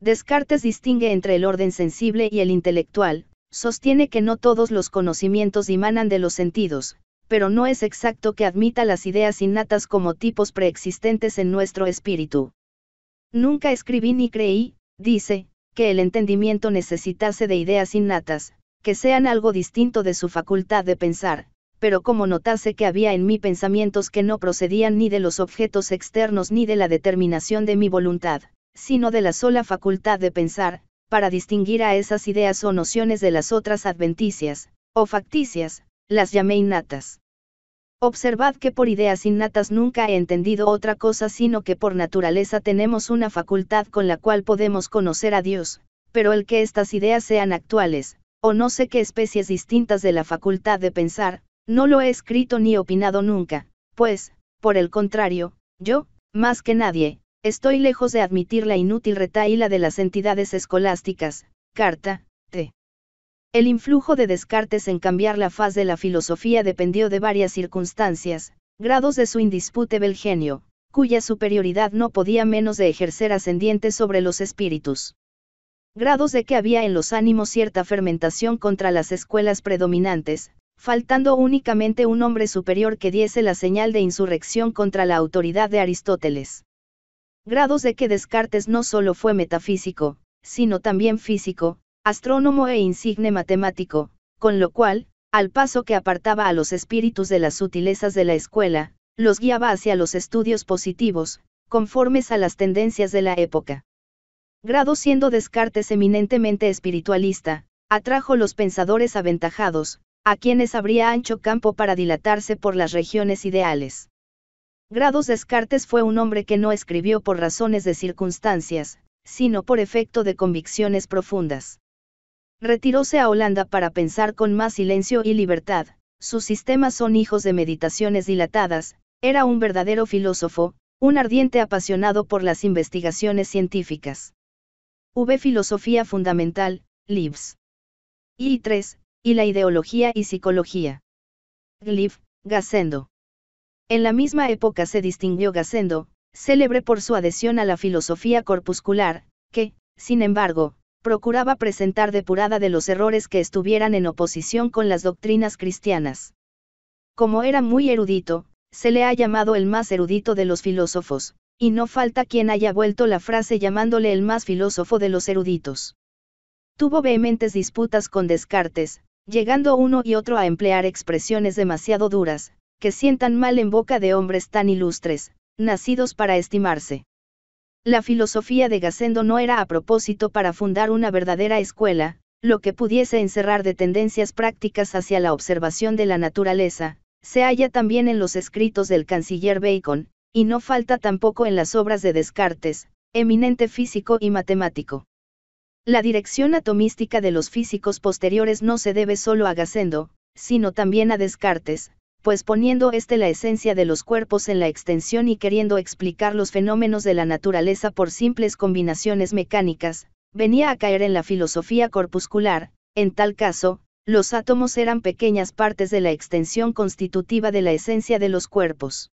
Descartes distingue entre el orden sensible y el intelectual, sostiene que no todos los conocimientos emanan de los sentidos, pero no es exacto que admita las ideas innatas como tipos preexistentes en nuestro espíritu. Nunca escribí ni creí, dice, que el entendimiento necesitase de ideas innatas, que sean algo distinto de su facultad de pensar, pero como notase que había en mí pensamientos que no procedían ni de los objetos externos ni de la determinación de mi voluntad, sino de la sola facultad de pensar, para distinguir a esas ideas o nociones de las otras adventicias, o facticias, las llamé innatas. Observad que por ideas innatas nunca he entendido otra cosa sino que por naturaleza tenemos una facultad con la cual podemos conocer a Dios, pero el que estas ideas sean actuales, o no sé qué especies distintas de la facultad de pensar, no lo he escrito ni opinado nunca, pues, por el contrario, yo, más que nadie, Estoy lejos de admitir la inútil la de las entidades escolásticas, carta, T. El influjo de Descartes en cambiar la faz de la filosofía dependió de varias circunstancias, grados de su indisputable genio, cuya superioridad no podía menos de ejercer ascendientes sobre los espíritus. Grados de que había en los ánimos cierta fermentación contra las escuelas predominantes, faltando únicamente un hombre superior que diese la señal de insurrección contra la autoridad de Aristóteles grados de que Descartes no solo fue metafísico, sino también físico, astrónomo e insigne matemático, con lo cual, al paso que apartaba a los espíritus de las sutilezas de la escuela, los guiaba hacia los estudios positivos, conformes a las tendencias de la época. Grado siendo Descartes eminentemente espiritualista, atrajo los pensadores aventajados, a quienes habría ancho campo para dilatarse por las regiones ideales. Grados Descartes fue un hombre que no escribió por razones de circunstancias, sino por efecto de convicciones profundas. Retiróse a Holanda para pensar con más silencio y libertad, sus sistemas son hijos de meditaciones dilatadas, era un verdadero filósofo, un ardiente apasionado por las investigaciones científicas. V. Filosofía Fundamental, Libs. I3, y la ideología y psicología. Glif, Gassendo. En la misma época se distinguió Gassendo, célebre por su adhesión a la filosofía corpuscular, que, sin embargo, procuraba presentar depurada de los errores que estuvieran en oposición con las doctrinas cristianas. Como era muy erudito, se le ha llamado el más erudito de los filósofos, y no falta quien haya vuelto la frase llamándole el más filósofo de los eruditos. Tuvo vehementes disputas con Descartes, llegando uno y otro a emplear expresiones demasiado duras, que sientan mal en boca de hombres tan ilustres, nacidos para estimarse. La filosofía de Gacendo no era a propósito para fundar una verdadera escuela, lo que pudiese encerrar de tendencias prácticas hacia la observación de la naturaleza, se halla también en los escritos del canciller Bacon, y no falta tampoco en las obras de Descartes, eminente físico y matemático. La dirección atomística de los físicos posteriores no se debe solo a Gacendo, sino también a Descartes, pues poniendo este la esencia de los cuerpos en la extensión y queriendo explicar los fenómenos de la naturaleza por simples combinaciones mecánicas, venía a caer en la filosofía corpuscular, en tal caso, los átomos eran pequeñas partes de la extensión constitutiva de la esencia de los cuerpos.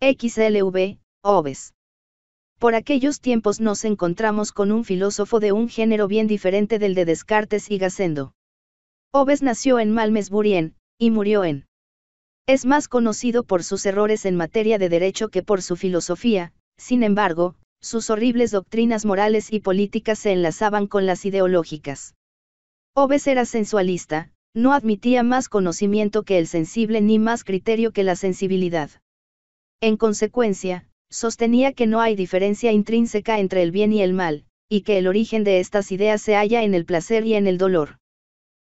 XLV, Oves. Por aquellos tiempos nos encontramos con un filósofo de un género bien diferente del de Descartes y Gassendo. Oves nació en Malmesburien, y murió en es más conocido por sus errores en materia de derecho que por su filosofía, sin embargo, sus horribles doctrinas morales y políticas se enlazaban con las ideológicas. Hobbes era sensualista, no admitía más conocimiento que el sensible ni más criterio que la sensibilidad. En consecuencia, sostenía que no hay diferencia intrínseca entre el bien y el mal, y que el origen de estas ideas se halla en el placer y en el dolor.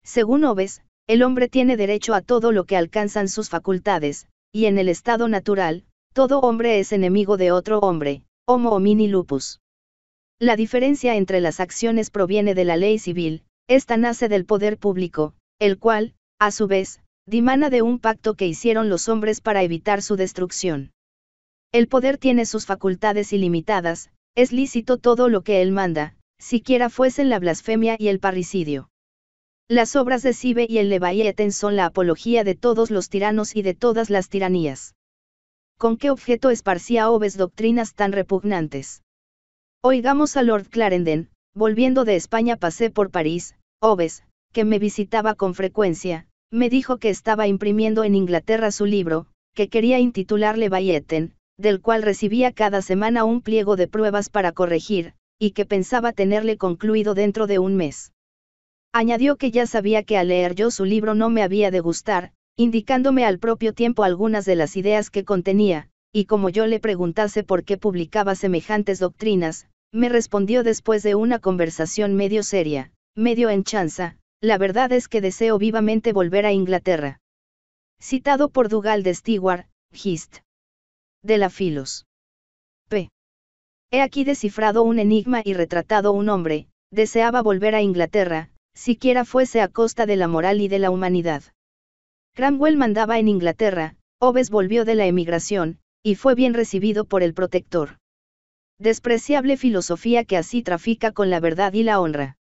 Según Hobbes, el hombre tiene derecho a todo lo que alcanzan sus facultades, y en el estado natural, todo hombre es enemigo de otro hombre, homo homini lupus. La diferencia entre las acciones proviene de la ley civil, esta nace del poder público, el cual, a su vez, dimana de un pacto que hicieron los hombres para evitar su destrucción. El poder tiene sus facultades ilimitadas, es lícito todo lo que él manda, siquiera fuesen la blasfemia y el parricidio. Las obras de Sibe y el Levayeten son la apología de todos los tiranos y de todas las tiranías. ¿Con qué objeto esparcía Oves doctrinas tan repugnantes? Oigamos a Lord Clarendon, volviendo de España pasé por París, Oves, que me visitaba con frecuencia, me dijo que estaba imprimiendo en Inglaterra su libro, que quería intitular Levayeten, del cual recibía cada semana un pliego de pruebas para corregir, y que pensaba tenerle concluido dentro de un mes. Añadió que ya sabía que al leer yo su libro no me había de gustar, indicándome al propio tiempo algunas de las ideas que contenía, y como yo le preguntase por qué publicaba semejantes doctrinas, me respondió después de una conversación medio seria, medio enchanza, la verdad es que deseo vivamente volver a Inglaterra. Citado por Dugal de Stewart, Hist. De la Filos. P. He aquí descifrado un enigma y retratado un hombre, deseaba volver a Inglaterra, siquiera fuese a costa de la moral y de la humanidad. Cromwell mandaba en Inglaterra, Oves volvió de la emigración, y fue bien recibido por el protector. Despreciable filosofía que así trafica con la verdad y la honra.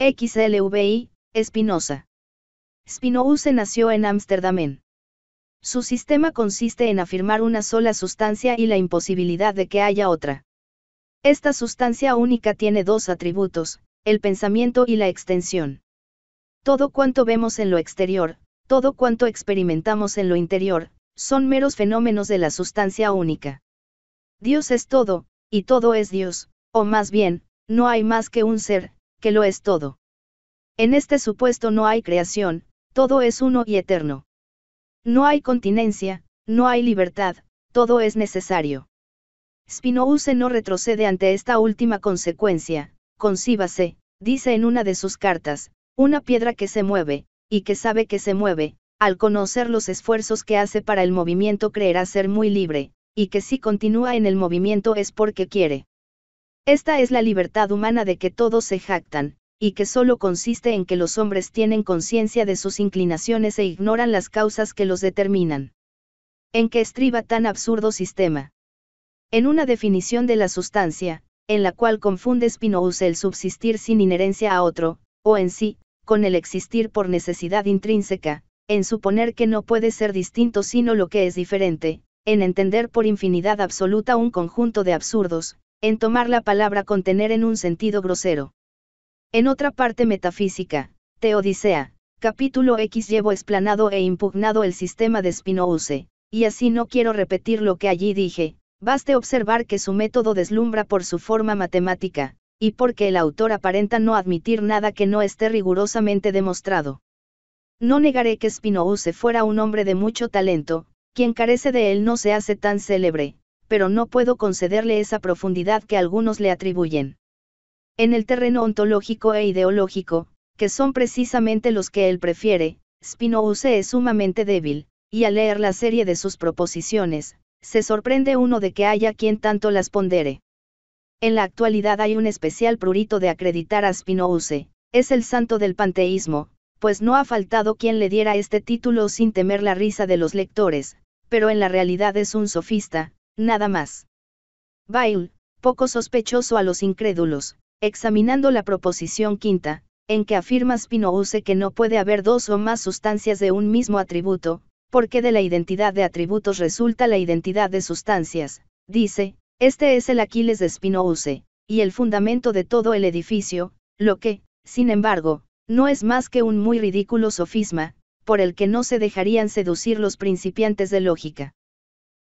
XLVI, Espinosa. Spinoza nació en Ámsterdam. Su sistema consiste en afirmar una sola sustancia y la imposibilidad de que haya otra. Esta sustancia única tiene dos atributos, el pensamiento y la extensión. Todo cuanto vemos en lo exterior, todo cuanto experimentamos en lo interior, son meros fenómenos de la sustancia única. Dios es todo, y todo es Dios, o más bien, no hay más que un ser, que lo es todo. En este supuesto no hay creación, todo es uno y eterno. No hay continencia, no hay libertad, todo es necesario. Spinoza no retrocede ante esta última consecuencia, concíbase, dice en una de sus cartas, una piedra que se mueve, y que sabe que se mueve, al conocer los esfuerzos que hace para el movimiento creerá ser muy libre, y que si continúa en el movimiento es porque quiere. Esta es la libertad humana de que todos se jactan, y que solo consiste en que los hombres tienen conciencia de sus inclinaciones e ignoran las causas que los determinan. ¿En qué estriba tan absurdo sistema? En una definición de la sustancia, en la cual confunde Spinoza el subsistir sin inherencia a otro, o en sí, con el existir por necesidad intrínseca, en suponer que no puede ser distinto sino lo que es diferente, en entender por infinidad absoluta un conjunto de absurdos, en tomar la palabra contener en un sentido grosero. En otra parte metafísica, Teodicea, capítulo X llevo explanado e impugnado el sistema de Spinoza, y así no quiero repetir lo que allí dije, Baste observar que su método deslumbra por su forma matemática, y porque el autor aparenta no admitir nada que no esté rigurosamente demostrado. No negaré que Spinoza fuera un hombre de mucho talento, quien carece de él no se hace tan célebre, pero no puedo concederle esa profundidad que algunos le atribuyen. En el terreno ontológico e ideológico, que son precisamente los que él prefiere, Spinoza es sumamente débil, y al leer la serie de sus proposiciones, se sorprende uno de que haya quien tanto las pondere. En la actualidad hay un especial prurito de acreditar a Spinoza, es el santo del panteísmo, pues no ha faltado quien le diera este título sin temer la risa de los lectores, pero en la realidad es un sofista, nada más. Bail, poco sospechoso a los incrédulos, examinando la proposición quinta, en que afirma Spinoza que no puede haber dos o más sustancias de un mismo atributo, porque de la identidad de atributos resulta la identidad de sustancias, dice, este es el Aquiles de Spinoza, y el fundamento de todo el edificio, lo que, sin embargo, no es más que un muy ridículo sofisma, por el que no se dejarían seducir los principiantes de lógica.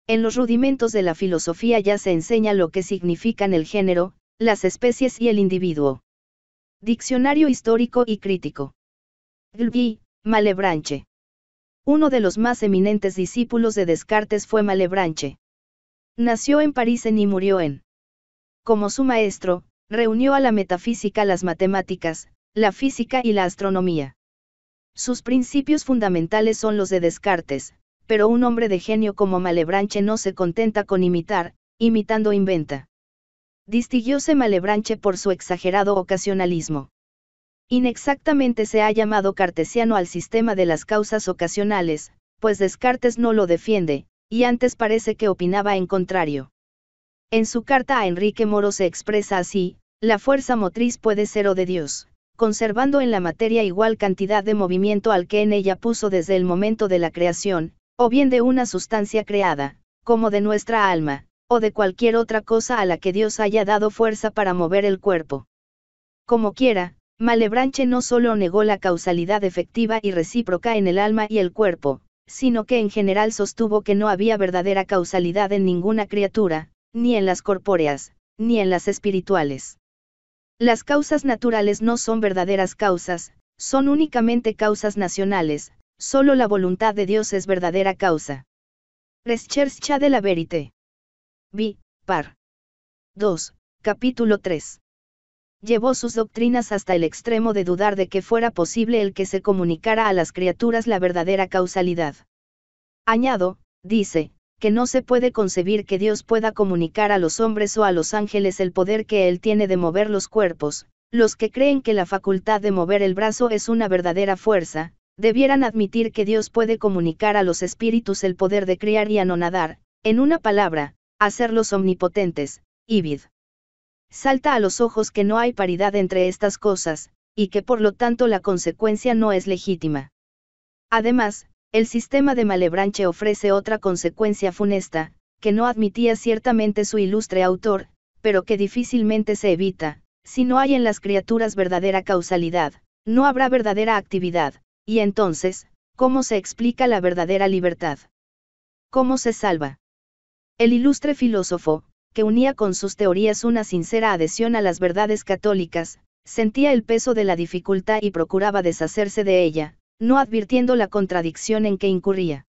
En los rudimentos de la filosofía ya se enseña lo que significan el género, las especies y el individuo. Diccionario histórico y crítico. Glvi, Malebranche. Uno de los más eminentes discípulos de Descartes fue Malebranche. Nació en París en y murió en. Como su maestro, reunió a la metafísica las matemáticas, la física y la astronomía. Sus principios fundamentales son los de Descartes, pero un hombre de genio como Malebranche no se contenta con imitar, imitando inventa. Distinguióse Malebranche por su exagerado ocasionalismo. Inexactamente se ha llamado cartesiano al sistema de las causas ocasionales, pues Descartes no lo defiende, y antes parece que opinaba en contrario. En su carta a Enrique Moro se expresa así, la fuerza motriz puede ser o de Dios, conservando en la materia igual cantidad de movimiento al que en ella puso desde el momento de la creación, o bien de una sustancia creada, como de nuestra alma, o de cualquier otra cosa a la que Dios haya dado fuerza para mover el cuerpo. Como quiera, Malebranche no solo negó la causalidad efectiva y recíproca en el alma y el cuerpo, sino que en general sostuvo que no había verdadera causalidad en ninguna criatura, ni en las corpóreas, ni en las espirituales. Las causas naturales no son verdaderas causas, son únicamente causas nacionales, solo la voluntad de Dios es verdadera causa. Reschercha de la Verite. Vi, par. 2, capítulo 3 llevó sus doctrinas hasta el extremo de dudar de que fuera posible el que se comunicara a las criaturas la verdadera causalidad. Añado, dice, que no se puede concebir que Dios pueda comunicar a los hombres o a los ángeles el poder que Él tiene de mover los cuerpos, los que creen que la facultad de mover el brazo es una verdadera fuerza, debieran admitir que Dios puede comunicar a los espíritus el poder de criar y anonadar, en una palabra, hacerlos omnipotentes, vid. Salta a los ojos que no hay paridad entre estas cosas, y que por lo tanto la consecuencia no es legítima. Además, el sistema de Malebranche ofrece otra consecuencia funesta, que no admitía ciertamente su ilustre autor, pero que difícilmente se evita, si no hay en las criaturas verdadera causalidad, no habrá verdadera actividad, y entonces, ¿cómo se explica la verdadera libertad? ¿Cómo se salva? El ilustre filósofo, que unía con sus teorías una sincera adhesión a las verdades católicas, sentía el peso de la dificultad y procuraba deshacerse de ella, no advirtiendo la contradicción en que incurría.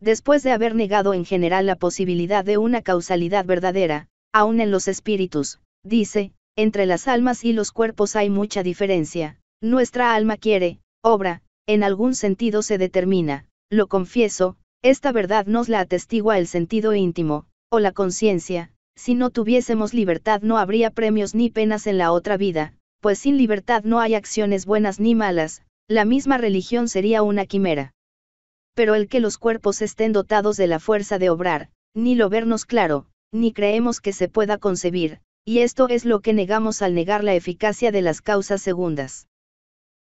Después de haber negado en general la posibilidad de una causalidad verdadera, aún en los espíritus, dice, entre las almas y los cuerpos hay mucha diferencia, nuestra alma quiere, obra, en algún sentido se determina, lo confieso, esta verdad nos la atestigua el sentido íntimo, o la conciencia, si no tuviésemos libertad no habría premios ni penas en la otra vida, pues sin libertad no hay acciones buenas ni malas, la misma religión sería una quimera. Pero el que los cuerpos estén dotados de la fuerza de obrar, ni lo vernos claro, ni creemos que se pueda concebir, y esto es lo que negamos al negar la eficacia de las causas segundas.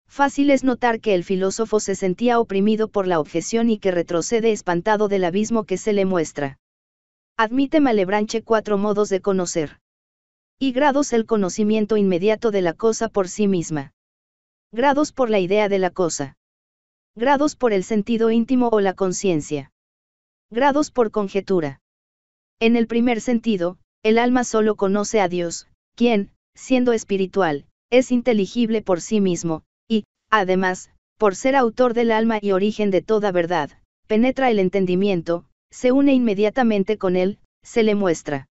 Fácil es notar que el filósofo se sentía oprimido por la objeción y que retrocede espantado del abismo que se le muestra. Admite Malebranche cuatro modos de conocer. Y grados el conocimiento inmediato de la cosa por sí misma. Grados por la idea de la cosa. Grados por el sentido íntimo o la conciencia. Grados por conjetura. En el primer sentido, el alma solo conoce a Dios, quien, siendo espiritual, es inteligible por sí mismo, y, además, por ser autor del alma y origen de toda verdad, penetra el entendimiento, se une inmediatamente con él, se le muestra.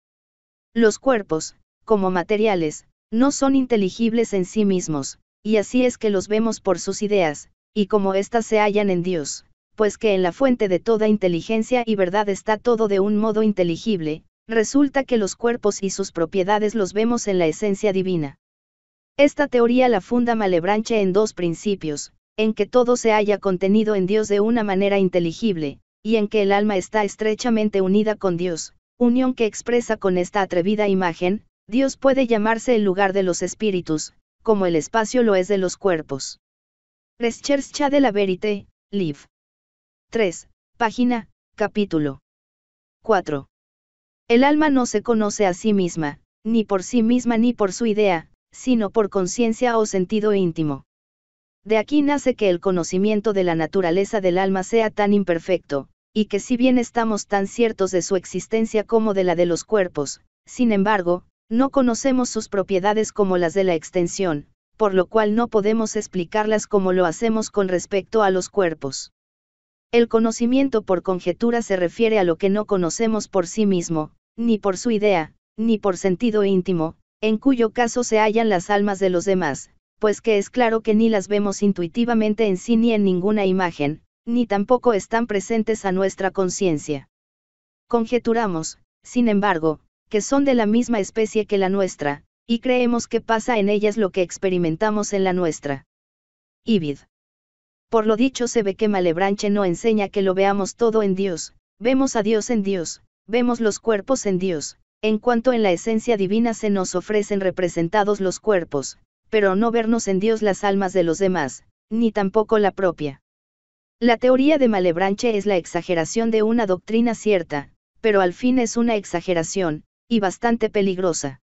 Los cuerpos, como materiales, no son inteligibles en sí mismos, y así es que los vemos por sus ideas, y como éstas se hallan en Dios, pues que en la fuente de toda inteligencia y verdad está todo de un modo inteligible, resulta que los cuerpos y sus propiedades los vemos en la esencia divina. Esta teoría la funda Malebranche en dos principios, en que todo se haya contenido en Dios de una manera inteligible, y en que el alma está estrechamente unida con Dios, unión que expresa con esta atrevida imagen, Dios puede llamarse el lugar de los espíritus, como el espacio lo es de los cuerpos. Rechercha de la Verite, Liv. 3, página, capítulo. 4. El alma no se conoce a sí misma, ni por sí misma ni por su idea, sino por conciencia o sentido íntimo. De aquí nace que el conocimiento de la naturaleza del alma sea tan imperfecto, y que si bien estamos tan ciertos de su existencia como de la de los cuerpos, sin embargo, no conocemos sus propiedades como las de la extensión, por lo cual no podemos explicarlas como lo hacemos con respecto a los cuerpos. El conocimiento por conjetura se refiere a lo que no conocemos por sí mismo, ni por su idea, ni por sentido íntimo, en cuyo caso se hallan las almas de los demás, pues que es claro que ni las vemos intuitivamente en sí ni en ninguna imagen, ni tampoco están presentes a nuestra conciencia. Conjeturamos, sin embargo, que son de la misma especie que la nuestra, y creemos que pasa en ellas lo que experimentamos en la nuestra. Ibid. Por lo dicho se ve que Malebranche no enseña que lo veamos todo en Dios, vemos a Dios en Dios, vemos los cuerpos en Dios, en cuanto en la esencia divina se nos ofrecen representados los cuerpos, pero no vernos en Dios las almas de los demás, ni tampoco la propia. La teoría de Malebranche es la exageración de una doctrina cierta, pero al fin es una exageración, y bastante peligrosa.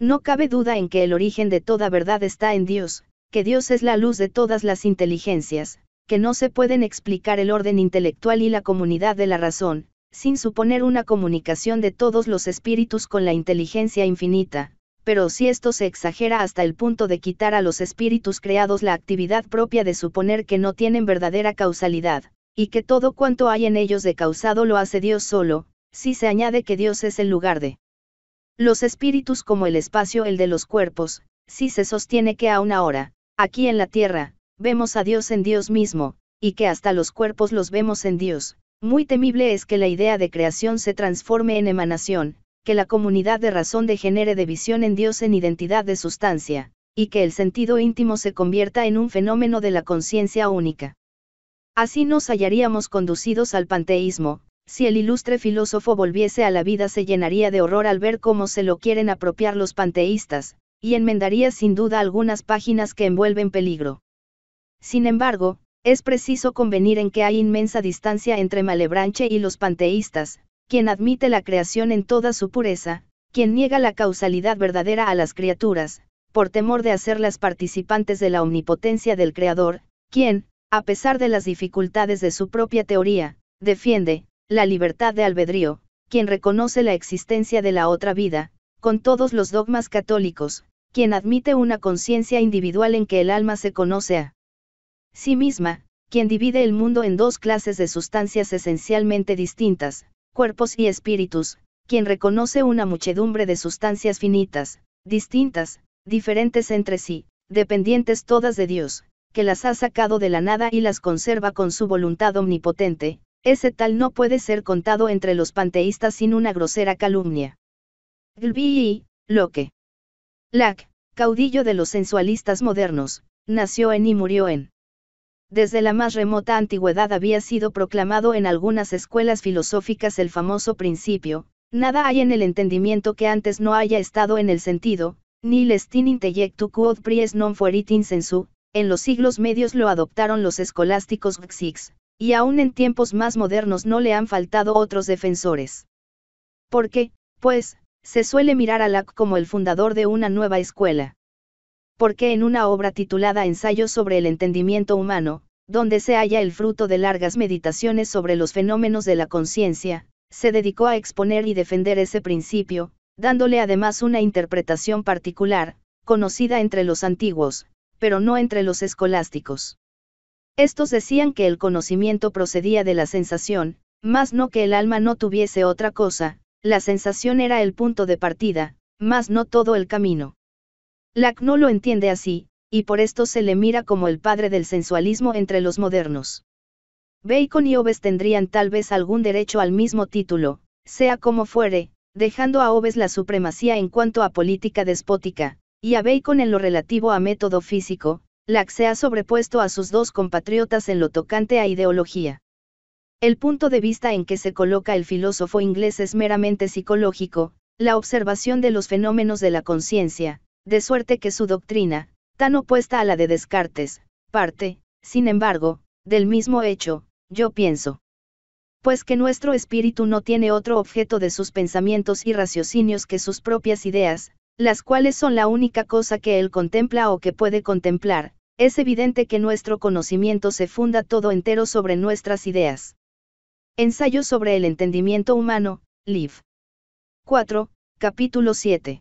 No cabe duda en que el origen de toda verdad está en Dios, que Dios es la luz de todas las inteligencias, que no se pueden explicar el orden intelectual y la comunidad de la razón, sin suponer una comunicación de todos los espíritus con la inteligencia infinita, pero si esto se exagera hasta el punto de quitar a los espíritus creados la actividad propia de suponer que no tienen verdadera causalidad, y que todo cuanto hay en ellos de causado lo hace Dios solo, si se añade que Dios es el lugar de los espíritus como el espacio el de los cuerpos, si se sostiene que una hora, aquí en la tierra, vemos a Dios en Dios mismo, y que hasta los cuerpos los vemos en Dios, muy temible es que la idea de creación se transforme en emanación, que la comunidad de razón degenere de visión en Dios en identidad de sustancia, y que el sentido íntimo se convierta en un fenómeno de la conciencia única. Así nos hallaríamos conducidos al panteísmo, si el ilustre filósofo volviese a la vida se llenaría de horror al ver cómo se lo quieren apropiar los panteístas, y enmendaría sin duda algunas páginas que envuelven peligro. Sin embargo, es preciso convenir en que hay inmensa distancia entre Malebranche y los panteístas, quien admite la creación en toda su pureza, quien niega la causalidad verdadera a las criaturas, por temor de hacerlas participantes de la omnipotencia del Creador, quien, a pesar de las dificultades de su propia teoría, defiende, la libertad de albedrío, quien reconoce la existencia de la otra vida, con todos los dogmas católicos, quien admite una conciencia individual en que el alma se conoce a sí misma, quien divide el mundo en dos clases de sustancias esencialmente distintas, cuerpos y espíritus, quien reconoce una muchedumbre de sustancias finitas, distintas, diferentes entre sí, dependientes todas de Dios, que las ha sacado de la nada y las conserva con su voluntad omnipotente, ese tal no puede ser contado entre los panteístas sin una grosera calumnia. y Locke. Lack, caudillo de los sensualistas modernos, nació en y murió en desde la más remota antigüedad había sido proclamado en algunas escuelas filosóficas el famoso principio, nada hay en el entendimiento que antes no haya estado en el sentido, ni lestin intellectu quod pries non fuerit in sensu, en los siglos medios lo adoptaron los escolásticos Xix, y aún en tiempos más modernos no le han faltado otros defensores. qué, pues, se suele mirar a Lac como el fundador de una nueva escuela porque en una obra titulada Ensayo sobre el entendimiento humano, donde se halla el fruto de largas meditaciones sobre los fenómenos de la conciencia, se dedicó a exponer y defender ese principio, dándole además una interpretación particular, conocida entre los antiguos, pero no entre los escolásticos. Estos decían que el conocimiento procedía de la sensación, más no que el alma no tuviese otra cosa, la sensación era el punto de partida, más no todo el camino. Lack no lo entiende así, y por esto se le mira como el padre del sensualismo entre los modernos. Bacon y Oves tendrían tal vez algún derecho al mismo título, sea como fuere, dejando a Oves la supremacía en cuanto a política despótica, y a Bacon en lo relativo a método físico, Lack se ha sobrepuesto a sus dos compatriotas en lo tocante a ideología. El punto de vista en que se coloca el filósofo inglés es meramente psicológico, la observación de los fenómenos de la conciencia, de suerte que su doctrina, tan opuesta a la de Descartes, parte, sin embargo, del mismo hecho, yo pienso. Pues que nuestro espíritu no tiene otro objeto de sus pensamientos y raciocinios que sus propias ideas, las cuales son la única cosa que él contempla o que puede contemplar, es evidente que nuestro conocimiento se funda todo entero sobre nuestras ideas. Ensayo sobre el entendimiento humano, Liv. 4, capítulo 7.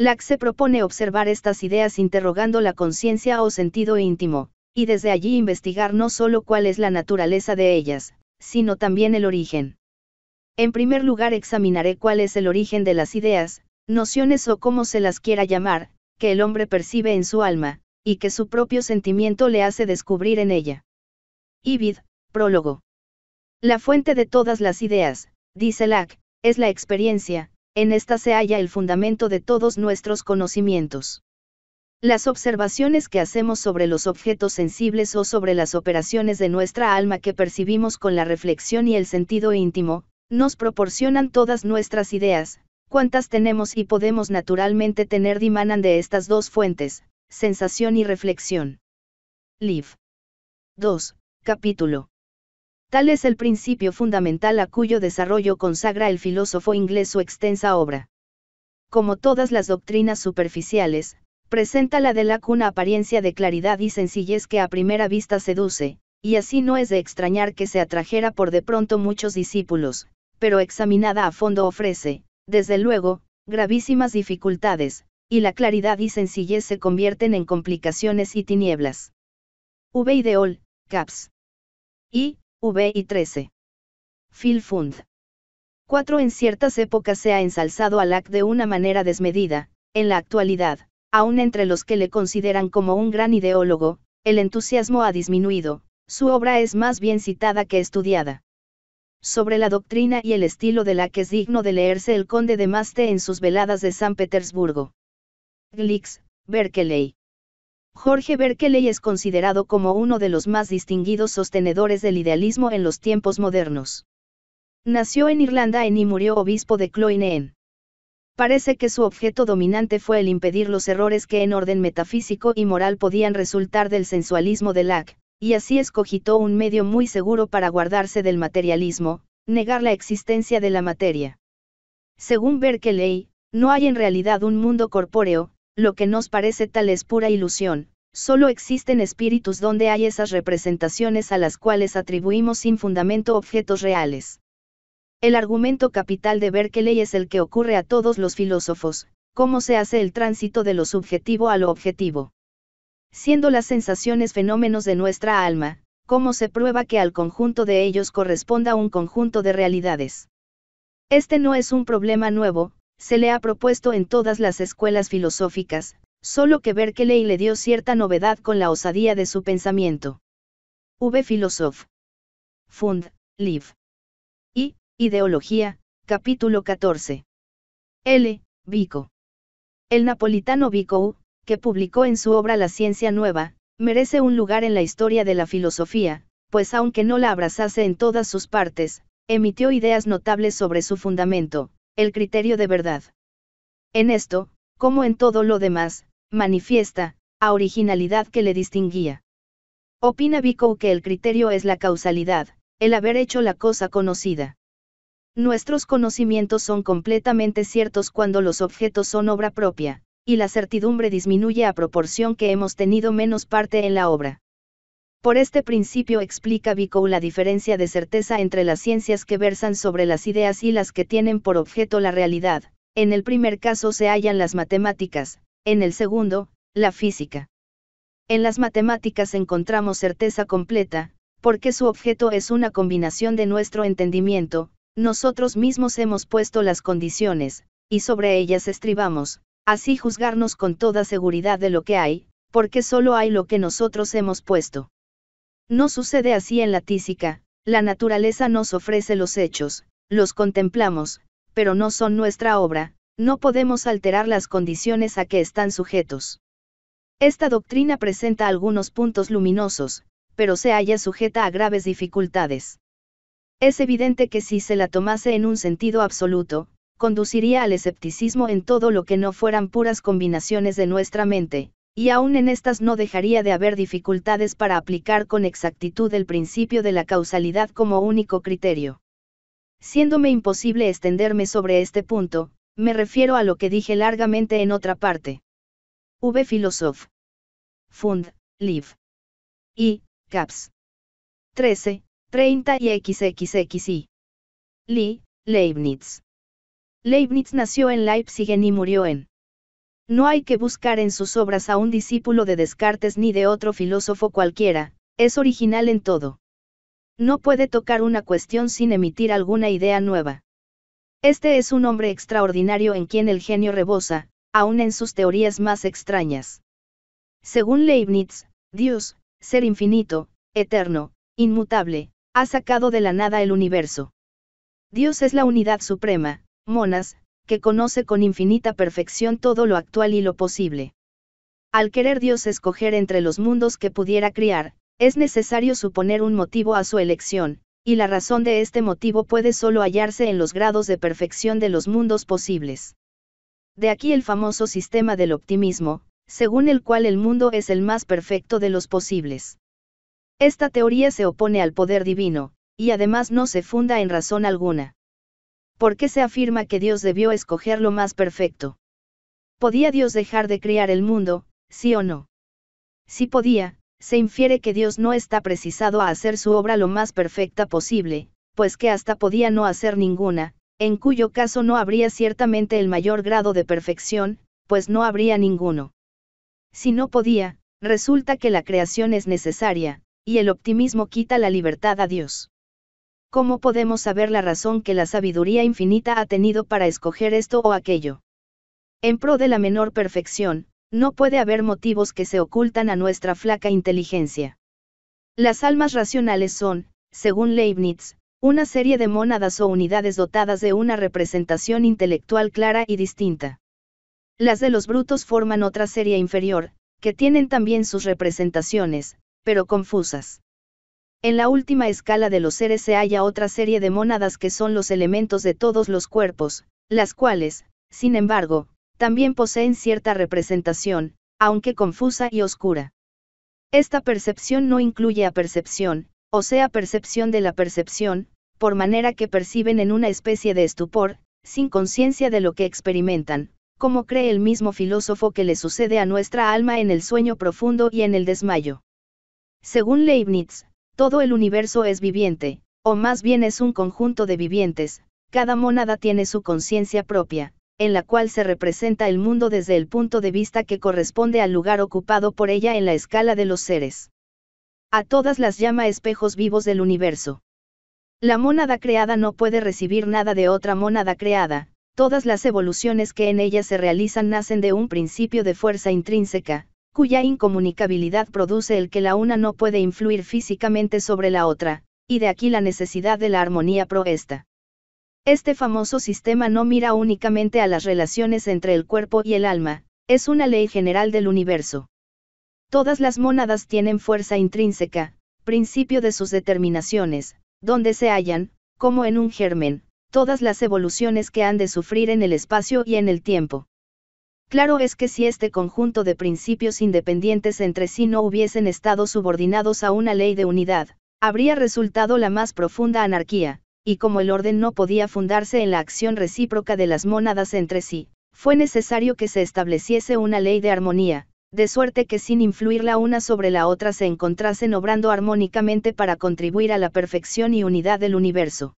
Lack se propone observar estas ideas interrogando la conciencia o sentido íntimo, y desde allí investigar no solo cuál es la naturaleza de ellas, sino también el origen. En primer lugar examinaré cuál es el origen de las ideas, nociones o como se las quiera llamar, que el hombre percibe en su alma, y que su propio sentimiento le hace descubrir en ella. Ibid, prólogo. La fuente de todas las ideas, dice Lack, es la experiencia, en esta se halla el fundamento de todos nuestros conocimientos. Las observaciones que hacemos sobre los objetos sensibles o sobre las operaciones de nuestra alma que percibimos con la reflexión y el sentido íntimo, nos proporcionan todas nuestras ideas, cuantas tenemos y podemos naturalmente tener dimanan de estas dos fuentes, sensación y reflexión. Liv. 2, capítulo Tal es el principio fundamental a cuyo desarrollo consagra el filósofo inglés su extensa obra. Como todas las doctrinas superficiales, presenta la de Lacuna cuna apariencia de claridad y sencillez que a primera vista seduce, y así no es de extrañar que se atrajera por de pronto muchos discípulos, pero examinada a fondo ofrece, desde luego, gravísimas dificultades, y la claridad y sencillez se convierten en complicaciones y tinieblas. V. E Caps. Y, V y 13. Phil Fund. 4. En ciertas épocas se ha ensalzado a Lack de una manera desmedida, en la actualidad, aún entre los que le consideran como un gran ideólogo, el entusiasmo ha disminuido, su obra es más bien citada que estudiada. Sobre la doctrina y el estilo de la es digno de leerse el conde de Maste en sus veladas de San Petersburgo. Glicks, Berkeley. Jorge Berkeley es considerado como uno de los más distinguidos sostenedores del idealismo en los tiempos modernos. Nació en Irlanda en y murió obispo de Cloyne Parece que su objeto dominante fue el impedir los errores que en orden metafísico y moral podían resultar del sensualismo de Lack, y así escogitó un medio muy seguro para guardarse del materialismo, negar la existencia de la materia. Según Berkeley, no hay en realidad un mundo corpóreo, lo que nos parece tal es pura ilusión, solo existen espíritus donde hay esas representaciones a las cuales atribuimos sin fundamento objetos reales. El argumento capital de Berkeley es el que ocurre a todos los filósofos, cómo se hace el tránsito de lo subjetivo a lo objetivo. Siendo las sensaciones fenómenos de nuestra alma, cómo se prueba que al conjunto de ellos corresponda un conjunto de realidades. Este no es un problema nuevo, se le ha propuesto en todas las escuelas filosóficas, solo que Berkeley le dio cierta novedad con la osadía de su pensamiento. V. Philosoph. Fund, Liv. I. Ideología, capítulo 14. L. Vico. El napolitano Vico, que publicó en su obra La Ciencia Nueva, merece un lugar en la historia de la filosofía, pues aunque no la abrazase en todas sus partes, emitió ideas notables sobre su fundamento, el criterio de verdad. En esto, como en todo lo demás, manifiesta, a originalidad que le distinguía. Opina Vico que el criterio es la causalidad, el haber hecho la cosa conocida. Nuestros conocimientos son completamente ciertos cuando los objetos son obra propia, y la certidumbre disminuye a proporción que hemos tenido menos parte en la obra. Por este principio explica Bicou la diferencia de certeza entre las ciencias que versan sobre las ideas y las que tienen por objeto la realidad. En el primer caso se hallan las matemáticas, en el segundo, la física. En las matemáticas encontramos certeza completa, porque su objeto es una combinación de nuestro entendimiento, nosotros mismos hemos puesto las condiciones, y sobre ellas estribamos, así juzgarnos con toda seguridad de lo que hay, porque solo hay lo que nosotros hemos puesto. No sucede así en la tísica, la naturaleza nos ofrece los hechos, los contemplamos, pero no son nuestra obra, no podemos alterar las condiciones a que están sujetos. Esta doctrina presenta algunos puntos luminosos, pero se halla sujeta a graves dificultades. Es evidente que si se la tomase en un sentido absoluto, conduciría al escepticismo en todo lo que no fueran puras combinaciones de nuestra mente, y aún en estas no dejaría de haber dificultades para aplicar con exactitud el principio de la causalidad como único criterio. Siéndome imposible extenderme sobre este punto, me refiero a lo que dije largamente en otra parte. V. Philosoph. Fund, Liv. I., Caps. 13, 30 y XXXI. Lee, Leibniz. Leibniz nació en Leipzig y murió en no hay que buscar en sus obras a un discípulo de Descartes ni de otro filósofo cualquiera, es original en todo. No puede tocar una cuestión sin emitir alguna idea nueva. Este es un hombre extraordinario en quien el genio rebosa, aun en sus teorías más extrañas. Según Leibniz, Dios, ser infinito, eterno, inmutable, ha sacado de la nada el universo. Dios es la unidad suprema, monas, que conoce con infinita perfección todo lo actual y lo posible. Al querer Dios escoger entre los mundos que pudiera criar, es necesario suponer un motivo a su elección, y la razón de este motivo puede solo hallarse en los grados de perfección de los mundos posibles. De aquí el famoso sistema del optimismo, según el cual el mundo es el más perfecto de los posibles. Esta teoría se opone al poder divino, y además no se funda en razón alguna. ¿por qué se afirma que Dios debió escoger lo más perfecto? ¿Podía Dios dejar de crear el mundo, sí o no? Si podía, se infiere que Dios no está precisado a hacer su obra lo más perfecta posible, pues que hasta podía no hacer ninguna, en cuyo caso no habría ciertamente el mayor grado de perfección, pues no habría ninguno. Si no podía, resulta que la creación es necesaria, y el optimismo quita la libertad a Dios. ¿cómo podemos saber la razón que la sabiduría infinita ha tenido para escoger esto o aquello? En pro de la menor perfección, no puede haber motivos que se ocultan a nuestra flaca inteligencia. Las almas racionales son, según Leibniz, una serie de mónadas o unidades dotadas de una representación intelectual clara y distinta. Las de los brutos forman otra serie inferior, que tienen también sus representaciones, pero confusas. En la última escala de los seres se halla otra serie de mónadas que son los elementos de todos los cuerpos, las cuales, sin embargo, también poseen cierta representación, aunque confusa y oscura. Esta percepción no incluye a percepción, o sea percepción de la percepción, por manera que perciben en una especie de estupor, sin conciencia de lo que experimentan, como cree el mismo filósofo que le sucede a nuestra alma en el sueño profundo y en el desmayo. Según Leibniz, todo el universo es viviente, o más bien es un conjunto de vivientes, cada mónada tiene su conciencia propia, en la cual se representa el mundo desde el punto de vista que corresponde al lugar ocupado por ella en la escala de los seres. A todas las llama espejos vivos del universo. La mónada creada no puede recibir nada de otra mónada creada, todas las evoluciones que en ella se realizan nacen de un principio de fuerza intrínseca, cuya incomunicabilidad produce el que la una no puede influir físicamente sobre la otra, y de aquí la necesidad de la armonía proesta. Este famoso sistema no mira únicamente a las relaciones entre el cuerpo y el alma, es una ley general del universo. Todas las mónadas tienen fuerza intrínseca, principio de sus determinaciones, donde se hallan, como en un germen, todas las evoluciones que han de sufrir en el espacio y en el tiempo. Claro es que si este conjunto de principios independientes entre sí no hubiesen estado subordinados a una ley de unidad, habría resultado la más profunda anarquía, y como el orden no podía fundarse en la acción recíproca de las mónadas entre sí, fue necesario que se estableciese una ley de armonía, de suerte que sin influir la una sobre la otra se encontrasen obrando armónicamente para contribuir a la perfección y unidad del universo.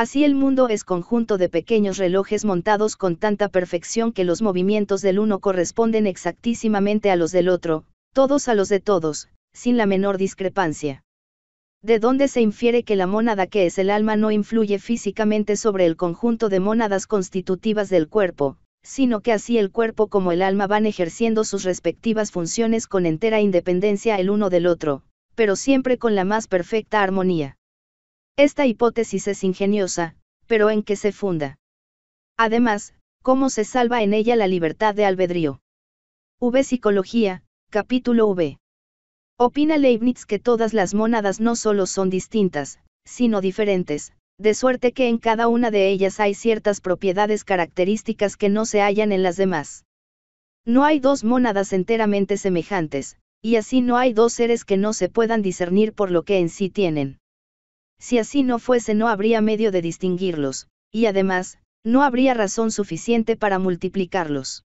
Así el mundo es conjunto de pequeños relojes montados con tanta perfección que los movimientos del uno corresponden exactísimamente a los del otro, todos a los de todos, sin la menor discrepancia. De donde se infiere que la mónada que es el alma no influye físicamente sobre el conjunto de mónadas constitutivas del cuerpo, sino que así el cuerpo como el alma van ejerciendo sus respectivas funciones con entera independencia el uno del otro, pero siempre con la más perfecta armonía. Esta hipótesis es ingeniosa, pero ¿en qué se funda? Además, ¿cómo se salva en ella la libertad de albedrío? V Psicología, capítulo V. Opina Leibniz que todas las mónadas no solo son distintas, sino diferentes, de suerte que en cada una de ellas hay ciertas propiedades características que no se hallan en las demás. No hay dos mónadas enteramente semejantes, y así no hay dos seres que no se puedan discernir por lo que en sí tienen. Si así no fuese no habría medio de distinguirlos, y además, no habría razón suficiente para multiplicarlos.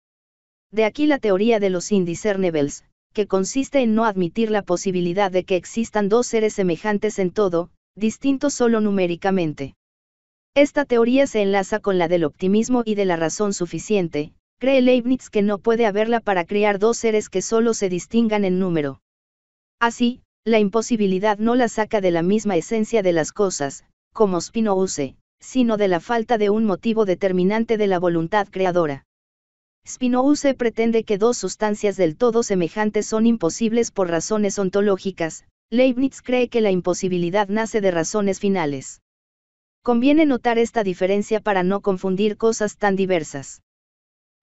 De aquí la teoría de los indiscernibles, que consiste en no admitir la posibilidad de que existan dos seres semejantes en todo, distintos solo numéricamente. Esta teoría se enlaza con la del optimismo y de la razón suficiente, cree Leibniz que no puede haberla para crear dos seres que solo se distingan en número. Así, la imposibilidad no la saca de la misma esencia de las cosas, como Spinoza, sino de la falta de un motivo determinante de la voluntad creadora. Spinoza pretende que dos sustancias del todo semejantes son imposibles por razones ontológicas, Leibniz cree que la imposibilidad nace de razones finales. Conviene notar esta diferencia para no confundir cosas tan diversas.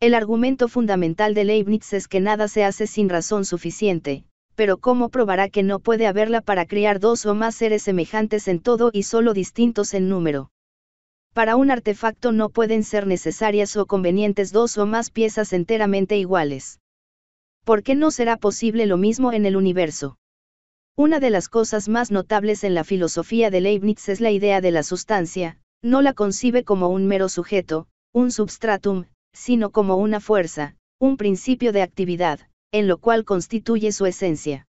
El argumento fundamental de Leibniz es que nada se hace sin razón suficiente, pero ¿cómo probará que no puede haberla para crear dos o más seres semejantes en todo y solo distintos en número? Para un artefacto no pueden ser necesarias o convenientes dos o más piezas enteramente iguales. ¿Por qué no será posible lo mismo en el universo? Una de las cosas más notables en la filosofía de Leibniz es la idea de la sustancia, no la concibe como un mero sujeto, un substratum, sino como una fuerza, un principio de actividad, en lo cual constituye su esencia.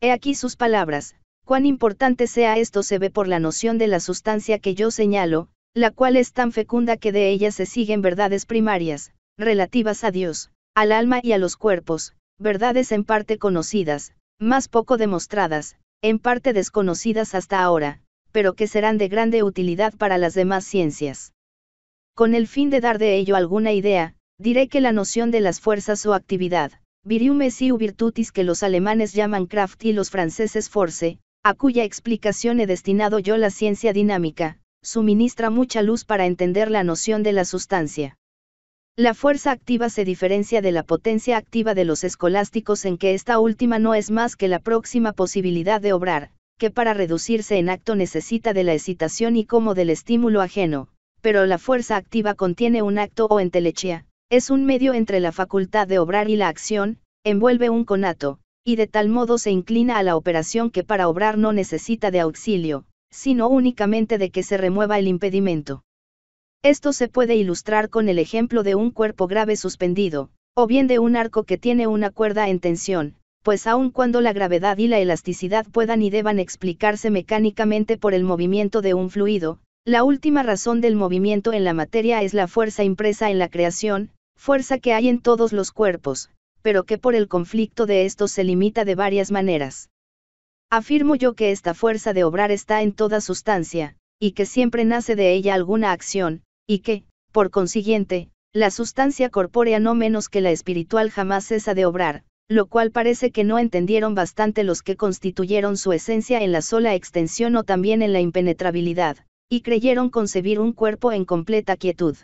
He aquí sus palabras, cuán importante sea esto se ve por la noción de la sustancia que yo señalo, la cual es tan fecunda que de ella se siguen verdades primarias, relativas a Dios, al alma y a los cuerpos, verdades en parte conocidas, más poco demostradas, en parte desconocidas hasta ahora, pero que serán de grande utilidad para las demás ciencias. Con el fin de dar de ello alguna idea, diré que la noción de las fuerzas o actividad, Virium esiu virtutis que los alemanes llaman Kraft y los franceses Force, a cuya explicación he destinado yo la ciencia dinámica, suministra mucha luz para entender la noción de la sustancia. La fuerza activa se diferencia de la potencia activa de los escolásticos en que esta última no es más que la próxima posibilidad de obrar, que para reducirse en acto necesita de la excitación y como del estímulo ajeno, pero la fuerza activa contiene un acto o entelechía. Es un medio entre la facultad de obrar y la acción, envuelve un conato, y de tal modo se inclina a la operación que para obrar no necesita de auxilio, sino únicamente de que se remueva el impedimento. Esto se puede ilustrar con el ejemplo de un cuerpo grave suspendido, o bien de un arco que tiene una cuerda en tensión, pues aun cuando la gravedad y la elasticidad puedan y deban explicarse mecánicamente por el movimiento de un fluido, la última razón del movimiento en la materia es la fuerza impresa en la creación, fuerza que hay en todos los cuerpos, pero que por el conflicto de estos se limita de varias maneras. Afirmo yo que esta fuerza de obrar está en toda sustancia, y que siempre nace de ella alguna acción, y que, por consiguiente, la sustancia corpórea no menos que la espiritual jamás cesa de obrar, lo cual parece que no entendieron bastante los que constituyeron su esencia en la sola extensión o también en la impenetrabilidad, y creyeron concebir un cuerpo en completa quietud.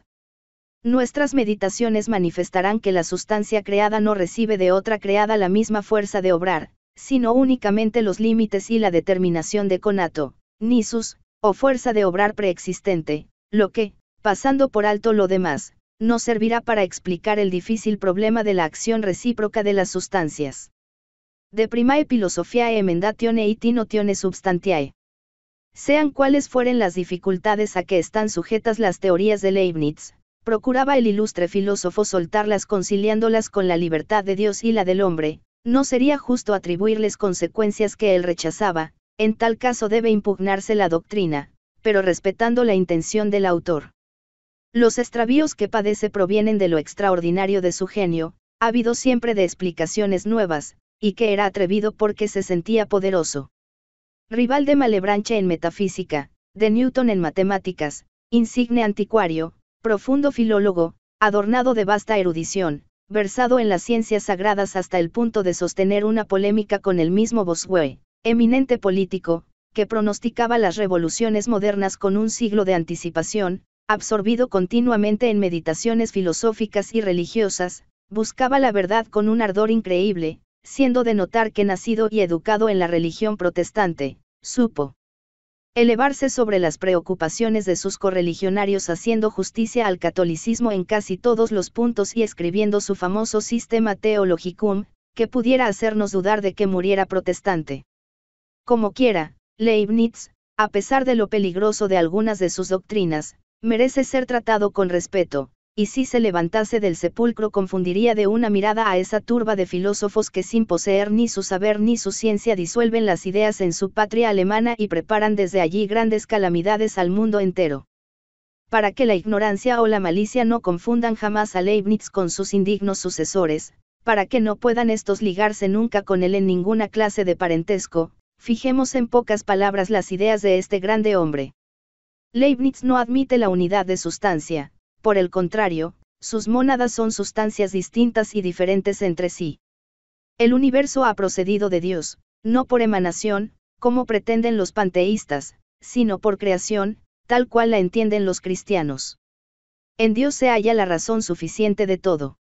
Nuestras meditaciones manifestarán que la sustancia creada no recibe de otra creada la misma fuerza de obrar, sino únicamente los límites y la determinación de conato, nisus, o fuerza de obrar preexistente, lo que, pasando por alto lo demás, no servirá para explicar el difícil problema de la acción recíproca de las sustancias. De primae philosophiae emendatione tione substantiae. Sean cuales fueren las dificultades a que están sujetas las teorías de Leibniz, procuraba el ilustre filósofo soltarlas conciliándolas con la libertad de Dios y la del hombre, no sería justo atribuirles consecuencias que él rechazaba, en tal caso debe impugnarse la doctrina, pero respetando la intención del autor. Los extravíos que padece provienen de lo extraordinario de su genio, ha habido siempre de explicaciones nuevas, y que era atrevido porque se sentía poderoso. Rival de Malebranche en metafísica, de Newton en matemáticas, insigne anticuario, profundo filólogo, adornado de vasta erudición, versado en las ciencias sagradas hasta el punto de sostener una polémica con el mismo Bossuet, eminente político, que pronosticaba las revoluciones modernas con un siglo de anticipación, absorbido continuamente en meditaciones filosóficas y religiosas, buscaba la verdad con un ardor increíble, siendo de notar que nacido y educado en la religión protestante, supo, elevarse sobre las preocupaciones de sus correligionarios haciendo justicia al catolicismo en casi todos los puntos y escribiendo su famoso Sistema Theologicum, que pudiera hacernos dudar de que muriera protestante. Como quiera, Leibniz, a pesar de lo peligroso de algunas de sus doctrinas, merece ser tratado con respeto, y si se levantase del sepulcro confundiría de una mirada a esa turba de filósofos que sin poseer ni su saber ni su ciencia disuelven las ideas en su patria alemana y preparan desde allí grandes calamidades al mundo entero. Para que la ignorancia o la malicia no confundan jamás a Leibniz con sus indignos sucesores, para que no puedan estos ligarse nunca con él en ninguna clase de parentesco, fijemos en pocas palabras las ideas de este grande hombre. Leibniz no admite la unidad de sustancia, por el contrario, sus mónadas son sustancias distintas y diferentes entre sí. El universo ha procedido de Dios, no por emanación, como pretenden los panteístas, sino por creación, tal cual la entienden los cristianos. En Dios se halla la razón suficiente de todo.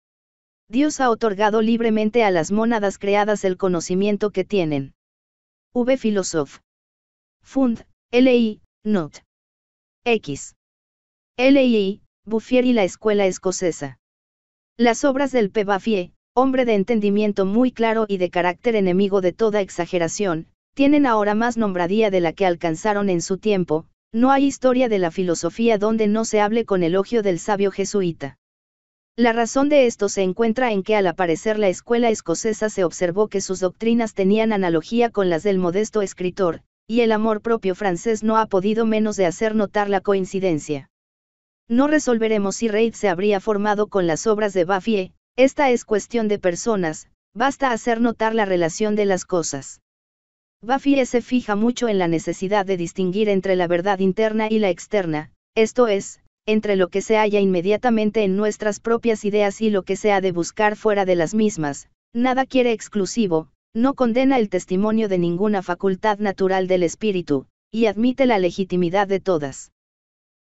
Dios ha otorgado libremente a las mónadas creadas el conocimiento que tienen. V. Philosoph. Fund, L.I., Not. X. L.I., Buffier y la escuela escocesa. Las obras del Pebafie, hombre de entendimiento muy claro y de carácter enemigo de toda exageración, tienen ahora más nombradía de la que alcanzaron en su tiempo, no hay historia de la filosofía donde no se hable con elogio del sabio jesuita. La razón de esto se encuentra en que al aparecer la escuela escocesa se observó que sus doctrinas tenían analogía con las del modesto escritor, y el amor propio francés no ha podido menos de hacer notar la coincidencia. No resolveremos si Reid se habría formado con las obras de Baffie. esta es cuestión de personas, basta hacer notar la relación de las cosas. Baffie se fija mucho en la necesidad de distinguir entre la verdad interna y la externa, esto es, entre lo que se halla inmediatamente en nuestras propias ideas y lo que se ha de buscar fuera de las mismas, nada quiere exclusivo, no condena el testimonio de ninguna facultad natural del espíritu, y admite la legitimidad de todas.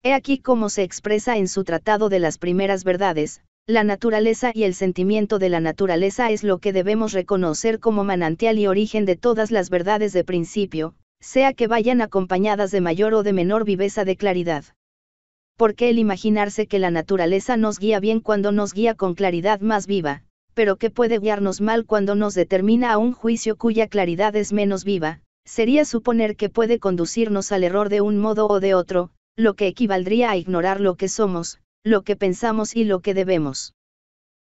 He aquí cómo se expresa en su Tratado de las Primeras Verdades, la naturaleza y el sentimiento de la naturaleza es lo que debemos reconocer como manantial y origen de todas las verdades de principio, sea que vayan acompañadas de mayor o de menor viveza de claridad. Porque el imaginarse que la naturaleza nos guía bien cuando nos guía con claridad más viva, pero que puede guiarnos mal cuando nos determina a un juicio cuya claridad es menos viva, sería suponer que puede conducirnos al error de un modo o de otro, lo que equivaldría a ignorar lo que somos, lo que pensamos y lo que debemos.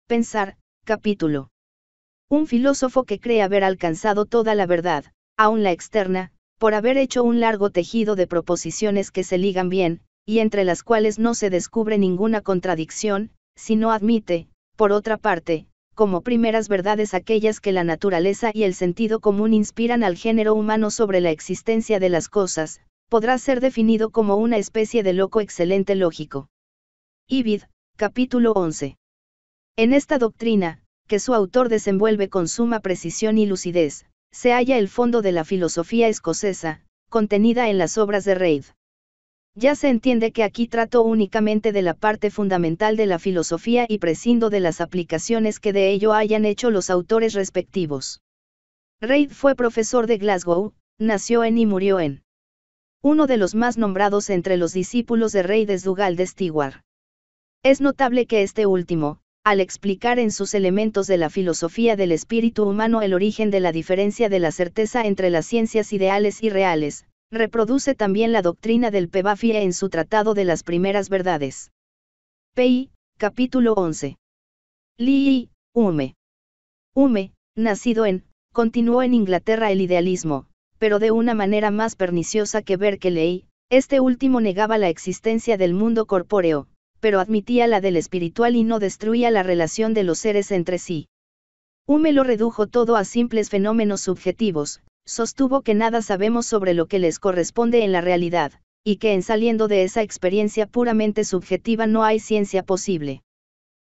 Pensar, capítulo. Un filósofo que cree haber alcanzado toda la verdad, aun la externa, por haber hecho un largo tejido de proposiciones que se ligan bien, y entre las cuales no se descubre ninguna contradicción, sino admite, por otra parte, como primeras verdades aquellas que la naturaleza y el sentido común inspiran al género humano sobre la existencia de las cosas, podrá ser definido como una especie de loco excelente lógico. Ibid, capítulo 11. En esta doctrina, que su autor desenvuelve con suma precisión y lucidez, se halla el fondo de la filosofía escocesa, contenida en las obras de Reid. Ya se entiende que aquí trato únicamente de la parte fundamental de la filosofía y prescindo de las aplicaciones que de ello hayan hecho los autores respectivos. Reid fue profesor de Glasgow, nació en y murió en uno de los más nombrados entre los discípulos de rey Desdugal de Stiguar. Es notable que este último, al explicar en sus elementos de la filosofía del espíritu humano el origen de la diferencia de la certeza entre las ciencias ideales y reales, reproduce también la doctrina del Pebafie en su Tratado de las Primeras Verdades. Pei, capítulo 11. Lee, Hume. Hume, nacido en, continuó en Inglaterra el idealismo, pero de una manera más perniciosa que Berkeley, este último negaba la existencia del mundo corpóreo, pero admitía la del espiritual y no destruía la relación de los seres entre sí. Hume lo redujo todo a simples fenómenos subjetivos, sostuvo que nada sabemos sobre lo que les corresponde en la realidad, y que en saliendo de esa experiencia puramente subjetiva no hay ciencia posible.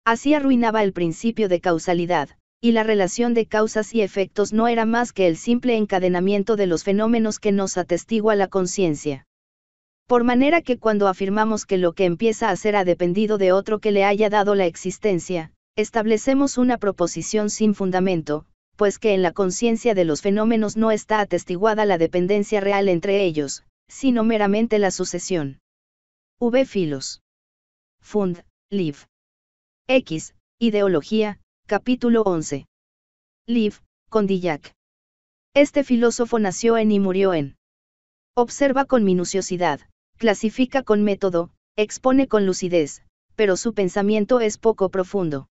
Así arruinaba el principio de causalidad, y la relación de causas y efectos no era más que el simple encadenamiento de los fenómenos que nos atestigua la conciencia. Por manera que cuando afirmamos que lo que empieza a ser ha dependido de otro que le haya dado la existencia, establecemos una proposición sin fundamento, pues que en la conciencia de los fenómenos no está atestiguada la dependencia real entre ellos, sino meramente la sucesión. V. Filos. Fund, Liv. X, Ideología, Capítulo 11. Liv, Condillac. Este filósofo nació en y murió en. Observa con minuciosidad, clasifica con método, expone con lucidez, pero su pensamiento es poco profundo.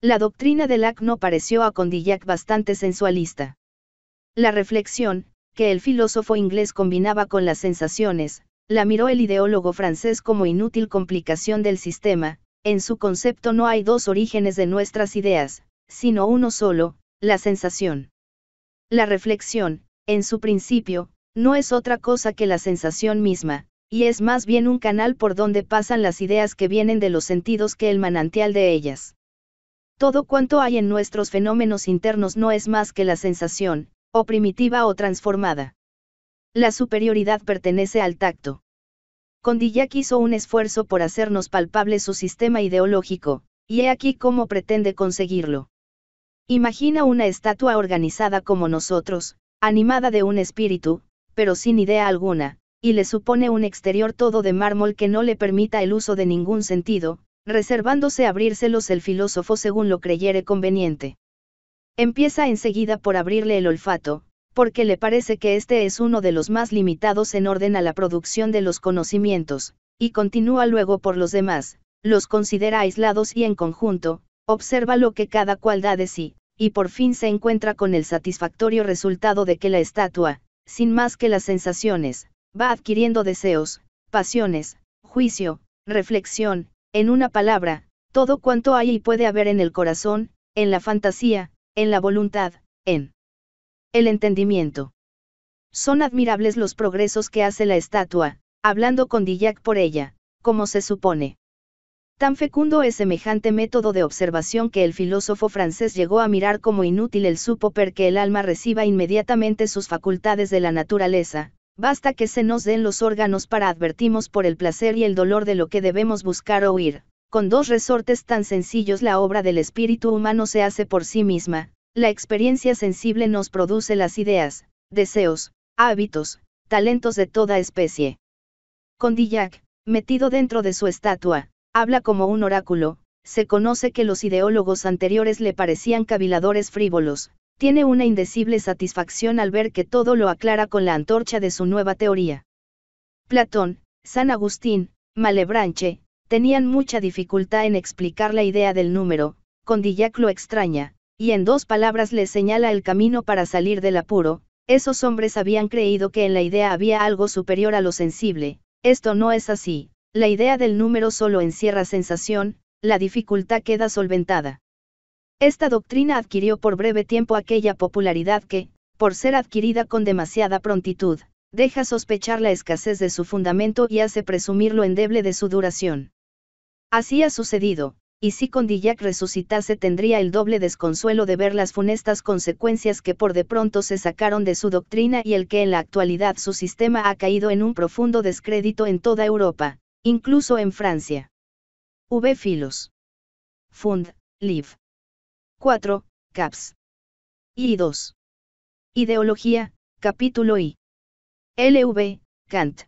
La doctrina de Lac no pareció a Condillac bastante sensualista. La reflexión, que el filósofo inglés combinaba con las sensaciones, la miró el ideólogo francés como inútil complicación del sistema, en su concepto no hay dos orígenes de nuestras ideas, sino uno solo, la sensación. La reflexión, en su principio, no es otra cosa que la sensación misma, y es más bien un canal por donde pasan las ideas que vienen de los sentidos que el manantial de ellas. Todo cuanto hay en nuestros fenómenos internos no es más que la sensación, o primitiva o transformada. La superioridad pertenece al tacto. Condillac hizo un esfuerzo por hacernos palpable su sistema ideológico, y he aquí cómo pretende conseguirlo. Imagina una estatua organizada como nosotros, animada de un espíritu, pero sin idea alguna, y le supone un exterior todo de mármol que no le permita el uso de ningún sentido, reservándose abrírselos el filósofo según lo creyere conveniente. Empieza enseguida por abrirle el olfato, porque le parece que este es uno de los más limitados en orden a la producción de los conocimientos, y continúa luego por los demás, los considera aislados y en conjunto, observa lo que cada cual da de sí, y por fin se encuentra con el satisfactorio resultado de que la estatua, sin más que las sensaciones, va adquiriendo deseos, pasiones, juicio, reflexión, en una palabra, todo cuanto hay y puede haber en el corazón, en la fantasía, en la voluntad, en el entendimiento. Son admirables los progresos que hace la estatua, hablando con Dillac por ella, como se supone. Tan fecundo es semejante método de observación que el filósofo francés llegó a mirar como inútil el supo que el alma reciba inmediatamente sus facultades de la naturaleza, basta que se nos den los órganos para advertimos por el placer y el dolor de lo que debemos buscar o oír. Con dos resortes tan sencillos la obra del espíritu humano se hace por sí misma, la experiencia sensible nos produce las ideas, deseos, hábitos, talentos de toda especie. Condillac, metido dentro de su estatua, habla como un oráculo, se conoce que los ideólogos anteriores le parecían caviladores frívolos, tiene una indecible satisfacción al ver que todo lo aclara con la antorcha de su nueva teoría. Platón, San Agustín, Malebranche, tenían mucha dificultad en explicar la idea del número, Condillac lo extraña, y en dos palabras les señala el camino para salir del apuro, esos hombres habían creído que en la idea había algo superior a lo sensible, esto no es así, la idea del número solo encierra sensación, la dificultad queda solventada. Esta doctrina adquirió por breve tiempo aquella popularidad que, por ser adquirida con demasiada prontitud, deja sospechar la escasez de su fundamento y hace presumir lo endeble de su duración. Así ha sucedido, y si Condillac resucitase tendría el doble desconsuelo de ver las funestas consecuencias que por de pronto se sacaron de su doctrina y el que en la actualidad su sistema ha caído en un profundo descrédito en toda Europa, incluso en Francia. V. Filos. Fund, Liv. 4, Caps. I 2. Ideología, capítulo I. LV, Kant.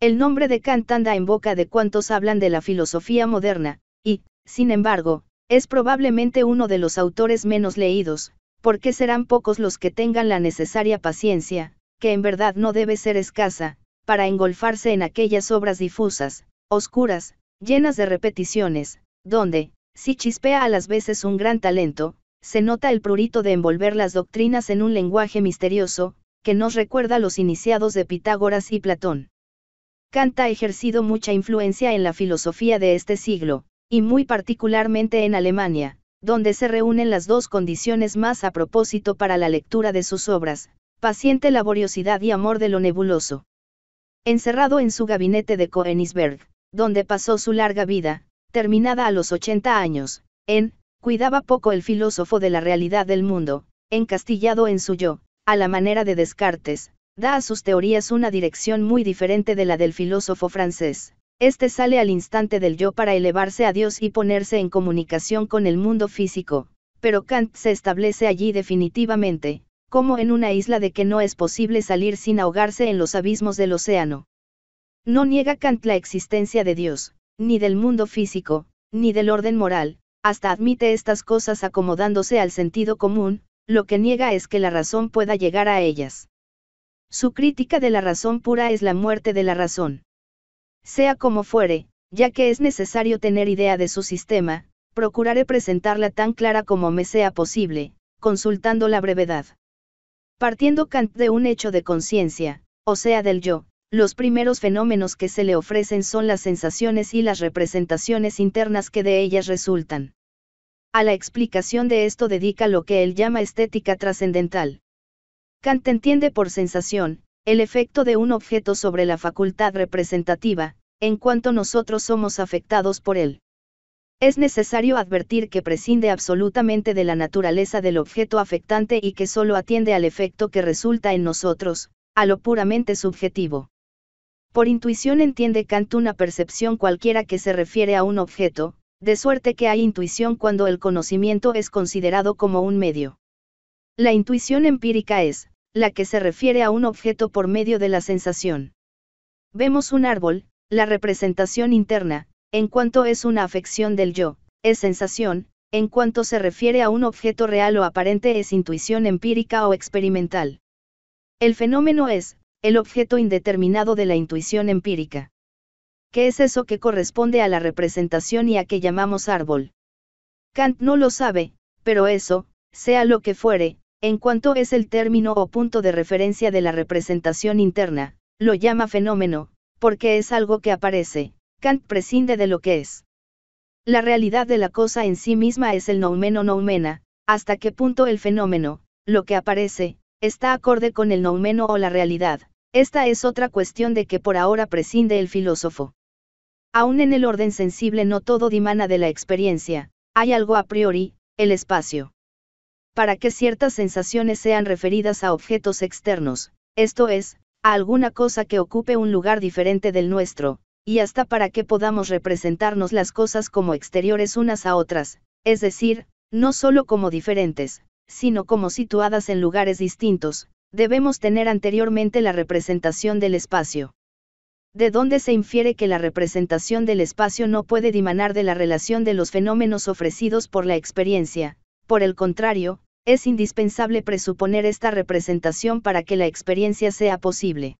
El nombre de Kant anda en boca de cuantos hablan de la filosofía moderna, y, sin embargo, es probablemente uno de los autores menos leídos, porque serán pocos los que tengan la necesaria paciencia, que en verdad no debe ser escasa, para engolfarse en aquellas obras difusas, oscuras, llenas de repeticiones, donde, si chispea a las veces un gran talento, se nota el prurito de envolver las doctrinas en un lenguaje misterioso, que nos recuerda a los iniciados de Pitágoras y Platón. Kant ha ejercido mucha influencia en la filosofía de este siglo, y muy particularmente en Alemania, donde se reúnen las dos condiciones más a propósito para la lectura de sus obras, paciente laboriosidad y amor de lo nebuloso. Encerrado en su gabinete de Königsberg, donde pasó su larga vida, terminada a los 80 años, en, cuidaba poco el filósofo de la realidad del mundo, encastillado en su yo, a la manera de Descartes, da a sus teorías una dirección muy diferente de la del filósofo francés. Este sale al instante del yo para elevarse a Dios y ponerse en comunicación con el mundo físico, pero Kant se establece allí definitivamente, como en una isla de que no es posible salir sin ahogarse en los abismos del océano. No niega Kant la existencia de Dios, ni del mundo físico, ni del orden moral, hasta admite estas cosas acomodándose al sentido común, lo que niega es que la razón pueda llegar a ellas. Su crítica de la razón pura es la muerte de la razón. Sea como fuere, ya que es necesario tener idea de su sistema, procuraré presentarla tan clara como me sea posible, consultando la brevedad. Partiendo Kant de un hecho de conciencia, o sea del yo, los primeros fenómenos que se le ofrecen son las sensaciones y las representaciones internas que de ellas resultan. A la explicación de esto dedica lo que él llama estética trascendental. Kant entiende por sensación, el efecto de un objeto sobre la facultad representativa, en cuanto nosotros somos afectados por él. Es necesario advertir que prescinde absolutamente de la naturaleza del objeto afectante y que solo atiende al efecto que resulta en nosotros, a lo puramente subjetivo. Por intuición entiende Kant una percepción cualquiera que se refiere a un objeto, de suerte que hay intuición cuando el conocimiento es considerado como un medio. La intuición empírica es, la que se refiere a un objeto por medio de la sensación. Vemos un árbol, la representación interna, en cuanto es una afección del yo, es sensación, en cuanto se refiere a un objeto real o aparente es intuición empírica o experimental. El fenómeno es, el objeto indeterminado de la intuición empírica. ¿Qué es eso que corresponde a la representación y a que llamamos árbol? Kant no lo sabe, pero eso, sea lo que fuere, en cuanto es el término o punto de referencia de la representación interna, lo llama fenómeno, porque es algo que aparece. Kant prescinde de lo que es. La realidad de la cosa en sí misma es el noumeno noumena, hasta qué punto el fenómeno, lo que aparece, está acorde con el noumeno o la realidad. Esta es otra cuestión de que por ahora prescinde el filósofo. Aún en el orden sensible no todo dimana de la experiencia, hay algo a priori, el espacio. Para que ciertas sensaciones sean referidas a objetos externos, esto es, a alguna cosa que ocupe un lugar diferente del nuestro, y hasta para que podamos representarnos las cosas como exteriores unas a otras, es decir, no solo como diferentes, sino como situadas en lugares distintos, debemos tener anteriormente la representación del espacio. De donde se infiere que la representación del espacio no puede dimanar de la relación de los fenómenos ofrecidos por la experiencia, por el contrario, es indispensable presuponer esta representación para que la experiencia sea posible.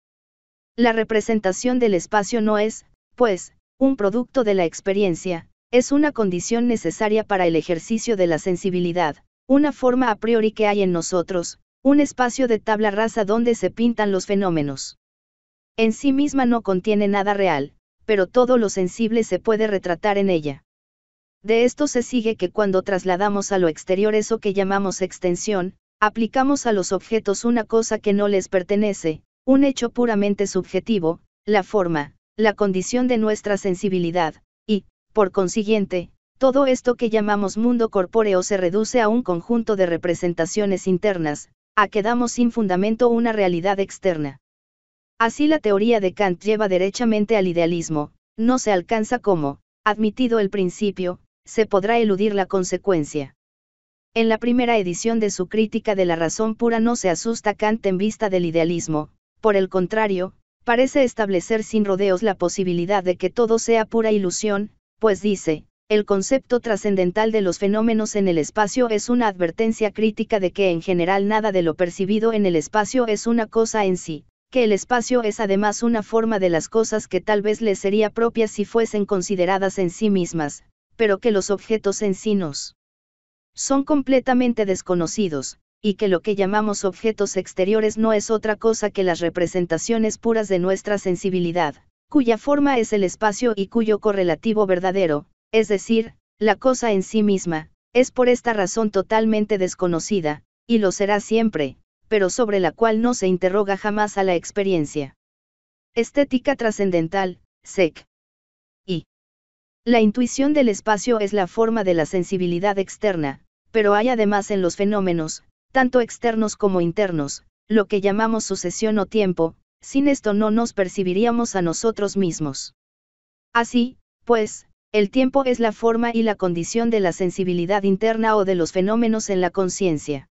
La representación del espacio no es, pues, un producto de la experiencia, es una condición necesaria para el ejercicio de la sensibilidad, una forma a priori que hay en nosotros, un espacio de tabla rasa donde se pintan los fenómenos. En sí misma no contiene nada real, pero todo lo sensible se puede retratar en ella. De esto se sigue que cuando trasladamos a lo exterior eso que llamamos extensión, aplicamos a los objetos una cosa que no les pertenece, un hecho puramente subjetivo, la forma, la condición de nuestra sensibilidad, y, por consiguiente, todo esto que llamamos mundo corpóreo se reduce a un conjunto de representaciones internas, a que damos sin fundamento una realidad externa. Así la teoría de Kant lleva derechamente al idealismo, no se alcanza como, admitido el principio, se podrá eludir la consecuencia. En la primera edición de su crítica de la razón pura no se asusta Kant en vista del idealismo, por el contrario, parece establecer sin rodeos la posibilidad de que todo sea pura ilusión, pues dice, el concepto trascendental de los fenómenos en el espacio es una advertencia crítica de que en general nada de lo percibido en el espacio es una cosa en sí, que el espacio es además una forma de las cosas que tal vez le sería propia si fuesen consideradas en sí mismas, pero que los objetos en sí nos son completamente desconocidos, y que lo que llamamos objetos exteriores no es otra cosa que las representaciones puras de nuestra sensibilidad, cuya forma es el espacio y cuyo correlativo verdadero, es decir, la cosa en sí misma, es por esta razón totalmente desconocida, y lo será siempre, pero sobre la cual no se interroga jamás a la experiencia. Estética trascendental, SEC. La intuición del espacio es la forma de la sensibilidad externa, pero hay además en los fenómenos, tanto externos como internos, lo que llamamos sucesión o tiempo, sin esto no nos percibiríamos a nosotros mismos. Así, pues, el tiempo es la forma y la condición de la sensibilidad interna o de los fenómenos en la conciencia.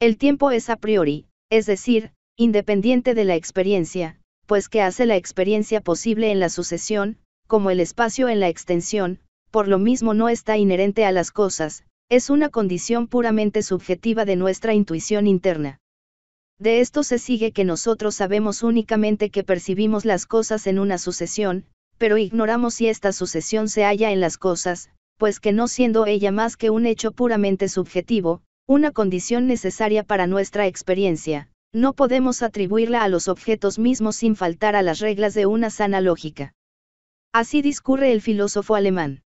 El tiempo es a priori, es decir, independiente de la experiencia, pues que hace la experiencia posible en la sucesión, como el espacio en la extensión, por lo mismo no está inherente a las cosas, es una condición puramente subjetiva de nuestra intuición interna. De esto se sigue que nosotros sabemos únicamente que percibimos las cosas en una sucesión, pero ignoramos si esta sucesión se halla en las cosas, pues que no siendo ella más que un hecho puramente subjetivo, una condición necesaria para nuestra experiencia, no podemos atribuirla a los objetos mismos sin faltar a las reglas de una sana lógica. Así discurre el filósofo alemán.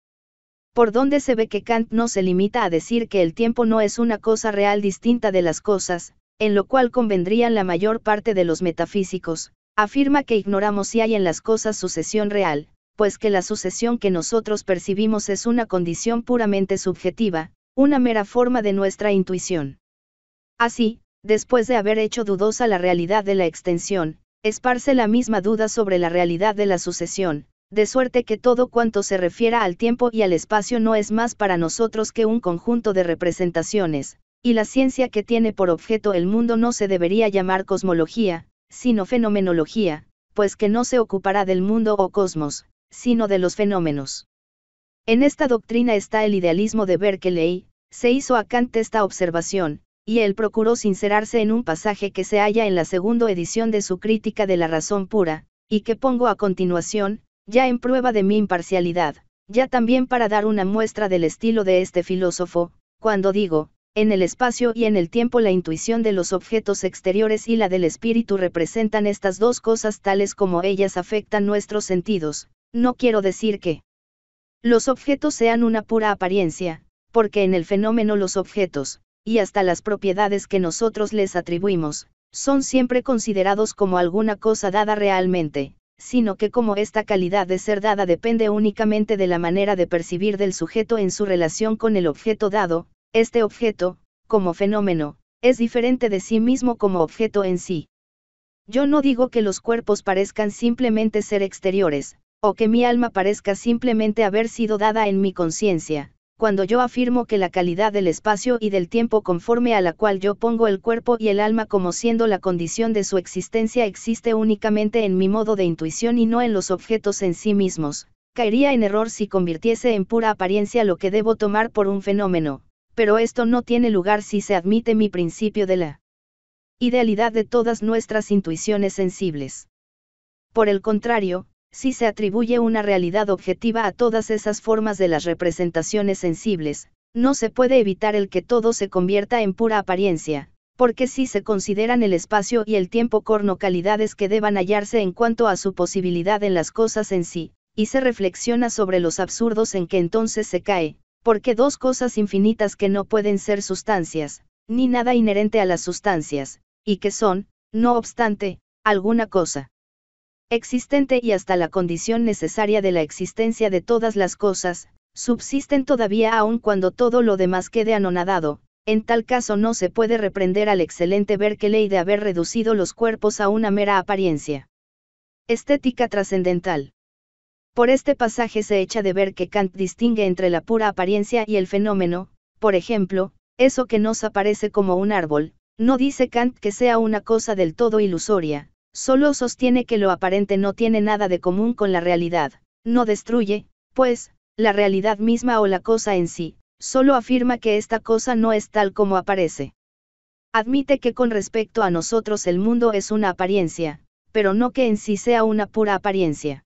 Por donde se ve que Kant no se limita a decir que el tiempo no es una cosa real distinta de las cosas, en lo cual convendrían la mayor parte de los metafísicos, afirma que ignoramos si hay en las cosas sucesión real, pues que la sucesión que nosotros percibimos es una condición puramente subjetiva, una mera forma de nuestra intuición. Así, después de haber hecho dudosa la realidad de la extensión, esparce la misma duda sobre la realidad de la sucesión, de suerte que todo cuanto se refiera al tiempo y al espacio no es más para nosotros que un conjunto de representaciones, y la ciencia que tiene por objeto el mundo no se debería llamar cosmología, sino fenomenología, pues que no se ocupará del mundo o cosmos, sino de los fenómenos. En esta doctrina está el idealismo de Berkeley, se hizo a Kant esta observación, y él procuró sincerarse en un pasaje que se halla en la segunda edición de su Crítica de la Razón Pura, y que pongo a continuación, ya en prueba de mi imparcialidad, ya también para dar una muestra del estilo de este filósofo, cuando digo, en el espacio y en el tiempo la intuición de los objetos exteriores y la del espíritu representan estas dos cosas tales como ellas afectan nuestros sentidos, no quiero decir que los objetos sean una pura apariencia, porque en el fenómeno los objetos, y hasta las propiedades que nosotros les atribuimos, son siempre considerados como alguna cosa dada realmente, sino que como esta calidad de ser dada depende únicamente de la manera de percibir del sujeto en su relación con el objeto dado, este objeto, como fenómeno, es diferente de sí mismo como objeto en sí. Yo no digo que los cuerpos parezcan simplemente ser exteriores, o que mi alma parezca simplemente haber sido dada en mi conciencia, cuando yo afirmo que la calidad del espacio y del tiempo conforme a la cual yo pongo el cuerpo y el alma como siendo la condición de su existencia existe únicamente en mi modo de intuición y no en los objetos en sí mismos, caería en error si convirtiese en pura apariencia lo que debo tomar por un fenómeno, pero esto no tiene lugar si se admite mi principio de la idealidad de todas nuestras intuiciones sensibles. Por el contrario, si se atribuye una realidad objetiva a todas esas formas de las representaciones sensibles, no se puede evitar el que todo se convierta en pura apariencia, porque si se consideran el espacio y el tiempo corno calidades que deban hallarse en cuanto a su posibilidad en las cosas en sí, y se reflexiona sobre los absurdos en que entonces se cae, porque dos cosas infinitas que no pueden ser sustancias, ni nada inherente a las sustancias, y que son, no obstante, alguna cosa existente y hasta la condición necesaria de la existencia de todas las cosas, subsisten todavía aun cuando todo lo demás quede anonadado, en tal caso no se puede reprender al excelente Berkeley de haber reducido los cuerpos a una mera apariencia. Estética trascendental. Por este pasaje se echa de ver que Kant distingue entre la pura apariencia y el fenómeno, por ejemplo, eso que nos aparece como un árbol, no dice Kant que sea una cosa del todo ilusoria, solo sostiene que lo aparente no tiene nada de común con la realidad, no destruye, pues, la realidad misma o la cosa en sí, solo afirma que esta cosa no es tal como aparece. Admite que con respecto a nosotros el mundo es una apariencia, pero no que en sí sea una pura apariencia.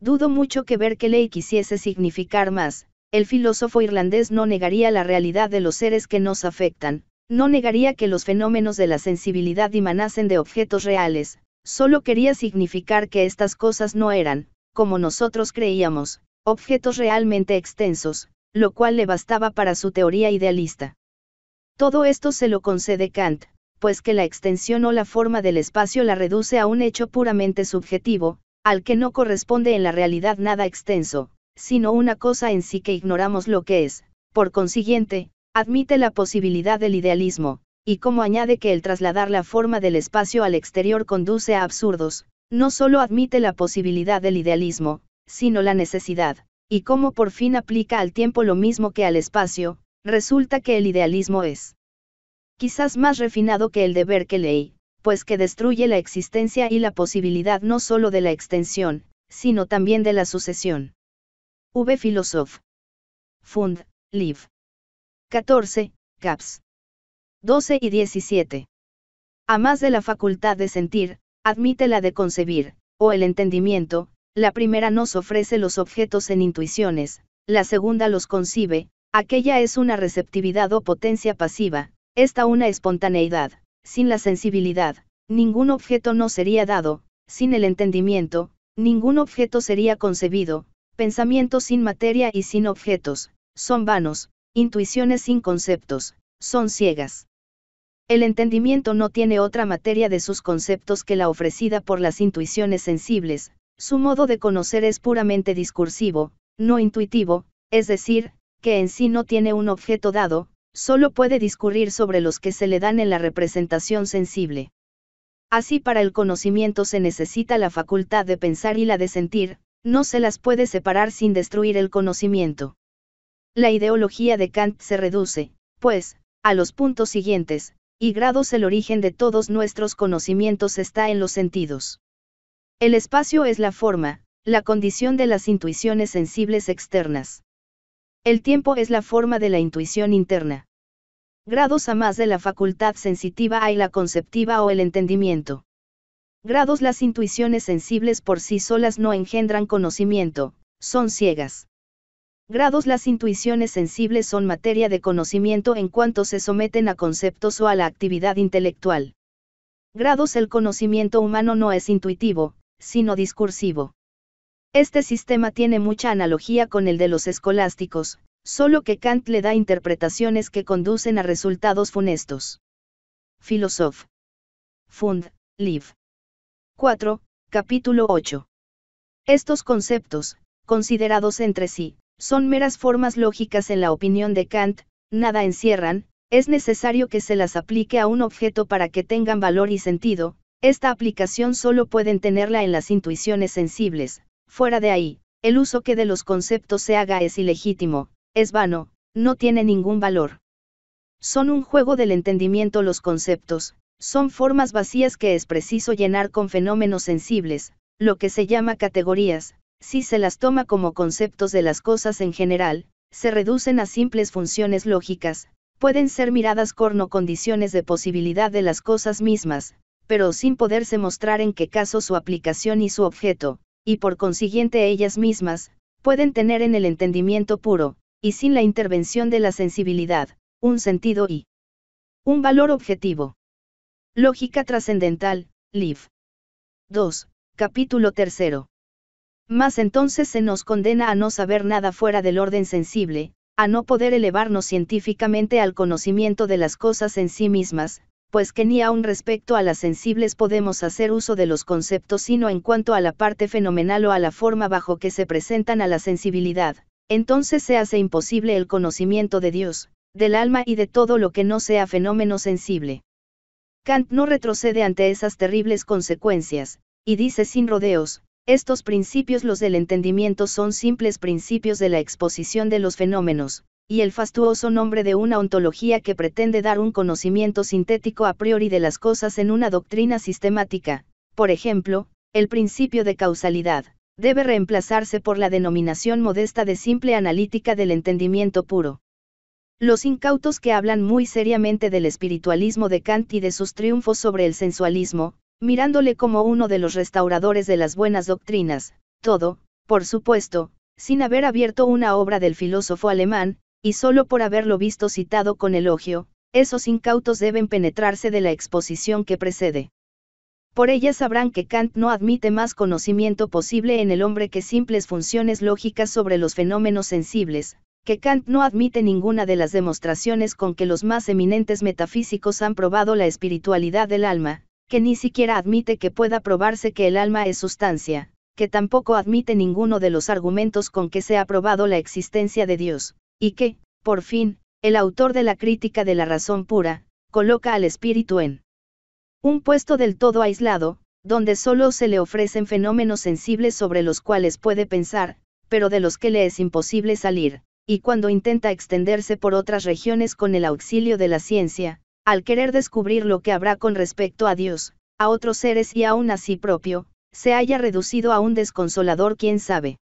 Dudo mucho que Berkeley quisiese significar más, el filósofo irlandés no negaría la realidad de los seres que nos afectan, no negaría que los fenómenos de la sensibilidad emanasen de objetos reales, solo quería significar que estas cosas no eran, como nosotros creíamos, objetos realmente extensos, lo cual le bastaba para su teoría idealista. Todo esto se lo concede Kant, pues que la extensión o la forma del espacio la reduce a un hecho puramente subjetivo, al que no corresponde en la realidad nada extenso, sino una cosa en sí que ignoramos lo que es, por consiguiente, Admite la posibilidad del idealismo, y como añade que el trasladar la forma del espacio al exterior conduce a absurdos, no solo admite la posibilidad del idealismo, sino la necesidad, y como por fin aplica al tiempo lo mismo que al espacio, resulta que el idealismo es quizás más refinado que el de ley, pues que destruye la existencia y la posibilidad no solo de la extensión, sino también de la sucesión. V. Philosoph. Fund, Liv. 14, CAPS. 12 y 17. A más de la facultad de sentir, admite la de concebir, o el entendimiento, la primera nos ofrece los objetos en intuiciones, la segunda los concibe, aquella es una receptividad o potencia pasiva, esta una espontaneidad, sin la sensibilidad, ningún objeto no sería dado, sin el entendimiento, ningún objeto sería concebido, pensamientos sin materia y sin objetos, son vanos, Intuiciones sin conceptos, son ciegas. El entendimiento no tiene otra materia de sus conceptos que la ofrecida por las intuiciones sensibles, su modo de conocer es puramente discursivo, no intuitivo, es decir, que en sí no tiene un objeto dado, solo puede discurrir sobre los que se le dan en la representación sensible. Así para el conocimiento se necesita la facultad de pensar y la de sentir, no se las puede separar sin destruir el conocimiento. La ideología de Kant se reduce, pues, a los puntos siguientes, y grados el origen de todos nuestros conocimientos está en los sentidos. El espacio es la forma, la condición de las intuiciones sensibles externas. El tiempo es la forma de la intuición interna. Grados a más de la facultad sensitiva hay la conceptiva o el entendimiento. Grados las intuiciones sensibles por sí solas no engendran conocimiento, son ciegas. Grados Las intuiciones sensibles son materia de conocimiento en cuanto se someten a conceptos o a la actividad intelectual. Grados El conocimiento humano no es intuitivo, sino discursivo. Este sistema tiene mucha analogía con el de los escolásticos, solo que Kant le da interpretaciones que conducen a resultados funestos. Philosoph. Fund, Liv. 4, capítulo 8. Estos conceptos, considerados entre sí, son meras formas lógicas en la opinión de Kant, nada encierran, es necesario que se las aplique a un objeto para que tengan valor y sentido, esta aplicación solo pueden tenerla en las intuiciones sensibles, fuera de ahí, el uso que de los conceptos se haga es ilegítimo, es vano, no tiene ningún valor. Son un juego del entendimiento los conceptos, son formas vacías que es preciso llenar con fenómenos sensibles, lo que se llama categorías, si se las toma como conceptos de las cosas en general, se reducen a simples funciones lógicas, pueden ser miradas corno condiciones de posibilidad de las cosas mismas, pero sin poderse mostrar en qué caso su aplicación y su objeto, y por consiguiente ellas mismas, pueden tener en el entendimiento puro, y sin la intervención de la sensibilidad, un sentido y un valor objetivo. Lógica trascendental, Liv. 2, capítulo 3. Mas entonces se nos condena a no saber nada fuera del orden sensible, a no poder elevarnos científicamente al conocimiento de las cosas en sí mismas, pues que ni aun respecto a las sensibles podemos hacer uso de los conceptos sino en cuanto a la parte fenomenal o a la forma bajo que se presentan a la sensibilidad, entonces se hace imposible el conocimiento de Dios, del alma y de todo lo que no sea fenómeno sensible. Kant no retrocede ante esas terribles consecuencias, y dice sin rodeos, estos principios los del entendimiento son simples principios de la exposición de los fenómenos, y el fastuoso nombre de una ontología que pretende dar un conocimiento sintético a priori de las cosas en una doctrina sistemática, por ejemplo, el principio de causalidad, debe reemplazarse por la denominación modesta de simple analítica del entendimiento puro. Los incautos que hablan muy seriamente del espiritualismo de Kant y de sus triunfos sobre el sensualismo, mirándole como uno de los restauradores de las buenas doctrinas, todo, por supuesto, sin haber abierto una obra del filósofo alemán, y solo por haberlo visto citado con elogio, esos incautos deben penetrarse de la exposición que precede. Por ella sabrán que Kant no admite más conocimiento posible en el hombre que simples funciones lógicas sobre los fenómenos sensibles, que Kant no admite ninguna de las demostraciones con que los más eminentes metafísicos han probado la espiritualidad del alma, que ni siquiera admite que pueda probarse que el alma es sustancia, que tampoco admite ninguno de los argumentos con que se ha probado la existencia de Dios, y que, por fin, el autor de la crítica de la razón pura, coloca al espíritu en un puesto del todo aislado, donde solo se le ofrecen fenómenos sensibles sobre los cuales puede pensar, pero de los que le es imposible salir, y cuando intenta extenderse por otras regiones con el auxilio de la ciencia, al querer descubrir lo que habrá con respecto a Dios, a otros seres y aún a sí propio, se haya reducido a un desconsolador quién sabe.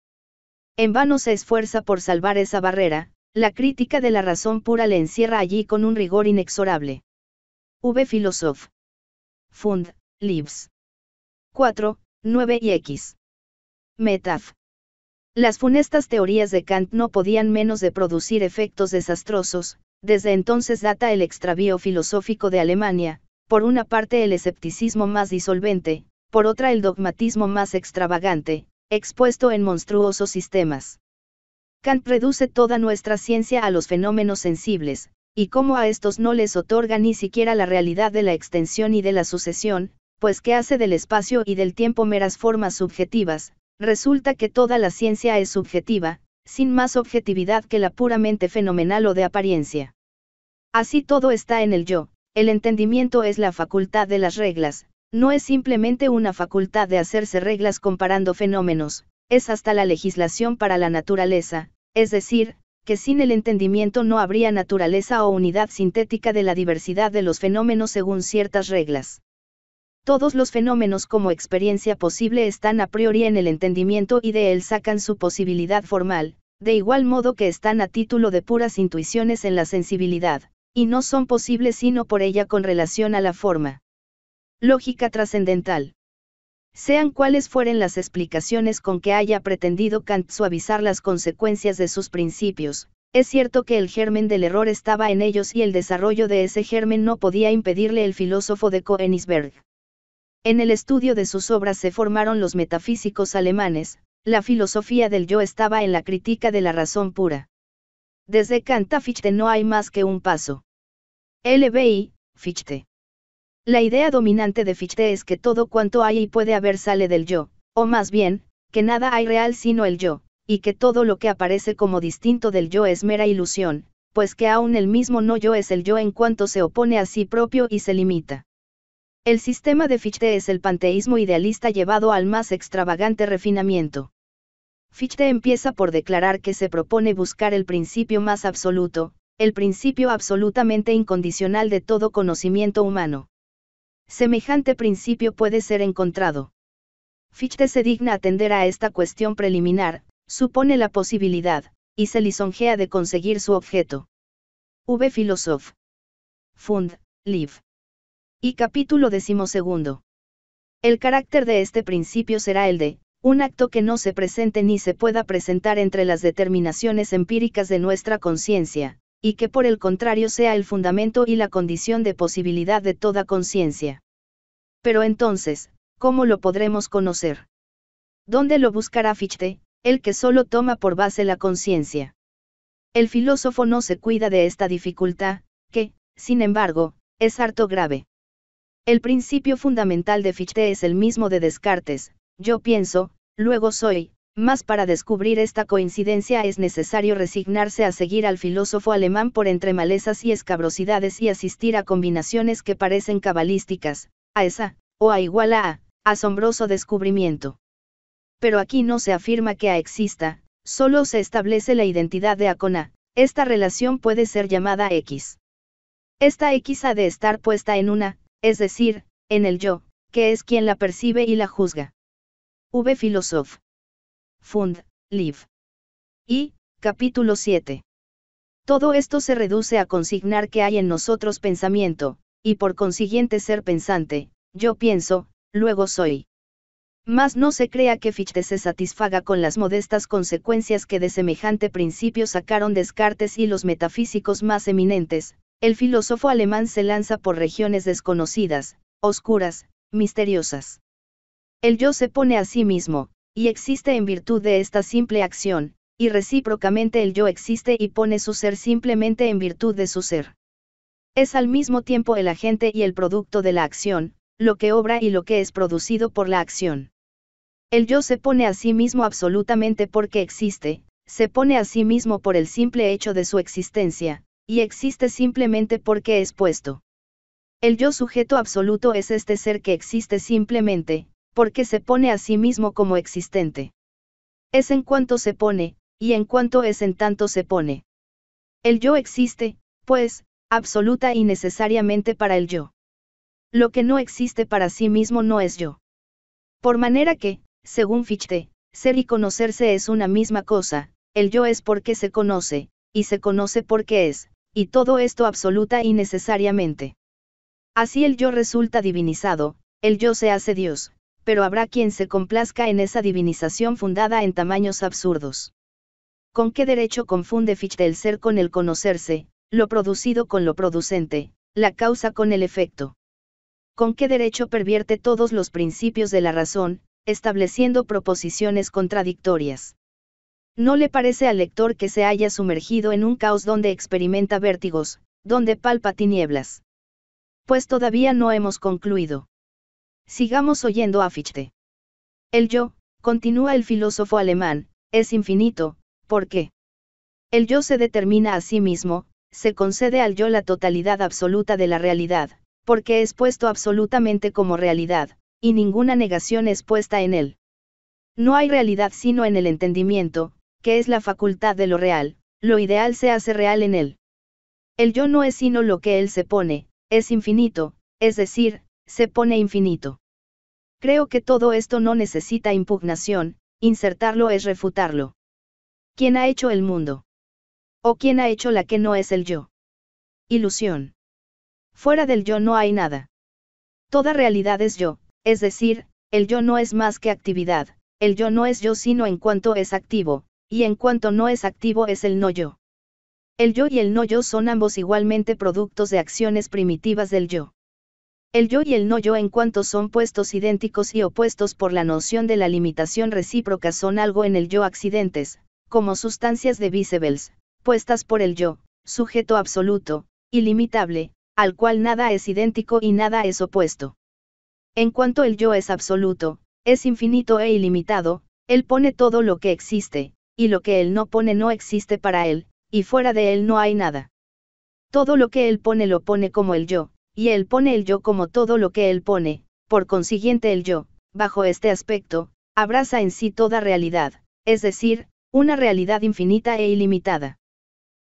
En vano se esfuerza por salvar esa barrera, la crítica de la razón pura le encierra allí con un rigor inexorable. V. Philosoph. Fund, Leaves. 4, 9 y X. Metaf. Las funestas teorías de Kant no podían menos de producir efectos desastrosos, desde entonces data el extravío filosófico de Alemania, por una parte el escepticismo más disolvente, por otra el dogmatismo más extravagante, expuesto en monstruosos sistemas. Kant reduce toda nuestra ciencia a los fenómenos sensibles, y como a estos no les otorga ni siquiera la realidad de la extensión y de la sucesión, pues que hace del espacio y del tiempo meras formas subjetivas, resulta que toda la ciencia es subjetiva, sin más objetividad que la puramente fenomenal o de apariencia. Así todo está en el yo, el entendimiento es la facultad de las reglas, no es simplemente una facultad de hacerse reglas comparando fenómenos, es hasta la legislación para la naturaleza, es decir, que sin el entendimiento no habría naturaleza o unidad sintética de la diversidad de los fenómenos según ciertas reglas todos los fenómenos como experiencia posible están a priori en el entendimiento y de él sacan su posibilidad formal, de igual modo que están a título de puras intuiciones en la sensibilidad, y no son posibles sino por ella con relación a la forma. Lógica trascendental. Sean cuales fueren las explicaciones con que haya pretendido Kant suavizar las consecuencias de sus principios, es cierto que el germen del error estaba en ellos y el desarrollo de ese germen no podía impedirle el filósofo de Koenigsberg. En el estudio de sus obras se formaron los metafísicos alemanes, la filosofía del yo estaba en la crítica de la razón pura. Desde Kant a Fichte no hay más que un paso. LBI, Fichte. La idea dominante de Fichte es que todo cuanto hay y puede haber sale del yo, o más bien, que nada hay real sino el yo, y que todo lo que aparece como distinto del yo es mera ilusión, pues que aún el mismo no yo es el yo en cuanto se opone a sí propio y se limita. El sistema de Fichte es el panteísmo idealista llevado al más extravagante refinamiento. Fichte empieza por declarar que se propone buscar el principio más absoluto, el principio absolutamente incondicional de todo conocimiento humano. Semejante principio puede ser encontrado. Fichte se digna atender a esta cuestión preliminar, supone la posibilidad, y se lisonjea de conseguir su objeto. V. Philosoph. Fund, Liv. Y capítulo decimosegundo. El carácter de este principio será el de, un acto que no se presente ni se pueda presentar entre las determinaciones empíricas de nuestra conciencia, y que por el contrario sea el fundamento y la condición de posibilidad de toda conciencia. Pero entonces, ¿cómo lo podremos conocer? ¿Dónde lo buscará Fichte, el que solo toma por base la conciencia? El filósofo no se cuida de esta dificultad, que, sin embargo, es harto grave. El principio fundamental de Fichte es el mismo de Descartes, yo pienso, luego soy, más para descubrir esta coincidencia es necesario resignarse a seguir al filósofo alemán por entre malezas y escabrosidades y asistir a combinaciones que parecen cabalísticas, a esa, o a igual a, asombroso descubrimiento. Pero aquí no se afirma que A exista, solo se establece la identidad de A con A, esta relación puede ser llamada X. Esta X ha de estar puesta en una, es decir, en el yo, que es quien la percibe y la juzga. V. Philosoph. Fund, Liv. Y, capítulo 7. Todo esto se reduce a consignar que hay en nosotros pensamiento, y por consiguiente ser pensante, yo pienso, luego soy. Mas no se crea que Fichte se satisfaga con las modestas consecuencias que de semejante principio sacaron Descartes y los metafísicos más eminentes, el filósofo alemán se lanza por regiones desconocidas, oscuras, misteriosas. El yo se pone a sí mismo, y existe en virtud de esta simple acción, y recíprocamente el yo existe y pone su ser simplemente en virtud de su ser. Es al mismo tiempo el agente y el producto de la acción, lo que obra y lo que es producido por la acción. El yo se pone a sí mismo absolutamente porque existe, se pone a sí mismo por el simple hecho de su existencia, y existe simplemente porque es puesto. El yo sujeto absoluto es este ser que existe simplemente, porque se pone a sí mismo como existente. Es en cuanto se pone, y en cuanto es en tanto se pone. El yo existe, pues, absoluta y necesariamente para el yo. Lo que no existe para sí mismo no es yo. Por manera que, según Fichte, ser y conocerse es una misma cosa, el yo es porque se conoce, y se conoce porque es, y todo esto absoluta y necesariamente. Así el yo resulta divinizado, el yo se hace Dios, pero habrá quien se complazca en esa divinización fundada en tamaños absurdos. ¿Con qué derecho confunde Fichte el ser con el conocerse, lo producido con lo producente, la causa con el efecto? ¿Con qué derecho pervierte todos los principios de la razón, estableciendo proposiciones contradictorias? No le parece al lector que se haya sumergido en un caos donde experimenta vértigos, donde palpa tinieblas. Pues todavía no hemos concluido. Sigamos oyendo a Fichte. El yo, continúa el filósofo alemán, es infinito, ¿por qué? El yo se determina a sí mismo, se concede al yo la totalidad absoluta de la realidad, porque es puesto absolutamente como realidad, y ninguna negación es puesta en él. No hay realidad sino en el entendimiento, que es la facultad de lo real, lo ideal se hace real en él. El yo no es sino lo que él se pone, es infinito, es decir, se pone infinito. Creo que todo esto no necesita impugnación, insertarlo es refutarlo. ¿Quién ha hecho el mundo? ¿O quién ha hecho la que no es el yo? Ilusión. Fuera del yo no hay nada. Toda realidad es yo, es decir, el yo no es más que actividad, el yo no es yo sino en cuanto es activo, y en cuanto no es activo es el no-yo. El yo y el no-yo son ambos igualmente productos de acciones primitivas del yo. El yo y el no-yo en cuanto son puestos idénticos y opuestos por la noción de la limitación recíproca son algo en el yo accidentes, como sustancias de visibles, puestas por el yo, sujeto absoluto, ilimitable, al cual nada es idéntico y nada es opuesto. En cuanto el yo es absoluto, es infinito e ilimitado, él pone todo lo que existe, y lo que él no pone no existe para él, y fuera de él no hay nada. Todo lo que él pone lo pone como el yo, y él pone el yo como todo lo que él pone, por consiguiente el yo, bajo este aspecto, abraza en sí toda realidad, es decir, una realidad infinita e ilimitada.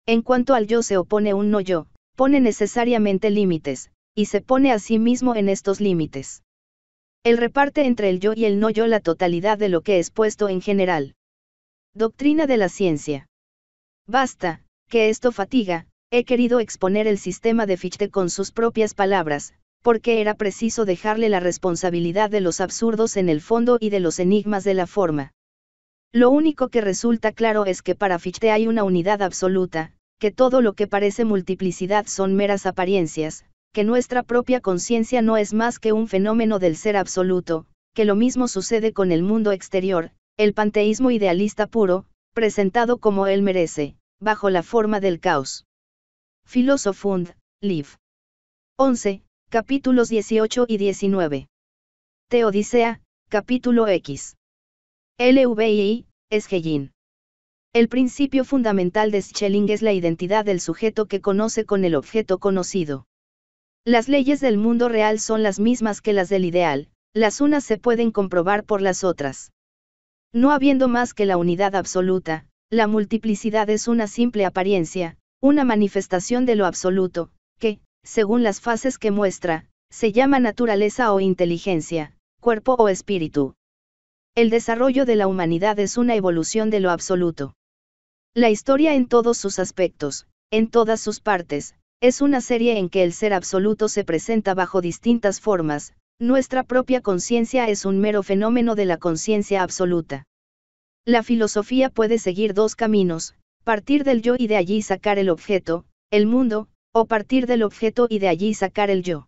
En cuanto al yo se opone un no yo, pone necesariamente límites, y se pone a sí mismo en estos límites. Él reparte entre el yo y el no yo la totalidad de lo que es puesto en general. Doctrina de la ciencia. Basta, que esto fatiga, he querido exponer el sistema de Fichte con sus propias palabras, porque era preciso dejarle la responsabilidad de los absurdos en el fondo y de los enigmas de la forma. Lo único que resulta claro es que para Fichte hay una unidad absoluta, que todo lo que parece multiplicidad son meras apariencias, que nuestra propia conciencia no es más que un fenómeno del ser absoluto, que lo mismo sucede con el mundo exterior, el panteísmo idealista puro, presentado como él merece, bajo la forma del caos. Filosofund, Liv. 11, capítulos 18 y 19. Teodicea, capítulo X. LVI, Esgellín. El principio fundamental de Schelling es la identidad del sujeto que conoce con el objeto conocido. Las leyes del mundo real son las mismas que las del ideal, las unas se pueden comprobar por las otras. No habiendo más que la unidad absoluta, la multiplicidad es una simple apariencia, una manifestación de lo absoluto, que, según las fases que muestra, se llama naturaleza o inteligencia, cuerpo o espíritu. El desarrollo de la humanidad es una evolución de lo absoluto. La historia en todos sus aspectos, en todas sus partes, es una serie en que el ser absoluto se presenta bajo distintas formas, nuestra propia conciencia es un mero fenómeno de la conciencia absoluta. La filosofía puede seguir dos caminos, partir del yo y de allí sacar el objeto, el mundo, o partir del objeto y de allí sacar el yo.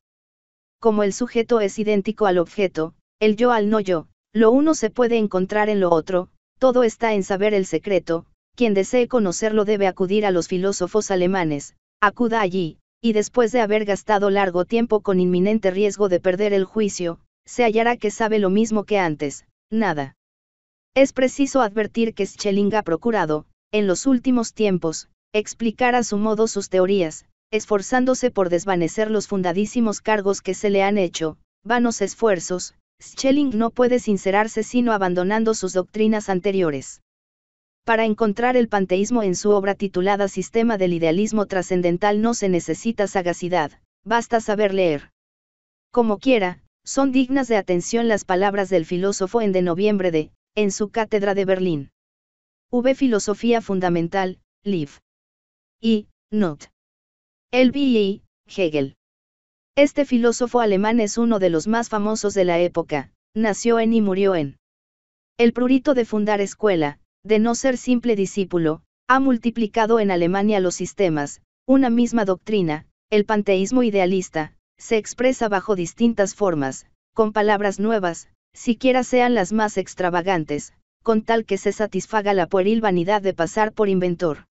Como el sujeto es idéntico al objeto, el yo al no yo, lo uno se puede encontrar en lo otro, todo está en saber el secreto, quien desee conocerlo debe acudir a los filósofos alemanes, acuda allí, y después de haber gastado largo tiempo con inminente riesgo de perder el juicio, se hallará que sabe lo mismo que antes, nada. Es preciso advertir que Schelling ha procurado, en los últimos tiempos, explicar a su modo sus teorías, esforzándose por desvanecer los fundadísimos cargos que se le han hecho, vanos esfuerzos, Schelling no puede sincerarse sino abandonando sus doctrinas anteriores. Para encontrar el panteísmo en su obra titulada Sistema del Idealismo Trascendental no se necesita sagacidad, basta saber leer. Como quiera, son dignas de atención las palabras del filósofo en de noviembre de, en su cátedra de Berlín. V. Filosofía Fundamental, Liv. Y, Not. I. Hegel. Este filósofo alemán es uno de los más famosos de la época, nació en y murió en. El prurito de fundar escuela, de no ser simple discípulo, ha multiplicado en Alemania los sistemas, una misma doctrina, el panteísmo idealista, se expresa bajo distintas formas, con palabras nuevas, siquiera sean las más extravagantes, con tal que se satisfaga la pueril vanidad de pasar por inventor.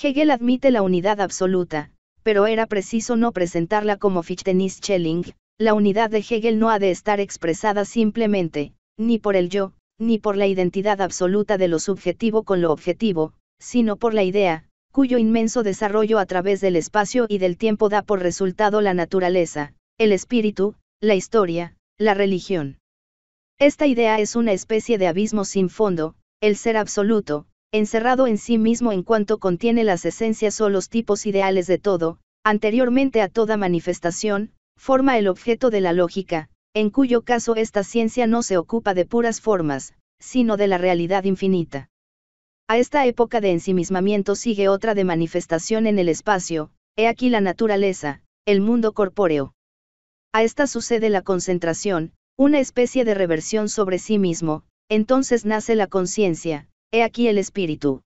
Hegel admite la unidad absoluta, pero era preciso no presentarla como Fichtenis Schelling, la unidad de Hegel no ha de estar expresada simplemente, ni por el yo, ni por la identidad absoluta de lo subjetivo con lo objetivo, sino por la idea, cuyo inmenso desarrollo a través del espacio y del tiempo da por resultado la naturaleza, el espíritu, la historia, la religión. Esta idea es una especie de abismo sin fondo, el ser absoluto, encerrado en sí mismo en cuanto contiene las esencias o los tipos ideales de todo, anteriormente a toda manifestación, forma el objeto de la lógica, en cuyo caso esta ciencia no se ocupa de puras formas, sino de la realidad infinita. A esta época de ensimismamiento sigue otra de manifestación en el espacio, he aquí la naturaleza, el mundo corpóreo. A esta sucede la concentración, una especie de reversión sobre sí mismo, entonces nace la conciencia, he aquí el espíritu.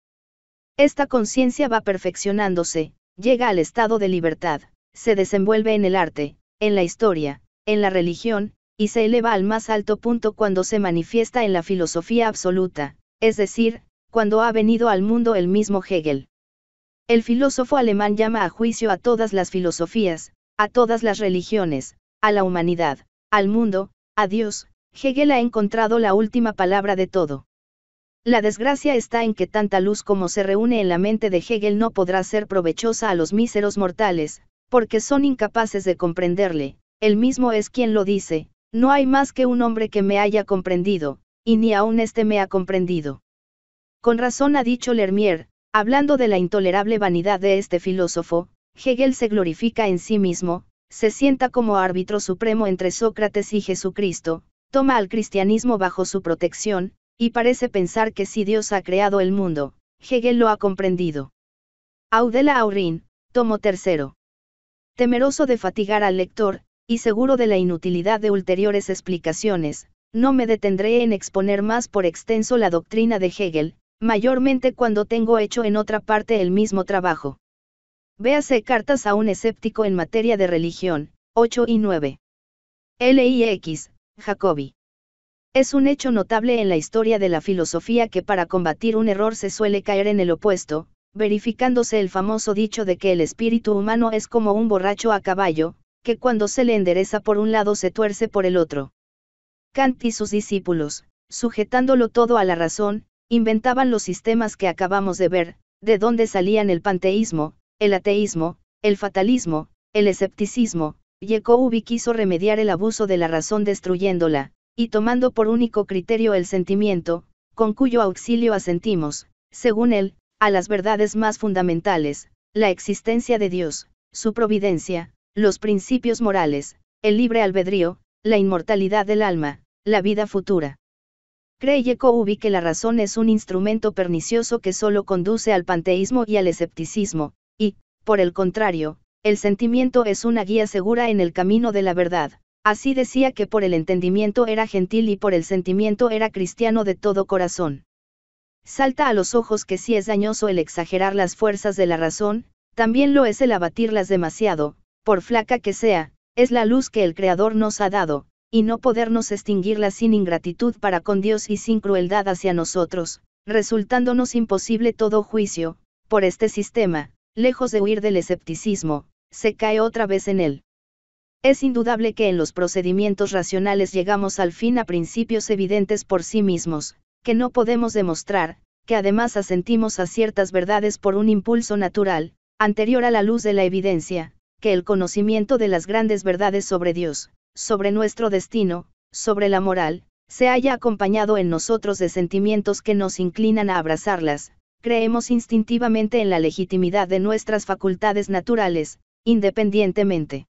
Esta conciencia va perfeccionándose, llega al estado de libertad, se desenvuelve en el arte, en la historia, en la religión, y se eleva al más alto punto cuando se manifiesta en la filosofía absoluta, es decir, cuando ha venido al mundo el mismo Hegel. El filósofo alemán llama a juicio a todas las filosofías, a todas las religiones, a la humanidad, al mundo, a Dios, Hegel ha encontrado la última palabra de todo. La desgracia está en que tanta luz como se reúne en la mente de Hegel no podrá ser provechosa a los míseros mortales, porque son incapaces de comprenderle, él mismo es quien lo dice, no hay más que un hombre que me haya comprendido, y ni aun este me ha comprendido. Con razón ha dicho Lermier, hablando de la intolerable vanidad de este filósofo, Hegel se glorifica en sí mismo, se sienta como árbitro supremo entre Sócrates y Jesucristo, toma al cristianismo bajo su protección, y parece pensar que si Dios ha creado el mundo, Hegel lo ha comprendido. Audela Aurin, tomo tercero. Temeroso de fatigar al lector, y seguro de la inutilidad de ulteriores explicaciones, no me detendré en exponer más por extenso la doctrina de Hegel, mayormente cuando tengo hecho en otra parte el mismo trabajo. Véase Cartas a un escéptico en materia de religión, 8 y 9. LIX, Jacobi. Es un hecho notable en la historia de la filosofía que para combatir un error se suele caer en el opuesto, verificándose el famoso dicho de que el espíritu humano es como un borracho a caballo, que cuando se le endereza por un lado se tuerce por el otro. Kant y sus discípulos, sujetándolo todo a la razón, inventaban los sistemas que acabamos de ver, de donde salían el panteísmo, el ateísmo, el fatalismo, el escepticismo, Jacobi quiso remediar el abuso de la razón destruyéndola, y tomando por único criterio el sentimiento, con cuyo auxilio asentimos, según él, a las verdades más fundamentales, la existencia de Dios, su providencia, los principios morales, el libre albedrío, la inmortalidad del alma, la vida futura. Cree Ubi que la razón es un instrumento pernicioso que solo conduce al panteísmo y al escepticismo, y, por el contrario, el sentimiento es una guía segura en el camino de la verdad. Así decía que por el entendimiento era gentil y por el sentimiento era cristiano de todo corazón. Salta a los ojos que si es dañoso el exagerar las fuerzas de la razón, también lo es el abatirlas demasiado, por flaca que sea, es la luz que el Creador nos ha dado, y no podernos extinguirla sin ingratitud para con Dios y sin crueldad hacia nosotros, resultándonos imposible todo juicio, por este sistema, lejos de huir del escepticismo, se cae otra vez en él. Es indudable que en los procedimientos racionales llegamos al fin a principios evidentes por sí mismos, que no podemos demostrar, que además asentimos a ciertas verdades por un impulso natural, anterior a la luz de la evidencia, que el conocimiento de las grandes verdades sobre Dios, sobre nuestro destino, sobre la moral, se haya acompañado en nosotros de sentimientos que nos inclinan a abrazarlas, creemos instintivamente en la legitimidad de nuestras facultades naturales, independientemente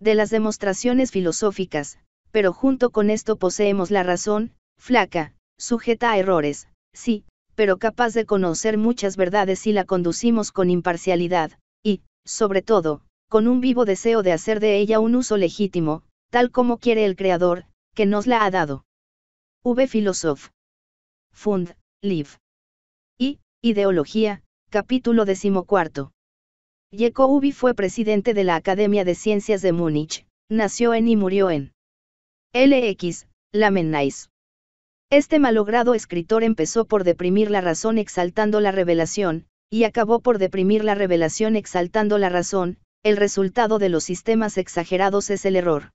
de las demostraciones filosóficas, pero junto con esto poseemos la razón, flaca, sujeta a errores, sí, pero capaz de conocer muchas verdades si la conducimos con imparcialidad, y, sobre todo, con un vivo deseo de hacer de ella un uso legítimo, tal como quiere el Creador, que nos la ha dado. V. Philosoph. Fund, Liv. I. Ideología, capítulo decimocuarto. Yeko Ubi fue presidente de la Academia de Ciencias de Múnich, nació en y murió en. LX, Lamennais. Este malogrado escritor empezó por deprimir la razón exaltando la revelación, y acabó por deprimir la revelación exaltando la razón, el resultado de los sistemas exagerados es el error.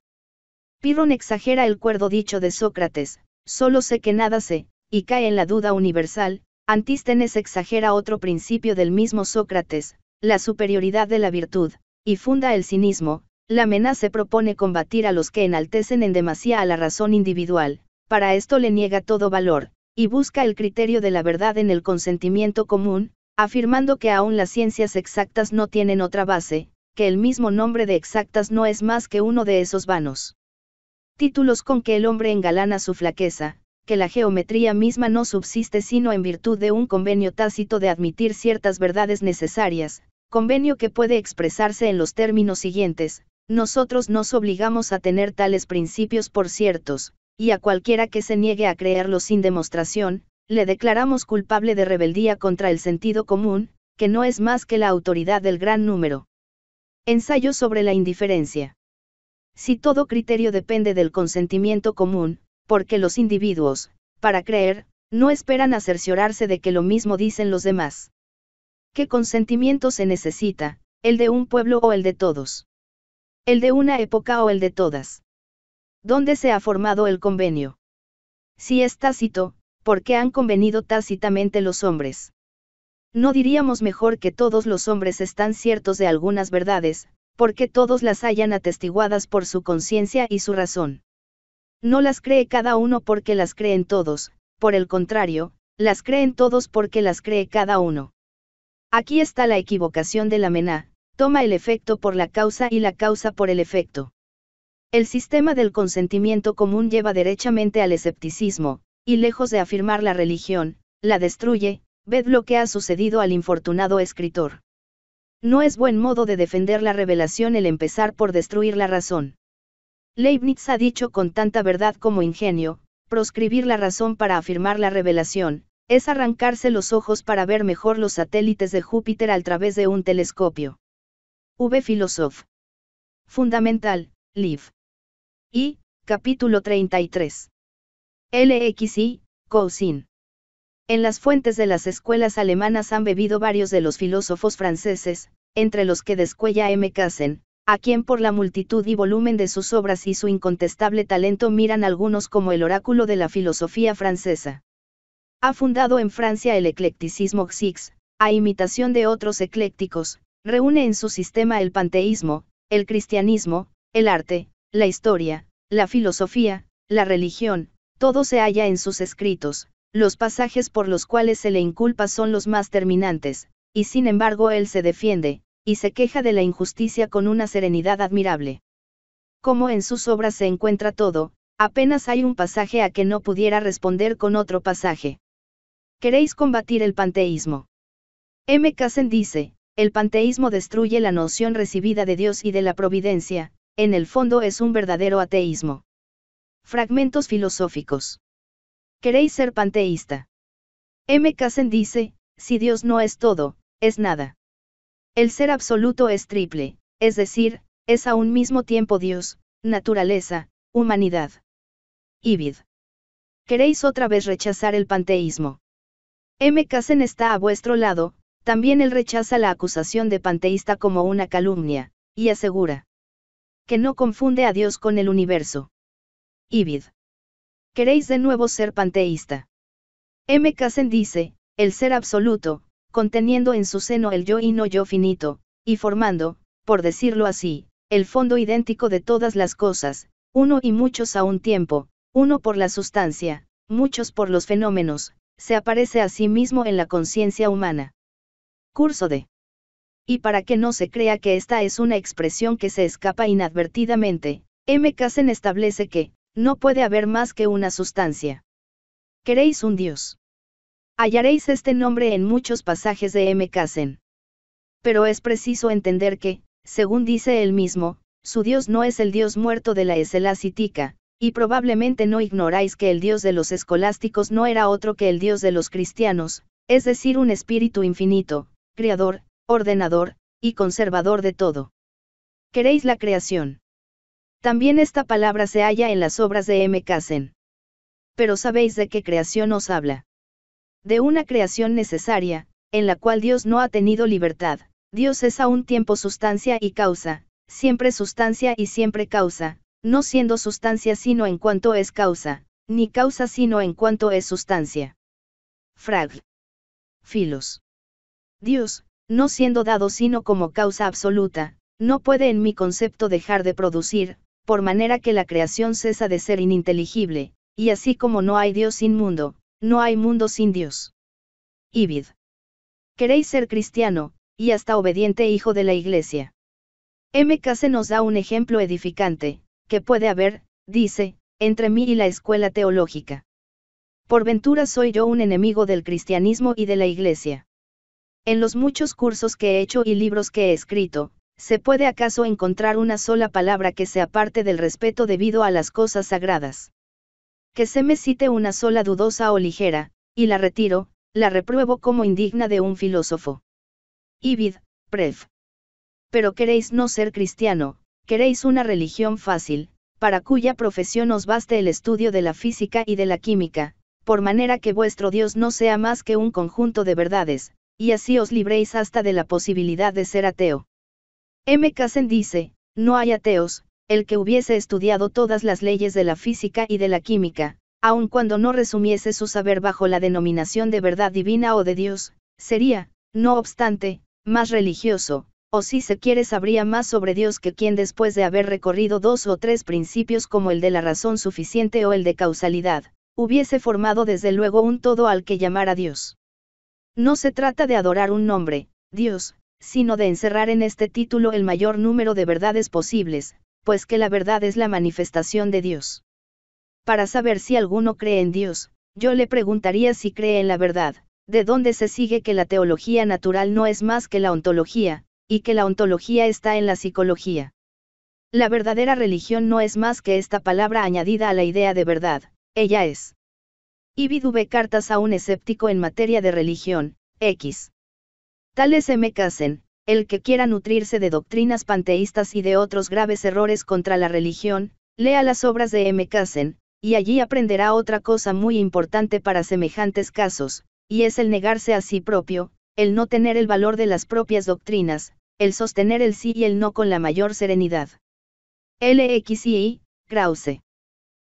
Pirón exagera el cuerdo dicho de Sócrates, solo sé que nada sé, y cae en la duda universal, Antístenes exagera otro principio del mismo Sócrates, la superioridad de la virtud, y funda el cinismo, la amenaza propone combatir a los que enaltecen en demasía a la razón individual, para esto le niega todo valor, y busca el criterio de la verdad en el consentimiento común, afirmando que aún las ciencias exactas no tienen otra base, que el mismo nombre de exactas no es más que uno de esos vanos. Títulos con que el hombre engalana su flaqueza, que la geometría misma no subsiste sino en virtud de un convenio tácito de admitir ciertas verdades necesarias, convenio que puede expresarse en los términos siguientes, nosotros nos obligamos a tener tales principios por ciertos, y a cualquiera que se niegue a creerlos sin demostración, le declaramos culpable de rebeldía contra el sentido común, que no es más que la autoridad del gran número. Ensayo sobre la indiferencia. Si todo criterio depende del consentimiento común, porque los individuos, para creer, no esperan a cerciorarse de que lo mismo dicen los demás. ¿Qué consentimiento se necesita, el de un pueblo o el de todos? El de una época o el de todas. ¿Dónde se ha formado el convenio? Si es tácito, ¿por qué han convenido tácitamente los hombres? No diríamos mejor que todos los hombres están ciertos de algunas verdades, porque todos las hayan atestiguadas por su conciencia y su razón. No las cree cada uno porque las creen todos, por el contrario, las creen todos porque las cree cada uno. Aquí está la equivocación de la mená: toma el efecto por la causa y la causa por el efecto. El sistema del consentimiento común lleva derechamente al escepticismo, y lejos de afirmar la religión, la destruye, ved lo que ha sucedido al infortunado escritor. No es buen modo de defender la revelación el empezar por destruir la razón. Leibniz ha dicho con tanta verdad como ingenio, proscribir la razón para afirmar la revelación, es arrancarse los ojos para ver mejor los satélites de Júpiter a través de un telescopio. V. Philosoph. Fundamental, Liv. Y, capítulo 33. LXI, Cousin. En las fuentes de las escuelas alemanas han bebido varios de los filósofos franceses, entre los que descuella M. Kassen, a quien por la multitud y volumen de sus obras y su incontestable talento miran algunos como el oráculo de la filosofía francesa. Ha fundado en Francia el eclecticismo Xix, a imitación de otros eclécticos, reúne en su sistema el panteísmo, el cristianismo, el arte, la historia, la filosofía, la religión, todo se halla en sus escritos, los pasajes por los cuales se le inculpa son los más terminantes, y sin embargo él se defiende, y se queja de la injusticia con una serenidad admirable. Como en sus obras se encuentra todo, apenas hay un pasaje a que no pudiera responder con otro pasaje. ¿Queréis combatir el panteísmo? M. Kassen dice, el panteísmo destruye la noción recibida de Dios y de la providencia, en el fondo es un verdadero ateísmo. Fragmentos filosóficos. Queréis ser panteísta. M. Kassen dice, si Dios no es todo, es nada. El ser absoluto es triple, es decir, es a un mismo tiempo Dios, naturaleza, humanidad. Ibid. Queréis otra vez rechazar el panteísmo. M. Kassen está a vuestro lado, también él rechaza la acusación de panteísta como una calumnia, y asegura que no confunde a Dios con el universo. Ibid. Queréis de nuevo ser panteísta. M. Kassen dice, el ser absoluto, conteniendo en su seno el yo y no yo finito, y formando, por decirlo así, el fondo idéntico de todas las cosas, uno y muchos a un tiempo, uno por la sustancia, muchos por los fenómenos, se aparece a sí mismo en la conciencia humana. Curso de. Y para que no se crea que esta es una expresión que se escapa inadvertidamente, M. Kassen establece que, no puede haber más que una sustancia. Queréis un Dios. Hallaréis este nombre en muchos pasajes de M. Kassen. Pero es preciso entender que, según dice él mismo, su Dios no es el Dios muerto de la Eselacitica, y probablemente no ignoráis que el Dios de los escolásticos no era otro que el Dios de los cristianos, es decir, un espíritu infinito, creador, ordenador, y conservador de todo. Queréis la creación. También esta palabra se halla en las obras de M. Kassen. Pero ¿sabéis de qué creación os habla? De una creación necesaria, en la cual Dios no ha tenido libertad. Dios es a un tiempo sustancia y causa, siempre sustancia y siempre causa, no siendo sustancia sino en cuanto es causa, ni causa sino en cuanto es sustancia. Frag. Filos. Dios, no siendo dado sino como causa absoluta, no puede en mi concepto dejar de producir, por manera que la creación cesa de ser ininteligible, y así como no hay Dios sin mundo, no hay mundo sin Dios. Ibid. Queréis ser cristiano, y hasta obediente hijo de la Iglesia. MK se nos da un ejemplo edificante, que puede haber, dice, entre mí y la escuela teológica. Por ventura soy yo un enemigo del cristianismo y de la Iglesia. En los muchos cursos que he hecho y libros que he escrito, ¿se puede acaso encontrar una sola palabra que se aparte del respeto debido a las cosas sagradas? Que se me cite una sola dudosa o ligera, y la retiro, la repruebo como indigna de un filósofo. Ibid, Pref. Pero queréis no ser cristiano, queréis una religión fácil, para cuya profesión os baste el estudio de la física y de la química, por manera que vuestro Dios no sea más que un conjunto de verdades, y así os libréis hasta de la posibilidad de ser ateo. M. Kassen dice, no hay ateos, el que hubiese estudiado todas las leyes de la física y de la química, aun cuando no resumiese su saber bajo la denominación de verdad divina o de Dios, sería, no obstante, más religioso, o si se quiere sabría más sobre Dios que quien después de haber recorrido dos o tres principios como el de la razón suficiente o el de causalidad, hubiese formado desde luego un todo al que llamar a Dios. No se trata de adorar un nombre, Dios, sino de encerrar en este título el mayor número de verdades posibles, pues que la verdad es la manifestación de Dios. Para saber si alguno cree en Dios, yo le preguntaría si cree en la verdad, de dónde se sigue que la teología natural no es más que la ontología, y que la ontología está en la psicología. La verdadera religión no es más que esta palabra añadida a la idea de verdad, ella es. Y Ibid cartas a un escéptico en materia de religión, X es M. Kassen, el que quiera nutrirse de doctrinas panteístas y de otros graves errores contra la religión, lea las obras de M. Kassen, y allí aprenderá otra cosa muy importante para semejantes casos, y es el negarse a sí propio, el no tener el valor de las propias doctrinas, el sostener el sí y el no con la mayor serenidad. LXI, Krause.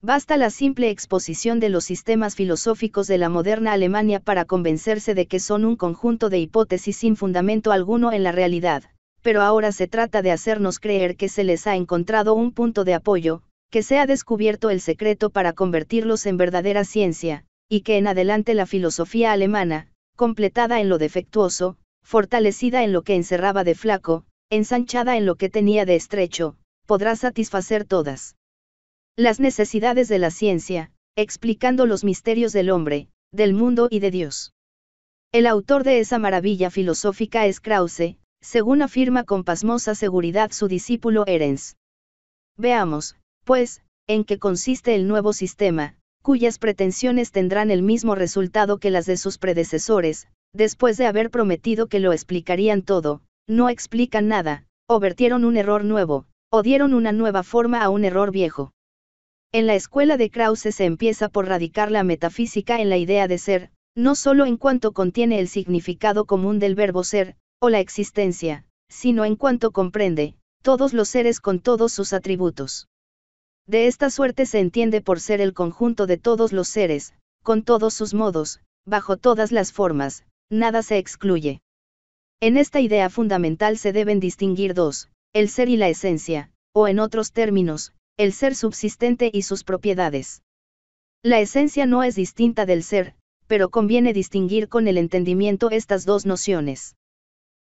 Basta la simple exposición de los sistemas filosóficos de la moderna Alemania para convencerse de que son un conjunto de hipótesis sin fundamento alguno en la realidad, pero ahora se trata de hacernos creer que se les ha encontrado un punto de apoyo, que se ha descubierto el secreto para convertirlos en verdadera ciencia, y que en adelante la filosofía alemana, completada en lo defectuoso, fortalecida en lo que encerraba de flaco, ensanchada en lo que tenía de estrecho, podrá satisfacer todas las necesidades de la ciencia, explicando los misterios del hombre, del mundo y de Dios. El autor de esa maravilla filosófica es Krause, según afirma con pasmosa seguridad su discípulo Erens. Veamos, pues, en qué consiste el nuevo sistema, cuyas pretensiones tendrán el mismo resultado que las de sus predecesores, después de haber prometido que lo explicarían todo, no explican nada, o vertieron un error nuevo, o dieron una nueva forma a un error viejo. En la escuela de Krause se empieza por radicar la metafísica en la idea de ser, no solo en cuanto contiene el significado común del verbo ser, o la existencia, sino en cuanto comprende, todos los seres con todos sus atributos. De esta suerte se entiende por ser el conjunto de todos los seres, con todos sus modos, bajo todas las formas, nada se excluye. En esta idea fundamental se deben distinguir dos, el ser y la esencia, o en otros términos, el ser subsistente y sus propiedades. La esencia no es distinta del ser, pero conviene distinguir con el entendimiento estas dos nociones.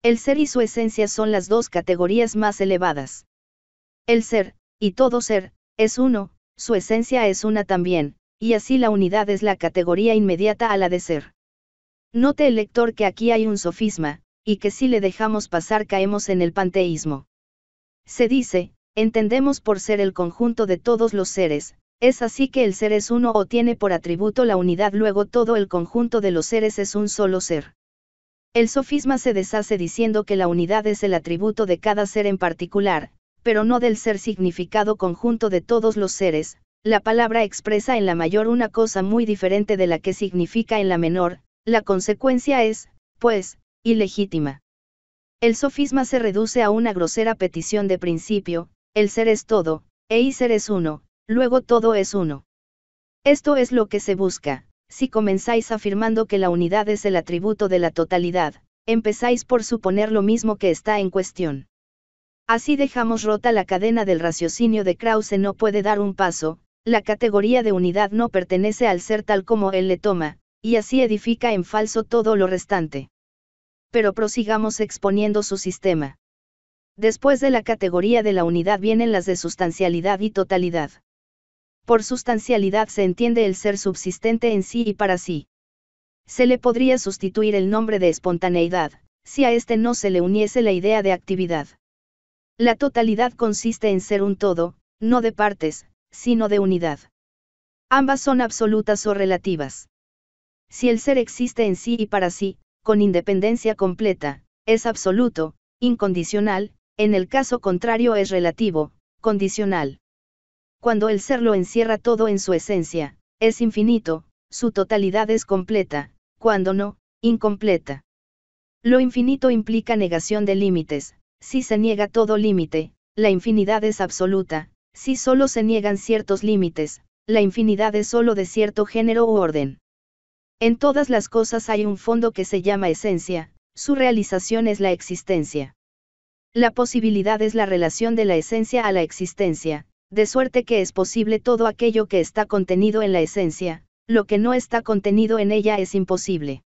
El ser y su esencia son las dos categorías más elevadas. El ser, y todo ser, es uno, su esencia es una también, y así la unidad es la categoría inmediata a la de ser. Note el lector que aquí hay un sofisma, y que si le dejamos pasar caemos en el panteísmo. Se dice, entendemos por ser el conjunto de todos los seres, es así que el ser es uno o tiene por atributo la unidad, luego todo el conjunto de los seres es un solo ser. El sofisma se deshace diciendo que la unidad es el atributo de cada ser en particular, pero no del ser significado conjunto de todos los seres, la palabra expresa en la mayor una cosa muy diferente de la que significa en la menor, la consecuencia es, pues, ilegítima. El sofisma se reduce a una grosera petición de principio, el ser es todo, e ser es uno, luego todo es uno. Esto es lo que se busca, si comenzáis afirmando que la unidad es el atributo de la totalidad, empezáis por suponer lo mismo que está en cuestión. Así dejamos rota la cadena del raciocinio de Krause no puede dar un paso, la categoría de unidad no pertenece al ser tal como él le toma, y así edifica en falso todo lo restante. Pero prosigamos exponiendo su sistema. Después de la categoría de la unidad vienen las de sustancialidad y totalidad. Por sustancialidad se entiende el ser subsistente en sí y para sí. Se le podría sustituir el nombre de espontaneidad, si a este no se le uniese la idea de actividad. La totalidad consiste en ser un todo, no de partes, sino de unidad. Ambas son absolutas o relativas. Si el ser existe en sí y para sí, con independencia completa, es absoluto, incondicional, en el caso contrario es relativo, condicional. Cuando el ser lo encierra todo en su esencia, es infinito, su totalidad es completa, cuando no, incompleta. Lo infinito implica negación de límites, si se niega todo límite, la infinidad es absoluta, si solo se niegan ciertos límites, la infinidad es solo de cierto género u orden. En todas las cosas hay un fondo que se llama esencia, su realización es la existencia. La posibilidad es la relación de la esencia a la existencia, de suerte que es posible todo aquello que está contenido en la esencia, lo que no está contenido en ella es imposible.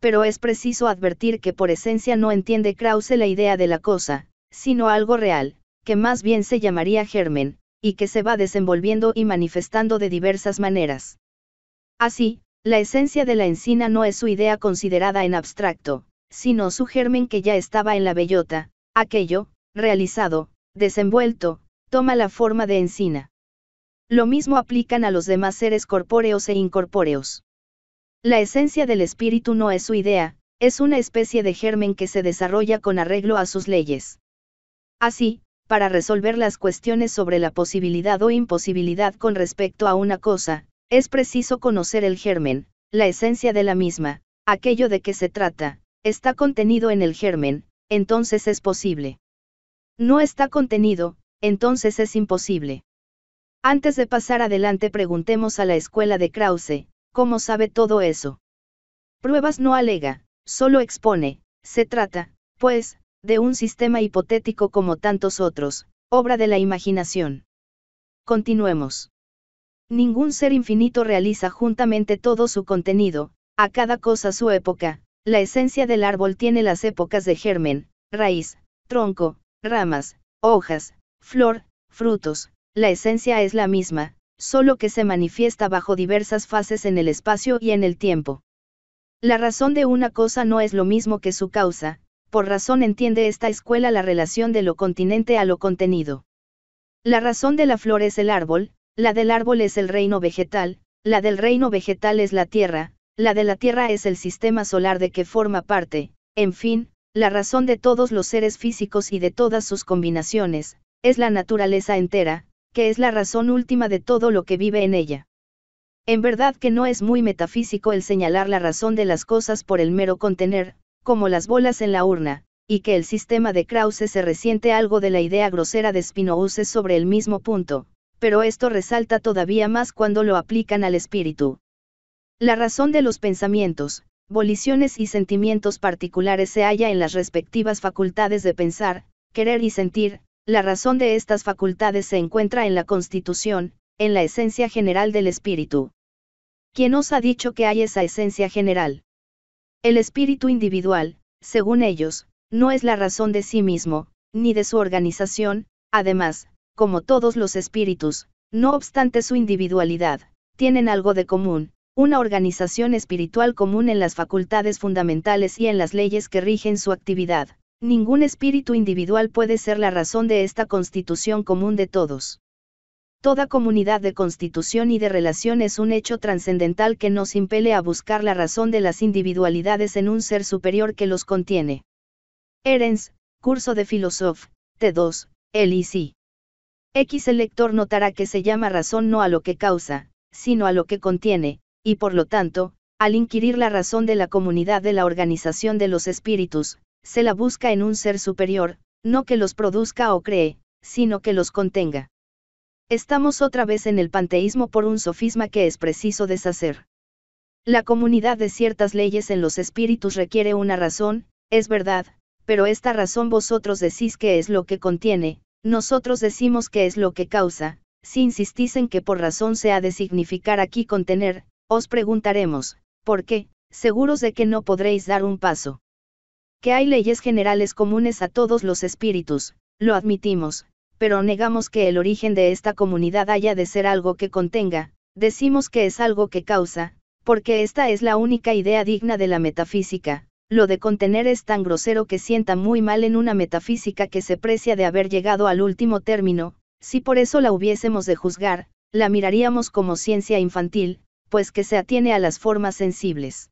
Pero es preciso advertir que por esencia no entiende Krause la idea de la cosa, sino algo real, que más bien se llamaría germen, y que se va desenvolviendo y manifestando de diversas maneras. Así, la esencia de la encina no es su idea considerada en abstracto, sino su germen que ya estaba en la bellota, Aquello, realizado, desenvuelto, toma la forma de encina. Lo mismo aplican a los demás seres corpóreos e incorpóreos. La esencia del espíritu no es su idea, es una especie de germen que se desarrolla con arreglo a sus leyes. Así, para resolver las cuestiones sobre la posibilidad o imposibilidad con respecto a una cosa, es preciso conocer el germen, la esencia de la misma, aquello de que se trata, está contenido en el germen, entonces es posible. No está contenido, entonces es imposible. Antes de pasar adelante preguntemos a la escuela de Krause, ¿cómo sabe todo eso? Pruebas no alega, solo expone, se trata, pues, de un sistema hipotético como tantos otros, obra de la imaginación. Continuemos. Ningún ser infinito realiza juntamente todo su contenido, a cada cosa su época, la esencia del árbol tiene las épocas de germen, raíz, tronco, ramas, hojas, flor, frutos. La esencia es la misma, solo que se manifiesta bajo diversas fases en el espacio y en el tiempo. La razón de una cosa no es lo mismo que su causa, por razón entiende esta escuela la relación de lo continente a lo contenido. La razón de la flor es el árbol, la del árbol es el reino vegetal, la del reino vegetal es la tierra, la de la Tierra es el sistema solar de que forma parte, en fin, la razón de todos los seres físicos y de todas sus combinaciones, es la naturaleza entera, que es la razón última de todo lo que vive en ella. En verdad que no es muy metafísico el señalar la razón de las cosas por el mero contener, como las bolas en la urna, y que el sistema de Krause se resiente algo de la idea grosera de Spinoza sobre el mismo punto, pero esto resalta todavía más cuando lo aplican al espíritu. La razón de los pensamientos, voliciones y sentimientos particulares se halla en las respectivas facultades de pensar, querer y sentir, la razón de estas facultades se encuentra en la constitución, en la esencia general del espíritu. ¿Quién os ha dicho que hay esa esencia general? El espíritu individual, según ellos, no es la razón de sí mismo, ni de su organización, además, como todos los espíritus, no obstante su individualidad, tienen algo de común, una organización espiritual común en las facultades fundamentales y en las leyes que rigen su actividad. Ningún espíritu individual puede ser la razón de esta constitución común de todos. Toda comunidad de constitución y de relación es un hecho trascendental que nos impele a buscar la razón de las individualidades en un ser superior que los contiene. Erens, curso de Filosof, T2, L X. El lector notará que se llama razón no a lo que causa, sino a lo que contiene, y por lo tanto, al inquirir la razón de la comunidad de la organización de los espíritus, se la busca en un ser superior, no que los produzca o cree, sino que los contenga. Estamos otra vez en el panteísmo por un sofisma que es preciso deshacer. La comunidad de ciertas leyes en los espíritus requiere una razón, es verdad, pero esta razón vosotros decís que es lo que contiene, nosotros decimos que es lo que causa, si insistís en que por razón se ha de significar aquí contener, os preguntaremos, ¿por qué? Seguros de que no podréis dar un paso. Que hay leyes generales comunes a todos los espíritus, lo admitimos, pero negamos que el origen de esta comunidad haya de ser algo que contenga, decimos que es algo que causa, porque esta es la única idea digna de la metafísica, lo de contener es tan grosero que sienta muy mal en una metafísica que se precia de haber llegado al último término, si por eso la hubiésemos de juzgar, la miraríamos como ciencia infantil, pues que se atiene a las formas sensibles.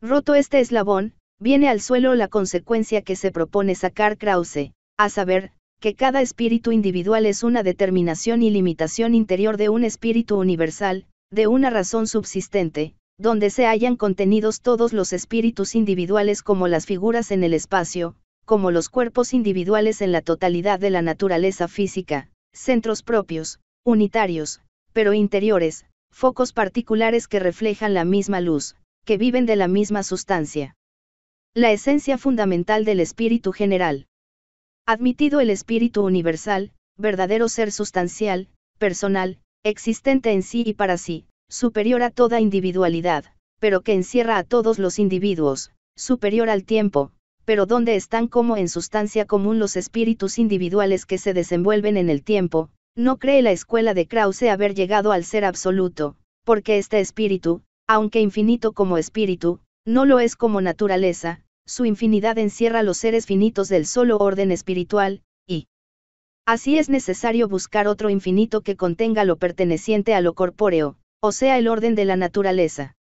Roto este eslabón, viene al suelo la consecuencia que se propone sacar Krause, a saber, que cada espíritu individual es una determinación y limitación interior de un espíritu universal, de una razón subsistente, donde se hayan contenidos todos los espíritus individuales como las figuras en el espacio, como los cuerpos individuales en la totalidad de la naturaleza física, centros propios, unitarios, pero interiores, focos particulares que reflejan la misma luz, que viven de la misma sustancia. La esencia fundamental del espíritu general. Admitido el espíritu universal, verdadero ser sustancial, personal, existente en sí y para sí, superior a toda individualidad, pero que encierra a todos los individuos, superior al tiempo, pero donde están como en sustancia común los espíritus individuales que se desenvuelven en el tiempo, no cree la escuela de Krause haber llegado al ser absoluto, porque este espíritu, aunque infinito como espíritu, no lo es como naturaleza, su infinidad encierra los seres finitos del solo orden espiritual, y así es necesario buscar otro infinito que contenga lo perteneciente a lo corpóreo, o sea el orden de la naturaleza.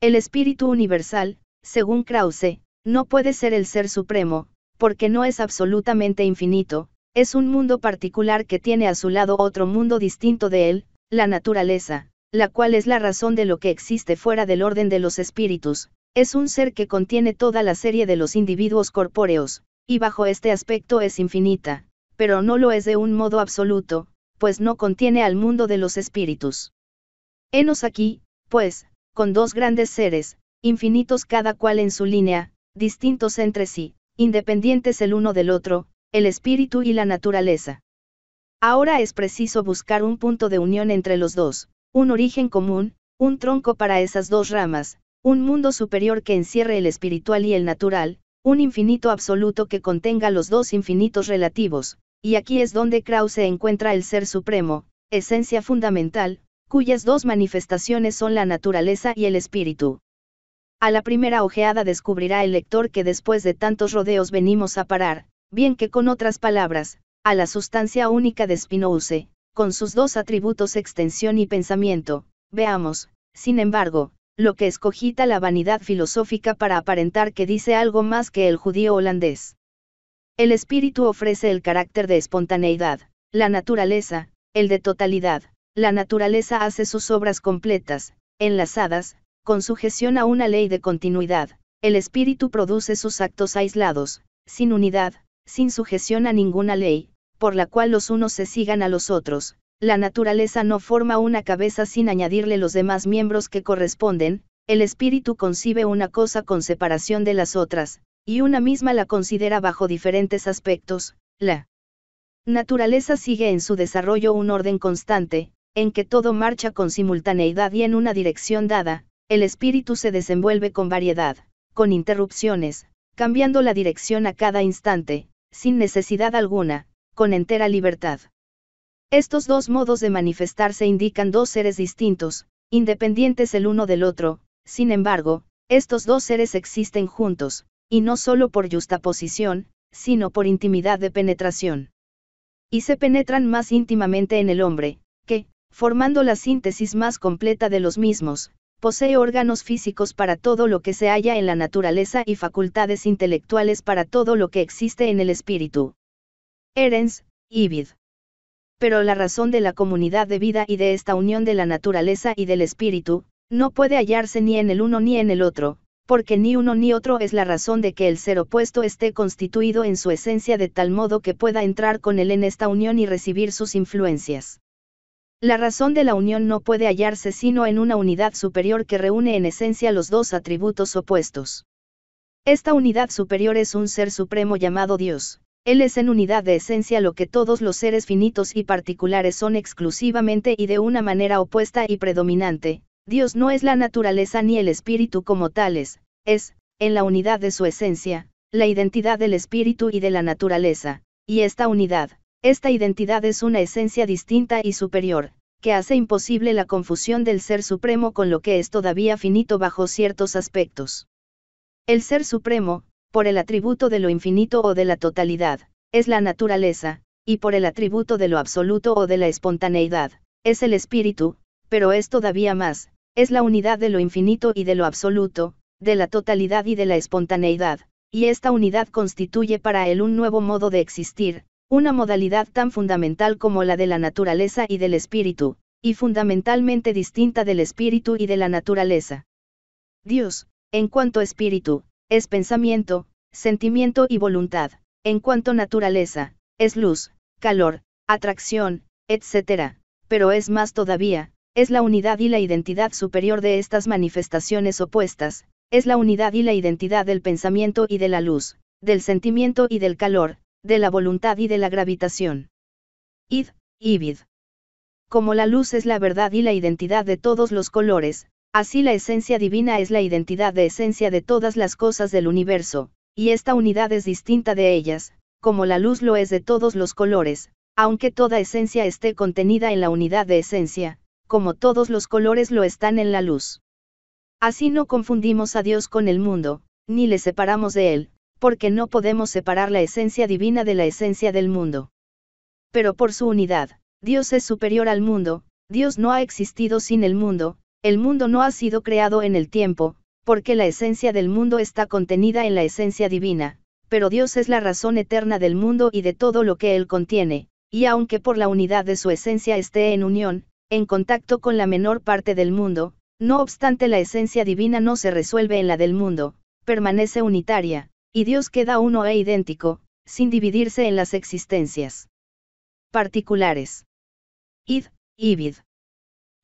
El espíritu universal, según Krause, no puede ser el ser supremo, porque no es absolutamente infinito, es un mundo particular que tiene a su lado otro mundo distinto de él, la naturaleza, la cual es la razón de lo que existe fuera del orden de los espíritus, es un ser que contiene toda la serie de los individuos corpóreos, y bajo este aspecto es infinita, pero no lo es de un modo absoluto, pues no contiene al mundo de los espíritus. Henos aquí, pues, con dos grandes seres, infinitos cada cual en su línea, distintos entre sí, independientes el uno del otro, el espíritu y la naturaleza. Ahora es preciso buscar un punto de unión entre los dos, un origen común, un tronco para esas dos ramas, un mundo superior que encierre el espiritual y el natural, un infinito absoluto que contenga los dos infinitos relativos, y aquí es donde Krause encuentra el ser supremo, esencia fundamental, cuyas dos manifestaciones son la naturaleza y el espíritu. A la primera ojeada descubrirá el lector que después de tantos rodeos venimos a parar, bien que con otras palabras, a la sustancia única de Spinoza, con sus dos atributos extensión y pensamiento, veamos, sin embargo, lo que escogita la vanidad filosófica para aparentar que dice algo más que el judío holandés. El espíritu ofrece el carácter de espontaneidad, la naturaleza, el de totalidad, la naturaleza hace sus obras completas, enlazadas, con sujeción a una ley de continuidad, el espíritu produce sus actos aislados, sin unidad, sin sujeción a ninguna ley, por la cual los unos se sigan a los otros, la naturaleza no forma una cabeza sin añadirle los demás miembros que corresponden, el espíritu concibe una cosa con separación de las otras, y una misma la considera bajo diferentes aspectos, la naturaleza sigue en su desarrollo un orden constante, en que todo marcha con simultaneidad y en una dirección dada, el espíritu se desenvuelve con variedad, con interrupciones, cambiando la dirección a cada instante, sin necesidad alguna, con entera libertad. Estos dos modos de manifestarse indican dos seres distintos, independientes el uno del otro, sin embargo, estos dos seres existen juntos, y no solo por justaposición, sino por intimidad de penetración. Y se penetran más íntimamente en el hombre, que, formando la síntesis más completa de los mismos, posee órganos físicos para todo lo que se halla en la naturaleza y facultades intelectuales para todo lo que existe en el espíritu. Erens, Ibid. Pero la razón de la comunidad de vida y de esta unión de la naturaleza y del espíritu, no puede hallarse ni en el uno ni en el otro, porque ni uno ni otro es la razón de que el ser opuesto esté constituido en su esencia de tal modo que pueda entrar con él en esta unión y recibir sus influencias. La razón de la unión no puede hallarse sino en una unidad superior que reúne en esencia los dos atributos opuestos. Esta unidad superior es un ser supremo llamado Dios. Él es en unidad de esencia lo que todos los seres finitos y particulares son exclusivamente y de una manera opuesta y predominante. Dios no es la naturaleza ni el espíritu como tales, es, en la unidad de su esencia, la identidad del espíritu y de la naturaleza, y esta unidad, esta identidad es una esencia distinta y superior, que hace imposible la confusión del Ser Supremo con lo que es todavía finito bajo ciertos aspectos. El Ser Supremo, por el atributo de lo infinito o de la totalidad, es la naturaleza, y por el atributo de lo absoluto o de la espontaneidad, es el espíritu, pero es todavía más, es la unidad de lo infinito y de lo absoluto, de la totalidad y de la espontaneidad, y esta unidad constituye para él un nuevo modo de existir, una modalidad tan fundamental como la de la naturaleza y del espíritu, y fundamentalmente distinta del espíritu y de la naturaleza. Dios, en cuanto espíritu, es pensamiento, sentimiento y voluntad, en cuanto naturaleza, es luz, calor, atracción, etc., pero es más todavía, es la unidad y la identidad superior de estas manifestaciones opuestas, es la unidad y la identidad del pensamiento y de la luz, del sentimiento y del calor, de la voluntad y de la gravitación. Id, Ibid. Como la luz es la verdad y la identidad de todos los colores, así la esencia divina es la identidad de esencia de todas las cosas del universo, y esta unidad es distinta de ellas, como la luz lo es de todos los colores, aunque toda esencia esté contenida en la unidad de esencia, como todos los colores lo están en la luz. Así no confundimos a Dios con el mundo, ni le separamos de él, porque no podemos separar la esencia divina de la esencia del mundo. Pero por su unidad, Dios es superior al mundo, Dios no ha existido sin el mundo, el mundo no ha sido creado en el tiempo, porque la esencia del mundo está contenida en la esencia divina, pero Dios es la razón eterna del mundo y de todo lo que él contiene, y aunque por la unidad de su esencia esté en unión, en contacto con la menor parte del mundo, no obstante la esencia divina no se resuelve en la del mundo, permanece unitaria, y Dios queda uno e idéntico, sin dividirse en las existencias particulares. Id, Ibid.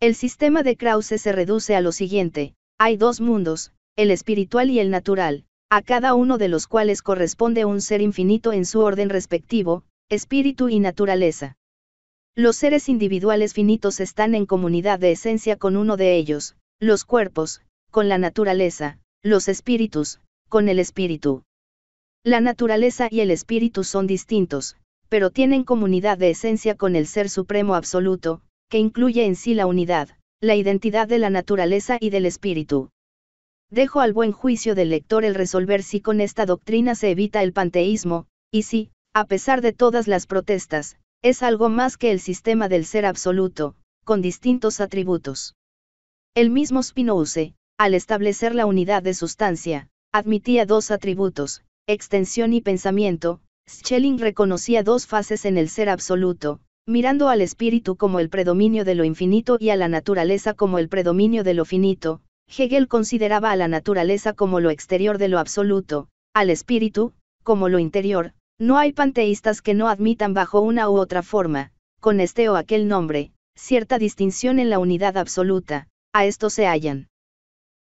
El sistema de Krause se reduce a lo siguiente, hay dos mundos, el espiritual y el natural, a cada uno de los cuales corresponde un ser infinito en su orden respectivo, espíritu y naturaleza. Los seres individuales finitos están en comunidad de esencia con uno de ellos, los cuerpos, con la naturaleza, los espíritus, con el espíritu. La naturaleza y el espíritu son distintos, pero tienen comunidad de esencia con el Ser Supremo Absoluto, que incluye en sí la unidad, la identidad de la naturaleza y del espíritu. Dejo al buen juicio del lector el resolver si con esta doctrina se evita el panteísmo, y si, a pesar de todas las protestas, es algo más que el sistema del ser absoluto, con distintos atributos. El mismo Spinoza, al establecer la unidad de sustancia, admitía dos atributos, extensión y pensamiento, Schelling reconocía dos fases en el ser absoluto, mirando al espíritu como el predominio de lo infinito y a la naturaleza como el predominio de lo finito, Hegel consideraba a la naturaleza como lo exterior de lo absoluto, al espíritu, como lo interior, no hay panteístas que no admitan bajo una u otra forma, con este o aquel nombre, cierta distinción en la unidad absoluta, a esto se hallan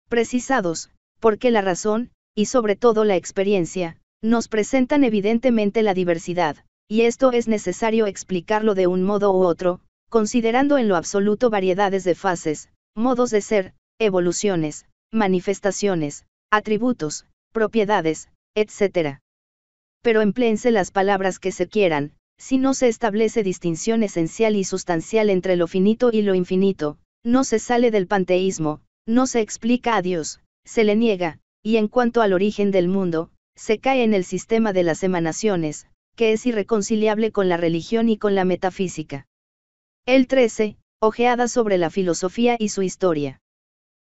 precisados, porque la razón, y sobre todo la experiencia, nos presentan evidentemente la diversidad, y esto es necesario explicarlo de un modo u otro, considerando en lo absoluto variedades de fases, modos de ser, evoluciones, manifestaciones, atributos, propiedades, etc. Pero empleense las palabras que se quieran, si no se establece distinción esencial y sustancial entre lo finito y lo infinito, no se sale del panteísmo, no se explica a Dios, se le niega, y en cuanto al origen del mundo, se cae en el sistema de las emanaciones, que es irreconciliable con la religión y con la metafísica. El 13, ojeada sobre la filosofía y su historia.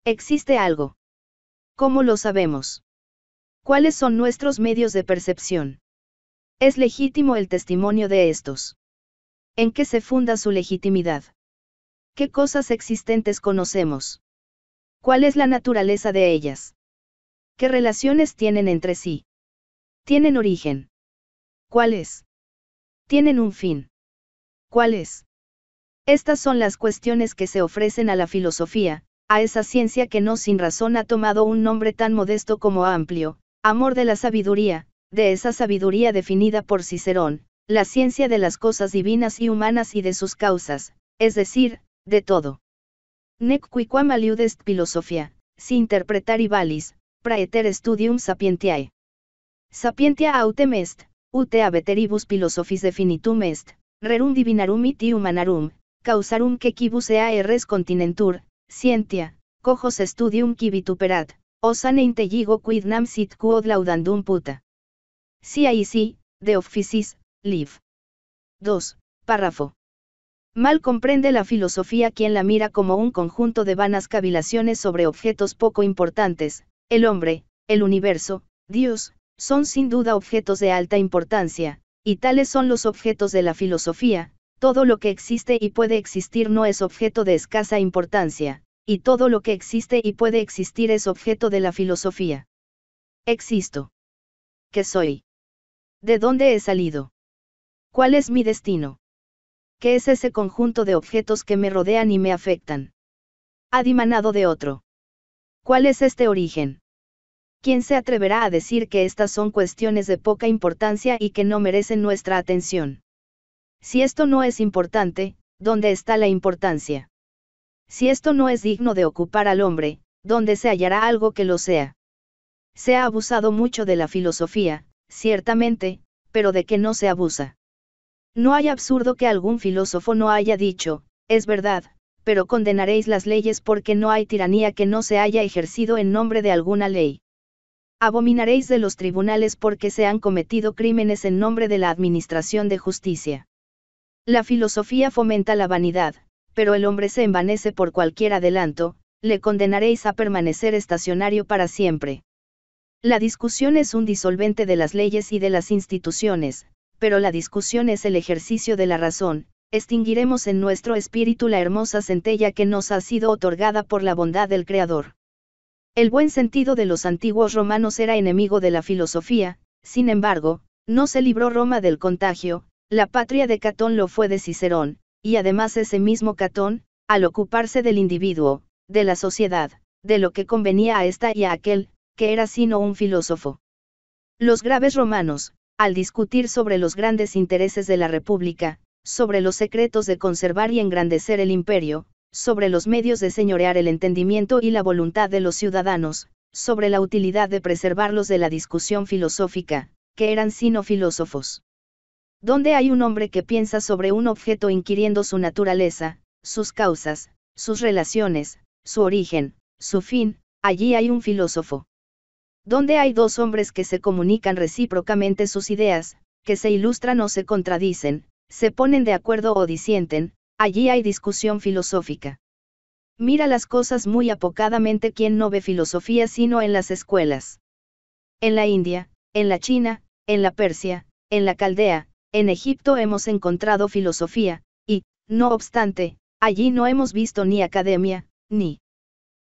¿Existe algo? ¿Cómo lo sabemos? ¿Cuáles son nuestros medios de percepción? ¿Es legítimo el testimonio de estos? ¿En qué se funda su legitimidad? ¿Qué cosas existentes conocemos? ¿Cuál es la naturaleza de ellas? ¿Qué relaciones tienen entre sí? Tienen origen. ¿Cuál es? Tienen un fin. ¿Cuál es? Estas son las cuestiones que se ofrecen a la filosofía, a esa ciencia que no sin razón ha tomado un nombre tan modesto como amplio, amor de la sabiduría, de esa sabiduría definida por Cicerón, la ciencia de las cosas divinas y humanas y de sus causas, es decir, de todo. Nec quicquam aliudest si interpretar praeter studium sapientiae. Sapientia autem est, ut abeteribus philosophis definitum est, rerum divinarum iti humanarum, causarum que quibus ea res continentur, scientia, cojos studium qui vituperat, osane intelligo quid sit quod laudandum puta. Si de officis, liv. 2. Párrafo. Mal comprende la filosofía quien la mira como un conjunto de vanas cavilaciones sobre objetos poco importantes, el hombre, el universo, Dios, son sin duda objetos de alta importancia, y tales son los objetos de la filosofía, todo lo que existe y puede existir no es objeto de escasa importancia, y todo lo que existe y puede existir es objeto de la filosofía. Existo. ¿Qué soy? ¿De dónde he salido? ¿Cuál es mi destino? ¿Qué es ese conjunto de objetos que me rodean y me afectan? ha dimanado de otro. ¿Cuál es este origen? ¿quién se atreverá a decir que estas son cuestiones de poca importancia y que no merecen nuestra atención? Si esto no es importante, ¿dónde está la importancia? Si esto no es digno de ocupar al hombre, ¿dónde se hallará algo que lo sea? Se ha abusado mucho de la filosofía, ciertamente, pero de que no se abusa. No hay absurdo que algún filósofo no haya dicho, es verdad, pero condenaréis las leyes porque no hay tiranía que no se haya ejercido en nombre de alguna ley. Abominaréis de los tribunales porque se han cometido crímenes en nombre de la administración de justicia. La filosofía fomenta la vanidad, pero el hombre se envanece por cualquier adelanto, le condenaréis a permanecer estacionario para siempre. La discusión es un disolvente de las leyes y de las instituciones, pero la discusión es el ejercicio de la razón, extinguiremos en nuestro espíritu la hermosa centella que nos ha sido otorgada por la bondad del Creador. El buen sentido de los antiguos romanos era enemigo de la filosofía, sin embargo, no se libró Roma del contagio, la patria de Catón lo fue de Cicerón, y además ese mismo Catón, al ocuparse del individuo, de la sociedad, de lo que convenía a esta y a aquel, que era sino un filósofo. Los graves romanos, al discutir sobre los grandes intereses de la República, sobre los secretos de conservar y engrandecer el imperio, sobre los medios de señorear el entendimiento y la voluntad de los ciudadanos, sobre la utilidad de preservarlos de la discusión filosófica, que eran sino filósofos. Donde hay un hombre que piensa sobre un objeto inquiriendo su naturaleza, sus causas, sus relaciones, su origen, su fin, allí hay un filósofo. Donde hay dos hombres que se comunican recíprocamente sus ideas, que se ilustran o se contradicen, se ponen de acuerdo o disienten, Allí hay discusión filosófica. Mira las cosas muy apocadamente quien no ve filosofía sino en las escuelas. En la India, en la China, en la Persia, en la Caldea, en Egipto hemos encontrado filosofía, y, no obstante, allí no hemos visto ni academia, ni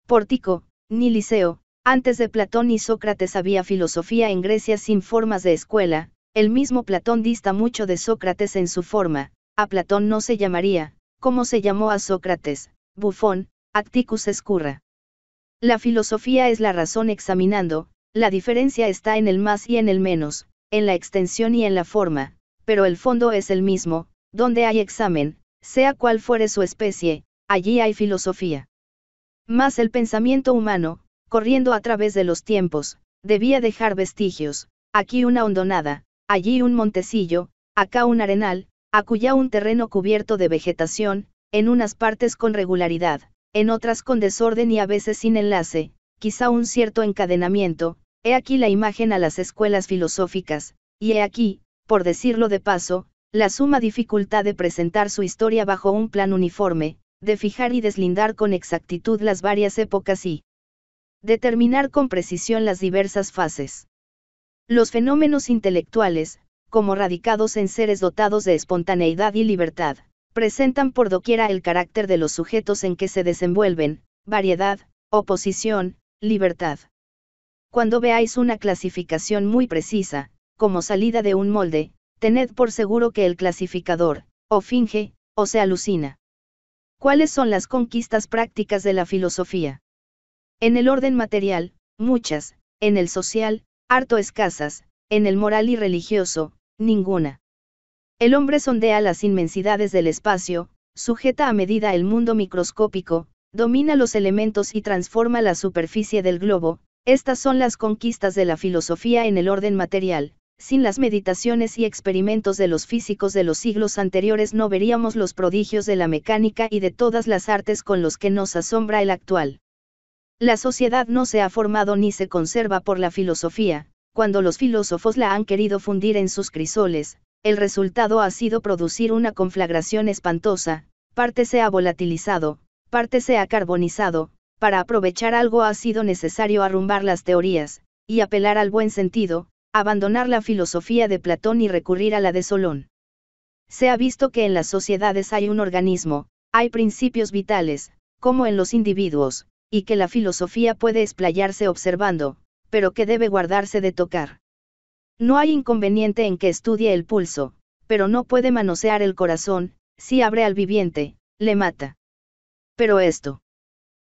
pórtico, ni liceo, antes de Platón y Sócrates había filosofía en Grecia sin formas de escuela, el mismo Platón dista mucho de Sócrates en su forma, a Platón no se llamaría, como se llamó a Sócrates, bufón, Acticus Escurra. La filosofía es la razón examinando, la diferencia está en el más y en el menos, en la extensión y en la forma, pero el fondo es el mismo, donde hay examen, sea cual fuere su especie, allí hay filosofía. Más el pensamiento humano, corriendo a través de los tiempos, debía dejar vestigios, aquí una hondonada, allí un montecillo, acá un arenal, cuya un terreno cubierto de vegetación, en unas partes con regularidad, en otras con desorden y a veces sin enlace, quizá un cierto encadenamiento, he aquí la imagen a las escuelas filosóficas, y he aquí, por decirlo de paso, la suma dificultad de presentar su historia bajo un plan uniforme, de fijar y deslindar con exactitud las varias épocas y determinar con precisión las diversas fases. Los fenómenos intelectuales, como radicados en seres dotados de espontaneidad y libertad, presentan por doquiera el carácter de los sujetos en que se desenvuelven, variedad, oposición, libertad. Cuando veáis una clasificación muy precisa, como salida de un molde, tened por seguro que el clasificador, o finge, o se alucina. ¿Cuáles son las conquistas prácticas de la filosofía? En el orden material, muchas, en el social, harto escasas, en el moral y religioso, Ninguna. El hombre sondea las inmensidades del espacio, sujeta a medida el mundo microscópico, domina los elementos y transforma la superficie del globo, estas son las conquistas de la filosofía en el orden material, sin las meditaciones y experimentos de los físicos de los siglos anteriores no veríamos los prodigios de la mecánica y de todas las artes con los que nos asombra el actual. La sociedad no se ha formado ni se conserva por la filosofía, cuando los filósofos la han querido fundir en sus crisoles, el resultado ha sido producir una conflagración espantosa, parte se ha volatilizado, parte se ha carbonizado, para aprovechar algo ha sido necesario arrumbar las teorías, y apelar al buen sentido, abandonar la filosofía de Platón y recurrir a la de Solón. Se ha visto que en las sociedades hay un organismo, hay principios vitales, como en los individuos, y que la filosofía puede esplayarse observando, pero que debe guardarse de tocar. No hay inconveniente en que estudie el pulso, pero no puede manosear el corazón, si abre al viviente, le mata. Pero esto.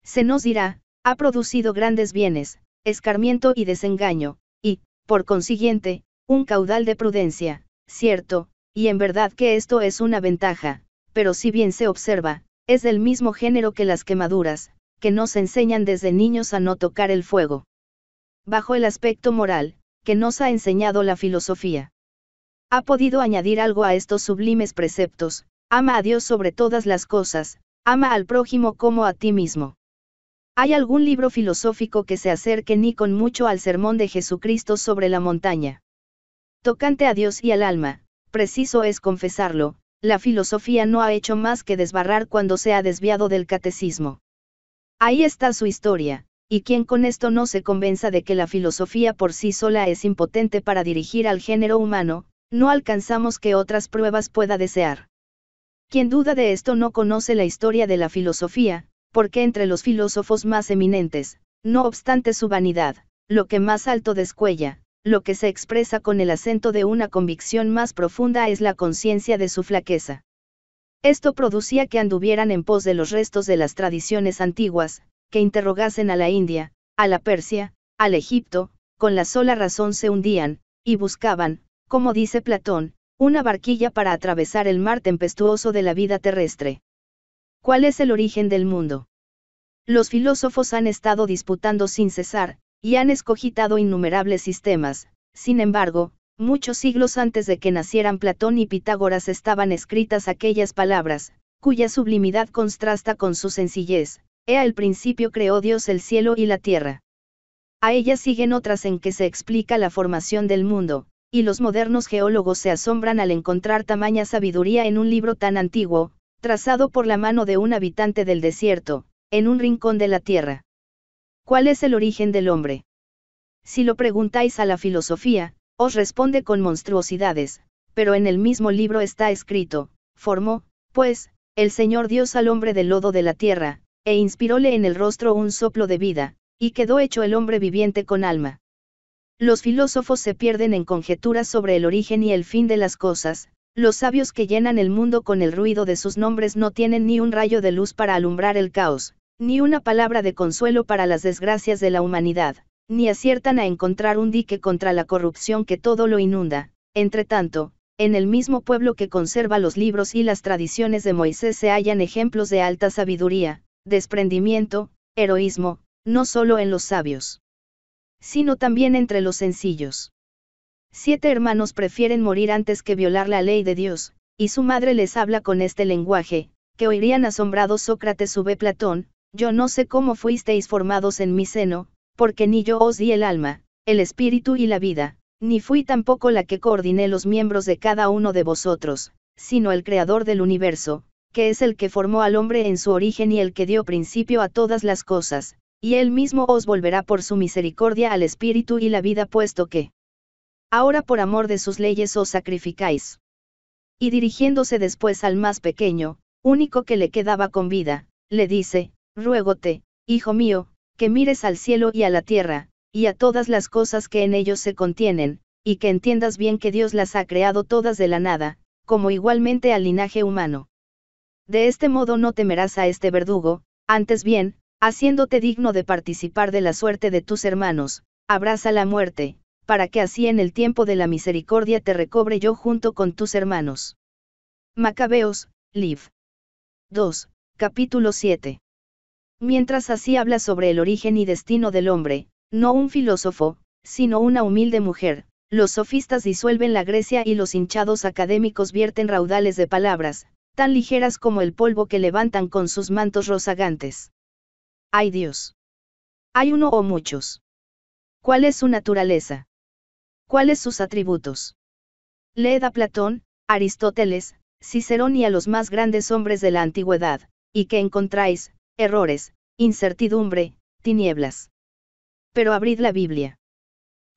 Se nos dirá, ha producido grandes bienes, escarmiento y desengaño, y, por consiguiente, un caudal de prudencia, cierto, y en verdad que esto es una ventaja, pero si bien se observa, es del mismo género que las quemaduras, que nos enseñan desde niños a no tocar el fuego bajo el aspecto moral, que nos ha enseñado la filosofía. Ha podido añadir algo a estos sublimes preceptos, ama a Dios sobre todas las cosas, ama al prójimo como a ti mismo. ¿Hay algún libro filosófico que se acerque ni con mucho al sermón de Jesucristo sobre la montaña? Tocante a Dios y al alma, preciso es confesarlo, la filosofía no ha hecho más que desbarrar cuando se ha desviado del catecismo. Ahí está su historia, y quien con esto no se convenza de que la filosofía por sí sola es impotente para dirigir al género humano, no alcanzamos que otras pruebas pueda desear. Quien duda de esto no conoce la historia de la filosofía, porque entre los filósofos más eminentes, no obstante su vanidad, lo que más alto descuella, lo que se expresa con el acento de una convicción más profunda es la conciencia de su flaqueza. Esto producía que anduvieran en pos de los restos de las tradiciones antiguas, que interrogasen a la India, a la Persia, al Egipto, con la sola razón se hundían, y buscaban, como dice Platón, una barquilla para atravesar el mar tempestuoso de la vida terrestre. ¿Cuál es el origen del mundo? Los filósofos han estado disputando sin cesar, y han escogitado innumerables sistemas, sin embargo, muchos siglos antes de que nacieran Platón y Pitágoras estaban escritas aquellas palabras, cuya sublimidad contrasta con su sencillez, He al principio creó Dios el cielo y la tierra. A ella siguen otras en que se explica la formación del mundo, y los modernos geólogos se asombran al encontrar tamaña sabiduría en un libro tan antiguo, trazado por la mano de un habitante del desierto, en un rincón de la tierra. ¿Cuál es el origen del hombre? Si lo preguntáis a la filosofía, os responde con monstruosidades, pero en el mismo libro está escrito, formó, pues, el Señor Dios al hombre del lodo de la tierra, e inspiróle en el rostro un soplo de vida, y quedó hecho el hombre viviente con alma. Los filósofos se pierden en conjeturas sobre el origen y el fin de las cosas, los sabios que llenan el mundo con el ruido de sus nombres no tienen ni un rayo de luz para alumbrar el caos, ni una palabra de consuelo para las desgracias de la humanidad, ni aciertan a encontrar un dique contra la corrupción que todo lo inunda. entre tanto, en el mismo pueblo que conserva los libros y las tradiciones de Moisés se hallan ejemplos de alta sabiduría, desprendimiento, heroísmo, no solo en los sabios, sino también entre los sencillos. Siete hermanos prefieren morir antes que violar la ley de Dios, y su madre les habla con este lenguaje, que oirían asombrados Sócrates v Platón, yo no sé cómo fuisteis formados en mi seno, porque ni yo os di el alma, el espíritu y la vida, ni fui tampoco la que coordiné los miembros de cada uno de vosotros, sino el Creador del universo, que es el que formó al hombre en su origen y el que dio principio a todas las cosas, y él mismo os volverá por su misericordia al espíritu y la vida puesto que ahora por amor de sus leyes os sacrificáis. Y dirigiéndose después al más pequeño, único que le quedaba con vida, le dice, ruégote, hijo mío, que mires al cielo y a la tierra, y a todas las cosas que en ellos se contienen, y que entiendas bien que Dios las ha creado todas de la nada, como igualmente al linaje humano. De este modo no temerás a este verdugo, antes bien, haciéndote digno de participar de la suerte de tus hermanos, abraza la muerte, para que así en el tiempo de la misericordia te recobre yo junto con tus hermanos. Macabeos, Liv. 2, capítulo 7. Mientras así habla sobre el origen y destino del hombre, no un filósofo, sino una humilde mujer, los sofistas disuelven la Grecia y los hinchados académicos vierten raudales de palabras, tan ligeras como el polvo que levantan con sus mantos rozagantes. ¡Ay Dios! Hay uno o muchos. ¿Cuál es su naturaleza? ¿Cuáles sus atributos? Leed a Platón, Aristóteles, Cicerón y a los más grandes hombres de la antigüedad, y que encontráis, errores, incertidumbre, tinieblas. Pero abrid la Biblia.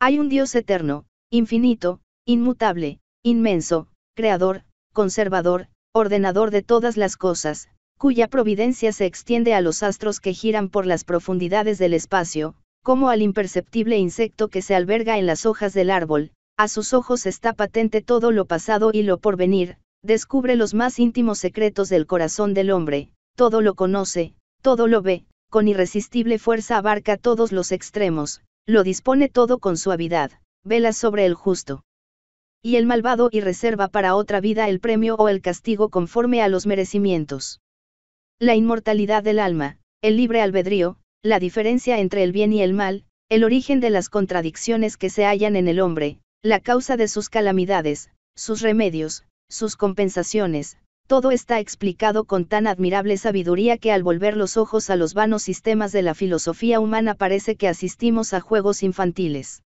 Hay un Dios eterno, infinito, inmutable, inmenso, creador, conservador, ordenador de todas las cosas, cuya providencia se extiende a los astros que giran por las profundidades del espacio, como al imperceptible insecto que se alberga en las hojas del árbol, a sus ojos está patente todo lo pasado y lo porvenir, descubre los más íntimos secretos del corazón del hombre, todo lo conoce, todo lo ve, con irresistible fuerza abarca todos los extremos, lo dispone todo con suavidad, vela sobre el justo y el malvado y reserva para otra vida el premio o el castigo conforme a los merecimientos. La inmortalidad del alma, el libre albedrío, la diferencia entre el bien y el mal, el origen de las contradicciones que se hallan en el hombre, la causa de sus calamidades, sus remedios, sus compensaciones, todo está explicado con tan admirable sabiduría que al volver los ojos a los vanos sistemas de la filosofía humana parece que asistimos a juegos infantiles.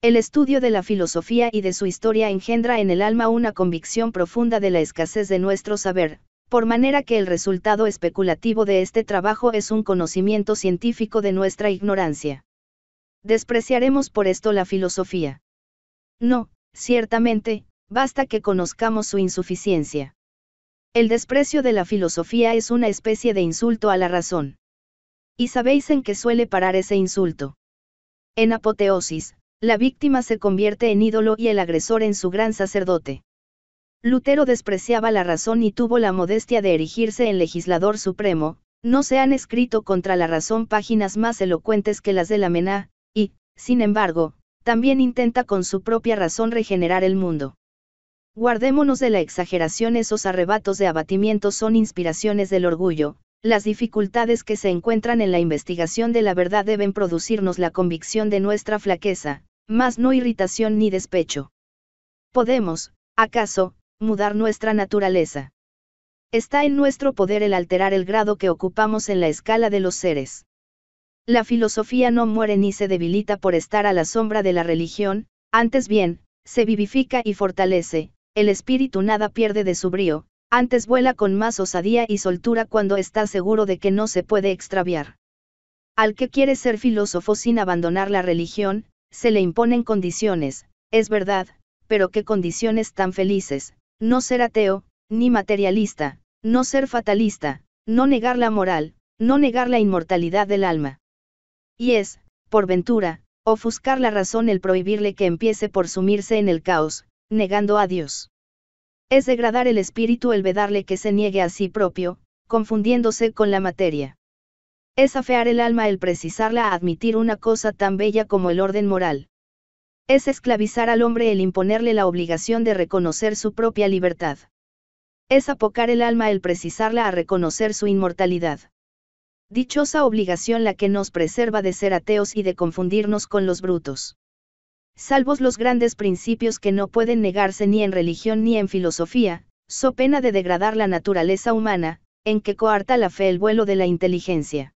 El estudio de la filosofía y de su historia engendra en el alma una convicción profunda de la escasez de nuestro saber, por manera que el resultado especulativo de este trabajo es un conocimiento científico de nuestra ignorancia. Despreciaremos por esto la filosofía. No, ciertamente, basta que conozcamos su insuficiencia. El desprecio de la filosofía es una especie de insulto a la razón. ¿Y sabéis en qué suele parar ese insulto? En apoteosis, la víctima se convierte en ídolo y el agresor en su gran sacerdote. Lutero despreciaba la razón y tuvo la modestia de erigirse en legislador supremo, no se han escrito contra la razón páginas más elocuentes que las de la Mená, y, sin embargo, también intenta con su propia razón regenerar el mundo. Guardémonos de la exageración, esos arrebatos de abatimiento son inspiraciones del orgullo, las dificultades que se encuentran en la investigación de la verdad deben producirnos la convicción de nuestra flaqueza, más no irritación ni despecho. Podemos, acaso, mudar nuestra naturaleza. Está en nuestro poder el alterar el grado que ocupamos en la escala de los seres. La filosofía no muere ni se debilita por estar a la sombra de la religión, antes bien, se vivifica y fortalece, el espíritu nada pierde de su brío, antes vuela con más osadía y soltura cuando está seguro de que no se puede extraviar. Al que quiere ser filósofo sin abandonar la religión, se le imponen condiciones, es verdad, pero qué condiciones tan felices, no ser ateo, ni materialista, no ser fatalista, no negar la moral, no negar la inmortalidad del alma. Y es, por ventura, ofuscar la razón el prohibirle que empiece por sumirse en el caos, negando a Dios. Es degradar el espíritu el vedarle que se niegue a sí propio, confundiéndose con la materia. Es afear el alma el precisarla a admitir una cosa tan bella como el orden moral. Es esclavizar al hombre el imponerle la obligación de reconocer su propia libertad. Es apocar el alma el precisarla a reconocer su inmortalidad. Dichosa obligación la que nos preserva de ser ateos y de confundirnos con los brutos salvos los grandes principios que no pueden negarse ni en religión ni en filosofía, so pena de degradar la naturaleza humana, en que coarta la fe el vuelo de la inteligencia.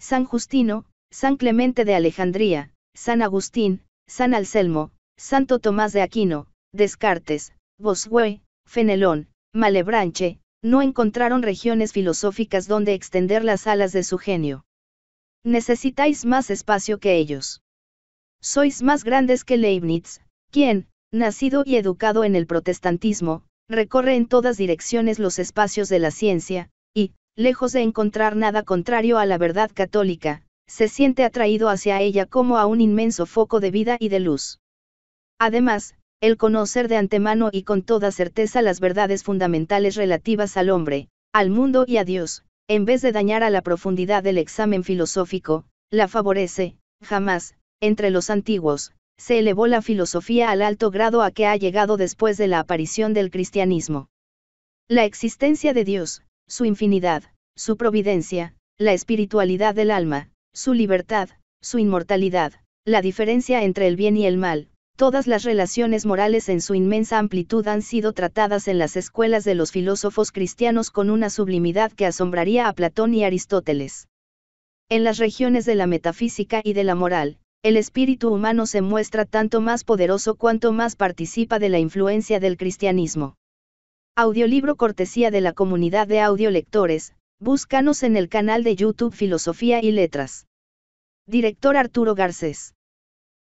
San Justino, San Clemente de Alejandría, San Agustín, San Anselmo, Santo Tomás de Aquino, Descartes, Bossuet, Fenelón, Malebranche, no encontraron regiones filosóficas donde extender las alas de su genio. Necesitáis más espacio que ellos. Sois más grandes que Leibniz, quien, nacido y educado en el protestantismo, recorre en todas direcciones los espacios de la ciencia, y, lejos de encontrar nada contrario a la verdad católica, se siente atraído hacia ella como a un inmenso foco de vida y de luz. Además, el conocer de antemano y con toda certeza las verdades fundamentales relativas al hombre, al mundo y a Dios, en vez de dañar a la profundidad del examen filosófico, la favorece, jamás, entre los antiguos, se elevó la filosofía al alto grado a que ha llegado después de la aparición del cristianismo. La existencia de Dios, su infinidad, su providencia, la espiritualidad del alma, su libertad, su inmortalidad, la diferencia entre el bien y el mal, todas las relaciones morales en su inmensa amplitud han sido tratadas en las escuelas de los filósofos cristianos con una sublimidad que asombraría a Platón y Aristóteles. En las regiones de la metafísica y de la moral, el espíritu humano se muestra tanto más poderoso cuanto más participa de la influencia del cristianismo. Audiolibro cortesía de la comunidad de audiolectores, búscanos en el canal de YouTube Filosofía y Letras. Director Arturo Garcés.